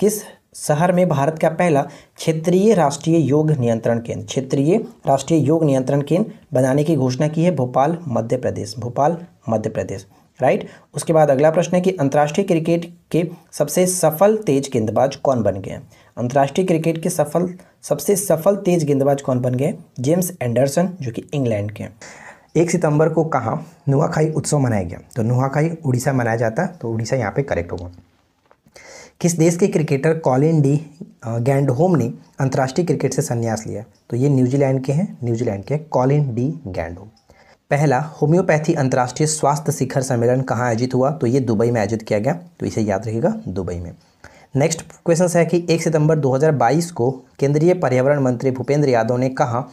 किस शहर में भारत का पहला क्षेत्रीय राष्ट्रीय योग नियंत्रण केंद्र क्षेत्रीय राष्ट्रीय योग नियंत्रण केंद्र बनाने की घोषणा की है भोपाल मध्य प्रदेश भोपाल मध्य प्रदेश राइट उसके बाद अगला प्रश्न है कि अंतर्राष्ट्रीय क्रिकेट के सबसे सफल तेज गेंदबाज कौन बन गए अंतर्राष्ट्रीय क्रिकेट के सफल सबसे सफल तेज गेंदबाज कौन बन गए जेम्स एंडरसन जो कि इंग्लैंड के हैं एक सितंबर को कहाँ नुआखाई उत्सव मनाया गया तो नुआखाई उड़ीसा मनाया जाता है तो उड़ीसा यहाँ पे करेक्ट होगा किस देश के क्रिकेटर कॉलिन डी गैंडहोम ने अंतर्राष्ट्रीय क्रिकेट से संन्यास लिया तो ये न्यूजीलैंड के हैं न्यूजीलैंड के कॉलिन डी गैंडहोम पहला होम्योपैथी अंतर्राष्ट्रीय स्वास्थ्य शिखर सम्मेलन कहाँ आयोजित हुआ तो ये दुबई में आयोजित किया गया तो इसे याद रखिएगा दुबई में नेक्स्ट क्वेश्चन है कि 1 सितंबर 2022 को केंद्रीय पर्यावरण मंत्री भूपेंद्र यादव ने कहा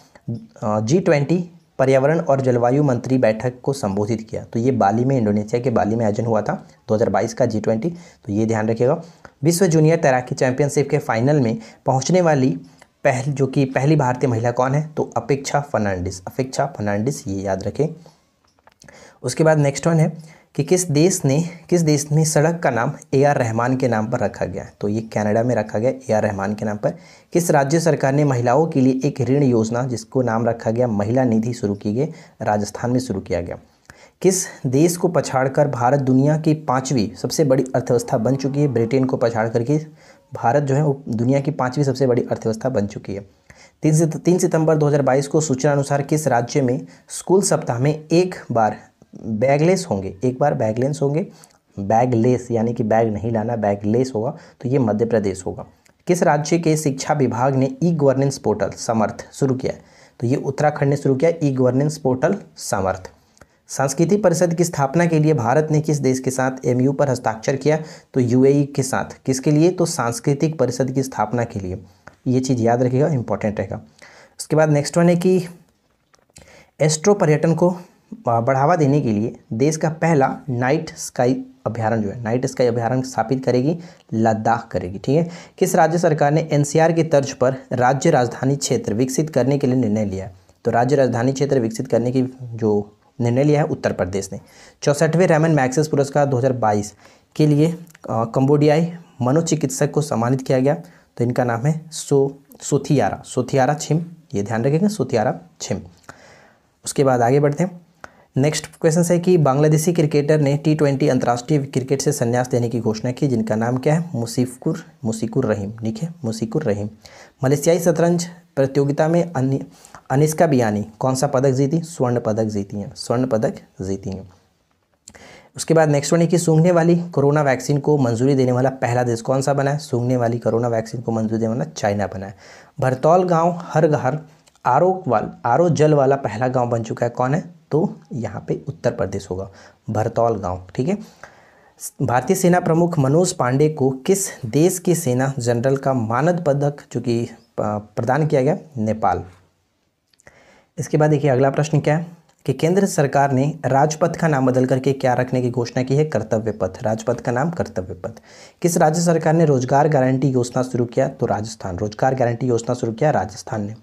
जी ट्वेंटी पर्यावरण और जलवायु मंत्री बैठक को संबोधित किया तो ये बाली में इंडोनेशिया के बाली में आयोजन हुआ था 2022 का जी ट्वेंटी तो ये ध्यान रखिएगा विश्व जूनियर तैराकी चैंपियनशिप के फाइनल में पहुंचने वाली पहल जो कि पहली भारतीय महिला कौन है तो अपेक्षा फर्नांडिस अपेक्षा फर्नांडिस ये याद रखें उसके बाद नेक्स्ट वन है कि किस देश ने किस देश में सड़क का नाम ए आर रहमान के नाम पर रखा गया तो ये कनाडा में रखा गया ए आर रहमान के नाम पर किस राज्य सरकार ने महिलाओं के लिए एक ऋण योजना जिसको नाम रखा गया महिला निधि शुरू की गई राजस्थान में शुरू किया गया किस देश को पछाड़कर भारत दुनिया की पाँचवीं सबसे बड़ी अर्थव्यवस्था बन चुकी है ब्रिटेन को पछाड़ करके भारत जो है वो दुनिया की पाँचवीं सबसे बड़ी अर्थव्यवस्था बन चुकी है तीन तीन सितंबर 2022 को सूचना अनुसार किस राज्य में स्कूल सप्ताह में एक बार बैगलेस होंगे एक बार बैगलेस होंगे बैगलेस यानी कि बैग नहीं लाना बैगलेस होगा तो ये मध्य प्रदेश होगा किस राज्य के शिक्षा विभाग ने ई गवर्नेंस पोर्टल समर्थ शुरू किया है तो ये उत्तराखंड ने शुरू किया ई गवर्नेंस पोर्टल समर्थ सांस्कृतिक परिषद की स्थापना के लिए भारत ने किस देश के साथ एमयू पर हस्ताक्षर किया तो यूएई e के साथ किसके लिए तो सांस्कृतिक परिषद की स्थापना के लिए ये चीज़ याद रखिएगा इंपॉर्टेंट रहेगा उसके बाद नेक्स्ट वन है कि एस्ट्रो पर्यटन को बढ़ावा देने के लिए देश का पहला नाइट स्काई अभ्यारण जो है नाइट स्काई अभ्यारण स्थापित करेगी लद्दाख करेगी ठीक है किस राज्य सरकार ने एनसीआर की तर्ज पर राज्य राजधानी क्षेत्र विकसित करने के लिए निर्णय लिया तो राज्य राजधानी क्षेत्र विकसित करने की जो निर्णय लिया है उत्तर प्रदेश ने चौसठवें रैमन मैक्सिस पुरस्कार 2022 के लिए कम्बोडियाई मनोचिकित्सक को सम्मानित किया गया तो इनका नाम है सो सोथियारा सोथियारा छिम ये ध्यान रखेंगे सोथियारा छिम उसके बाद आगे बढ़ते हैं नेक्स्ट क्वेश्चन है कि बांग्लादेशी क्रिकेटर ने टी ट्वेंटी अंतर्राष्ट्रीय क्रिकेट से संन्यास देने की घोषणा की जिनका नाम क्या है मुसीफकुर मुसीकुर रहीम ठीक है मुसीकुर रहीम मलेशियाई शतरंज प्रतियोगिता में अनि, अनिस्का बियानी कौन सा पदक जीती स्वर्ण पदक जीती हैं स्वर्ण पदक जीती हैं उसके बाद नेक्स्ट वन है कि सूंघने वाली कोरोना वैक्सीन को मंजूरी देने वाला पहला देश कौन सा बना है सूंघने वाली कोरोना वैक्सीन को मंजूरी देने वाला चाइना बना है भरतौल गांव हर घर आरो वाल आरो जल वाला पहला गांव बन चुका है कौन है तो यहाँ पे उत्तर प्रदेश होगा भरतौल गांव ठीक है भारतीय सेना प्रमुख मनोज पांडे को किस देश की सेना जनरल का मानद पदक जो कि प्रदान किया गया नेपाल इसके बाद देखिए अगला प्रश्न क्या है कि केंद्र सरकार ने राजपथ का नाम बदल करके क्या रखने की घोषणा की है कर्तव्य पथ राजपथ का नाम कर्तव्य पथ किस राज्य सरकार ने रोजगार गारंटी योजना शुरू किया तो राजस्थान रोजगार गारंटी योजना शुरू किया राजस्थान ने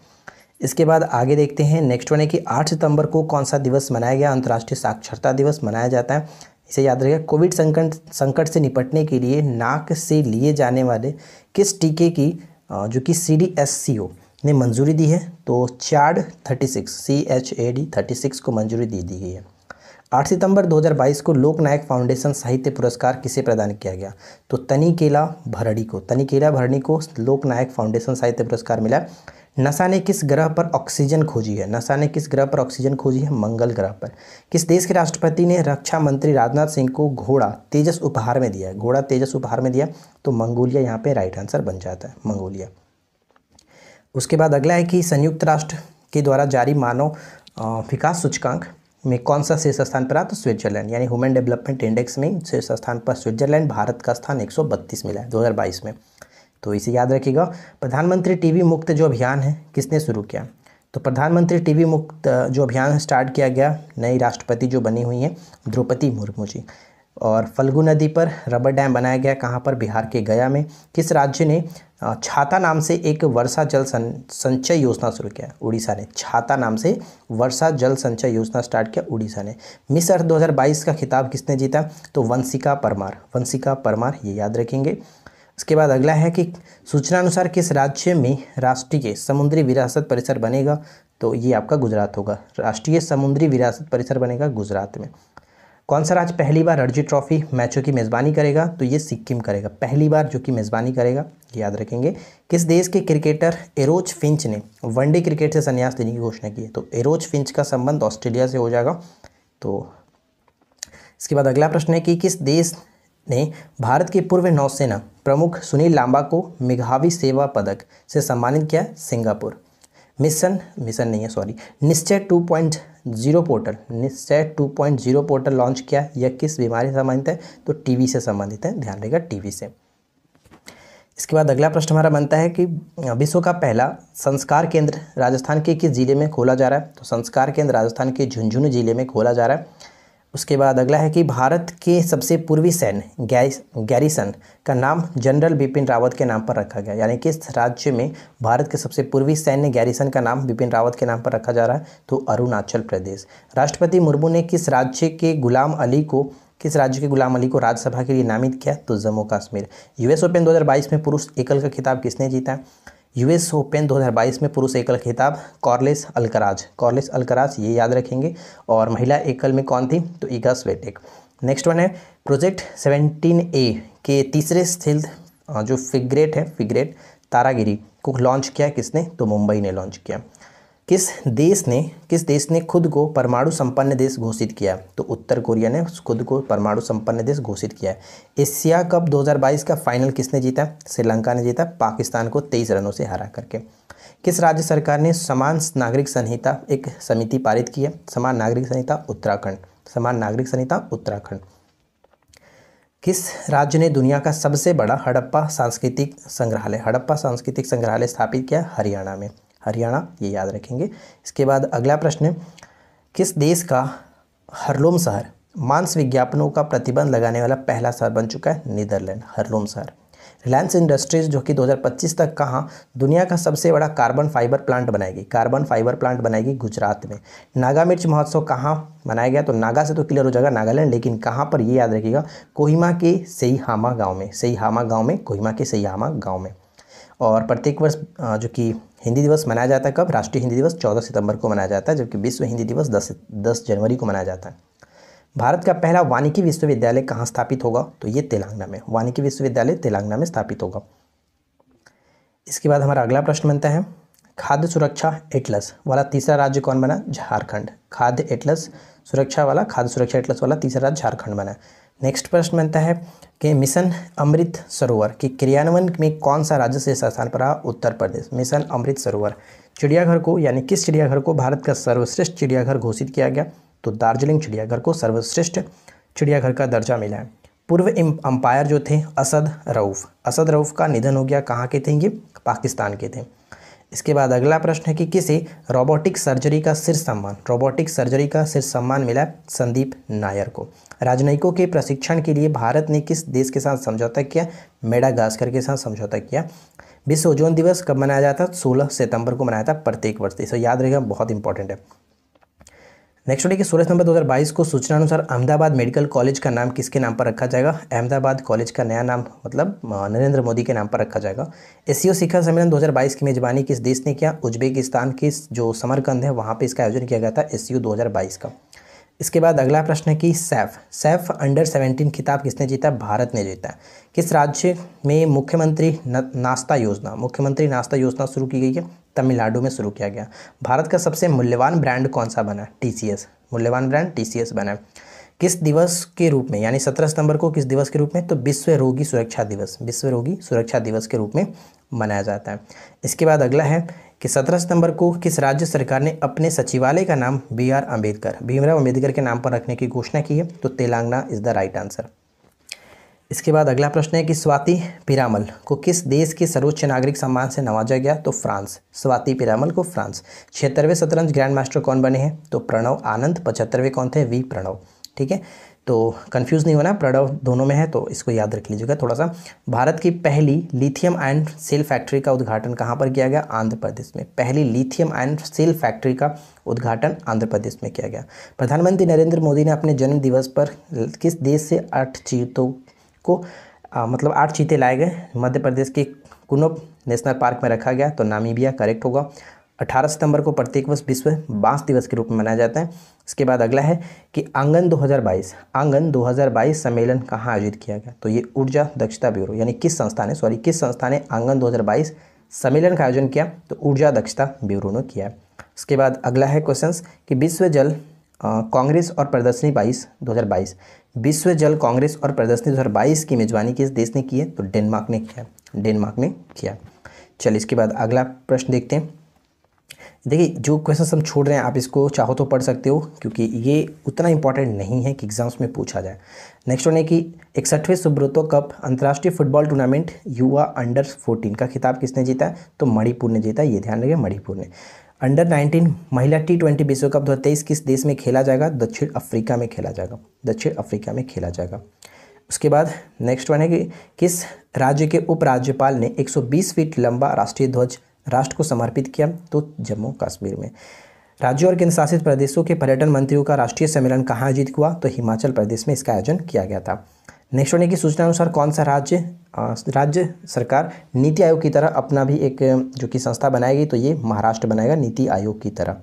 इसके बाद आगे देखते हैं नेक्स्ट वन है कि 8 सितंबर को कौन सा दिवस मनाया गया अंतर्राष्ट्रीय साक्षरता दिवस मनाया जाता है इसे याद रखिएगा कोविड संकट संकट से निपटने के लिए नाक से लिए जाने वाले किस टीके की जो कि सी डी एस सी ओ ने मंजूरी दी है तो चार्ड thirty six C H A D thirty six को मंजूरी दे दी गई है आठ सितंबर 2022 को लोकनायक फाउंडेशन साहित्य पुरस्कार किसे प्रदान किया गया तो तनिकेला भरड़ी को तनिकेला भरणी को लोकनायक फाउंडेशन साहित्य पुरस्कार मिला नासा ने किस ग्रह पर ऑक्सीजन खोजी है नासा ने किस ग्रह पर ऑक्सीजन खोजी है मंगल ग्रह पर किस देश के राष्ट्रपति ने रक्षा मंत्री राजनाथ सिंह को घोड़ा तेजस उपहार में दिया है घोड़ा तेजस उपहार में दिया तो मंगोलिया यहाँ पे राइट आंसर बन जाता है मंगोलिया उसके बाद अगला है कि संयुक्त राष्ट्र के द्वारा जारी मानव विकास सूचकांक में कौन सा शीर्ष स्थान पर रहा तो स्विट्जरलैंड यानी ह्यूमन डेवलपमेंट इंडेक्स में शीर्ष स्थान पर स्विट्जरलैंड भारत का स्थान 132 मिला है 2022 में तो इसे याद रखिएगा प्रधानमंत्री वी मुक्त जो अभियान है किसने शुरू किया तो प्रधानमंत्री वी मुक्त जो अभियान स्टार्ट किया गया नई राष्ट्रपति जो बनी हुई हैं द्रौपदी मुर्मू जी और फल्गु नदी पर रबर डैम बनाया गया कहाँ पर बिहार के गया में किस राज्य ने छाता नाम से एक वर्षा जल सं, संचय योजना शुरू किया उड़ीसा ने छाता नाम से वर्षा जल संचय योजना स्टार्ट किया उड़ीसा ने मिस अर्थ 2022 का खिताब किसने जीता तो वंशिका परमार वंशिका परमार ये याद रखेंगे इसके बाद अगला है कि सूचनानुसार किस राज्य में राष्ट्रीय समुद्री विरासत परिसर बनेगा तो ये आपका गुजरात होगा राष्ट्रीय समुद्री विरासत परिसर बनेगा गुजरात में कौन सा राज्य पहली बार रणजी ट्रॉफी मैचों की मेज़बानी करेगा तो ये सिक्किम करेगा पहली बार जो कि मेज़बानी करेगा याद रखेंगे किस देश के क्रिकेटर एरोज फिंच ने वनडे क्रिकेट से संन्यास देने की घोषणा की है तो एरोज फिंच का संबंध ऑस्ट्रेलिया से हो जाएगा तो इसके बाद अगला प्रश्न है कि किस देश ने भारत के पूर्व नौसेना प्रमुख सुनील लांबा को मेघावी सेवा पदक से सम्मानित किया सिंगापुर मिशन मिशन नहीं है sorry Nishchay two point zero portal Nishchay two point zero portal launch किया यह किस बीमारी से संबंधित है तो टीवी से संबंधित है ध्यान रहेगा टीवी से इसके बाद अगला प्रश्न हमारा बनता है कि विश्व का पहला संस्कार केंद्र राजस्थान के किस जिले में खोला जा रहा है तो संस्कार केंद्र राजस्थान के झुंझुनू जिले में खोला जा रहा है उसके बाद अगला है कि भारत के सबसे पूर्वी सैन्य गैरिसन का नाम जनरल बिपिन रावत के नाम पर रखा गया यानी कि इस राज्य में भारत के सबसे पूर्वी सैन्य गैरिसन का नाम बिपिन रावत के नाम पर रखा जा रहा है तो अरुणाचल प्रदेश राष्ट्रपति मुर्मू ने किस राज्य के गुलाम अली को किस राज्य के गुलाम अली को राज्यसभा के लिए नामित किया तो जम्मू कश्मीर यूएस ओपन दो में पुरुष एकल का खिताब किसने जीता यूएस ओपन 2022 में पुरुष एकल खिताब कॉर्लेस अलकराज कॉर्लेस अलकराज ये याद रखेंगे और महिला एकल में कौन थी तो ईगा स्वेटेक नेक्स्ट वन है प्रोजेक्ट 17 ए के तीसरे स्थिल जो फिग्रेट है फिग्रेट तारागिरी को लॉन्च किया किसने तो मुंबई ने लॉन्च किया किस देश ने किस देश ने खुद को परमाणु संपन्न देश घोषित किया तो उत्तर कोरिया ने खुद को परमाणु संपन्न देश घोषित किया एशिया कप 2022 का फाइनल किसने जीता श्रीलंका ने जीता पाकिस्तान को तेईस रनों से हरा करके किस राज्य सरकार ने समान नागरिक संहिता एक समिति पारित की है समान नागरिक संहिता उत्तराखंड समान नागरिक संहिता उत्तराखंड किस राज्य ने दुनिया का सबसे बड़ा हड़प्पा सांस्कृतिक संग्रहालय हड़प्पा सांस्कृतिक संग्रहालय स्थापित किया हरियाणा में हरियाणा ये याद रखेंगे इसके बाद अगला प्रश्न है किस देश का हरलोम शहर मांस विज्ञापनों का प्रतिबंध लगाने वाला पहला शहर बन चुका है नीदरलैंड हरलोम शहर रिलायंस इंडस्ट्रीज जो कि 2025 तक कहाँ दुनिया का सबसे बड़ा कार्बन फाइबर प्लांट बनाएगी कार्बन फाइबर प्लांट बनाएगी गुजरात में नागा मिर्च महोत्सव कहाँ मनाया गया तो नागा से तो क्लियर हो जाएगा नागालैंड लेकिन कहाँ पर ये याद रखिएगा कोहिमा के हामा गाँव में हामा गाँव में कोहिमा के सईहामा गाँव में और प्रत्येक वर्ष जो कि हिंदी दिवस मनाया जाता है कब राष्ट्रीय हिंदी दिवस 14 सितंबर को मनाया जाता है जबकि विश्व हिंदी दिवस 10 10 जनवरी को मनाया जाता है भारत का पहला वानिकी विश्वविद्यालय कहाँ स्थापित होगा तो ये तेलंगाना में वानिकी विश्वविद्यालय तेलंगाना में स्थापित होगा इसके बाद हमारा अगला प्रश्न बनता है खाद्य सुरक्षा एटलस वाला तीसरा राज्य कौन बना झारखंड खाद्य एटलस सुरक्षा वाला खाद्य सुरक्षा एटलस वाला तीसरा राज्य झारखंड बना नेक्स्ट प्रश्न बनता है कि मिशन अमृत सरोवर के क्रियान्वयन में कौन सा राज्य से स्थान पर रहा उत्तर प्रदेश मिशन अमृत सरोवर चिड़ियाघर को यानी किस चिड़ियाघर को भारत का सर्वश्रेष्ठ चिड़ियाघर घोषित किया गया तो दार्जिलिंग चिड़ियाघर को सर्वश्रेष्ठ चिड़ियाघर का दर्जा मिला है पूर्व अंपायर जो थे असद रऊफ़ असद रऊफ़ का निधन हो गया कहाँ के थे ये पाकिस्तान के थे इसके बाद अगला प्रश्न है कि किसे रोबोटिक सर्जरी का सिर सम्मान रोबोटिक सर्जरी का सिर सम्मान मिला संदीप नायर को राजनयिकों के प्रशिक्षण के लिए भारत ने किस देश के साथ समझौता किया मेडागास्कर के साथ समझौता किया विश्व ओजोन दिवस कब मनाया जाता है सोलह सितंबर को मनाया था प्रत्येक वर्ष इसे तो याद रहेगा बहुत इंपॉर्टेंट है नेक्स्ट डे के सोलह नंबर 2022 को सूचना अनुसार अहमदाबाद मेडिकल कॉलेज का नाम किसके नाम पर रखा जाएगा अहमदाबाद कॉलेज का नया नाम मतलब नरेंद्र मोदी के नाम पर रखा जाएगा एसीओ शिखर सम्मेलन 2022 की मेजबानी किस देश ने किया उज्बेकिस्तान के जो समरकंद है वहाँ पर इसका आयोजन किया गया था एस सी का इसके बाद अगला प्रश्न है कि सैफ सैफ अंडर सेवेंटीन खिताब किसने जीता भारत ने जीता किस राज्य में मुख्यमंत्री नाश्ता योजना मुख्यमंत्री नाश्ता योजना शुरू की गई है तमिलनाडु में शुरू किया गया भारत का सबसे मूल्यवान ब्रांड कौन सा बना टी मूल्यवान ब्रांड टी बना किस दिवस के रूप में यानी सत्रह सितंबर को किस दिवस के रूप में तो विश्व रोगी सुरक्षा दिवस विश्व रोगी सुरक्षा दिवस के रूप में मनाया जाता है इसके बाद अगला है कि 17 सितंबर को किस राज्य सरकार ने अपने सचिवालय का नाम बी आर अम्बेडकर भीमराव अम्बेडकर के नाम पर रखने की घोषणा की है तो Telangana is the right answer इसके बाद अगला प्रश्न है कि स्वाति पिरामल को किस देश के सर्वोच्च नागरिक सम्मान से नवाजा गया तो फ्रांस स्वाति पिरामल को फ्रांस छिहत्तरवें शतरंज ग्रैंड मास्टर कौन बने हैं तो प्रणव आनंद पचहत्तरवें कौन थे वी प्रणव ठीक है तो कंफ्यूज नहीं होना प्रणव दोनों में है तो इसको याद रख लीजिएगा थोड़ा सा भारत की पहली लिथियम आयन सेल फैक्ट्री का उद्घाटन कहाँ पर किया गया आंध्र प्रदेश में पहली लिथियम आयन सेल फैक्ट्री का उद्घाटन आंध्र प्रदेश में किया गया प्रधानमंत्री नरेंद्र मोदी ने अपने जन्म दिवस पर किस देश से आठ चीतों को आ, मतलब आठ चीते लाए गए मध्य प्रदेश के कुनोप नेशनल पार्क में रखा गया तो नामीबिया करेक्ट होगा 18 सितंबर को प्रत्येक वर्ष विश्व बांस दिवस के रूप में मनाया जाता है इसके बाद अगला है कि आंगन 2022 आंगन 2022 सम्मेलन कहाँ आयोजित किया गया तो ये ऊर्जा दक्षता ब्यूरो यानी किस संस्था ने सॉरी किस संस्था ने आंगन 2022 सम्मेलन का आयोजन किया तो ऊर्जा दक्षता ब्यूरो ने किया इसके बाद अगला है क्वेश्चन कि विश्व जल कांग्रेस और प्रदर्शनी बाईस दो विश्व जल कांग्रेस और प्रदर्शनी दो की मेजबानी किस देश ने की है तो डेनमार्क ने किया डेनमार्क ने किया चलिए इसके बाद अगला प्रश्न देखते हैं देखिए जो क्वेश्चन हम छोड़ रहे हैं आप इसको चाहो तो पढ़ सकते हो क्योंकि ये उतना इंपॉर्टेंट नहीं है कि एग्जाम्स में पूछा जाए नेक्स्ट होने की इकसठवें सुब्रतो कप अंतर्राष्ट्रीय फुटबॉल टूर्नामेंट युवा अंडर 14 का खिताब किसने जीता है तो मणिपुर ने जीता है ये ध्यान रखिए मणिपुर ने अंडर 19 महिला टी ट्वेंटी विश्व कप दो किस देश में खेला जाएगा दक्षिण अफ्रीका में खेला जाएगा दक्षिण अफ्रीका में खेला जाएगा उसके बाद नेक्स्ट वन है कि किस राज्य के उपराज्यपाल ने 120 फीट लंबा राष्ट्रीय ध्वज राष्ट्र को समर्पित किया तो जम्मू कश्मीर में राज्यों और केंद्र शासित प्रदेशों के पर्यटन मंत्रियों का राष्ट्रीय सम्मेलन कहाँ आयोजित हुआ तो हिमाचल प्रदेश में इसका आयोजन किया गया था नेक्स्ट होने की सूचना अनुसार कौन सा राज्य राज्य सरकार नीति आयोग की तरह अपना भी एक जो कि संस्था बनाएगी तो ये महाराष्ट्र बनाएगा नीति आयोग की तरह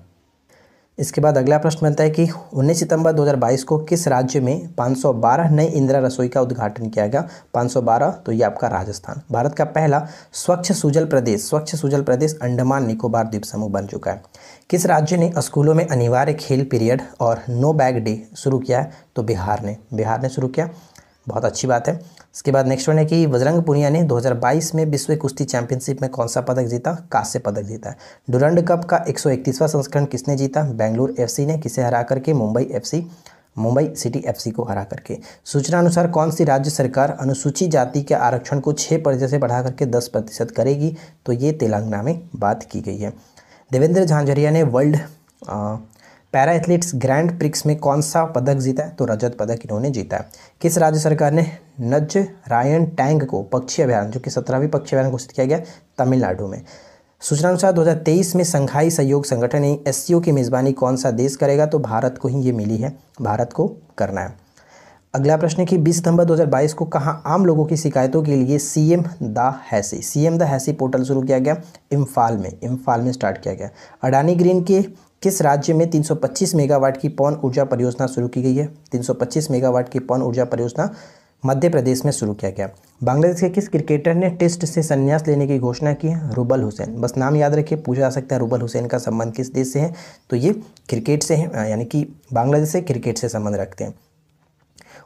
इसके बाद अगला प्रश्न बनता है कि 19 सितंबर 2022 को किस राज्य में 512 नई इंदिरा रसोई का उद्घाटन किया गया 512 तो ये आपका राजस्थान भारत का पहला स्वच्छ सुजल प्रदेश स्वच्छ सुजल प्रदेश अंडमान निकोबार द्वीप समूह बन चुका है किस राज्य ने स्कूलों में अनिवार्य खेल पीरियड और नो बैग डे शुरू किया है तो बिहार ने बिहार ने शुरू किया बहुत अच्छी बात है इसके बाद नेक्स्ट वन है कि बजरंग पुनिया ने 2022 में विश्व कुश्ती चैंपियनशिप में कौन सा पदक जीता कांस्य पदक जीता डुरंड कप का एक संस्करण किसने जीता बेंगलुरु एफ ने किसे हरा करके Mumbai F Mumbai City FC को हरा करके सूचना अनुसार कौन सी राज्य सरकार अनुसूचित जाति के आरक्षण को छः प्रतिशत से बढ़ा करके दस प्रतिशत करेगी तो ये तेलंगाना में बात की गई है देवेंद्र झांझरिया ने world para athletes grand prix में कौन सा पदक जीता है तो रजत पदक इन्होंने जीता है किस राज्य सरकार ने नज रायन टैंग को पक्षी अभियान जो कि सत्रहवीं पक्षी अभियान घोषित किया गया तमिलनाडु में सूचना अनुसार 2023 में संघाई सहयोग संगठन एस की मेज़बानी कौन सा देश करेगा तो भारत को ही ये मिली है भारत को करना है अगला प्रश्न है कि 20 सितंबर 2022 को कहाँ आम लोगों की शिकायतों के लिए सी एम द हैसी सी एम द हैसी पोर्टल शुरू किया गया इम्फाल में इम्फाल में स्टार्ट किया गया अडानी ग्रीन के किस राज्य में 325 मेगावाट की पौन ऊर्जा परियोजना शुरू की गई है 325 मेगावाट की पौन ऊर्जा परियोजना मध्य प्रदेश में शुरू किया गया बांग्लादेश के किस क्रिकेटर ने टेस्ट से संन्यास लेने की घोषणा की है रुबल हुसैन बस नाम याद रखिए पूछा जा सकता है रुबल हुसैन का संबंध किस देश से है तो ये क्रिकेट से है यानी कि बांग्लादेश से क्रिकेट से संबंध रखते हैं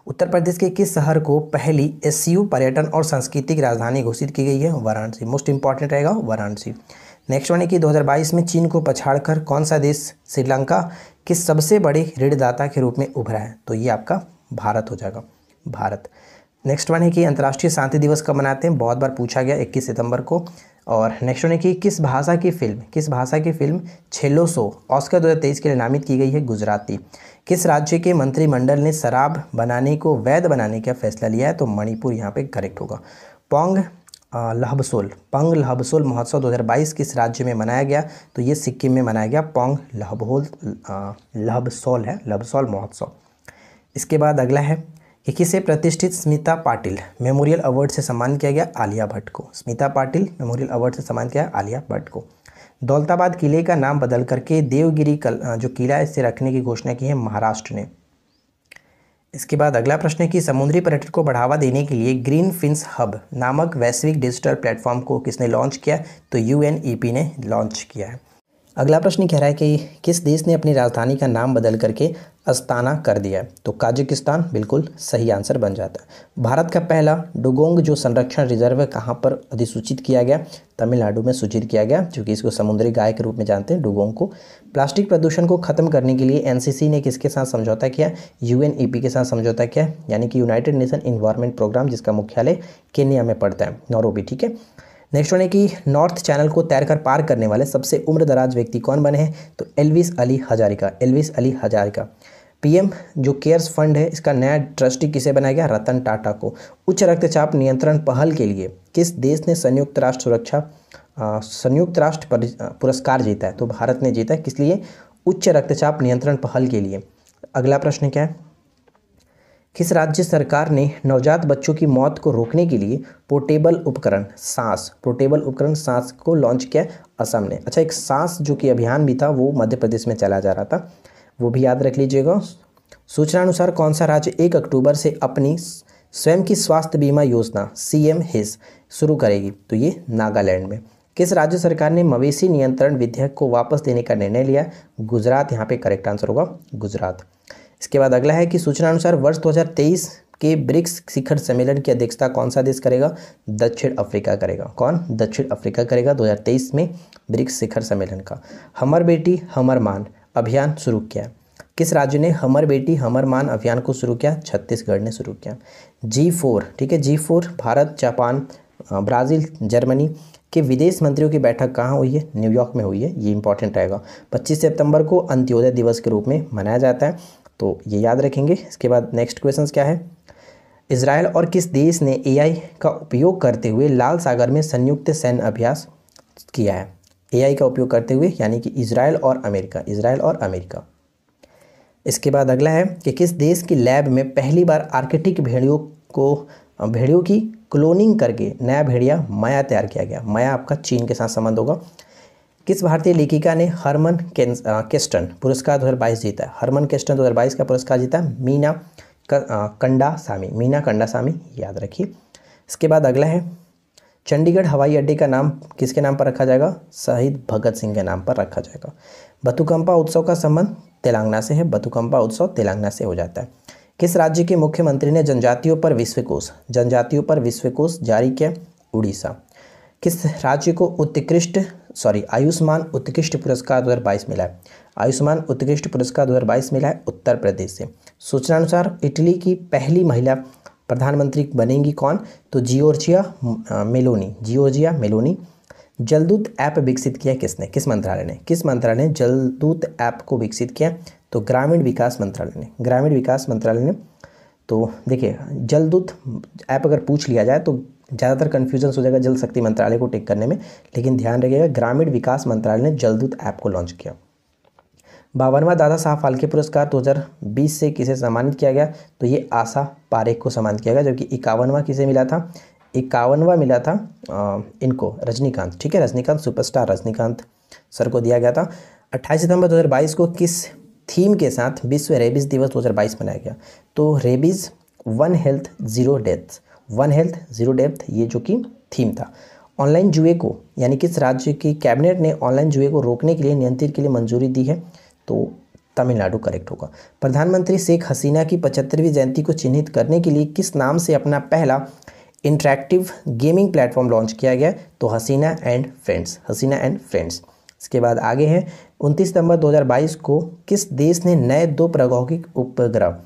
उत्तर प्रदेश के किस शहर को पहली एस पर्यटन और सांस्कृतिक राजधानी घोषित की गई है वाराणसी मोस्ट इंपॉर्टेंट रहेगा वाराणसी नेक्स्ट वन है कि 2022 में चीन को पछाड़कर कौन सा देश श्रीलंका के सबसे बड़े ऋणदाता के रूप में उभरा है तो ये आपका भारत हो जाएगा भारत नेक्स्ट वन है कि अंतर्राष्ट्रीय शांति दिवस कब मनाते हैं बहुत बार पूछा गया 21 सितंबर को और नेक्स्ट वन है कि किस भाषा की फिल्म किस भाषा की फिल्म छेलो सो ऑस्कर दो के लिए नामित की गई है गुजराती किस राज्य के मंत्रिमंडल ने शराब बनाने को वैध बनाने का फैसला लिया है तो मणिपुर यहाँ पे करेक्ट होगा पोंग लहबसोल पंग लहबसोल महोत्सव 2022 किस राज्य में मनाया गया तो ये सिक्किम में मनाया गया पोंग लहबोल लहबसोल है लहबसोल महोत्सव इसके बाद अगला है कि किसे प्रतिष्ठित स्मिता पाटिल मेमोरियल अवार्ड से सम्मान किया गया आलिया भट्ट को स्मिता पाटिल मेमोरियल अवार्ड से सम्मान किया आलिया भट्ट को दौलताबाद किले का नाम बदल करके देवगिरी कल जो किला है इसे रखने की घोषणा की है महाराष्ट्र ने इसके बाद अगला प्रश्न है कि समुद्री पर्यटन को बढ़ावा देने के लिए ग्रीन फिंस हब नामक वैश्विक डिजिटल प्लेटफॉर्म को किसने लॉन्च किया तो यू e ने लॉन्च किया है अगला प्रश्न कह रहा है कि किस देश ने अपनी राजधानी का नाम बदल करके अस्ताना कर दिया है तो काजिकिस्तान बिल्कुल सही आंसर बन जाता है भारत का पहला डुगोंग जो संरक्षण रिजर्व है कहाँ पर अधिसूचित किया गया तमिलनाडु में सूचित किया गया जो कि इसको समुद्री गाय के रूप में जानते हैं डुगोंग को प्लास्टिक प्रदूषण को खत्म करने के लिए एन ने किसके साथ समझौता किया यू के साथ समझौता किया यानी कि यूनाइटेड नेशन इन्वायरमेंट प्रोग्राम जिसका मुख्यालय केन्या में पड़ता है नॉरोबी ठीक है नेक्स्ट वन है कि नॉर्थ चैनल को तैरकर पार करने वाले सबसे उम्रदराज व्यक्ति कौन बने हैं तो Elvis Ali Hazarika Elvis Ali Hazarika PM जो केयर्स फंड है इसका नया ट्रस्टी किसे बनाया गया रतन टाटा को उच्च रक्तचाप नियंत्रण पहल के लिए किस देश ने संयुक्त राष्ट्र सुरक्षा संयुक्त राष्ट्र पुरस्कार जीता है तो भारत ने जीता है किस लिए उच्च रक्तचाप नियंत्रण पहल के लिए अगला प्रश्न क्या है किस राज्य सरकार ने नवजात बच्चों की मौत को रोकने के लिए पोर्टेबल उपकरण सांस पोर्टेबल उपकरण सांस को लॉन्च किया असम ने अच्छा एक सांस जो कि अभियान भी था वो मध्य प्रदेश में चला जा रहा था वो भी याद रख लीजिएगा सूचना अनुसार कौन सा राज्य एक अक्टूबर से अपनी स्वयं की स्वास्थ्य बीमा योजना सी एम शुरू करेगी तो ये नागालैंड में किस राज्य सरकार ने मवेशी नियंत्रण विधेयक को वापस देने का निर्णय लिया गुजरात यहाँ पे करेक्ट आंसर होगा गुजरात इसके बाद अगला है कि सूचना अनुसार वर्ष 2023 के ब्रिक्स शिखर सम्मेलन की अध्यक्षता कौन सा देश करेगा दक्षिण अफ्रीका करेगा कौन दक्षिण अफ्रीका करेगा 2023 में ब्रिक्स शिखर सम्मेलन का हमर बेटी हमर मान अभियान शुरू किया किस राज्य ने हमर बेटी हमर मान अभियान को शुरू किया छत्तीसगढ़ ने शुरू किया जी फोर ठीक है G four Bharat Japan Brazil Germany के विदेश मंत्रियों की बैठक कहाँ हुई है न्यूयॉर्क में हुई है ये इंपॉर्टेंट रहेगा 25 सितंबर को अंत्योदय दिवस के रूप में मनाया जाता है तो ये याद रखेंगे इसके बाद नेक्स्ट क्वेश्चन क्या है इसराइल और किस देश ने ए का उपयोग करते हुए लाल सागर में संयुक्त सैन्य अभ्यास किया है ए का उपयोग करते हुए यानी कि इसराइल और अमेरिका इसराइल और अमेरिका इसके बाद अगला है कि किस देश की लैब में पहली बार आर्किटिक भेड़ियों को भेड़ियों की क्लोनिंग करके नया भेड़िया माया तैयार किया गया माया आपका चीन के साथ संबंध होगा किस भारतीय लेखिका ने हरमन केस्टन पुरस्कार 2022 जीता हरमन केस्टन 2022 का पुरस्कार जीता मीना कंडा सामी मीना कंडा सामी याद रखिए इसके बाद अगला है चंडीगढ़ हवाई अड्डे का नाम किसके नाम पर रखा जाएगा शहीद भगत सिंह के नाम पर रखा जाएगा बतुकंपा उत्सव का संबंध तेलंगाना से है बतुकंपा उत्सव तेलंगाना से हो जाता है किस राज्य के मुख्यमंत्री ने जनजातियों पर विश्वकोश जनजातियों पर विश्वकोश जारी किया उड़ीसा किस राज्य को उत्कृष्ट सॉरी आयुष्मान उत्कृष्ट पुरस्कार 2022 मिला है आयुष्मान उत्कृष्ट पुरस्कार 2022 मिला है उत्तर प्रदेश से सूचना अनुसार इटली की पहली महिला प्रधानमंत्री बनेंगी कौन तो Giorgia Meloni Giorgia Meloni Jaldoot app विकसित किया किसने किस मंत्रालय ने किस मंत्रालय ने जलदूत ऐप को विकसित किया तो ग्रामीण विकास मंत्रालय ने ग्रामीण विकास मंत्रालय ने तो देखिए जलदूत ऐप अगर पूछ लिया जाए तो ज़्यादातर कन्फ्यूजन्स हो जाएगा जल शक्ति मंत्रालय को टेक करने में लेकिन ध्यान रखिएगा ग्रामीण विकास मंत्रालय ने जलदूत ऐप को लॉन्च किया बावनवा दादा साहब फाल्के पुरस्कार 2020 से किसे सम्मानित किया गया तो ये आशा पारेख को सम्मानित किया गया जबकि इक्यावनवा किसे मिला था इक्यावनवा मिला था आ, इनको रजनीकांत ठीक है रजनीकांत सुपरस्टार रजनीकांत सर को दिया गया था 28 सितंबर 2022 को किस थीम के साथ विश्व रेबीज़ दिवस 2022 मनाया गया तो rabies one health zero death one health zero depth ये जो कि थीम था ऑनलाइन जुए को यानी किस राज्य की कैबिनेट ने ऑनलाइन जुए को रोकने के लिए नियंत्रित के लिए मंजूरी दी है तो तमिलनाडु करेक्ट होगा प्रधानमंत्री शेख हसीना की पचहत्तरवीं जयंती को चिन्हित करने के लिए किस नाम से अपना पहला इंट्रैक्टिव गेमिंग प्लेटफॉर्म लॉन्च किया गया तो Hasina and friends Hasina and friends इसके बाद आगे हैं 29 सितंबर 2022 को किस देश ने नए दो प्रौद्योगिक उपग्रह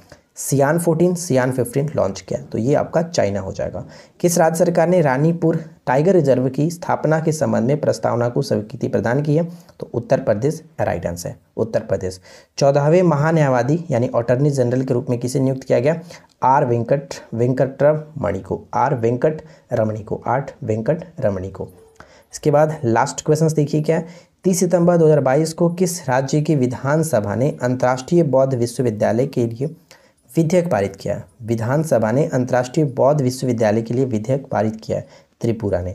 सियान 14 सियान 15 लॉन्च किया तो ये आपका चाइना हो जाएगा किस राज्य सरकार ने रानीपुर टाइगर रिजर्व की स्थापना के संबंध में प्रस्तावना को स्वीकृति प्रदान की है तो उत्तर प्रदेश राइट आंसर है उत्तर प्रदेश चौदहवें महान्यायवादी यानी अटॉर्नी जनरल के रूप में किसे नियुक्त किया गया आर वेंकट वेंकट रमणी को आर वेंकट रमणी को आर वेंकट रमणी को इसके बाद लास्ट क्वेश्चन देखिए क्या है तीस सितंबर दो को किस राज्य की विधानसभा ने अंतर्राष्ट्रीय बौद्ध विश्वविद्यालय के लिए विधेयक पारित किया विधानसभा ने अंतर्राष्ट्रीय बौद्ध विश्वविद्यालय के लिए विधेयक पारित किया त्रिपुरा ने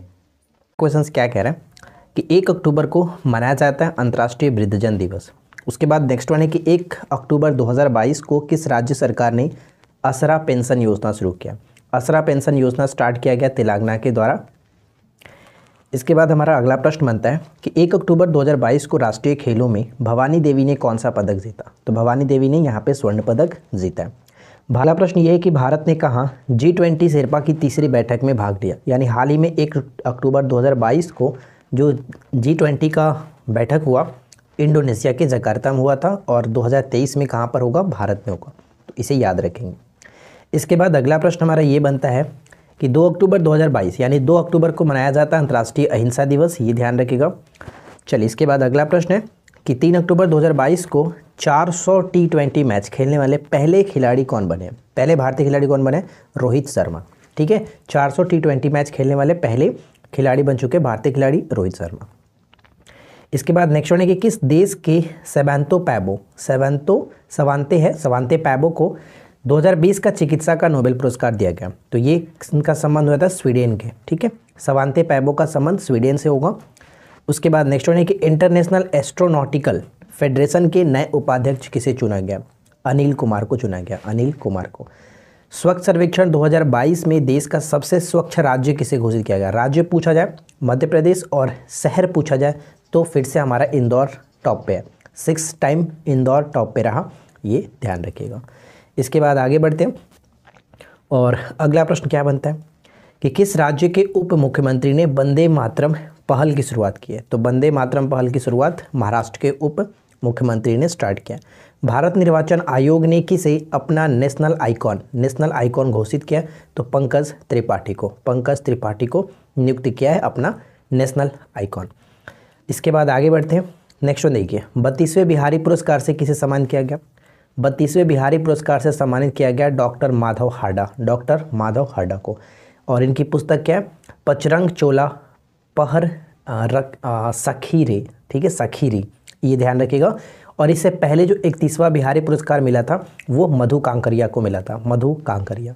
क्वेश्चन क्या कह रहे हैं कि एक अक्टूबर को मनाया जाता है अंतर्राष्ट्रीय वृद्धजन दिवस उसके बाद नेक्स्ट वन है कि एक अक्टूबर 2022 को किस राज्य सरकार ने असरा पेंशन योजना शुरू किया असरा पेंशन योजना स्टार्ट किया गया तेलंगाना के द्वारा इसके बाद हमारा अगला प्रश्न बनता है कि एक अक्टूबर 2022 को राष्ट्रीय खेलों में भवानी देवी ने कौन सा पदक जीता तो भवानी देवी ने यहाँ पे स्वर्ण पदक जीता है भाला प्रश्न ये है कि भारत ने कहा जी ट्वेंटी शेरपा की तीसरी बैठक में भाग लिया यानी हाल ही में एक अक्टूबर 2022 को जो जी ट्वेंटी का बैठक हुआ इंडोनेशिया के जकार्ता में हुआ था और 2023 में कहाँ पर होगा भारत में होगा तो इसे याद रखेंगे इसके बाद अगला प्रश्न हमारा ये बनता है कि दो अक्टूबर दो यानी दो अक्टूबर को मनाया जाता है अंतर्राष्ट्रीय अहिंसा दिवस ये ध्यान रखेगा चलिए इसके बाद अगला प्रश्न है कि तीन अक्टूबर 2022 को 400 टी ट्वेंटी मैच खेलने वाले पहले खिलाड़ी कौन बने पहले भारतीय खिलाड़ी कौन बने रोहित शर्मा ठीक है 400 टी ट्वेंटी मैच खेलने वाले पहले खिलाड़ी बन चुके भारतीय खिलाड़ी रोहित शर्मा इसके बाद नेक्स्ट होने के किस देश के सेवेंतो पैबो सेवेंतो सवानते है सवानते पैबो को 2020 का चिकित्सा का नोबेल पुरस्कार दिया गया तो ये इनका संबंध हुआ था स्वीडन के ठीक है सवानते पैबो का संबंध स्वीडन से होगा उसके बाद नेक्स्ट होने की इंटरनेशनल एस्ट्रोनॉटिकल फेडरेशन के नए उपाध्यक्ष किसे चुना गया अनिल कुमार को चुना गया अनिल कुमार को स्वच्छ सर्वेक्षण 2022 में देश का सबसे स्वच्छ राज्य किसे घोषित किया गया राज्य पूछा जाए मध्य प्रदेश और शहर पूछा जाए तो फिर से हमारा इंदौर टॉप पे है सिक्स टाइम इंदौर टॉप पे रहा ये ध्यान रखिएगा इसके बाद आगे बढ़ते हैं और अगला प्रश्न क्या बनता है कि किस राज्य के उप मुख्यमंत्री ने वंदे मातरम पहल की शुरुआत की है तो वंदे मातरम पहल की शुरुआत महाराष्ट्र के उप मुख्यमंत्री ने स्टार्ट किया भारत निर्वाचन आयोग ने किसे अपना नेशनल आइकॉन नेशनल आइकॉन घोषित किया तो पंकज त्रिपाठी को पंकज त्रिपाठी को नियुक्त किया है अपना नेशनल आइकॉन इसके बाद आगे बढ़ते हैं नेक्स्ट वन देखिए बत्तीसवें बिहारी पुरस्कार से किसे सम्मानित किया गया बत्तीसवें बिहारी पुरस्कार से सम्मानित किया गया डॉक्टर माधव हाडा डॉक्टर माधव हाडा को और इनकी पुस्तक क्या है पचरंग चोला पहर रख सखीरे ठीक है सखीरी ये ध्यान रखिएगा और इससे पहले जो इकतीसवां बिहारी पुरस्कार मिला था वो मधु कांकरिया को मिला था मधु कांकरिया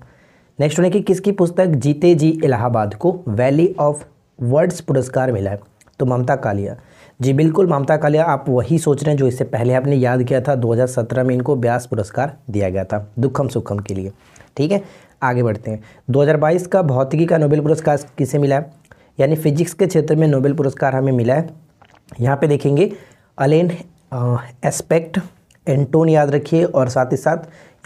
नेक्स्ट होने की किसकी पुस्तक जीते जी इलाहाबाद को वैली ऑफ वर्ड्स पुरस्कार मिला है तो ममता कालिया जी बिल्कुल ममता कालिया आप वही सोच रहे हैं जो इससे पहले आपने याद किया था 2017 में इनको ब्यास पुरस्कार दिया गया था दुखम सुखम के लिए ठीक है आगे बढ़ते हैं 2022 का भौतिकी का नोबेल पुरस्कार किसे मिला है यानी फिजिक्स के क्षेत्र में नोबेल पुरस्कार हमें मिला है यहाँ पे देखेंगे अलेन एस्पेक्ट एंटोन याद रखिए और साथ ही साथ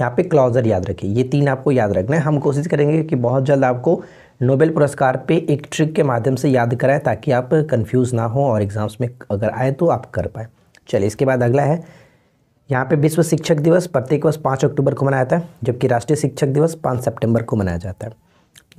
यहाँ पे क्लॉजर याद रखिए ये तीन आपको याद रखना है हम कोशिश करेंगे कि बहुत जल्द आपको नोबेल पुरस्कार पे एक ट्रिक के माध्यम से याद कराएं ताकि आप कंफ्यूज ना हो और एग्ज़ाम्स में अगर आए तो आप कर पाएँ चलिए इसके बाद अगला है यहाँ पे विश्व शिक्षक दिवस प्रत्येक वर्ष पाँच अक्टूबर को मनाया जाता है जबकि राष्ट्रीय शिक्षक दिवस पाँच सेप्टेम्बर को मनाया जाता है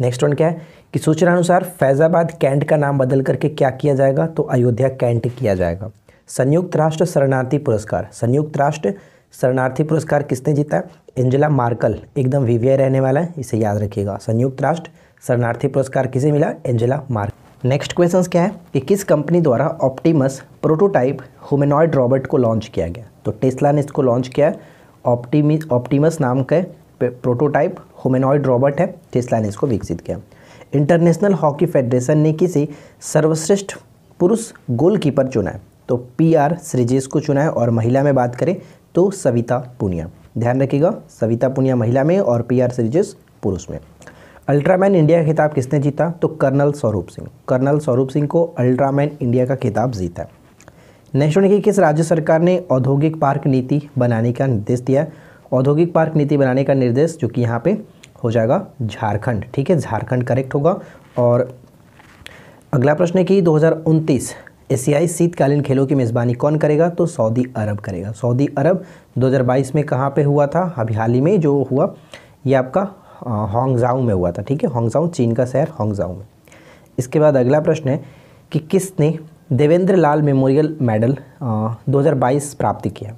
नेक्स्ट वन क्या है कि सूचना अनुसार फैज़ाबाद कैंट का नाम बदल करके क्या किया जाएगा तो अयोध्या कैंट किया जाएगा संयुक्त राष्ट्र शरणार्थी पुरस्कार संयुक्त राष्ट्र शरणार्थी पुरस्कार किसने जीता है एंजेला मार्कल एकदम वीवीआई रहने वाला है इसे याद रखिएगा संयुक्त राष्ट्र शरणार्थी पुरस्कार किसे मिला एंजेला मार्कल नेक्स्ट क्वेश्चन क्या है कि किस कंपनी द्वारा ऑप्टिमस प्रोटोटाइप होमेनॉइड रॉबर्ट को लॉन्च किया गया तो टेस्ला ने इसको लॉन्च किया ऑप्टीमी ऑप्टिमस नाम के प्रोटोटाइप होमेनॉइड रॉबर्ट है टेस्ला ने इसको विकसित किया इंटरनेशनल हॉकी फेडरेशन ने किसी सर्वश्रेष्ठ पुरुष गोलकीपर चुना है तो पी आर श्रीजेश को चुना है और महिला में बात करें तो सविता पुनिया ध्यान रखिएगा सविता पुनिया महिला में और पी आर श्रीजेश पुरुष में अल्ट्रामैन इंडिया का खिताब किसने जीता तो कर्नल स्वरूप सिंह कर्नल स्वरूप सिंह को अल्ट्रामैन इंडिया का खिताब जीता नेशनल की किस राज्य सरकार ने औद्योगिक पार्क नीति बनाने का निर्देश दिया औद्योगिक पार्क नीति बनाने का निर्देश जो कि यहाँ पे हो जाएगा झारखंड ठीक है झारखंड करेक्ट होगा और अगला प्रश्न है कि दो एशियाई शीतकालीन खेलों की मेज़बानी कौन करेगा तो सऊदी अरब करेगा सऊदी अरब 2022 में कहाँ पे हुआ था अभी हाल ही में जो हुआ ये आपका होंगजाऊ में हुआ था ठीक है होंगजाऊ चीन का शहर होंगजाऊ में इसके बाद अगला प्रश्न है कि किसने देवेंद्र लाल मेमोरियल मेडल दो प्राप्त किया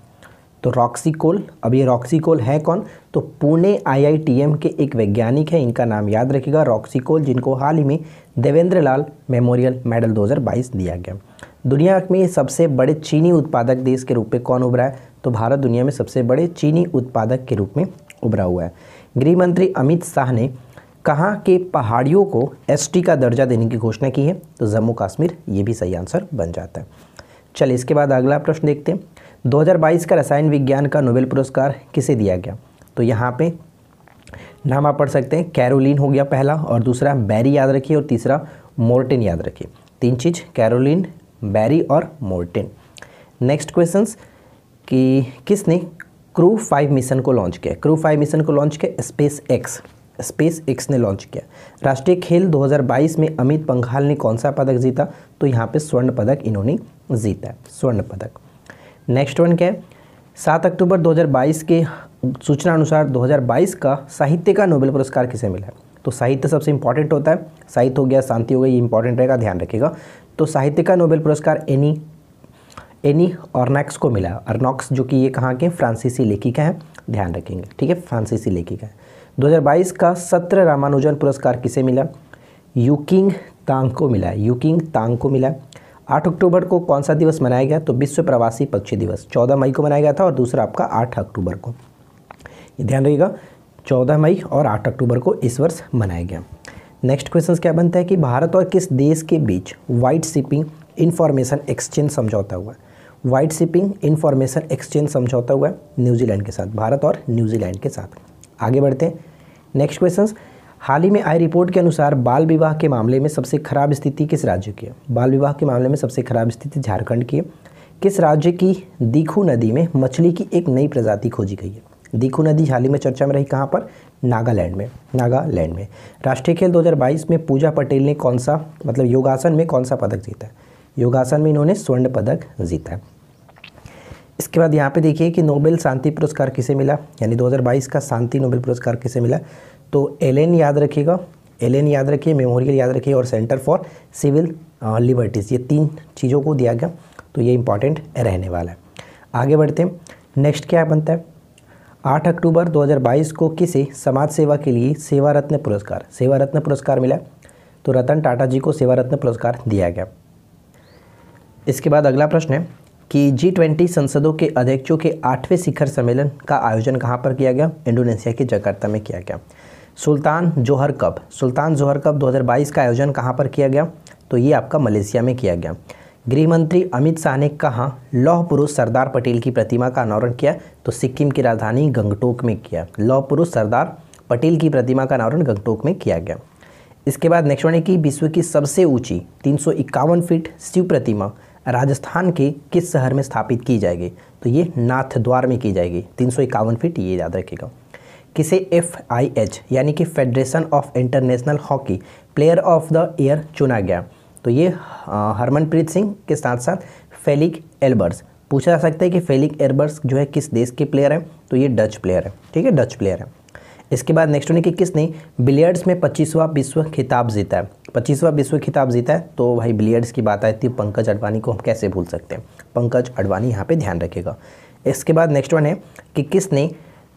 तो कोल अब ये कोल है कौन तो पुणे आईआईटीएम के एक वैज्ञानिक है इनका नाम याद रखिएगा कोल जिनको हाल ही में देवेंद्र लाल मेमोरियल मेडल 2022 दिया गया दुनिया में सबसे बड़े चीनी उत्पादक देश के रूप में कौन उभरा है तो भारत दुनिया में सबसे बड़े चीनी उत्पादक के रूप में उभरा हुआ है गृह मंत्री अमित शाह ने कहाँ के पहाड़ियों को एसटी का दर्जा देने की घोषणा की है तो जम्मू कश्मीर ये भी सही आंसर बन जाता है चलिए इसके बाद अगला प्रश्न देखते हैं 2022 का रसायन विज्ञान का नोबेल पुरस्कार किसे दिया गया तो यहाँ पे नाम आप पढ़ सकते हैं कैरोलिन हो गया पहला और दूसरा बैरी याद रखिए और तीसरा मोर्टिन याद रखिए तीन चीज़ कैरोलिन बैरी और मोर्टिन नेक्स्ट क्वेश्चन कि किसने क्रू फाइव मिशन को लॉन्च किया क्रू फाइव मिशन को लॉन्च किया स्पेस एक्स स्पेस एक्स ने लॉन्च किया राष्ट्रीय खेल 2022 में अमित पंघाल ने कौन सा पदक जीता तो यहाँ पे स्वर्ण पदक इन्होंने जीता स्वर्ण पदक नेक्स्ट वन क्या है सात अक्टूबर 2022 के सूचना अनुसार 2022 का साहित्य का नोबेल पुरस्कार किसे मिला है तो साहित्य सबसे इंपॉर्टेंट होता है साहित्य हो गया शांति हो गई इंपॉर्टेंट रहेगा ध्यान रखिएगा तो साहित्य का नोबेल पुरस्कार एनी एनी ऑर्नैक्स को मिला अर्नॉक्स जो कि ये कहाँ के फ्रांसीसी लेखिका हैं ध्यान रखेंगे ठीक है फ्रांसीसी लेखिका है 2022 का सत्र रामानुजन पुरस्कार किसे मिला यूकिंग तांग को मिला यूकिंग तांग को मिला आठ अक्टूबर को कौन सा दिवस मनाया गया तो विश्व प्रवासी पक्षी दिवस चौदह मई को मनाया गया था और दूसरा आपका आठ अक्टूबर को ये ध्यान रखिएगा चौदह मई और आठ अक्टूबर को इस वर्ष मनाया गया नेक्स्ट क्वेश्चन क्या बनता है कि भारत और किस देश के बीच वाइट शिपिंग इन्फॉर्मेशन एक्सचेंज समझौता हुआ वाइट शिपिंग इन्फॉर्मेशन एक्सचेंज समझौता हुआ न्यूजीलैंड के साथ भारत और न्यूजीलैंड के साथ आगे बढ़ते हैं नेक्स्ट क्वेश्चन हाल ही में आई रिपोर्ट के अनुसार बाल विवाह के मामले में सबसे खराब स्थिति किस राज्य की है बाल विवाह के मामले में सबसे खराब स्थिति झारखंड की है किस राज्य की दीखू नदी में मछली की एक नई प्रजाति खोजी गई है दीखू नदी हाल ही में चर्चा में रही कहाँ पर नागालैंड में नागालैंड में राष्ट्रीय खेल 2022 में पूजा पटेल ने कौन सा मतलब योगासन में कौन सा पदक जीता है योगासन में इन्होंने स्वर्ण पदक जीता है इसके बाद यहाँ पे देखिए कि नोबेल शांति पुरस्कार किसे मिला यानी 2022 का शांति नोबेल पुरस्कार किसे मिला तो एल याद रखिएगा एल याद रखिए मेमोरियल याद रखिए और सेंटर फॉर सिविल लिबर्टीज़ ये तीन चीज़ों को दिया गया तो ये इंपॉर्टेंट रहने वाला है आगे बढ़ते हैं नेक्स्ट क्या बनता है आठ अक्टूबर 2022 को किसे समाज सेवा के लिए सेवा रत्न पुरस्कार सेवा रत्न पुरस्कार मिला तो रतन टाटा जी को सेवा रत्न पुरस्कार दिया गया इसके बाद अगला प्रश्न है कि जी ट्वेंटी संसदों के अध्यक्षों के आठवें शिखर सम्मेलन का आयोजन कहाँ पर किया गया इंडोनेशिया के जकार्ता में किया गया सुल्तान जोहर कप सुल्तान जोहर कप 2022 का आयोजन कहाँ पर किया गया तो ये आपका मलेशिया में किया गया गृह मंत्री अमित शाह ने कहा लौह पुरुष सरदार पटेल की प्रतिमा का अनावरण किया तो सिक्किम की राजधानी गंगटोक में किया लौह पुरुष सरदार पटेल की प्रतिमा का अनावरण गंगटोक में किया गया इसके बाद नेक्स्ट वन है कि विश्व की सबसे ऊंची तीन फीट शिव प्रतिमा राजस्थान के किस शहर में स्थापित की जाएगी तो ये नाथ द्वार में की जाएगी तीन फीट ये याद रखेगा किसे एफ आई एच यानी कि federation of International Hockey player of the year चुना गया तो ये हरमनप्रीत सिंह के साथ साथ फेलिक एल्बर्स पूछा जा सकता है कि फेलिक एल्बर्स जो है किस देश के प्लेयर हैं तो ये डच प्लेयर है ठीक है डच प्लेयर है इसके बाद नेक्स्ट होने की किसने बिलियर्ड्स में पच्चीसवा विश्व खिताब जीता है पच्चीसवा विश्व खिताब जीता है तो भाई बिलियर्ड्स की बात आती है पंकज अडवाणी को हम कैसे भूल सकते हैं पंकज अडवाणी यहाँ पे ध्यान रखेगा इसके बाद नेक्स्ट वन है कि किसने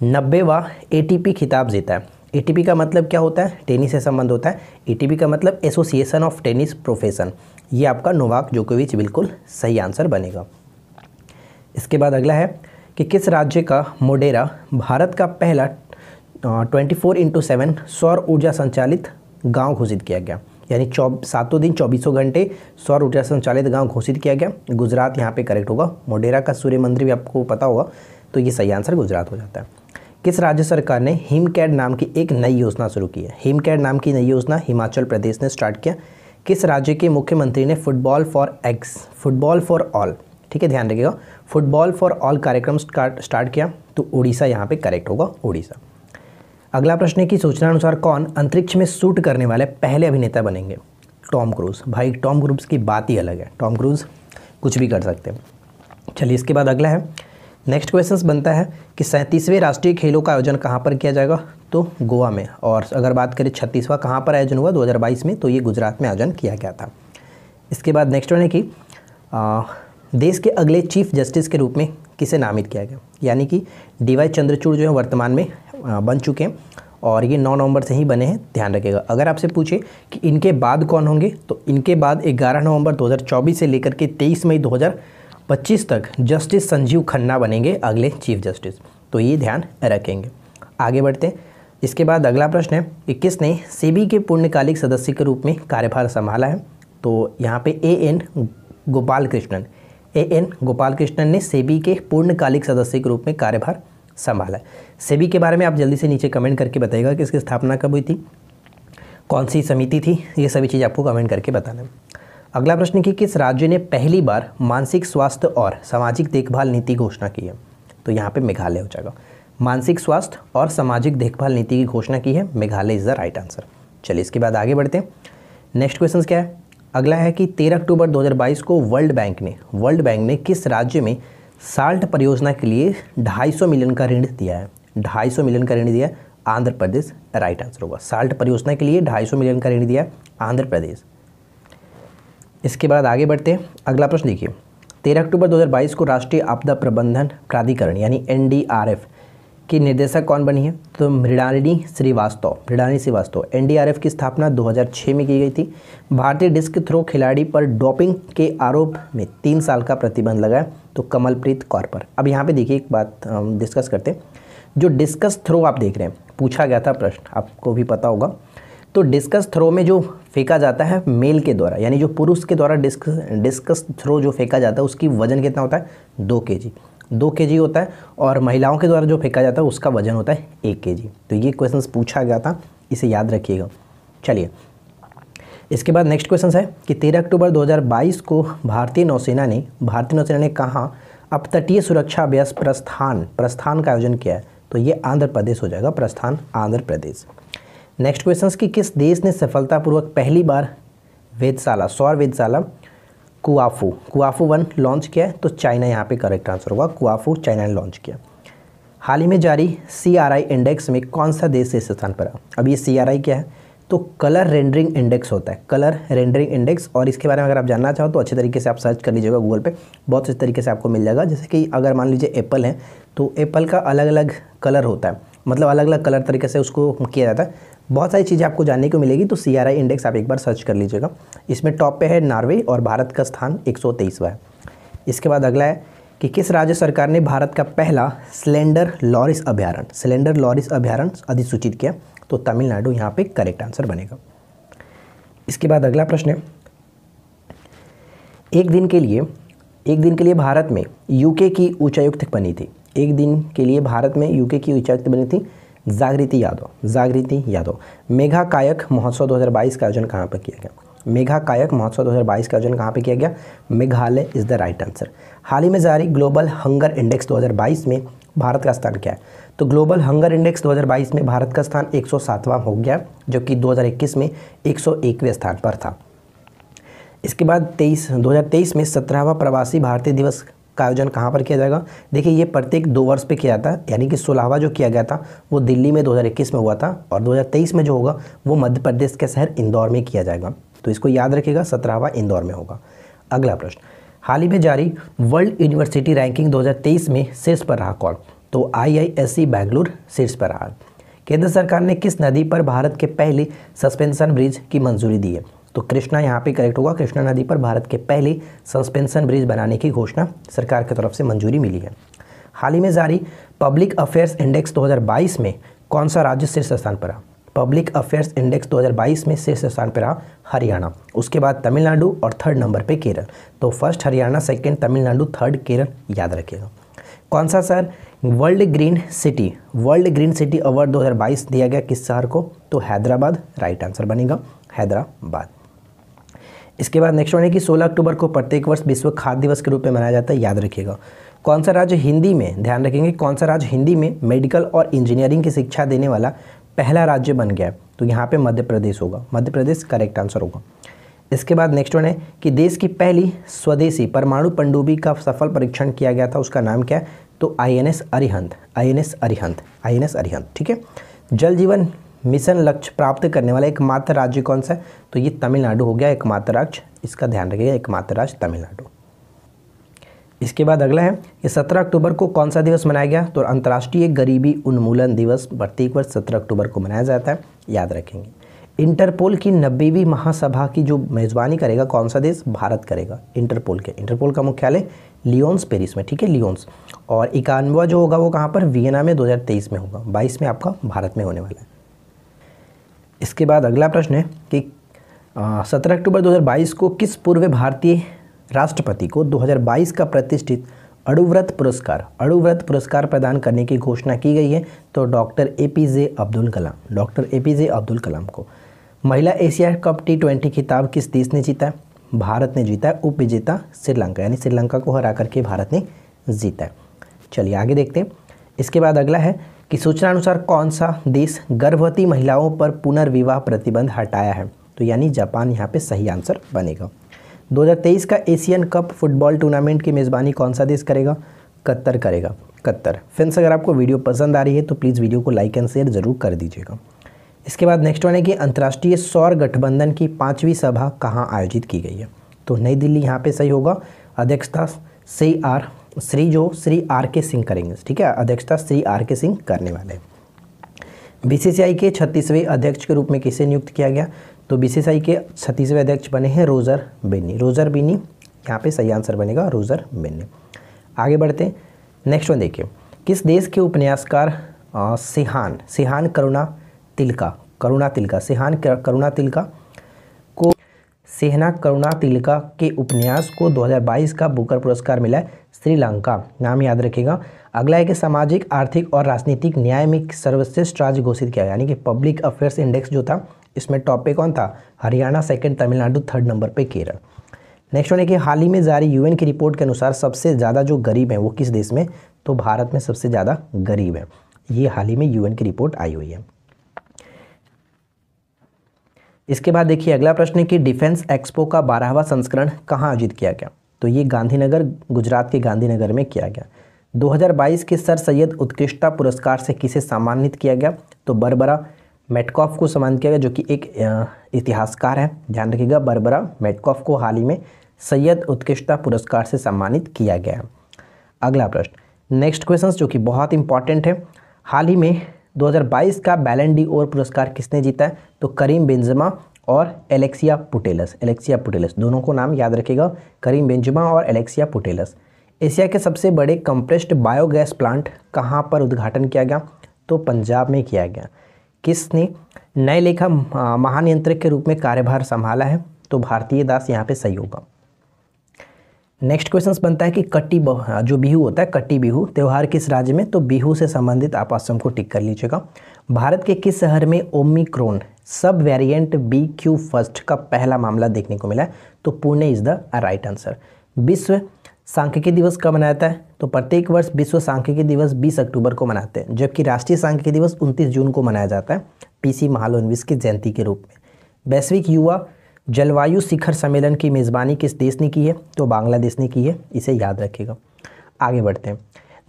नब्बेवा ए टी खिताब जीता है ए का मतलब क्या होता है टेनिस से संबंध होता है ए का मतलब एसोसिएशन ऑफ टेनिस प्रोफेशन ये आपका नोवाक जोकोविच बिल्कुल सही आंसर बनेगा इसके बाद अगला है कि किस राज्य का मोडेरा भारत का पहला ट्वेंटी फोर इंटू सेवन सौर ऊर्जा संचालित गांव घोषित किया गया यानी चौ सातों दिन चौबीसों घंटे सौर ऊर्जा संचालित गांव घोषित किया गया गुजरात यहाँ पे करेक्ट होगा मोडेरा का सूर्य मंदिर भी आपको पता होगा तो ये सही आंसर गुजरात हो जाता है किस राज्य सरकार ने हिम कैड नाम की एक नई योजना शुरू की है हिम कैड नाम की नई योजना हिमाचल प्रदेश ने स्टार्ट किया किस राज्य के मुख्यमंत्री ने football for eggs football for all ठीक है ध्यान रखिएगा फुटबॉल फॉर ऑल कार्यक्रम स्टार्ट किया तो उड़ीसा यहाँ पे करेक्ट होगा उड़ीसा अगला प्रश्न है कि अनुसार कौन अंतरिक्ष में शूट करने वाले पहले अभिनेता बनेंगे टॉम क्रूज भाई टॉम क्रूज की बात ही अलग है टॉम क्रूज कुछ भी कर सकते हैं चलिए इसके बाद अगला है नेक्स्ट क्वेश्चन बनता है कि सैंतीसवें राष्ट्रीय खेलों का आयोजन कहाँ पर किया जाएगा तो गोवा में और अगर बात करें छत्तीसवा कहाँ पर आयोजन हुआ 2022 में तो ये गुजरात में आयोजन किया गया था इसके बाद नेक्स्ट वन है कि आ, देश के अगले चीफ जस्टिस के रूप में किसे नामित किया गया यानी कि डी वाई चंद्रचूड़ जो है वर्तमान में आ, बन चुके हैं और ये नौ नवंबर से ही बने हैं ध्यान रखेगा अगर आपसे पूछे कि इनके बाद कौन होंगे तो इनके बाद 11 नवंबर 2024 से लेकर के 23 मई 2024 2025 तक जस्टिस संजीव खन्ना बनेंगे अगले चीफ जस्टिस तो ये ध्यान रखेंगे आगे बढ़ते हैं इसके बाद अगला प्रश्न है कि किसने सेबी के पूर्णकालिक सदस्य के रूप में कार्यभार संभाला है तो यहाँ पे A N Gopal Krishnan A N Gopal Krishnan ने सेबी के पूर्णकालिक सदस्य के रूप में कार्यभार संभाला है सेबी के बारे में आप जल्दी से नीचे कमेंट करके बताइएगा कि इसकी स्थापना कब हुई थी कौन सी समिति थी ये सभी चीज़ आपको कमेंट करके बताना है अगला प्रश्न कि किस राज्य ने पहली बार मानसिक स्वास्थ्य और सामाजिक देखभाल नीति घोषणा की है तो यहाँ पे मेघालय हो जाएगा मानसिक स्वास्थ्य और सामाजिक देखभाल नीति की घोषणा की है Meghalaya is the right answer चलिए इसके बाद आगे बढ़ते हैं नेक्स्ट क्वेश्चन क्या है अगला है कि तेरह अक्टूबर दो को वर्ल्ड बैंक ने वर्ल्ड बैंक ने किस राज्य में साल्ट परियोजना के लिए ढाई मिलियन का ऋण दिया है ढाई मिलियन का ऋण दिया आंध्र प्रदेश राइट आंसर होगा साल्ट परियोजना के लिए ढाई मिलियन का ऋण दिया आंध्र प्रदेश इसके बाद आगे बढ़ते हैं अगला प्रश्न देखिए तेरह अक्टूबर 2022 को राष्ट्रीय आपदा प्रबंधन प्राधिकरण यानी एन की निर्देशक कौन बनी है तो मृणालिनी श्रीवास्तव मृणालिनी श्रीवास्तव एन की स्थापना 2006 में की गई थी भारतीय डिस्क थ्रो खिलाड़ी पर डोपिंग के आरोप में तीन साल का प्रतिबंध लगा तो कमलप्रीत कौर पर अब यहाँ पे देखिए एक बात डिस्कस करते हैं जो डिस्कस थ्रो आप देख रहे हैं पूछा गया था प्रश्न आपको भी पता होगा तो डिस्कस थ्रो में जो फेंका जाता है मेल के द्वारा यानी जो पुरुष के द्वारा डिस्क डिस्कस थ्रो जो फेंका जाता है उसकी वजन कितना होता है दो के जी दो के जी होता है और महिलाओं के द्वारा जो फेंका जाता है उसका वजन होता है एक के जी तो ये क्वेश्चन पूछा गया था इसे याद रखिएगा चलिए इसके बाद नेक्स्ट क्वेश्चन है कि तेरह अक्टूबर दो को भारतीय नौसेना ने भारतीय नौसेना ने कहाँ अपतटीय सुरक्षा अभ्यास प्रस्थान प्रस्थान का आयोजन किया है तो ये आंध्र प्रदेश हो जाएगा प्रस्थान आंध्र प्रदेश नेक्स्ट क्वेश्चन कि किस देश ने सफलतापूर्वक पहली बार वेदशाला सौर वेदशाला कुआफू कुआफू वन लॉन्च किया है तो चाइना यहाँ पे करेक्ट आंसर होगा कुआफू चाइना ने लॉन्च किया हाल ही में जारी सी इंडेक्स में कौन सा देश इस स्थान पर है अब ये सी क्या है तो कलर रेंडरिंग इंडेक्स होता है कलर रेंडरिंग इंडेक्स और इसके बारे में अगर आप जानना चाहो तो अच्छे तरीके से आप सर्च कर लीजिएगा गूगल पे बहुत अच्छे तरीके से आपको मिल जाएगा जैसे कि अगर मान लीजिए एप्पल है तो एप्पल का अलग अलग कलर होता है मतलब अलग अलग कलर तरीके से उसको किया जाता है बहुत सारी चीज़ें आपको जानने को मिलेगी तो सी इंडेक्स आप एक बार सर्च कर लीजिएगा इसमें टॉप पे है नॉर्वे और भारत का स्थान एक है इसके बाद अगला है कि किस राज्य सरकार ने भारत का पहला सिलेंडर लॉरिस अभ्यारण्य सिलेंडर लॉरिस अभ्यारण्य अधिसूचित किया तो तमिलनाडु यहाँ पे करेक्ट आंसर बनेगा इसके बाद अगला प्रश्न है एक दिन के लिए एक दिन के लिए भारत में यूके की उच्चायुक्त बनी थी एक दिन के लिए भारत में यूके की उच्चायुक्त बनी थी जागृति यादव जागृति यादव मेघा कायक महोत्सव 2022 का आयोजन कहाँ पर किया गया मेघा कायक महोत्सव 2022 का आयोजन कहाँ पर किया गया Meghalaya is the right answer हाल ही में जारी ग्लोबल हंगर इंडेक्स 2022 में भारत का स्थान क्या है तो ग्लोबल हंगर इंडेक्स 2022 में भारत का स्थान 107वां हो गया जो कि 2021 में एक स्थान पर था इसके बाद तेईस दो में सत्रहवा प्रवासी भारतीय दिवस का आयोजन कहाँ पर किया जाएगा देखिए ये प्रत्येक दो वर्ष पे किया जाता है यानी कि सोलहवा जो किया गया था वो दिल्ली में 2021 में हुआ था और 2023 में जो होगा वो मध्य प्रदेश के शहर इंदौर में किया जाएगा तो इसको याद रखिएगा सत्रहवा इंदौर में होगा अगला प्रश्न हाल ही में जारी वर्ल्ड यूनिवर्सिटी रैंकिंग दो में शीर्ष पर रहा कौन तो सी बेंगलुरु शीर्ष पर रहा केंद्र सरकार ने किस नदी पर भारत के पहले सस्पेंशन ब्रिज की मंजूरी दी है तो कृष्णा यहाँ पे करेक्ट होगा कृष्णा नदी पर भारत के पहले सस्पेंशन ब्रिज बनाने की घोषणा सरकार की तरफ से मंजूरी मिली है हाल ही में जारी पब्लिक अफेयर्स इंडेक्स 2022 में कौन सा राज्य शीर्ष स्थान पर रहा पब्लिक अफेयर्स इंडेक्स 2022 में शीर्ष स्थान पर रहा हरियाणा उसके बाद तमिलनाडु और थर्ड नंबर पे केरल तो first Haryana second Tamil Nadu third Kerala याद रखिएगा कौन सा शहर world green city world green city award 2022 दिया गया किस शहर को तो हैदराबाद राइट आंसर बनेगा हैदराबाद इसके बाद नेक्स्ट वन है कि 16 अक्टूबर को प्रत्येक वर्ष विश्व खाद्य दिवस के रूप में मनाया जाता है याद रखिएगा कौन सा राज्य हिंदी में ध्यान रखेंगे कौन सा राज्य हिंदी में मेडिकल और इंजीनियरिंग की शिक्षा देने वाला पहला राज्य बन गया तो यहाँ पे मध्य प्रदेश होगा मध्य प्रदेश करेक्ट आंसर होगा इसके बाद नेक्स्ट वन है कि देश की पहली स्वदेशी परमाणु पंडुबी का सफल परीक्षण किया गया था उसका नाम क्या है तो I N S Arihant I N S Arihant I N S Arihant ठीक है जल जीवन मिशन लक्ष्य प्राप्त करने वाला एकमात्र राज्य कौन सा है तो ये तमिलनाडु हो गया एकमात्र राज्य इसका ध्यान रखिएगा एकमात्र राज्य तमिलनाडु इसके बाद अगला है कि 17 अक्टूबर को कौन सा दिवस मनाया गया तो अंतर्राष्ट्रीय गरीबी उन्मूलन दिवस प्रत्येक वर्ष सत्रह अक्टूबर को मनाया जाता है याद रखेंगे इंटरपोल की नब्बेवीं महासभा की जो मेज़बानी करेगा कौन सा देश भारत करेगा इंटरपोल के इंटरपोल का मुख्यालय लियोन्स पेरिस में ठीक है लियोन्स और इक्यानवा जो होगा वो कहाँ पर वियना में 2023 में होगा 22 में आपका भारत में होने वाला है इसके बाद अगला प्रश्न है कि सत्रह अक्टूबर 2022 को किस पूर्व भारतीय राष्ट्रपति को 2022 का प्रतिष्ठित अड़ुव्रत पुरस्कार अड़ुव्रत पुरस्कार प्रदान करने की घोषणा की गई है तो doctor A P J Abdul Kalam doctor A P J Abdul Kalam को महिला एशिया कप टी ट्वेंटी खिताब किस देश ने जीता है भारत ने जीता है उप विजेता श्रीलंका यानी श्रीलंका को हरा करके भारत ने जीता है चलिए आगे देखते हैं इसके बाद अगला है कि अनुसार कौन सा देश गर्भवती महिलाओं पर पुनर्विवाह प्रतिबंध हटाया है तो यानी जापान यहाँ पे सही आंसर बनेगा 2023 का एशियन कप फुटबॉल टूर्नामेंट की मेज़बानी कौन सा देश करेगा कत्तर करेगा कत्तर फ्रेंड्स अगर आपको वीडियो पसंद आ रही है तो प्लीज़ वीडियो को लाइक एंड शेयर ज़रूर कर दीजिएगा इसके बाद नेक्स्ट वन है कि अंतर्राष्ट्रीय सौर गठबंधन की पाँचवीं सभा कहाँ आयोजित की गई है तो नई दिल्ली यहाँ पर सही होगा अध्यक्षता सी आर श्री जो श्री आर के सिंह करेंगे ठीक है अध्यक्षता श्री आर के सिंह करने वाले हैं बीसीसीआई के छत्तीसवें अध्यक्ष के रूप में किसे नियुक्त किया गया तो बीसीसीआई के छत्तीसवें अध्यक्ष बने हैं रोजर बेनी रोजर बेनी यहाँ पे सही आंसर बनेगा रोजर बेनी आगे बढ़ते हैं नेक्स्ट वन देखिए किस देश के उपन्यासकार Shehan Shehan Karunatilaka Karunatilaka Shehan Karunatilaka को सेहना करुणा तिलका के उपन्यास को 2022 का बुकर पुरस्कार मिला है श्रीलंका नाम याद रखेगा अगला है कि सामाजिक आर्थिक और राजनीतिक न्याय में सर्वश्रेष्ठ राज्य घोषित किया यानी कि पब्लिक अफेयर्स इंडेक्स जो था इसमें टॉप पे कौन था Haryana second Tamil Nadu third number पे केरल नेक्स्ट वन है कि हाल ही में जारी यूएन की रिपोर्ट के अनुसार सबसे ज़्यादा जो गरीब हैं वो किस देश में तो भारत में सबसे ज़्यादा गरीब है ये हाल ही में यूएन की रिपोर्ट आई हुई है इसके बाद देखिए अगला प्रश्न है कि डिफेंस एक्सपो का बारहवा संस्करण कहाँ आयोजित किया गया तो ये गांधीनगर गुजरात के गांधीनगर में किया गया 2022 के सर सैयद उत्कृष्टता पुरस्कार से किसे सम्मानित किया गया तो बरबरा मेटकॉफ को सम्मानित किया गया जो कि एक इतिहासकार है ध्यान रखिएगा बरबरा मेटकॉफ को हाल ही में सैयद उत्कृष्टता पुरस्कार से सम्मानित किया गया अगला प्रश्न नेक्स्ट क्वेश्चन जो कि बहुत इंपॉर्टेंट है हाल ही में 2022 का बैलेंडी ओर और पुरस्कार किसने जीता है तो करीम बेंजमा और एलेक्सिया पुटेलस एलेक्सिया पुटेलस दोनों को नाम याद रखेगा करीम बेंजुमा और एलेक्सिया पुटेलस एशिया के सबसे बड़े कंप्रेस्ड बायोगैस प्लांट कहाँ पर उद्घाटन किया गया तो पंजाब में किया गया किसने नए लेखा महानियंत्रक के रूप में कार्यभार संभाला है तो भारतीय दास यहाँ पे सही होगा नेक्स्ट क्वेश्चन बनता है कि कट्टी हाँ, जो बिहू होता है कट्टी बिहू त्यौहार किस राज्य में तो बिहू से संबंधित आप आश्रम को टिक कर लीजिएगा भारत के किस शहर में ओमिक्रोन सब वेरिएंट बी क्यू फर्स्ट का पहला मामला देखने को मिला है तो Pune is the right answer विश्व सांख्यिकी दिवस कब मनाया जाता है तो प्रत्येक वर्ष विश्व सांख्यिकी दिवस 20 अक्टूबर को मनाते हैं जबकि राष्ट्रीय सांख्यिकी दिवस 29 जून को मनाया जाता है पीसी महालोनविस की जयंती के रूप में वैश्विक युवा जलवायु शिखर सम्मेलन की मेज़बानी किस देश ने की है तो बांग्लादेश ने की है इसे याद रखिएगा आगे बढ़ते हैं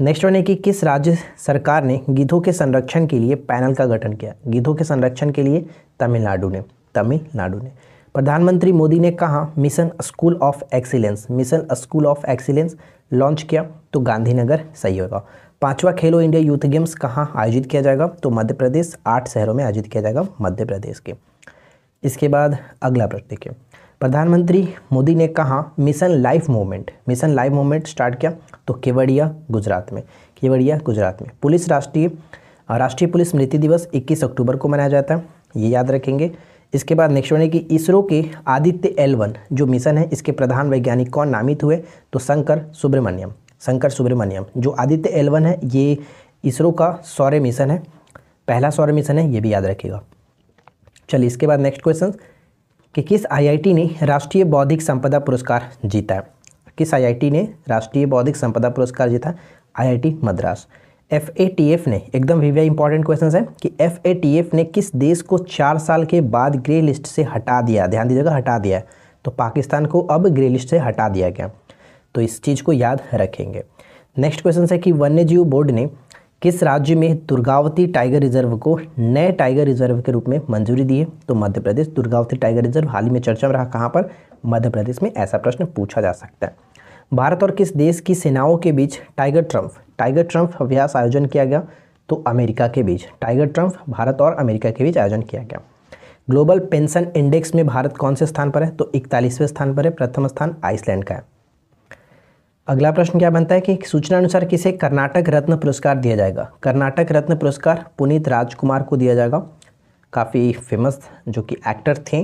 नेक्स्ट वन है कि किस राज्य सरकार ने गिधों के संरक्षण के लिए पैनल का गठन किया गिधों के संरक्षण के लिए तमिलनाडु ने तमिलनाडु ने प्रधानमंत्री मोदी ने कहा mission school of excellence mission school of excellence launch किया तो गांधीनगर सही होगा पांचवा खेलो इंडिया यूथ गेम्स कहाँ आयोजित किया जाएगा तो मध्य प्रदेश आठ शहरों में आयोजित किया जाएगा मध्य प्रदेश के इसके बाद अगला प्रश्न देखिए प्रधानमंत्री मोदी ने कहा mission life movement mission life movement start किया तो केवड़िया गुजरात में केवड़िया गुजरात में पुलिस राष्ट्रीय राष्ट्रीय पुलिस स्मृति दिवस 21 अक्टूबर को मनाया जाता है ये याद रखेंगे इसके बाद नेक्स्ट वन है कि इसरो के आदित्य एल वन जो मिशन है इसके प्रधान वैज्ञानिक कौन नामित हुए तो शंकर सुब्रमण्यम शंकर सुब्रमण्यम जो आदित्य एल वन है ये इसरो का सौर्य मिशन है पहला सौर्य मिशन है ये भी याद रखेगा चलिए इसके बाद नेक्स्ट क्वेश्चन कि किस आईआईटी ने राष्ट्रीय बौद्धिक संपदा पुरस्कार जीता है किस आईआईटी ने राष्ट्रीय बौद्धिक संपदा पुरस्कार जीता आईआईटी मद्रास एफ ने एकदम वी वी इंपॉर्टेंट क्वेश्चन है कि एफ ने किस देश को चार साल के बाद ग्रे लिस्ट से हटा दिया ध्यान दीजिएगा हटा दिया तो पाकिस्तान को अब ग्रे लिस्ट से हटा दिया गया तो इस चीज़ को याद रखेंगे नेक्स्ट क्वेश्चन है कि वन्य जीव बोर्ड ने किस राज्य में दुर्गावती टाइगर रिजर्व को नए टाइगर रिजर्व के रूप में मंजूरी दी है तो मध्य प्रदेश दुर्गावती टाइगर रिजर्व हाल ही में चर्चा में रहा कहाँ पर मध्य प्रदेश में ऐसा प्रश्न पूछा जा सकता है भारत और किस देश की सेनाओं के बीच टाइगर ट्रम्प टाइगर ट्रम्प अभ्यास आयोजन किया गया तो अमेरिका के बीच टाइगर ट्रम्प भारत और अमेरिका के बीच आयोजन किया गया ग्लोबल पेंशन इंडेक्स में भारत कौन से स्थान पर है तो इकतालीसवें स्थान पर है प्रथम स्थान आइसलैंड का है अगला प्रश्न क्या बनता है कि सूचना अनुसार किसे कर्नाटक रत्न पुरस्कार दिया जाएगा कर्नाटक रत्न पुरस्कार पुनीत राजकुमार को दिया जाएगा काफ़ी फेमस जो कि एक्टर थे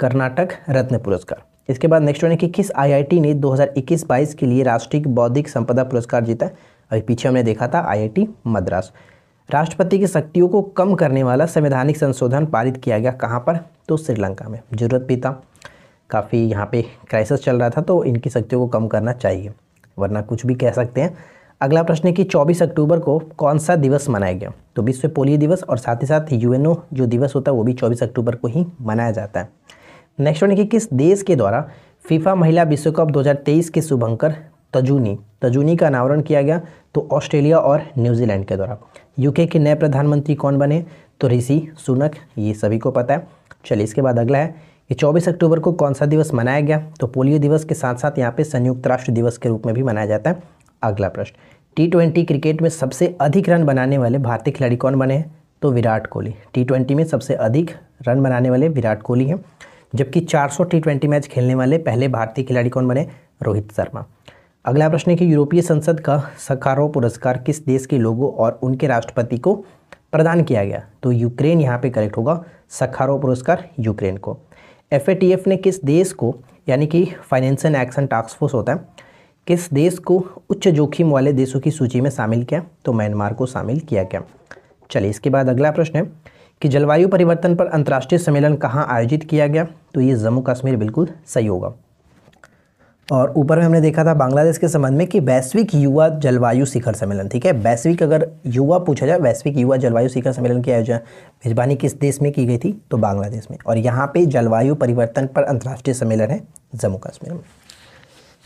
कर्नाटक रत्न पुरस्कार इसके बाद नेक्स्ट वन है कि किस आईआईटी ने 2021-22 के लिए राष्ट्रीय बौद्धिक संपदा पुरस्कार जीता अभी पीछे हमने देखा था आई मद्रास राष्ट्रपति की शक्तियों को कम करने वाला संवैधानिक संशोधन पारित किया गया कहाँ पर तो श्रीलंका में जरूरत भी था काफ़ी यहाँ पे क्राइसिस चल रहा था तो इनकी शक्तियों को कम करना चाहिए वरना कुछ भी कह सकते हैं अगला प्रश्न है कि 24 अक्टूबर को कौन सा दिवस मनाया गया तो विश्व पोलियो दिवस और साथ ही साथ यूएनओ जो दिवस होता है वो भी 24 अक्टूबर को ही मनाया जाता है नेक्स्ट वन है कि किस देश के द्वारा फीफा महिला विश्व कप 2023 के शुभंकर तजूनी तजूनी का अनावरण किया गया तो ऑस्ट्रेलिया और न्यूजीलैंड के द्वारा यूके के नए प्रधानमंत्री कौन बने तो ऋषि सुनक ये सभी को पता है चलिए इसके बाद अगला है कि 24 अक्टूबर को कौन सा दिवस मनाया गया तो पोलियो दिवस के साथ साथ यहाँ पे संयुक्त राष्ट्र दिवस के रूप में भी मनाया जाता है अगला प्रश्न टी ट्वेंटी क्रिकेट में सबसे अधिक रन बनाने वाले भारतीय खिलाड़ी कौन बने हैं तो विराट कोहली टी ट्वेंटी में सबसे अधिक रन बनाने वाले विराट कोहली हैं जबकि सौ टी ट्वेंटी मैच खेलने वाले पहले भारतीय खिलाड़ी कौन बने रोहित शर्मा अगला प्रश्न है कि यूरोपीय संसद का सकारो पुरस्कार किस देश के लोगों और उनके राष्ट्रपति को प्रदान किया गया तो यूक्रेन यहाँ पे करेक्ट होगा सखारो पुरस्कार यूक्रेन को एफ ने किस देश को यानी कि फाइनेंशियल एक्शन टास्क फोर्स होता है किस देश को उच्च जोखिम वाले देशों की सूची में शामिल किया तो म्यांमार को शामिल किया गया चलिए इसके बाद अगला प्रश्न है कि जलवायु परिवर्तन पर अंतर्राष्ट्रीय सम्मेलन कहाँ आयोजित किया गया तो ये जम्मू कश्मीर बिल्कुल सही होगा और ऊपर में हमने देखा था बांग्लादेश के संबंध में कि वैश्विक युवा जलवायु शिखर सम्मेलन ठीक है वैश्विक अगर युवा पूछा जाए वैश्विक युवा जलवायु शिखर सम्मेलन की आयोजन मेजबानी किस देश में की गई थी तो बांग्लादेश में और यहाँ पे जलवायु परिवर्तन पर अंतर्राष्ट्रीय सम्मेलन है जम्मू कश्मीर में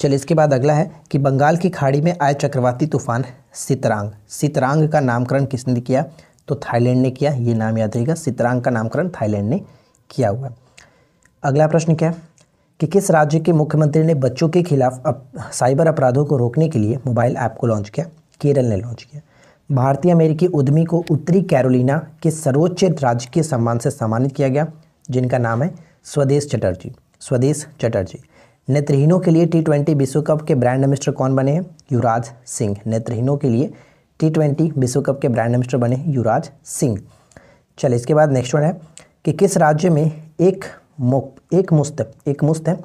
चलिए इसके बाद अगला है कि बंगाल की खाड़ी में आए चक्रवाती तूफान सितरांग सितरांग का नामकरण किसने किया तो थाईलैंड ने किया ये नाम याद रहेगा सितरांग का नामकरण थाईलैंड ने किया हुआ अगला प्रश्न क्या है कि किस राज्य के मुख्यमंत्री ने बच्चों के खिलाफ अप, साइबर अपराधों को रोकने के लिए मोबाइल ऐप को लॉन्च किया केरल ने लॉन्च किया भारतीय अमेरिकी उद्यमी को उत्तरी कैरोलिना के सर्वोच्च राजकीय सम्मान से सम्मानित किया गया जिनका नाम है स्वदेश चटर्जी स्वदेश चटर्जी नेत्रहीनों के लिए टी ट्वेंटी विश्व कप के ब्रांड एम्बेस्टर कौन बने हैं युवराज सिंह नेत्रहीनों के लिए टी ट्वेंटी विश्व कप के ब्रांड एम्बेस्टर बने युवराज सिंह चलिए इसके बाद नेक्स्ट वन है कि किस राज्य में एक एक मुस्त एक मुस्त है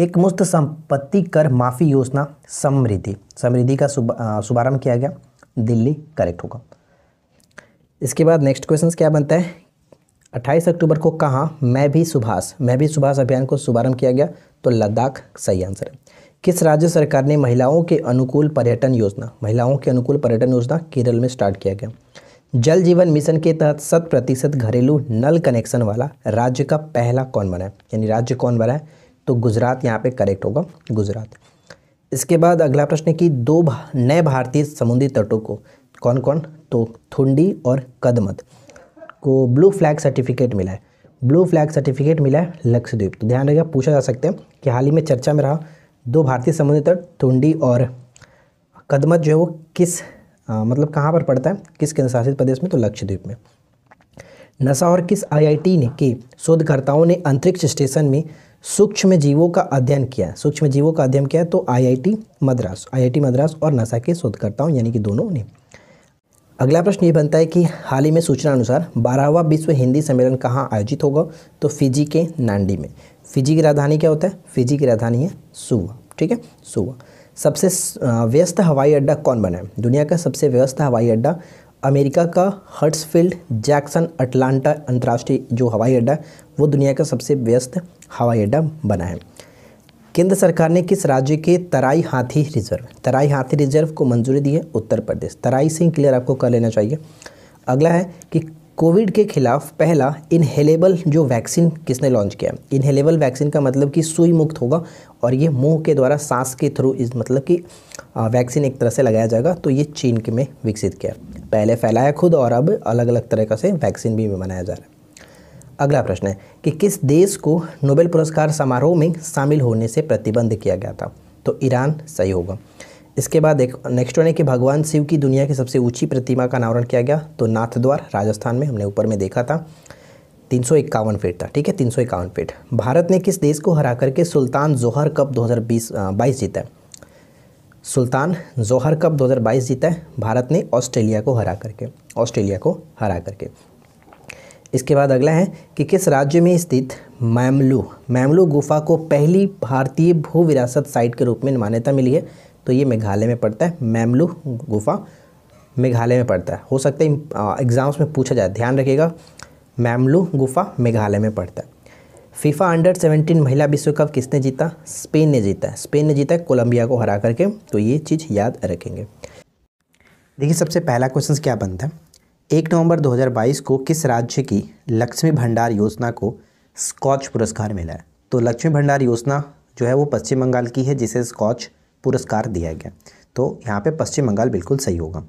एक मुस्त संपत्ति कर माफ़ी योजना समृद्धि समृद्धि का शुभारंभ किया गया दिल्ली करेक्ट होगा इसके बाद नेक्स्ट क्वेश्चन क्या बनता है 28 अक्टूबर को कहाँ मैं भी सुभाष मैं भी सुभाष अभियान को शुभारंभ किया गया तो लद्दाख सही आंसर है किस राज्य सरकार ने महिलाओं के अनुकूल पर्यटन योजना महिलाओं के अनुकूल पर्यटन योजना केरल में स्टार्ट किया गया जल जीवन मिशन के तहत शत प्रतिशत घरेलू नल कनेक्शन वाला राज्य का पहला कौन बना है यानी राज्य कौन बना है तो गुजरात यहाँ पे करेक्ट होगा गुजरात इसके बाद अगला प्रश्न है कि दो नए भारतीय समुद्री तटों को कौन कौन तो थुंडी और कदमत को ब्लू फ्लैग सर्टिफिकेट मिला है ब्लू फ्लैग सर्टिफिकेट मिला है लक्षद्वीप तो ध्यान रखिएगा पूछा जा सकते हैं कि हाल ही में चर्चा में रहा दो भारतीय समुद्री तट थुंडी और कदमत जो है वो किस आ, मतलब कहाँ पर पड़ता है किस केंद्र शासित प्रदेश में तो लक्षद्वीप में नशा और किस आईआईटी ने के शोधकर्ताओं ने अंतरिक्ष स्टेशन में सूक्ष्म जीवों का अध्ययन किया सूक्ष्म जीवों का अध्ययन किया तो आईआईटी मद्रास आईआईटी मद्रास और नशा के शोधकर्ताओं यानी कि दोनों ने अगला प्रश्न ये बनता है कि हाल ही में सूचना अनुसार बारहवा विश्व हिंदी सम्मेलन कहाँ आयोजित होगा तो फिजी के नांडी में फिजी की राजधानी क्या होता है फिजी की राजधानी है सुवा ठीक है सुवा सबसे व्यस्त हवाई अड्डा कौन बना है दुनिया का सबसे व्यस्त हवाई अड्डा अमेरिका का हर्ट्सफील्ड जैक्सन अटलांटा अंतर्राष्ट्रीय जो हवाई अड्डा वो दुनिया का सबसे व्यस्त हवाई अड्डा बना है केंद्र सरकार ने किस राज्य के तराई हाथी रिजर्व तराई हाथी रिजर्व को मंजूरी दी है उत्तर प्रदेश तराई से ही क्लियर आपको कर लेना चाहिए अगला है कि कोविड के खिलाफ पहला इनहेलेबल जो वैक्सीन किसने लॉन्च किया इनहेलेबल वैक्सीन का मतलब कि सुई मुक्त होगा और ये मुंह के द्वारा सांस के थ्रू इस मतलब कि वैक्सीन एक तरह से लगाया जाएगा तो ये चीन के में विकसित किया पहले फैलाया खुद और अब अलग अलग तरह का से वैक्सीन भी बनाया जा रहा है अगला प्रश्न है कि किस देश को नोबेल पुरस्कार समारोह में शामिल होने से प्रतिबंध किया गया था तो ईरान सही होगा इसके बाद एक नेक्स्ट वन है कि भगवान शिव की दुनिया की सबसे ऊंची प्रतिमा का अनावरण किया गया तो नाथ द्वार राजस्थान में हमने ऊपर में देखा था तीन सौ इक्यावन फीट था ठीक है तीन सौ इक्यावन फीट भारत ने किस देश को हरा करके सुल्तान जोहर कप दो बाईस जीता है सुल्तान जोहर कप 2022 जीता है भारत ने ऑस्ट्रेलिया को हरा करके ऑस्ट्रेलिया को हरा करके इसके बाद अगला है कि किस राज्य में स्थित मैमलू मैमलू गुफा को पहली भारतीय भू विरासत साइट के रूप में मान्यता मिली है तो ये मेघालय में पड़ता है मैमलू गुफा मेघालय में पड़ता है हो सकता है एग्ज़ाम्स में पूछा जाए ध्यान रखिएगा मैमलू गुफा मेघालय में पड़ता है फीफा अंडर 17 महिला विश्व कप किसने जीता स्पेन ने जीता स्पेन ने जीता है कोलंबिया को हरा करके तो ये चीज़ याद रखेंगे देखिए सबसे पहला क्वेश्चन क्या बनता है एक नवंबर 2022 को किस राज्य की लक्ष्मी भंडार योजना को स्कॉच पुरस्कार मिला है तो लक्ष्मी भंडार योजना जो है वो पश्चिम बंगाल की है जिसे स्कॉच पुरस्कार दिया गया तो यहाँ पे पश्चिम बंगाल बिल्कुल सही होगा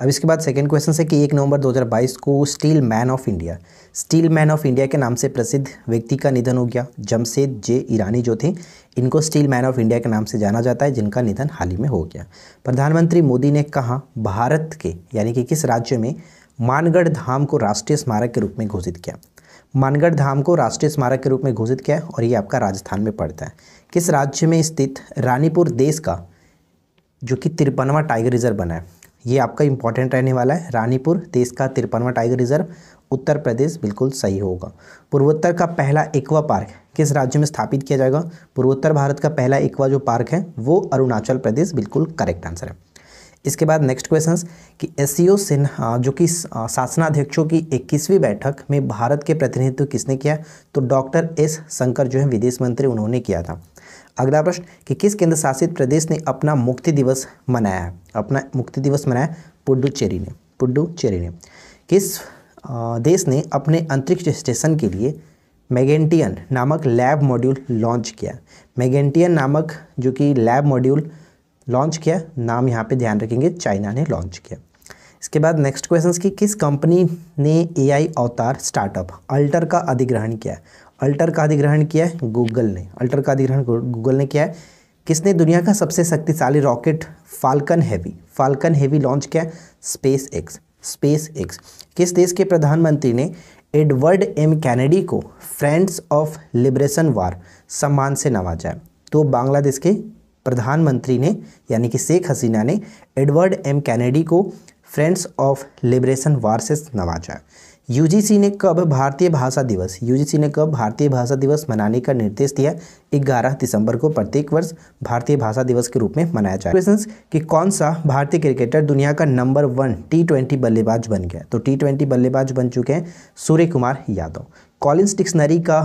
अब इसके बाद सेकेंड क्वेश्चन से कि एक नवंबर 2022 को steel man of India steel man of India के नाम से प्रसिद्ध व्यक्ति का निधन हो गया जमशेद जे ईरानी जो थे इनको स्टील मैन ऑफ इंडिया के नाम से जाना जाता है जिनका निधन हाल ही में हो गया प्रधानमंत्री मोदी ने कहा भारत के यानी कि किस राज्य में मानगढ़ धाम को राष्ट्रीय स्मारक के रूप में घोषित किया मानगढ़ धाम को राष्ट्रीय स्मारक के रूप में घोषित किया और ये आपका राजस्थान में पड़ता है किस राज्य में स्थित रानीपुर देश का जो कि तिरपनवा टाइगर रिजर्व बना है ये आपका इंपॉर्टेंट रहने वाला है रानीपुर देश का तिरपनवा टाइगर रिजर्व उत्तर प्रदेश बिल्कुल सही होगा पूर्वोत्तर का पहला एक्वा पार्क किस राज्य में स्थापित किया जाएगा पूर्वोत्तर भारत का पहला एक्वा जो पार्क है वो अरुणाचल प्रदेश बिल्कुल करेक्ट आंसर है इसके बाद नेक्स्ट क्वेश्चन कि एस सिन्हा जो कि शासनाध्यक्षों की इक्कीसवीं बैठक में भारत के प्रतिनिधित्व किसने किया तो डॉक्टर एस शंकर जो है विदेश मंत्री उन्होंने किया था अगला प्रश्न कि किस केंद्र शासित प्रदेश ने अपना मुक्ति दिवस मनाया है अपना मुक्ति दिवस मनाया पुडुचेरी ने पुडुचेरी ने किस देश ने अपने अंतरिक्ष स्टेशन के लिए मैगेंटियन नामक लैब मॉड्यूल लॉन्च किया मैगेंटियन नामक जो कि लैब मॉड्यूल लॉन्च किया नाम यहाँ पे ध्यान रखेंगे चाइना ने लॉन्च किया इसके बाद नेक्स्ट क्वेश्चन की किस कंपनी ने एआई अवतार स्टार्टअप अल्टर का अधिग्रहण किया अल्टर का अधिग्रहण किया है गूगल ने अल्टर का अधिग्रहण गूगल ने किया है किसने दुनिया का सबसे शक्तिशाली rocket Falcon Heavy Falcon Heavy launch किया स्पेस एक्स स्पेस एक्स किस देश के प्रधानमंत्री ने एडवर्ड एम कैनेडी को फ्रेंड्स ऑफ लिबरेशन वार सम्मान से नवाजा है तो बांग्लादेश के प्रधानमंत्री ने यानी कि शेख हसीना ने एडवर्ड एम कैनेडी को फ्रेंड्स ऑफ लिबरेशन वार से नवाजा है यूजीसी ने कब भारतीय भाषा दिवस यूजीसी ने कब भारतीय भाषा दिवस मनाने का निर्देश दिया 11 दिसंबर को प्रत्येक वर्ष भारतीय भाषा दिवस के रूप में मनाया जाए क्वेश्चन कि कौन सा भारतीय क्रिकेटर दुनिया का नंबर वन टी ट्वेंटी बल्लेबाज बन गया तो टी ट्वेंटी बल्लेबाज बन चुके हैं सूर्य कुमार यादव कॉलिंस डिक्शनरी का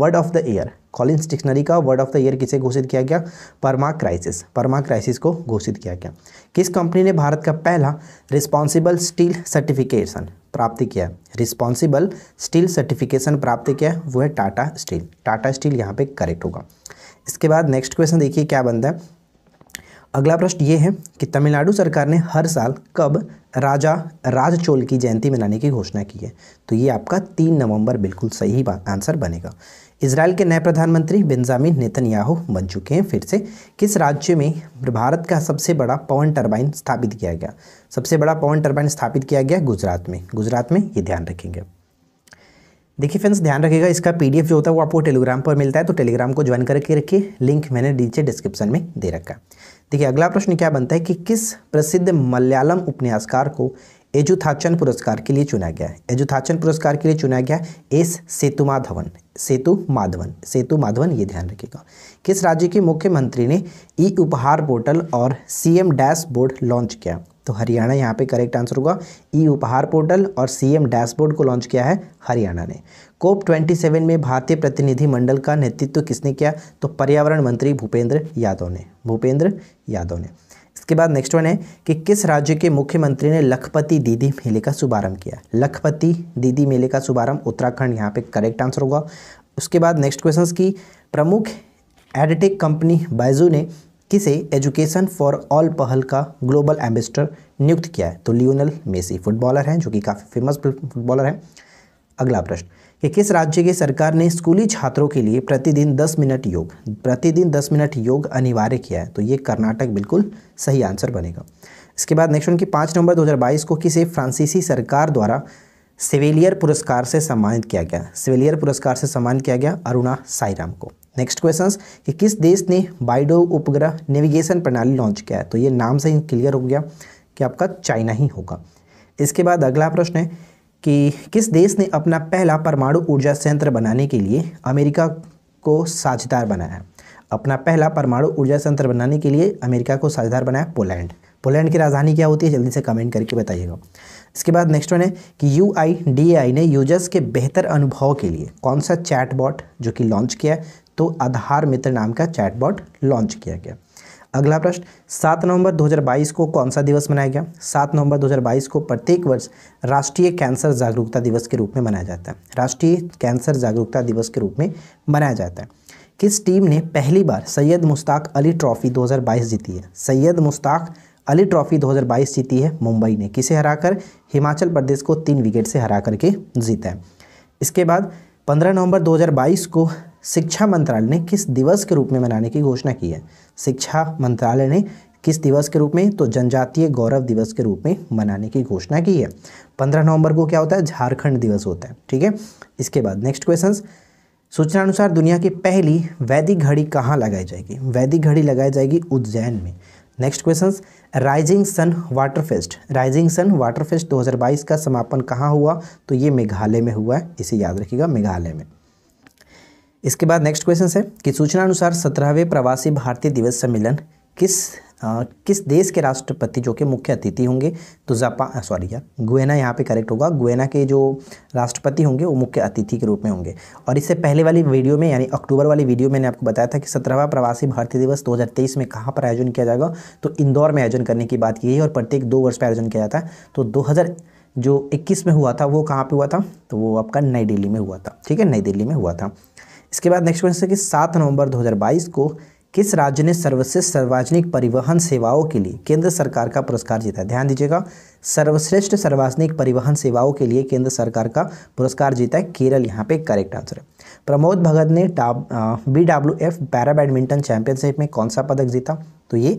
word of the year Collins dictionary का वर्ड ऑफ द ईयर किसे घोषित किया गया परमा क्राइसिस परमा क्राइसिस को घोषित किया गया किस कंपनी ने भारत का पहला रिस्पॉन्सिबल स्टील सर्टिफिकेशन प्राप्त किया रिस्पॉन्सिबल स्टील सर्टिफिकेशन प्राप्त किया वो है टाटा स्टील टाटा स्टील यहाँ पे करेक्ट होगा इसके बाद नेक्स्ट क्वेश्चन देखिए क्या बनता है अगला प्रश्न ये है कि तमिलनाडु सरकार ने हर साल कब राजा राजचोल की जयंती मनाने की घोषणा की है तो ये आपका तीन नवंबर बिल्कुल सही आंसर बनेगा इसराइल के नए प्रधानमंत्री बेंजामिन नेतन्याहू बन चुके हैं फिर से किस राज्य में भारत का सबसे बड़ा पवन टर्बाइन स्थापित किया गया सबसे बड़ा पवन टर्बाइन स्थापित किया गया गुजरात में गुजरात में ये ध्यान रखेंगे देखिए फ्रेंड्स ध्यान रखिएगा इसका पीडीएफ जो होता है वो आपको टेलीग्राम पर मिलता है तो टेलीग्राम को ज्वाइन करके रखिए लिंक मैंने नीचे डिस्क्रिप्शन में दे रखा है देखिए अगला प्रश्न क्या बनता है कि किस प्रसिद्ध मलयालम उपन्यासकार को एजुथाचन पुरस्कार के लिए चुना गया है एजुथाचन पुरस्कार के लिए चुना गया एस सेतु माधवन सेतु माधवन सेतु माधवन ये ध्यान रखिएगा किस राज्य के मुख्यमंत्री ने ई उपहार पोर्टल और सी एम डैशबोर्ड लॉन्च किया तो हरियाणा यहाँ पे करेक्ट आंसर होगा ई उपहार पोर्टल और सीएम डैशबोर्ड को लॉन्च किया है हरियाणा ने कोप 27 में भारतीय प्रतिनिधिमंडल का नेतृत्व किसने किया तो पर्यावरण मंत्री भूपेंद्र यादव ने भूपेंद्र यादव ने इसके बाद नेक्स्ट वन है कि किस राज्य के मुख्यमंत्री ने लखपति दीदी मेले का शुभारंभ किया लखपति दीदी मेले का शुभारंभ उत्तराखंड यहाँ पे करेक्ट आंसर होगा उसके बाद नेक्स्ट क्वेश्चन की प्रमुख एडटेक कंपनी बायजू ने किसे एजुकेशन फॉर ऑल पहल का ग्लोबल एम्बेसडर नियुक्त किया है तो लियोनल मेसी फुटबॉलर हैं जो कि काफ़ी फेमस फुटबॉलर हैं अगला प्रश्न कि किस राज्य की सरकार ने स्कूली छात्रों के लिए प्रतिदिन 10 मिनट योग प्रतिदिन 10 मिनट योग अनिवार्य किया है तो ये कर्नाटक बिल्कुल सही आंसर बनेगा इसके बाद नेक्स्ट उनकी पाँच नवंबर 2022 को किसे फ्रांसीसी सरकार द्वारा सिविलियर पुरस्कार से सम्मानित किया गया सिविलियर पुरस्कार से सम्मानित किया गया अरुणा साईराम को नेक्स्ट क्वेश्चन कि किस देश ने बाइडो उपग्रह नेविगेशन प्रणाली लॉन्च किया है तो ये नाम से ही क्लियर हो गया कि आपका चाइना ही होगा इसके बाद अगला प्रश्न है कि किस देश ने अपना पहला परमाणु ऊर्जा संयंत्र बनाने के लिए अमेरिका को साझेदार बनाया अपना पहला परमाणु ऊर्जा संयंत्र बनाने के लिए अमेरिका को साझेदार बनाया पोलैंड पोलैंड की राजधानी क्या होती है जल्दी से कमेंट करके बताइएगा इसके बाद नेक्स्ट वन है कि यू आई डी आई ने यूजर्स के बेहतर अनुभव के लिए कौन सा चैटबॉट जो कि लॉन्च किया तो आधार मित्र नाम का चैटबॉट लॉन्च किया गया अगला प्रश्न सात नवंबर 2022 को कौन सा दिवस मनाया गया सात नवंबर 2022 को प्रत्येक वर्ष राष्ट्रीय कैंसर जागरूकता दिवस के रूप में मनाया जाता है राष्ट्रीय कैंसर जागरूकता दिवस के रूप में मनाया जाता है किस टीम ने पहली बार सैयद मुश्ताक अली ट्रॉफी 2022 जीती है सैयद मुश्ताक अली ट्रॉफी 2022 जीती है मुंबई ने किसे हराकर हिमाचल प्रदेश को तीन विकेट से हरा करके जीता है इसके बाद 15 नवंबर 2022 को शिक्षा मंत्रालय ने किस दिवस के रूप में मनाने की घोषणा की है शिक्षा मंत्रालय ने किस दिवस के रूप में तो जनजातीय गौरव दिवस के रूप में मनाने की घोषणा की है पंद्रह नवंबर को क्या होता है झारखंड दिवस होता है ठीक है इसके बाद नेक्स्ट क्वेश्चन सूचना अनुसार दुनिया की पहली वैदिक घड़ी कहाँ लगाई जाएगी वैदिक घड़ी लगाई जाएगी उज्जैन में next question rising sun water fest rising sun water fest 2022 का समापन कहाँ हुआ तो ये मेघालय में हुआ है इसे याद रखिएगा मेघालय में इसके बाद नेक्स्ट क्वेश्चन है कि सूचना अनुसार सत्रहवें प्रवासी भारतीय दिवस सम्मेलन किस आ, किस देश के राष्ट्रपति जो कि मुख्य अतिथि होंगे तो जापान सॉरी यार गुएना यहाँ पे करेक्ट होगा गुएना के जो राष्ट्रपति होंगे वो मुख्य अतिथि के रूप में होंगे और इससे पहले वाली वीडियो में यानी अक्टूबर वाली वीडियो में मैंने आपको बताया था कि सत्रहवा प्रवासी भारतीय दिवस 2023 में कहाँ पर आयोजन किया जाएगा तो इंदौर में आयोजन करने की बात की गई और प्रत्येक दो वर्ष पर आयोजन किया जाता है तो दो जो इक्कीस में हुआ था वो कहाँ पर हुआ था तो वो आपका नई दिल्ली में हुआ था ठीक है नई दिल्ली में हुआ था इसके बाद नेक्स्ट क्वेश्चन कि सात नवंबर 2022 को किस राज्य ने सर्वश्रेष्ठ सार्वजनिक परिवहन सेवाओं के लिए केंद्र सरकार का पुरस्कार जीता है ध्यान दीजिएगा सर्वश्रेष्ठ सार्वजनिक परिवहन सेवाओं के लिए केंद्र सरकार का पुरस्कार जीता है केरल यहाँ पे करेक्ट आंसर है प्रमोद भगत ने B W F para badminton championship में कौन सा पदक जीता तो ये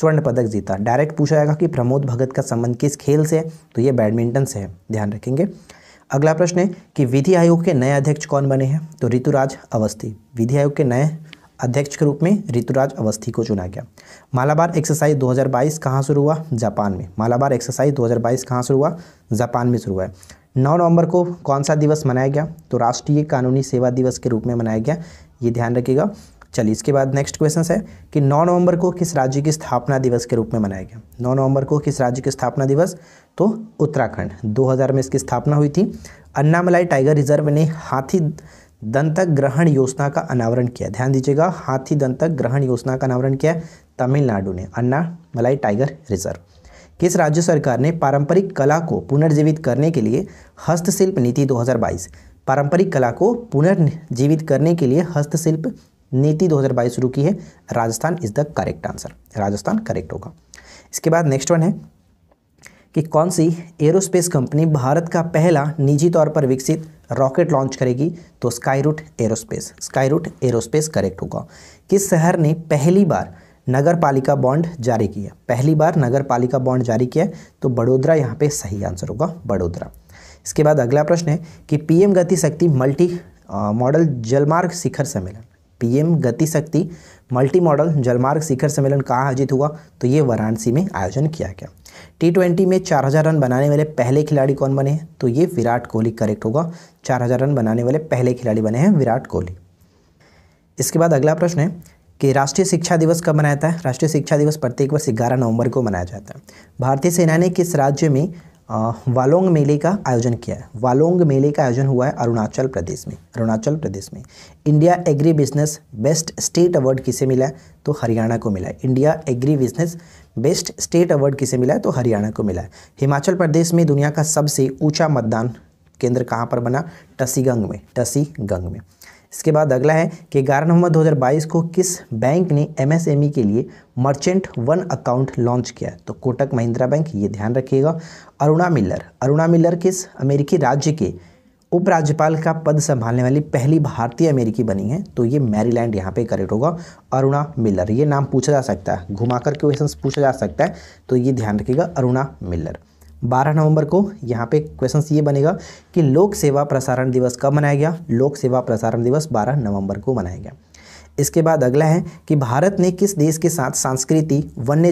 स्वर्ण पदक जीता डायरेक्ट पूछा जाएगा कि प्रमोद भगत का संबंध किस खेल से है तो ये बैडमिंटन से है ध्यान रखेंगे अगला प्रश्न है कि विधि आयोग के नए अध्यक्ष कौन बने हैं तो ऋतुराज अवस्थी विधि आयोग के नए अध्यक्ष के रूप में ऋतुराज अवस्थी को चुना गया मालाबार एक्सरसाइज 2022 कहाँ शुरू हुआ जापान में मालाबार एक्सरसाइज 2022 कहाँ शुरू हुआ जापान में शुरू हुआ है नौ नवंबर को कौन सा दिवस मनाया गया तो राष्ट्रीय कानूनी सेवा दिवस के रूप में मनाया गया ये ध्यान रखिएगा चलिए इसके बाद नेक्स्ट क्वेश्चन है कि 9 नवंबर को किस राज्य की स्थापना दिवस के रूप में मनाया गया 9 नवंबर को किस राज्य की स्थापना दिवस तो उत्तराखंड 2000 में इसकी स्थापना हुई थी अन्नामलाई टाइगर रिजर्व ने हाथी दंतक ग्रहण योजना का अनावरण किया ध्यान दीजिएगा हाथी दंतक ग्रहण योजना का अनावरण किया तमिलनाडु ने अन्ना मलाई टाइगर रिजर्व किस राज्य सरकार ने पारंपरिक कला को पुनर्जीवित करने के लिए हस्तशिल्प नीति 2022 पारंपरिक कला को पुनर्जीवित करने के लिए हस्तशिल्प नीति 2022 शुरू की है Rajasthan is the correct answer Rajasthan correct होगा इसके बाद नेक्स्ट वन है कि कौन सी एरोस्पेस कंपनी भारत का पहला निजी तौर पर विकसित रॉकेट लॉन्च करेगी तो Skyroot aerospace Skyroot aerospace correct होगा किस शहर ने पहली बार नगर पालिका बॉन्ड जारी किया पहली बार नगर पालिका बॉन्ड जारी किया तो बड़ोदरा यहाँ पे सही आंसर होगा बड़ोदरा इसके बाद अगला प्रश्न है कि पीएम गति शक्ति मल्टी मॉडल जलमार्ग शिखर सम्मेलन पीएम गति शक्ति मल्टी मॉडल जलमार्ग शिखर सम्मेलन कहाँ आयोजित हुआ तो ये वाराणसी में आयोजन किया गया टी ट्वेंटी में चार हज़ार रन बनाने वाले पहले खिलाड़ी कौन बने हैं तो ये विराट कोहली करेक्ट होगा चार हज़ार रन बनाने वाले पहले खिलाड़ी बने हैं विराट कोहली इसके बाद अगला प्रश्न है कि राष्ट्रीय शिक्षा दिवस कब मनाया जाता है राष्ट्रीय शिक्षा दिवस प्रत्येक वर्ष ग्यारह नवंबर को मनाया जाता है भारतीय सेना ने किस राज्य में वालोंग मेले का आयोजन किया है वालोंग मेले का आयोजन हुआ है अरुणाचल प्रदेश में अरुणाचल प्रदेश में India agri business best state award किसे मिला है तो हरियाणा को मिला है India agri business best state award किसे मिला है तो हरियाणा को मिला है हिमाचल प्रदेश में दुनिया का सबसे ऊँचा मतदान केंद्र कहाँ पर बना टसीगंग में टसीगंग में इसके बाद अगला है कि ग्यारह नवंबर 2022 को किस बैंक ने एमएसएमई e के लिए मर्चेंट वन अकाउंट लॉन्च किया तो कोटक महिंद्रा बैंक ये ध्यान रखिएगा अरुणा मिल्लर अरुणा मिल्लर किस अमेरिकी राज्य के उपराज्यपाल का पद संभालने वाली पहली भारतीय अमेरिकी बनी है तो ये मैरीलैंड यहाँ पे करेक्ट होगा अरुणा मिलर ये नाम पूछा जा सकता है घुमाकर करके क्वेश्चन पूछा जा सकता है तो ये ध्यान रखिएगा अरुणा मिलर बारह नवंबर को यहाँ पे क्वेश्चन ये बनेगा कि लोक सेवा प्रसारण दिवस कब मनाया गया लोक सेवा प्रसारण दिवस बारह नवंबर को मनाया गया इसके बाद अगला है कि भारत ने किस देश के साथ संस्कृति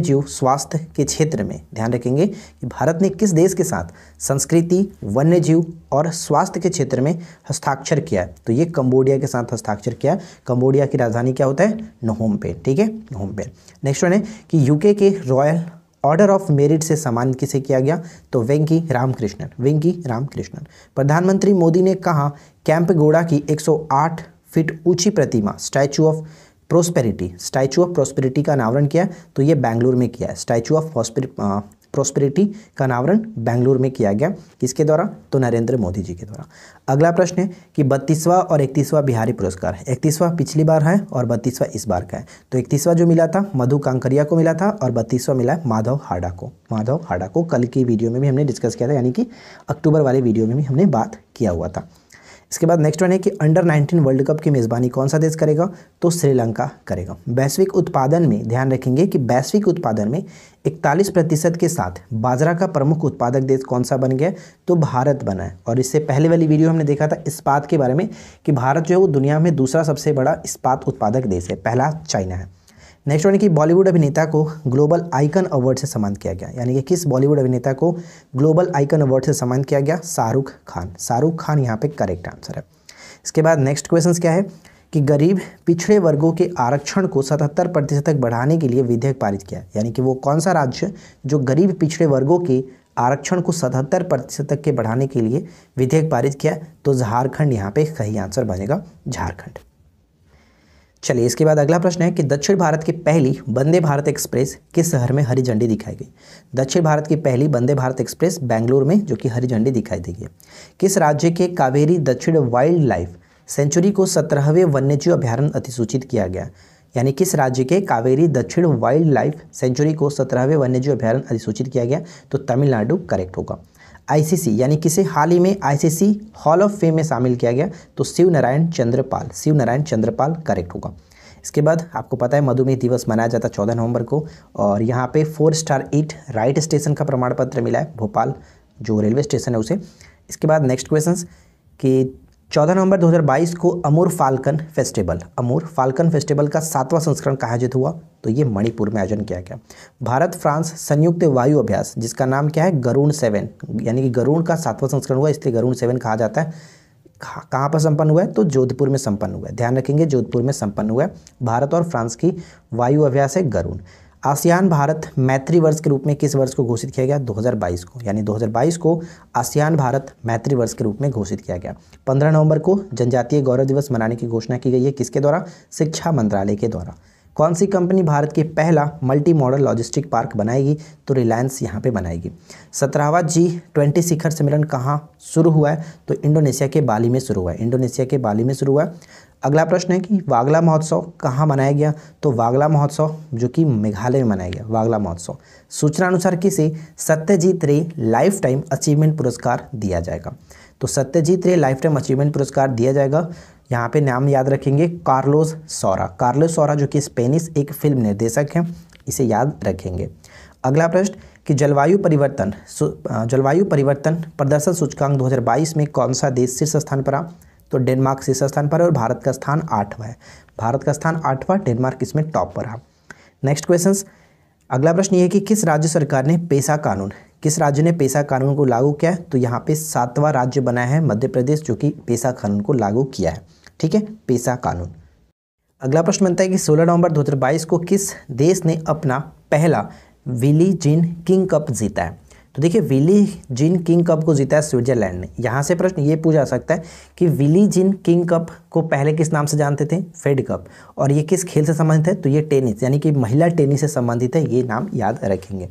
जीव स्वास्थ्य के क्षेत्र में ध्यान रखेंगे कि भारत ने किस देश के साथ संस्कृति वन्य जीव और स्वास्थ्य के क्षेत्र में हस्ताक्षर किया है तो ये कंबोडिया के साथ हस्ताक्षर किया कंबोडिया की राजधानी क्या होता है नहोम पे ठीक है नहोम पे नेक्स्ट वन है कि यूके के रॉयल ऑर्डर ऑफ मेरिट से सम्मानित किसे किया गया तो वेंकी रामकृष्णन वेंकी रामकृष्णन प्रधानमंत्री मोदी ने कहा कैंप गोड़ा की 108 फीट ऊंची प्रतिमा statue of prosperity statue of prosperity का अनावरण किया तो ये बैंगलोर में किया है स्टैचू ऑफ प्रोस्पेरिटी का अनावरण बेंगलुरु में किया गया किसके द्वारा तो नरेंद्र मोदी जी के द्वारा अगला प्रश्न है कि बत्तीसवा और इकतीसवां बिहारी पुरस्कार है इकतीसवां पिछली बार है और बत्तीसवां इस बार का है तो इकतीसवां जो मिला था मधु कांकरिया को मिला था और बत्तीसवां मिला माधव हाडा को माधव हाडा को कल की वीडियो में भी हमने डिस्कस किया था यानी कि अक्टूबर वाले वीडियो में भी हमने बात किया हुआ था इसके बाद नेक्स्ट वन है कि अंडर 19 वर्ल्ड कप की मेज़बानी कौन सा देश करेगा तो श्रीलंका करेगा वैश्विक उत्पादन में ध्यान रखेंगे कि वैश्विक उत्पादन में इकतालीस प्रतिशत के साथ बाजरा का प्रमुख उत्पादक देश कौन सा बन गया तो भारत बना है और इससे पहले वाली वीडियो हमने देखा था इस्पात के बारे में कि भारत जो है वो दुनिया में दूसरा सबसे बड़ा इस्पात उत्पादक देश है पहला चाइना है नेक्स्ट वन कि बॉलीवुड अभिनेता को ग्लोबल आइकन अवार्ड से सम्मान किया गया यानी कि किस बॉलीवुड अभिनेता को ग्लोबल आइकन अवार्ड से सम्मान किया गया शाहरुख खान शाहरुख खान यहाँ पे करेक्ट आंसर है इसके बाद नेक्स्ट क्वेश्चन क्या है कि गरीब पिछड़े वर्गों के आरक्षण को 77 प्रतिशत तक बढ़ाने के लिए विधेयक पारित किया यानी कि वो कौन सा राज्य जो गरीब पिछड़े वर्गों के आरक्षण को 77 प्रतिशत तक के बढ़ाने के लिए विधेयक पारित किया तो झारखंड यहाँ पे सही आंसर बनेगा झारखंड चलिए इसके बाद अगला प्रश्न है कि दक्षिण भारत की पहली वंदे भारत एक्सप्रेस किस शहर में हरी झंडी दिखाई गई दक्षिण भारत की पहली वंदे भारत एक्सप्रेस बेंगलोर में जो कि हरी झंडी दिखाई देगी किस राज्य के कावेरी दक्षिण वाइल्ड लाइफ सेंचुरी को सत्रहवें वन्यजीव अभ्यारण्य अधिसूचित किया गया यानी किस राज्य के कावेरी दक्षिण वाइल्ड लाइफ सेंचुरी को सत्रहवें वन्यजीव अभ्यारण्य अधिसूचित किया गया तो तमिलनाडु करेक्ट होगा आईसीसी यानी किसे हाल ही में आईसीसी हॉल ऑफ फेम में शामिल किया गया तो शिव नारायण चंद्रपाल शिव नारायण चंद्रपाल करेक्ट होगा इसके बाद आपको पता है मधुमेह दिवस मनाया जाता है चौदह नवंबर को और यहाँ पे four star eat right station का प्रमाण पत्र मिला है भोपाल जो रेलवे स्टेशन है उसे इसके बाद नेक्स्ट क्वेश्चन कि चौदह नवंबर 2022 को Amur falcon festival Amur falcon festival का सातवां संस्करण कहाँ आयोजित हुआ तो ये मणिपुर में आयोजन किया गया भारत फ्रांस संयुक्त वायु अभ्यास जिसका नाम क्या है गरुण सेवन यानी कि गरुण का सातवां संस्करण हुआ इसलिए गरुण सेवन कहा जाता है कहाँ पर संपन्न हुआ है तो जोधपुर में संपन्न हुआ है ध्यान रखेंगे जोधपुर में संपन्न हुआ है भारत और फ्रांस की वायु अभ्यास है गरुण आसियान भारत मैत्री वर्ष के रूप में किस वर्ष को घोषित किया गया 2022 को यानी 2022 को आसियान भारत मैत्री वर्ष के रूप में घोषित किया गया 15 नवंबर को जनजातीय गौरव दिवस मनाने की घोषणा की गई है किसके द्वारा शिक्षा मंत्रालय के द्वारा कौन सी कंपनी भारत के पहला मल्टी मॉडल लॉजिस्टिक पार्क बनाएगी तो रिलायंस यहाँ पे बनाएगी सत्रहवा जी ट्वेंटी शिखर सम्मेलन कहाँ शुरू हुआ है तो इंडोनेशिया के बाली में शुरू हुआ है इंडोनेशिया के बाली में शुरू हुआ है अगला प्रश्न है कि वागला महोत्सव कहाँ मनाया गया तो वागला महोत्सव जो कि मेघालय में मनाया गया वागला महोत्सव सूचना अनुसार किसे सत्यजीत रे लाइफ टाइम अचीवमेंट पुरस्कार दिया जाएगा तो सत्यजीत रे लाइफ टाइम अचीवमेंट पुरस्कार दिया जाएगा यहाँ पे नाम याद रखेंगे कार्लोस सौरा कार्लोस सौरा जो कि स्पेनिश एक फिल्म निर्देशक हैं इसे याद रखेंगे अगला प्रश्न कि जलवायु परिवर्तन जलवायु परिवर्तन प्रदर्शन सूचकांक 2022 में कौन सा देश शीर्ष स्थान पर आ तो डेनमार्क शीर्ष स्थान पर है और भारत का स्थान आठवां है भारत का स्थान आठवां डेनमार्क इसमें टॉप पर रहा नेक्स्ट क्वेश्चन अगला प्रश्न ये है कि किस राज्य सरकार ने पेशा कानून किस राज्य ने पेशा कानून को लागू किया है तो यहाँ पे सातवां राज्य बनाया है मध्य प्रदेश जो कि पेशा कानून को लागू किया है ठीक है पेशा कानून अगला प्रश्न बनता है कि 16 नवंबर 2022 को किस देश ने अपना पहला विली जिन किंग कप जीता है तो देखिए विली जिन किंग कप को जीता है स्विट्जरलैंड ने यहाँ से प्रश्न ये पूछा जा सकता है कि विली जिन किंग कप को पहले किस नाम से जानते थे फेड कप और ये किस खेल से संबंधित है तो ये टेनिस यानी कि महिला टेनिस से संबंधित है ये नाम याद रखेंगे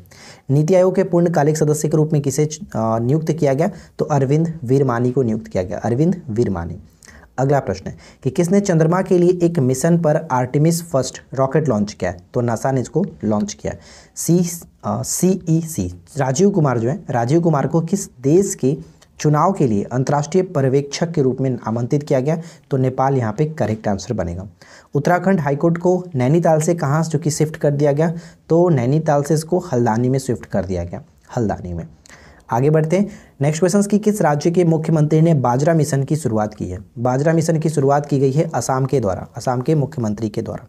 नीति आयोग के पूर्णकालिक सदस्य के रूप में किसे नियुक्त किया गया तो अरविंद वीरमानी को नियुक्त किया गया अरविंद वीरमानी अगला प्रश्न है कि किसने चंद्रमा के लिए एक मिशन पर आर्टिमिस फर्स्ट रॉकेट लॉन्च किया है तो नासा ने इसको लॉन्च किया सी सी ई सी राजीव कुमार जो है राजीव कुमार को किस देश के चुनाव के लिए अंतर्राष्ट्रीय पर्यवेक्षक के रूप में आमंत्रित किया गया तो नेपाल यहाँ पे करेक्ट आंसर बनेगा उत्तराखंड हाईकोर्ट को नैनीताल से कहाँ जो कि शिफ्ट कर दिया गया तो नैनीताल से इसको हल्द्वानी में शिफ्ट कर दिया गया हल्द्वानी में आगे बढ़ते हैं नेक्स्ट क्वेश्चन की किस राज्य के मुख्यमंत्री ने बाजरा मिशन की शुरुआत की है बाजरा मिशन की शुरुआत की गई है असम के द्वारा असम के मुख्यमंत्री के द्वारा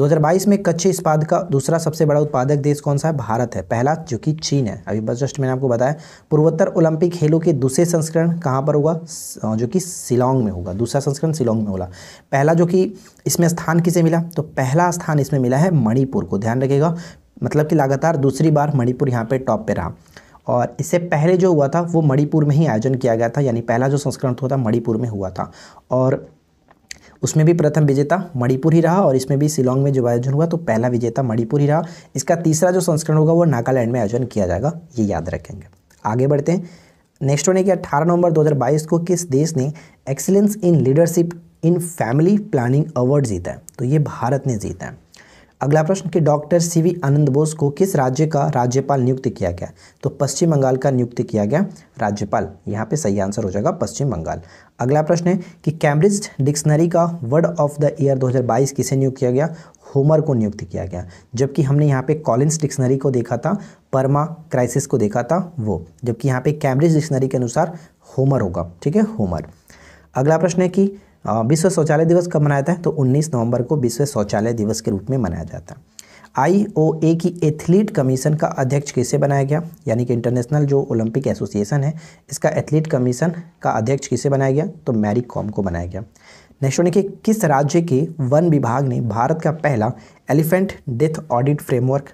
2022 में कच्चे इस्पात का दूसरा सबसे बड़ा उत्पादक देश कौन सा है भारत है पहला जो कि चीन है अभी बस जस्ट मैंने आपको बताया पूर्वोत्तर ओलंपिक खेलों के दूसरे संस्करण कहाँ पर होगा जो कि शिलोंग में होगा दूसरा संस्करण शिलोंग में होगा पहला जो कि इसमें स्थान किसे मिला तो पहला स्थान इसमें मिला है मणिपुर को ध्यान रखेगा मतलब कि लगातार दूसरी बार मणिपुर यहाँ पर टॉप पर रहा और इससे पहले जो हुआ था वो मणिपुर में ही आयोजन किया गया था यानी पहला जो संस्करण तो था मणिपुर में हुआ था और उसमें भी प्रथम विजेता मणिपुर ही रहा और इसमें भी शिलोंग में जो आयोजन हुआ तो पहला विजेता मणिपुर ही रहा इसका तीसरा जो संस्करण होगा वो नागालैंड में आयोजन किया जाएगा ये याद रखेंगे आगे बढ़ते हैं नेक्स्ट होने के अट्ठारह नवंबर 2022 को किस देश ने excellence in leadership in family planning award जीता है तो ये भारत ने जीता है अगला प्रश्न कि doctor C V Anand Bose को किस राज्य का राज्यपाल नियुक्त किया गया तो पश्चिम बंगाल का नियुक्त किया गया राज्यपाल यहाँ पे सही आंसर हो जाएगा पश्चिम बंगाल अगला प्रश्न है कि कैम्ब्रिज डिक्शनरी का वर्ड ऑफ द ईयर 2022 किसे नियुक्त किया गया होमर को नियुक्त किया गया जबकि हमने यहाँ पे कॉलिन्स डिक्शनरी को देखा था परमा क्राइसिस को देखा था वो जबकि यहाँ पे कैम्ब्रिज डिक्शनरी के अनुसार होमर होगा ठीक है होमर अगला प्रश्न है कि विश्व शौचालय दिवस कब मनाया जाता है तो 19 नवंबर को विश्व शौचालय दिवस के रूप में मनाया जाता है ए की एथलीट कमीशन का अध्यक्ष किसे बनाया गया यानी कि इंटरनेशनल जो ओलंपिक एसोसिएशन है इसका एथलीट कमीशन का अध्यक्ष किसे बनाया गया तो मैरी कॉम को बनाया गया नेक्स्ट होने के किस राज्य के वन विभाग ने भारत का पहला एलिफेंट डेथ ऑडिट फ्रेमवर्क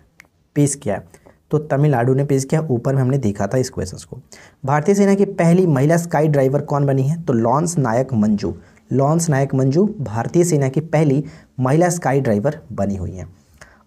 पेश किया है तो तमिलनाडु ने पेश किया ऊपर में हमने देखा था इस क्वेश्चन को भारतीय सेना की पहली महिला स्काई ड्राइवर कौन बनी है तो लॉन्स नायक मंजू लॉन्स नायक मंजू भारतीय सेना की पहली महिला स्काई ड्राइवर बनी हुई हैं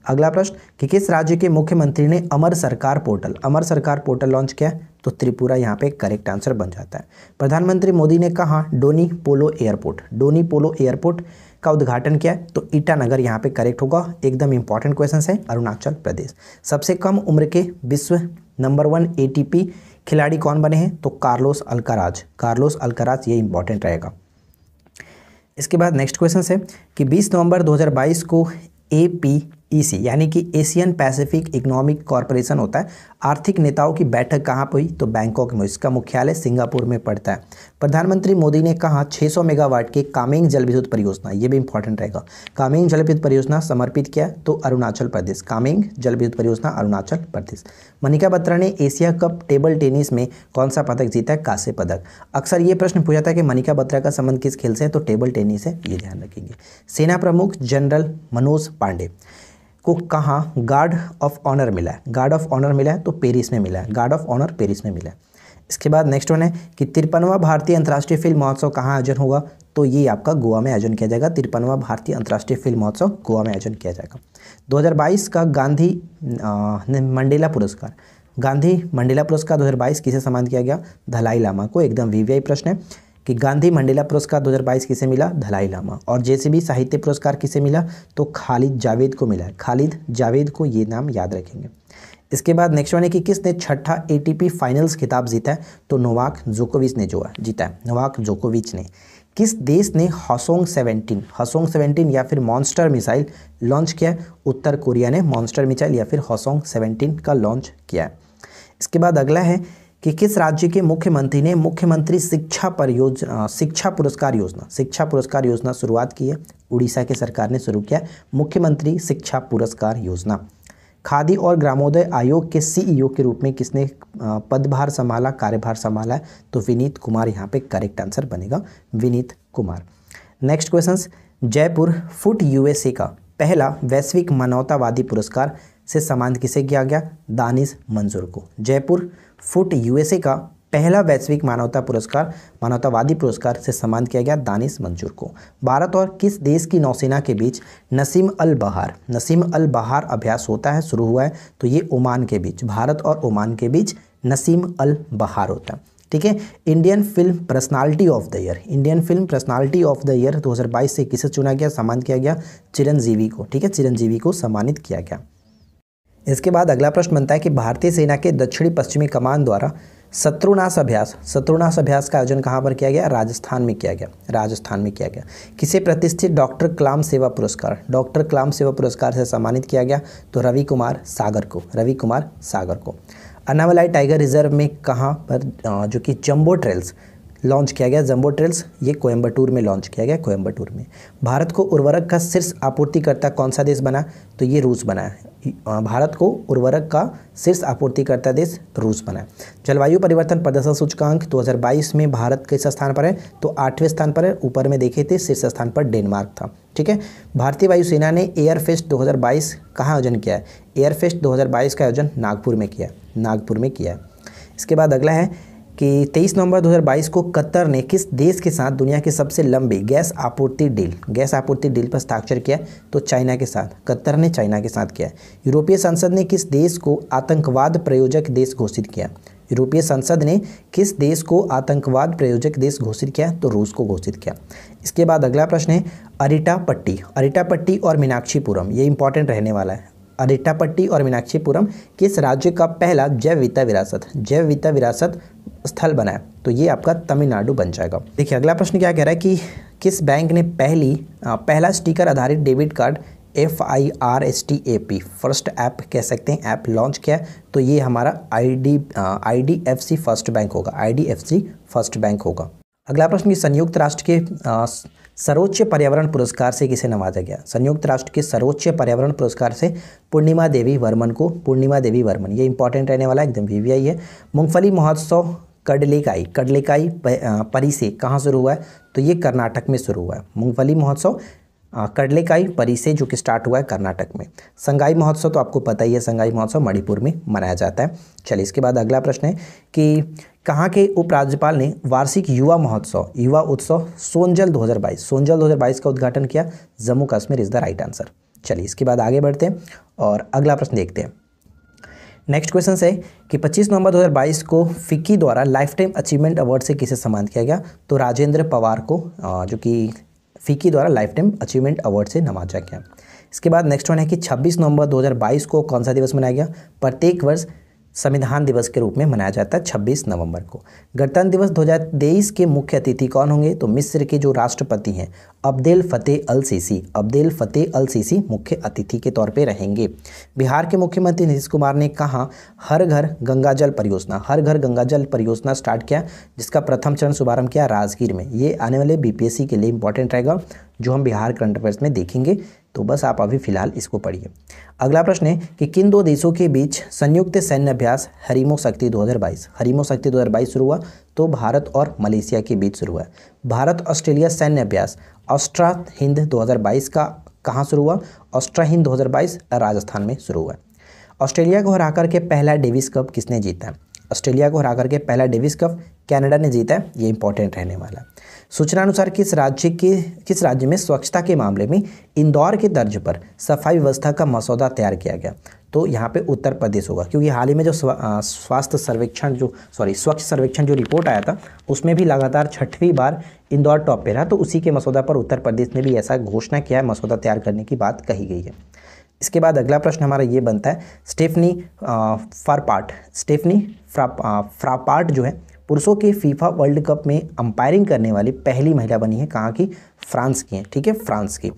अगला प्रश्न कि किस राज्य के मुख्यमंत्री ने अमर सरकार पोर्टल अमर सरकार पोर्टल लॉन्च किया तो त्रिपुरा यहाँ पे करेक्ट आंसर बन जाता है प्रधानमंत्री मोदी ने कहा डोनी पोलो एयरपोर्ट डोनी पोलो एयरपोर्ट का उद्घाटन किया तो ईटानगर यहाँ पे करेक्ट होगा एकदम इंपॉर्टेंट क्वेश्चन है अरुणाचल प्रदेश सबसे कम उम्र के विश्व नंबर वन ए खिलाड़ी कौन बने हैं तो कार्लोस अलकाराज कार्लोस अलकाराज ये इंपॉर्टेंट रहेगा इसके बाद नेक्स्ट क्वेश्चन है कि 20 नवंबर 2022 को ए पी ईसी e यानी कि एशियन पैसिफिक इकोनॉमिक कॉरपोरेशन होता है आर्थिक नेताओं की बैठक कहाँ पर हुई तो बैंकॉक में इसका मुख्यालय सिंगापुर में पड़ता है प्रधानमंत्री मोदी ने कहा 600 मेगावाट के कामेंग जल विद्युत परियोजना ये भी इंपॉर्टेंट रहेगा कामेंग जल विद्युत परियोजना समर्पित किया तो अरुणाचल प्रदेश कामेंग जल विद्युत परियोजना अरुणाचल प्रदेश मनिका बत्रा ने एशिया कप टेबल टेनिस में कौन सा पदक जीता है कांसे पदक अक्सर ये प्रश्न पूछा था कि मनिका बत्रा का संबंध किस खेल से है तो टेबल टेनिस है ये ध्यान रखेंगे सेना प्रमुख जनरल मनोज पांडे को कहाँ गार्ड ऑफ ऑनर मिला है गार्ड ऑफ ऑनर मिला है तो पेरिस में मिला है गार्ड ऑफ ऑनर पेरिस में मिला है इसके बाद नेक्स्ट वन है कि तिरपनवा भारतीय अंतर्राष्ट्रीय फिल्म महोत्सव कहाँ आयोजन होगा तो ये आपका गोवा में आयोजन किया जाएगा तिरपनवा भारतीय अंतर्राष्ट्रीय फिल्म महोत्सव गोवा में आयोजन किया जाएगा 2022 का गांधी मंडेला पुरस्कार गांधी मंडेला पुरस्कार 2022 किसे सम्मान किया गया धलाई लामा को एकदम वी प्रश्न है कि गांधी मंडेला पुरस्कार 2022 किसे मिला धलाई लामा और जैसे भी साहित्य पुरस्कार किसे मिला तो खालिद जावेद को मिला खालिद जावेद को ये नाम याद रखेंगे इसके बाद नेक्स्ट वन है कि किसने छठा एटीपी फाइनल्स खिताब जीता है तो नोवाक जोकोविच ने जो जीता है नोवाक जोकोविच ने किस देश ने हसोंग 17 हसोंग 17 या फिर मॉन्स्टर मिसाइल लॉन्च किया है उत्तर कोरिया ने मॉन्स्टर मिसाइल या फिर हसोंग 17 का लॉन्च किया है इसके बाद अगला है कि किस राज्य के मुख्यमंत्री ने मुख्यमंत्री शिक्षा परियोजना शिक्षा पुरस्कार योजना शिक्षा पुरस्कार योजना शुरुआत की है उड़ीसा के सरकार ने शुरू किया मुख्यमंत्री शिक्षा पुरस्कार योजना खादी और ग्रामोदय आयोग के सीईओ के रूप में किसने पदभार संभाला कार्यभार संभाला तो विनीत कुमार यहाँ पे करेक्ट आंसर बनेगा Vineet Kumar next question Jaipur foot USA का पहला वैश्विक मानवतावादी पुरस्कार से सम्मान किसे किया गया दानिश मंजूर को जयपुर फुट यूएसए का पहला वैश्विक मानवता पुरस्कार मानवतावादी पुरस्कार से सम्मान किया गया दानिश मंजूर को भारत और किस देश की नौसेना के बीच नसीम अल बहार नसीम अल बहार अभ्यास होता है शुरू हुआ है तो ये ओमान के बीच भारत और ओमान के बीच नसीम अल बहार होता है ठीक है Indian film personality of the year Indian film personality of the year 2022 से किसे चुना गया सम्मान किया गया चिरंजीवी को ठीक है चिरंजीवी को सम्मानित किया गया इसके बाद अगला प्रश्न बनता है कि भारतीय सेना के दक्षिणी पश्चिमी कमान द्वारा शत्रुनाश अभ्यास शत्रुनाश अभ्यास का आयोजन कहाँ पर किया गया राजस्थान में किया गया राजस्थान में किया गया किसे प्रतिष्ठित डॉक्टर कलाम सेवा पुरस्कार डॉक्टर कलाम सेवा पुरस्कार से सम्मानित किया गया तो रवि कुमार सागर को रवि कुमार सागर को अनावलाई टाइगर रिजर्व में कहाँ पर जो कि जम्बो ट्रेल्स लॉन्च किया गया जम्बो ट्रेल्स ये कोयम्बटूर में लॉन्च किया गया कोयम्बटूर में भारत को उर्वरक का शीर्ष आपूर्तिकर्ता कौन सा देश बना तो ये रूस बना है भारत को उर्वरक का शीर्ष आपूर्तिकर्ता देश रूस बना है जलवायु परिवर्तन प्रदर्शन सूचकांक 2022 में भारत किस स्थान पर है तो आठवें स्थान पर है ऊपर में देखे थे शीर्ष स्थान पर डेनमार्क था ठीक है भारतीय वायुसेना ने एयर हज़ार बाईस कहाँ आयोजन किया है एयरफेस्ट दो का आयोजन नागपुर में किया नागपुर में किया है इसके बाद अगला है कि 23 नवंबर 2022 को कतर ने किस देश के साथ दुनिया की सबसे लंबी गैस आपूर्ति डील गैस आपूर्ति डील पर हस्ताक्षर किया तो चाइना के साथ कतर ने चाइना के साथ किया यूरोपीय संसद ने किस देश को आतंकवाद प्रयोजक देश घोषित किया यूरोपीय संसद ने किस देश को आतंकवाद प्रयोजक देश घोषित किया तो रूस को घोषित किया इसके बाद अगला प्रश्न है अरिटापट्टी अरिटापट्टी और मीनाक्षीपुरम ये इंपॉर्टेंट रहने वाला है अरिटापट्टी और मीनाक्षीपुरम किस राज्य का पहला जैव विता विरासत जैव विता विरासत स्थल बना तो ये आपका तमिलनाडु बन जाएगा देखिए अगला प्रश्न क्या कह रहा है कि किस बैंक ने पहली पहला स्टिकर आधारित debit card F I R S T A P first app कह सकते हैं ऐप लॉन्च किया तो ये हमारा I D I D F C first bank होगा I D F C first bank होगा अगला प्रश्न कि संयुक्त राष्ट्र के आ, सर्वोच्च पर्यावरण पुरस्कार से किसे नवाजा गया संयुक्त राष्ट्र के सर्वोच्च पर्यावरण पुरस्कार से पूर्णिमा देवी वर्मन को पूर्णिमा देवी वर्मन ये इंपॉर्टेंट रहने वाला एकदम वी है मूंगफली महोत्सव कडलेकाई कडलेकाई से कहाँ शुरू हुआ है तो ये कर्नाटक में शुरू हुआ है मूंगफली महोत्सव कड़लेकाई परी से जो कि स्टार्ट हुआ है कर्नाटक में संगाई महोत्सव तो आपको पता ही है संगाई महोत्सव मणिपुर में मनाया जाता है चलिए इसके बाद अगला प्रश्न है कि कहाँ के उपराज्यपाल ने वार्षिक युवा महोत्सव युवा उत्सव सोनजल 2022 सोनजल 2022 का उद्घाटन किया Jammu Kashmir is the right answer चलिए इसके बाद आगे बढ़ते हैं और अगला प्रश्न देखते हैं नेक्स्ट क्वेश्चन है कि 25 नवंबर 2022 को फिक्की द्वारा लाइफ टाइम अचीवमेंट अवार्ड से किसे सम्मानित किया गया तो राजेंद्र पवार को जो कि फीकी द्वारा लाइफ टाइम अचीवमेंट अवार्ड से नवाजा गया इसके बाद नेक्स्ट वन है कि 26 नवंबर 2022 को कौन सा दिवस मनाया गया प्रत्येक वर्ष संविधान दिवस के रूप में मनाया जाता है छब्बीस नवंबर को गणतंत्र दिवस दो के मुख्य अतिथि कौन होंगे तो मिस्र के जो राष्ट्रपति हैं Abdel Fattah al Sisi Abdel Fattah al Sisi मुख्य अतिथि के तौर पे रहेंगे बिहार के मुख्यमंत्री नीतीश कुमार ने कहा हर घर गंगा जल परियोजना हर घर गंगा जल परियोजना स्टार्ट किया जिसका प्रथम चरण शुभारंभ किया राजगीर में ये आने वाले बी के लिए इंपॉर्टेंट रहेगा जो हम बिहार करंट अफेयर्स में देखेंगे तो बस आप अभी फिलहाल इसको पढ़िए अगला प्रश्न है कि किन दो देशों के बीच संयुक्त सैन्य अभ्यास हरिमो शक्ति 2022 हरिमो शक्ति 2022 शुरू हुआ तो भारत और मलेशिया के बीच शुरू हुआ भारत ऑस्ट्रेलिया सैन्य अभ्यास ऑस्ट्रा हिंद 2022 का कहाँ शुरू हुआ ऑस्ट्रा हिंद 2022 राजस्थान में शुरू हुआ ऑस्ट्रेलिया को हरा करके पहला डेविस कप किसने जीता है ऑस्ट्रेलिया को हरा करके पहला डेविस कप कैनेडा ने जीता है ये इंपॉर्टेंट रहने वाला है सूचनानुसार किस राज्य के किस राज्य में स्वच्छता के मामले में इंदौर के दर्ज पर सफाई व्यवस्था का मसौदा तैयार किया गया तो यहाँ पे उत्तर प्रदेश होगा क्योंकि हाल ही में जो स्वास्थ्य सर्वेक्षण जो सॉरी स्वच्छ सर्वेक्षण जो रिपोर्ट आया था उसमें भी लगातार छठवीं बार इंदौर टॉप पे रहा तो उसी के मसौदा पर उत्तर प्रदेश ने भी ऐसा घोषणा किया है मसौदा तैयार करने की बात कही गई है इसके बाद अगला प्रश्न हमारा ये बनता है स्टेफनी फरपाट स्टेफनी फ्रापार्ट जो है पुरुषों के फीफा वर्ल्ड कप में अंपायरिंग करने वाली पहली महिला बनी है कहाँ की फ्रांस की है ठीक है फ्रांस की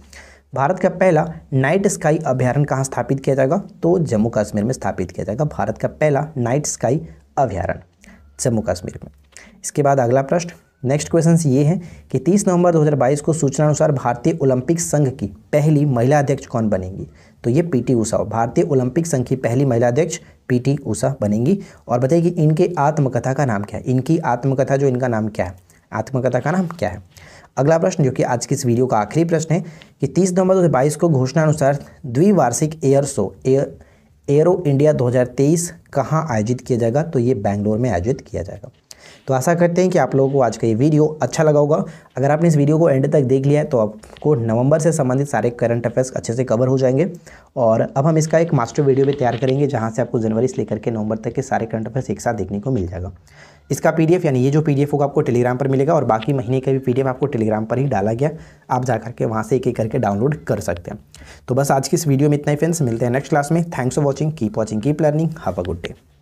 भारत का पहला नाइट स्काई अभ्यारण कहाँ स्थापित किया जाएगा तो जम्मू कश्मीर में स्थापित किया जाएगा भारत का पहला नाइट स्काई अभ्यारण जम्मू कश्मीर में इसके बाद अगला प्रश्न नेक्स्ट क्वेश्चन ये है कि 30 नवंबर 2022 को सूचना अनुसार भारतीय ओलंपिक संघ की पहली महिला अध्यक्ष कौन बनेंगी तो ये पीटी ऊषा भारतीय ओलंपिक संघ की पहली महिला अध्यक्ष पीटी ऊषा बनेंगी और बताइए कि इनके आत्मकथा का नाम क्या है इनकी आत्मकथा जो इनका नाम क्या है आत्मकथा का नाम क्या है अगला प्रश्न जो कि आज की इस वीडियो का आखिरी प्रश्न है कि तीस नवंबर दो को घोषणा अनुसार द्विवार्षिक air show air Aero India 2023 कहाँ आयोजित किया जाएगा तो ये बैंगलोर में आयोजित किया जाएगा तो आशा करते हैं कि आप लोगों को आज का ये वीडियो अच्छा लगा होगा अगर आपने इस वीडियो को एंड तक देख लिया है तो आपको नवंबर से संबंधित सारे करंट अफेयर्स अच्छे से कवर हो जाएंगे और अब हम इसका एक मास्टर वीडियो भी तैयार करेंगे जहाँ से आपको जनवरी से लेकर के नवंबर तक के सारे करंट अफेयर्स एक साथ देखने को मिल जाएगा इसका पी यानी ये जो पी होगा आपको टेलीग्राम पर मिलेगा और बाकी महीने का भी पी आपको टेलीग्राम पर ही डाला गया आप जा करके वहाँ से एक एक करके डाउनलोड कर सकते हैं तो बस आज की इस वीडियो में इतना ही फ्रेंड्स मिलते हैं नेक्स्ट क्लास में thanks for watching keep watching keep learning have a good day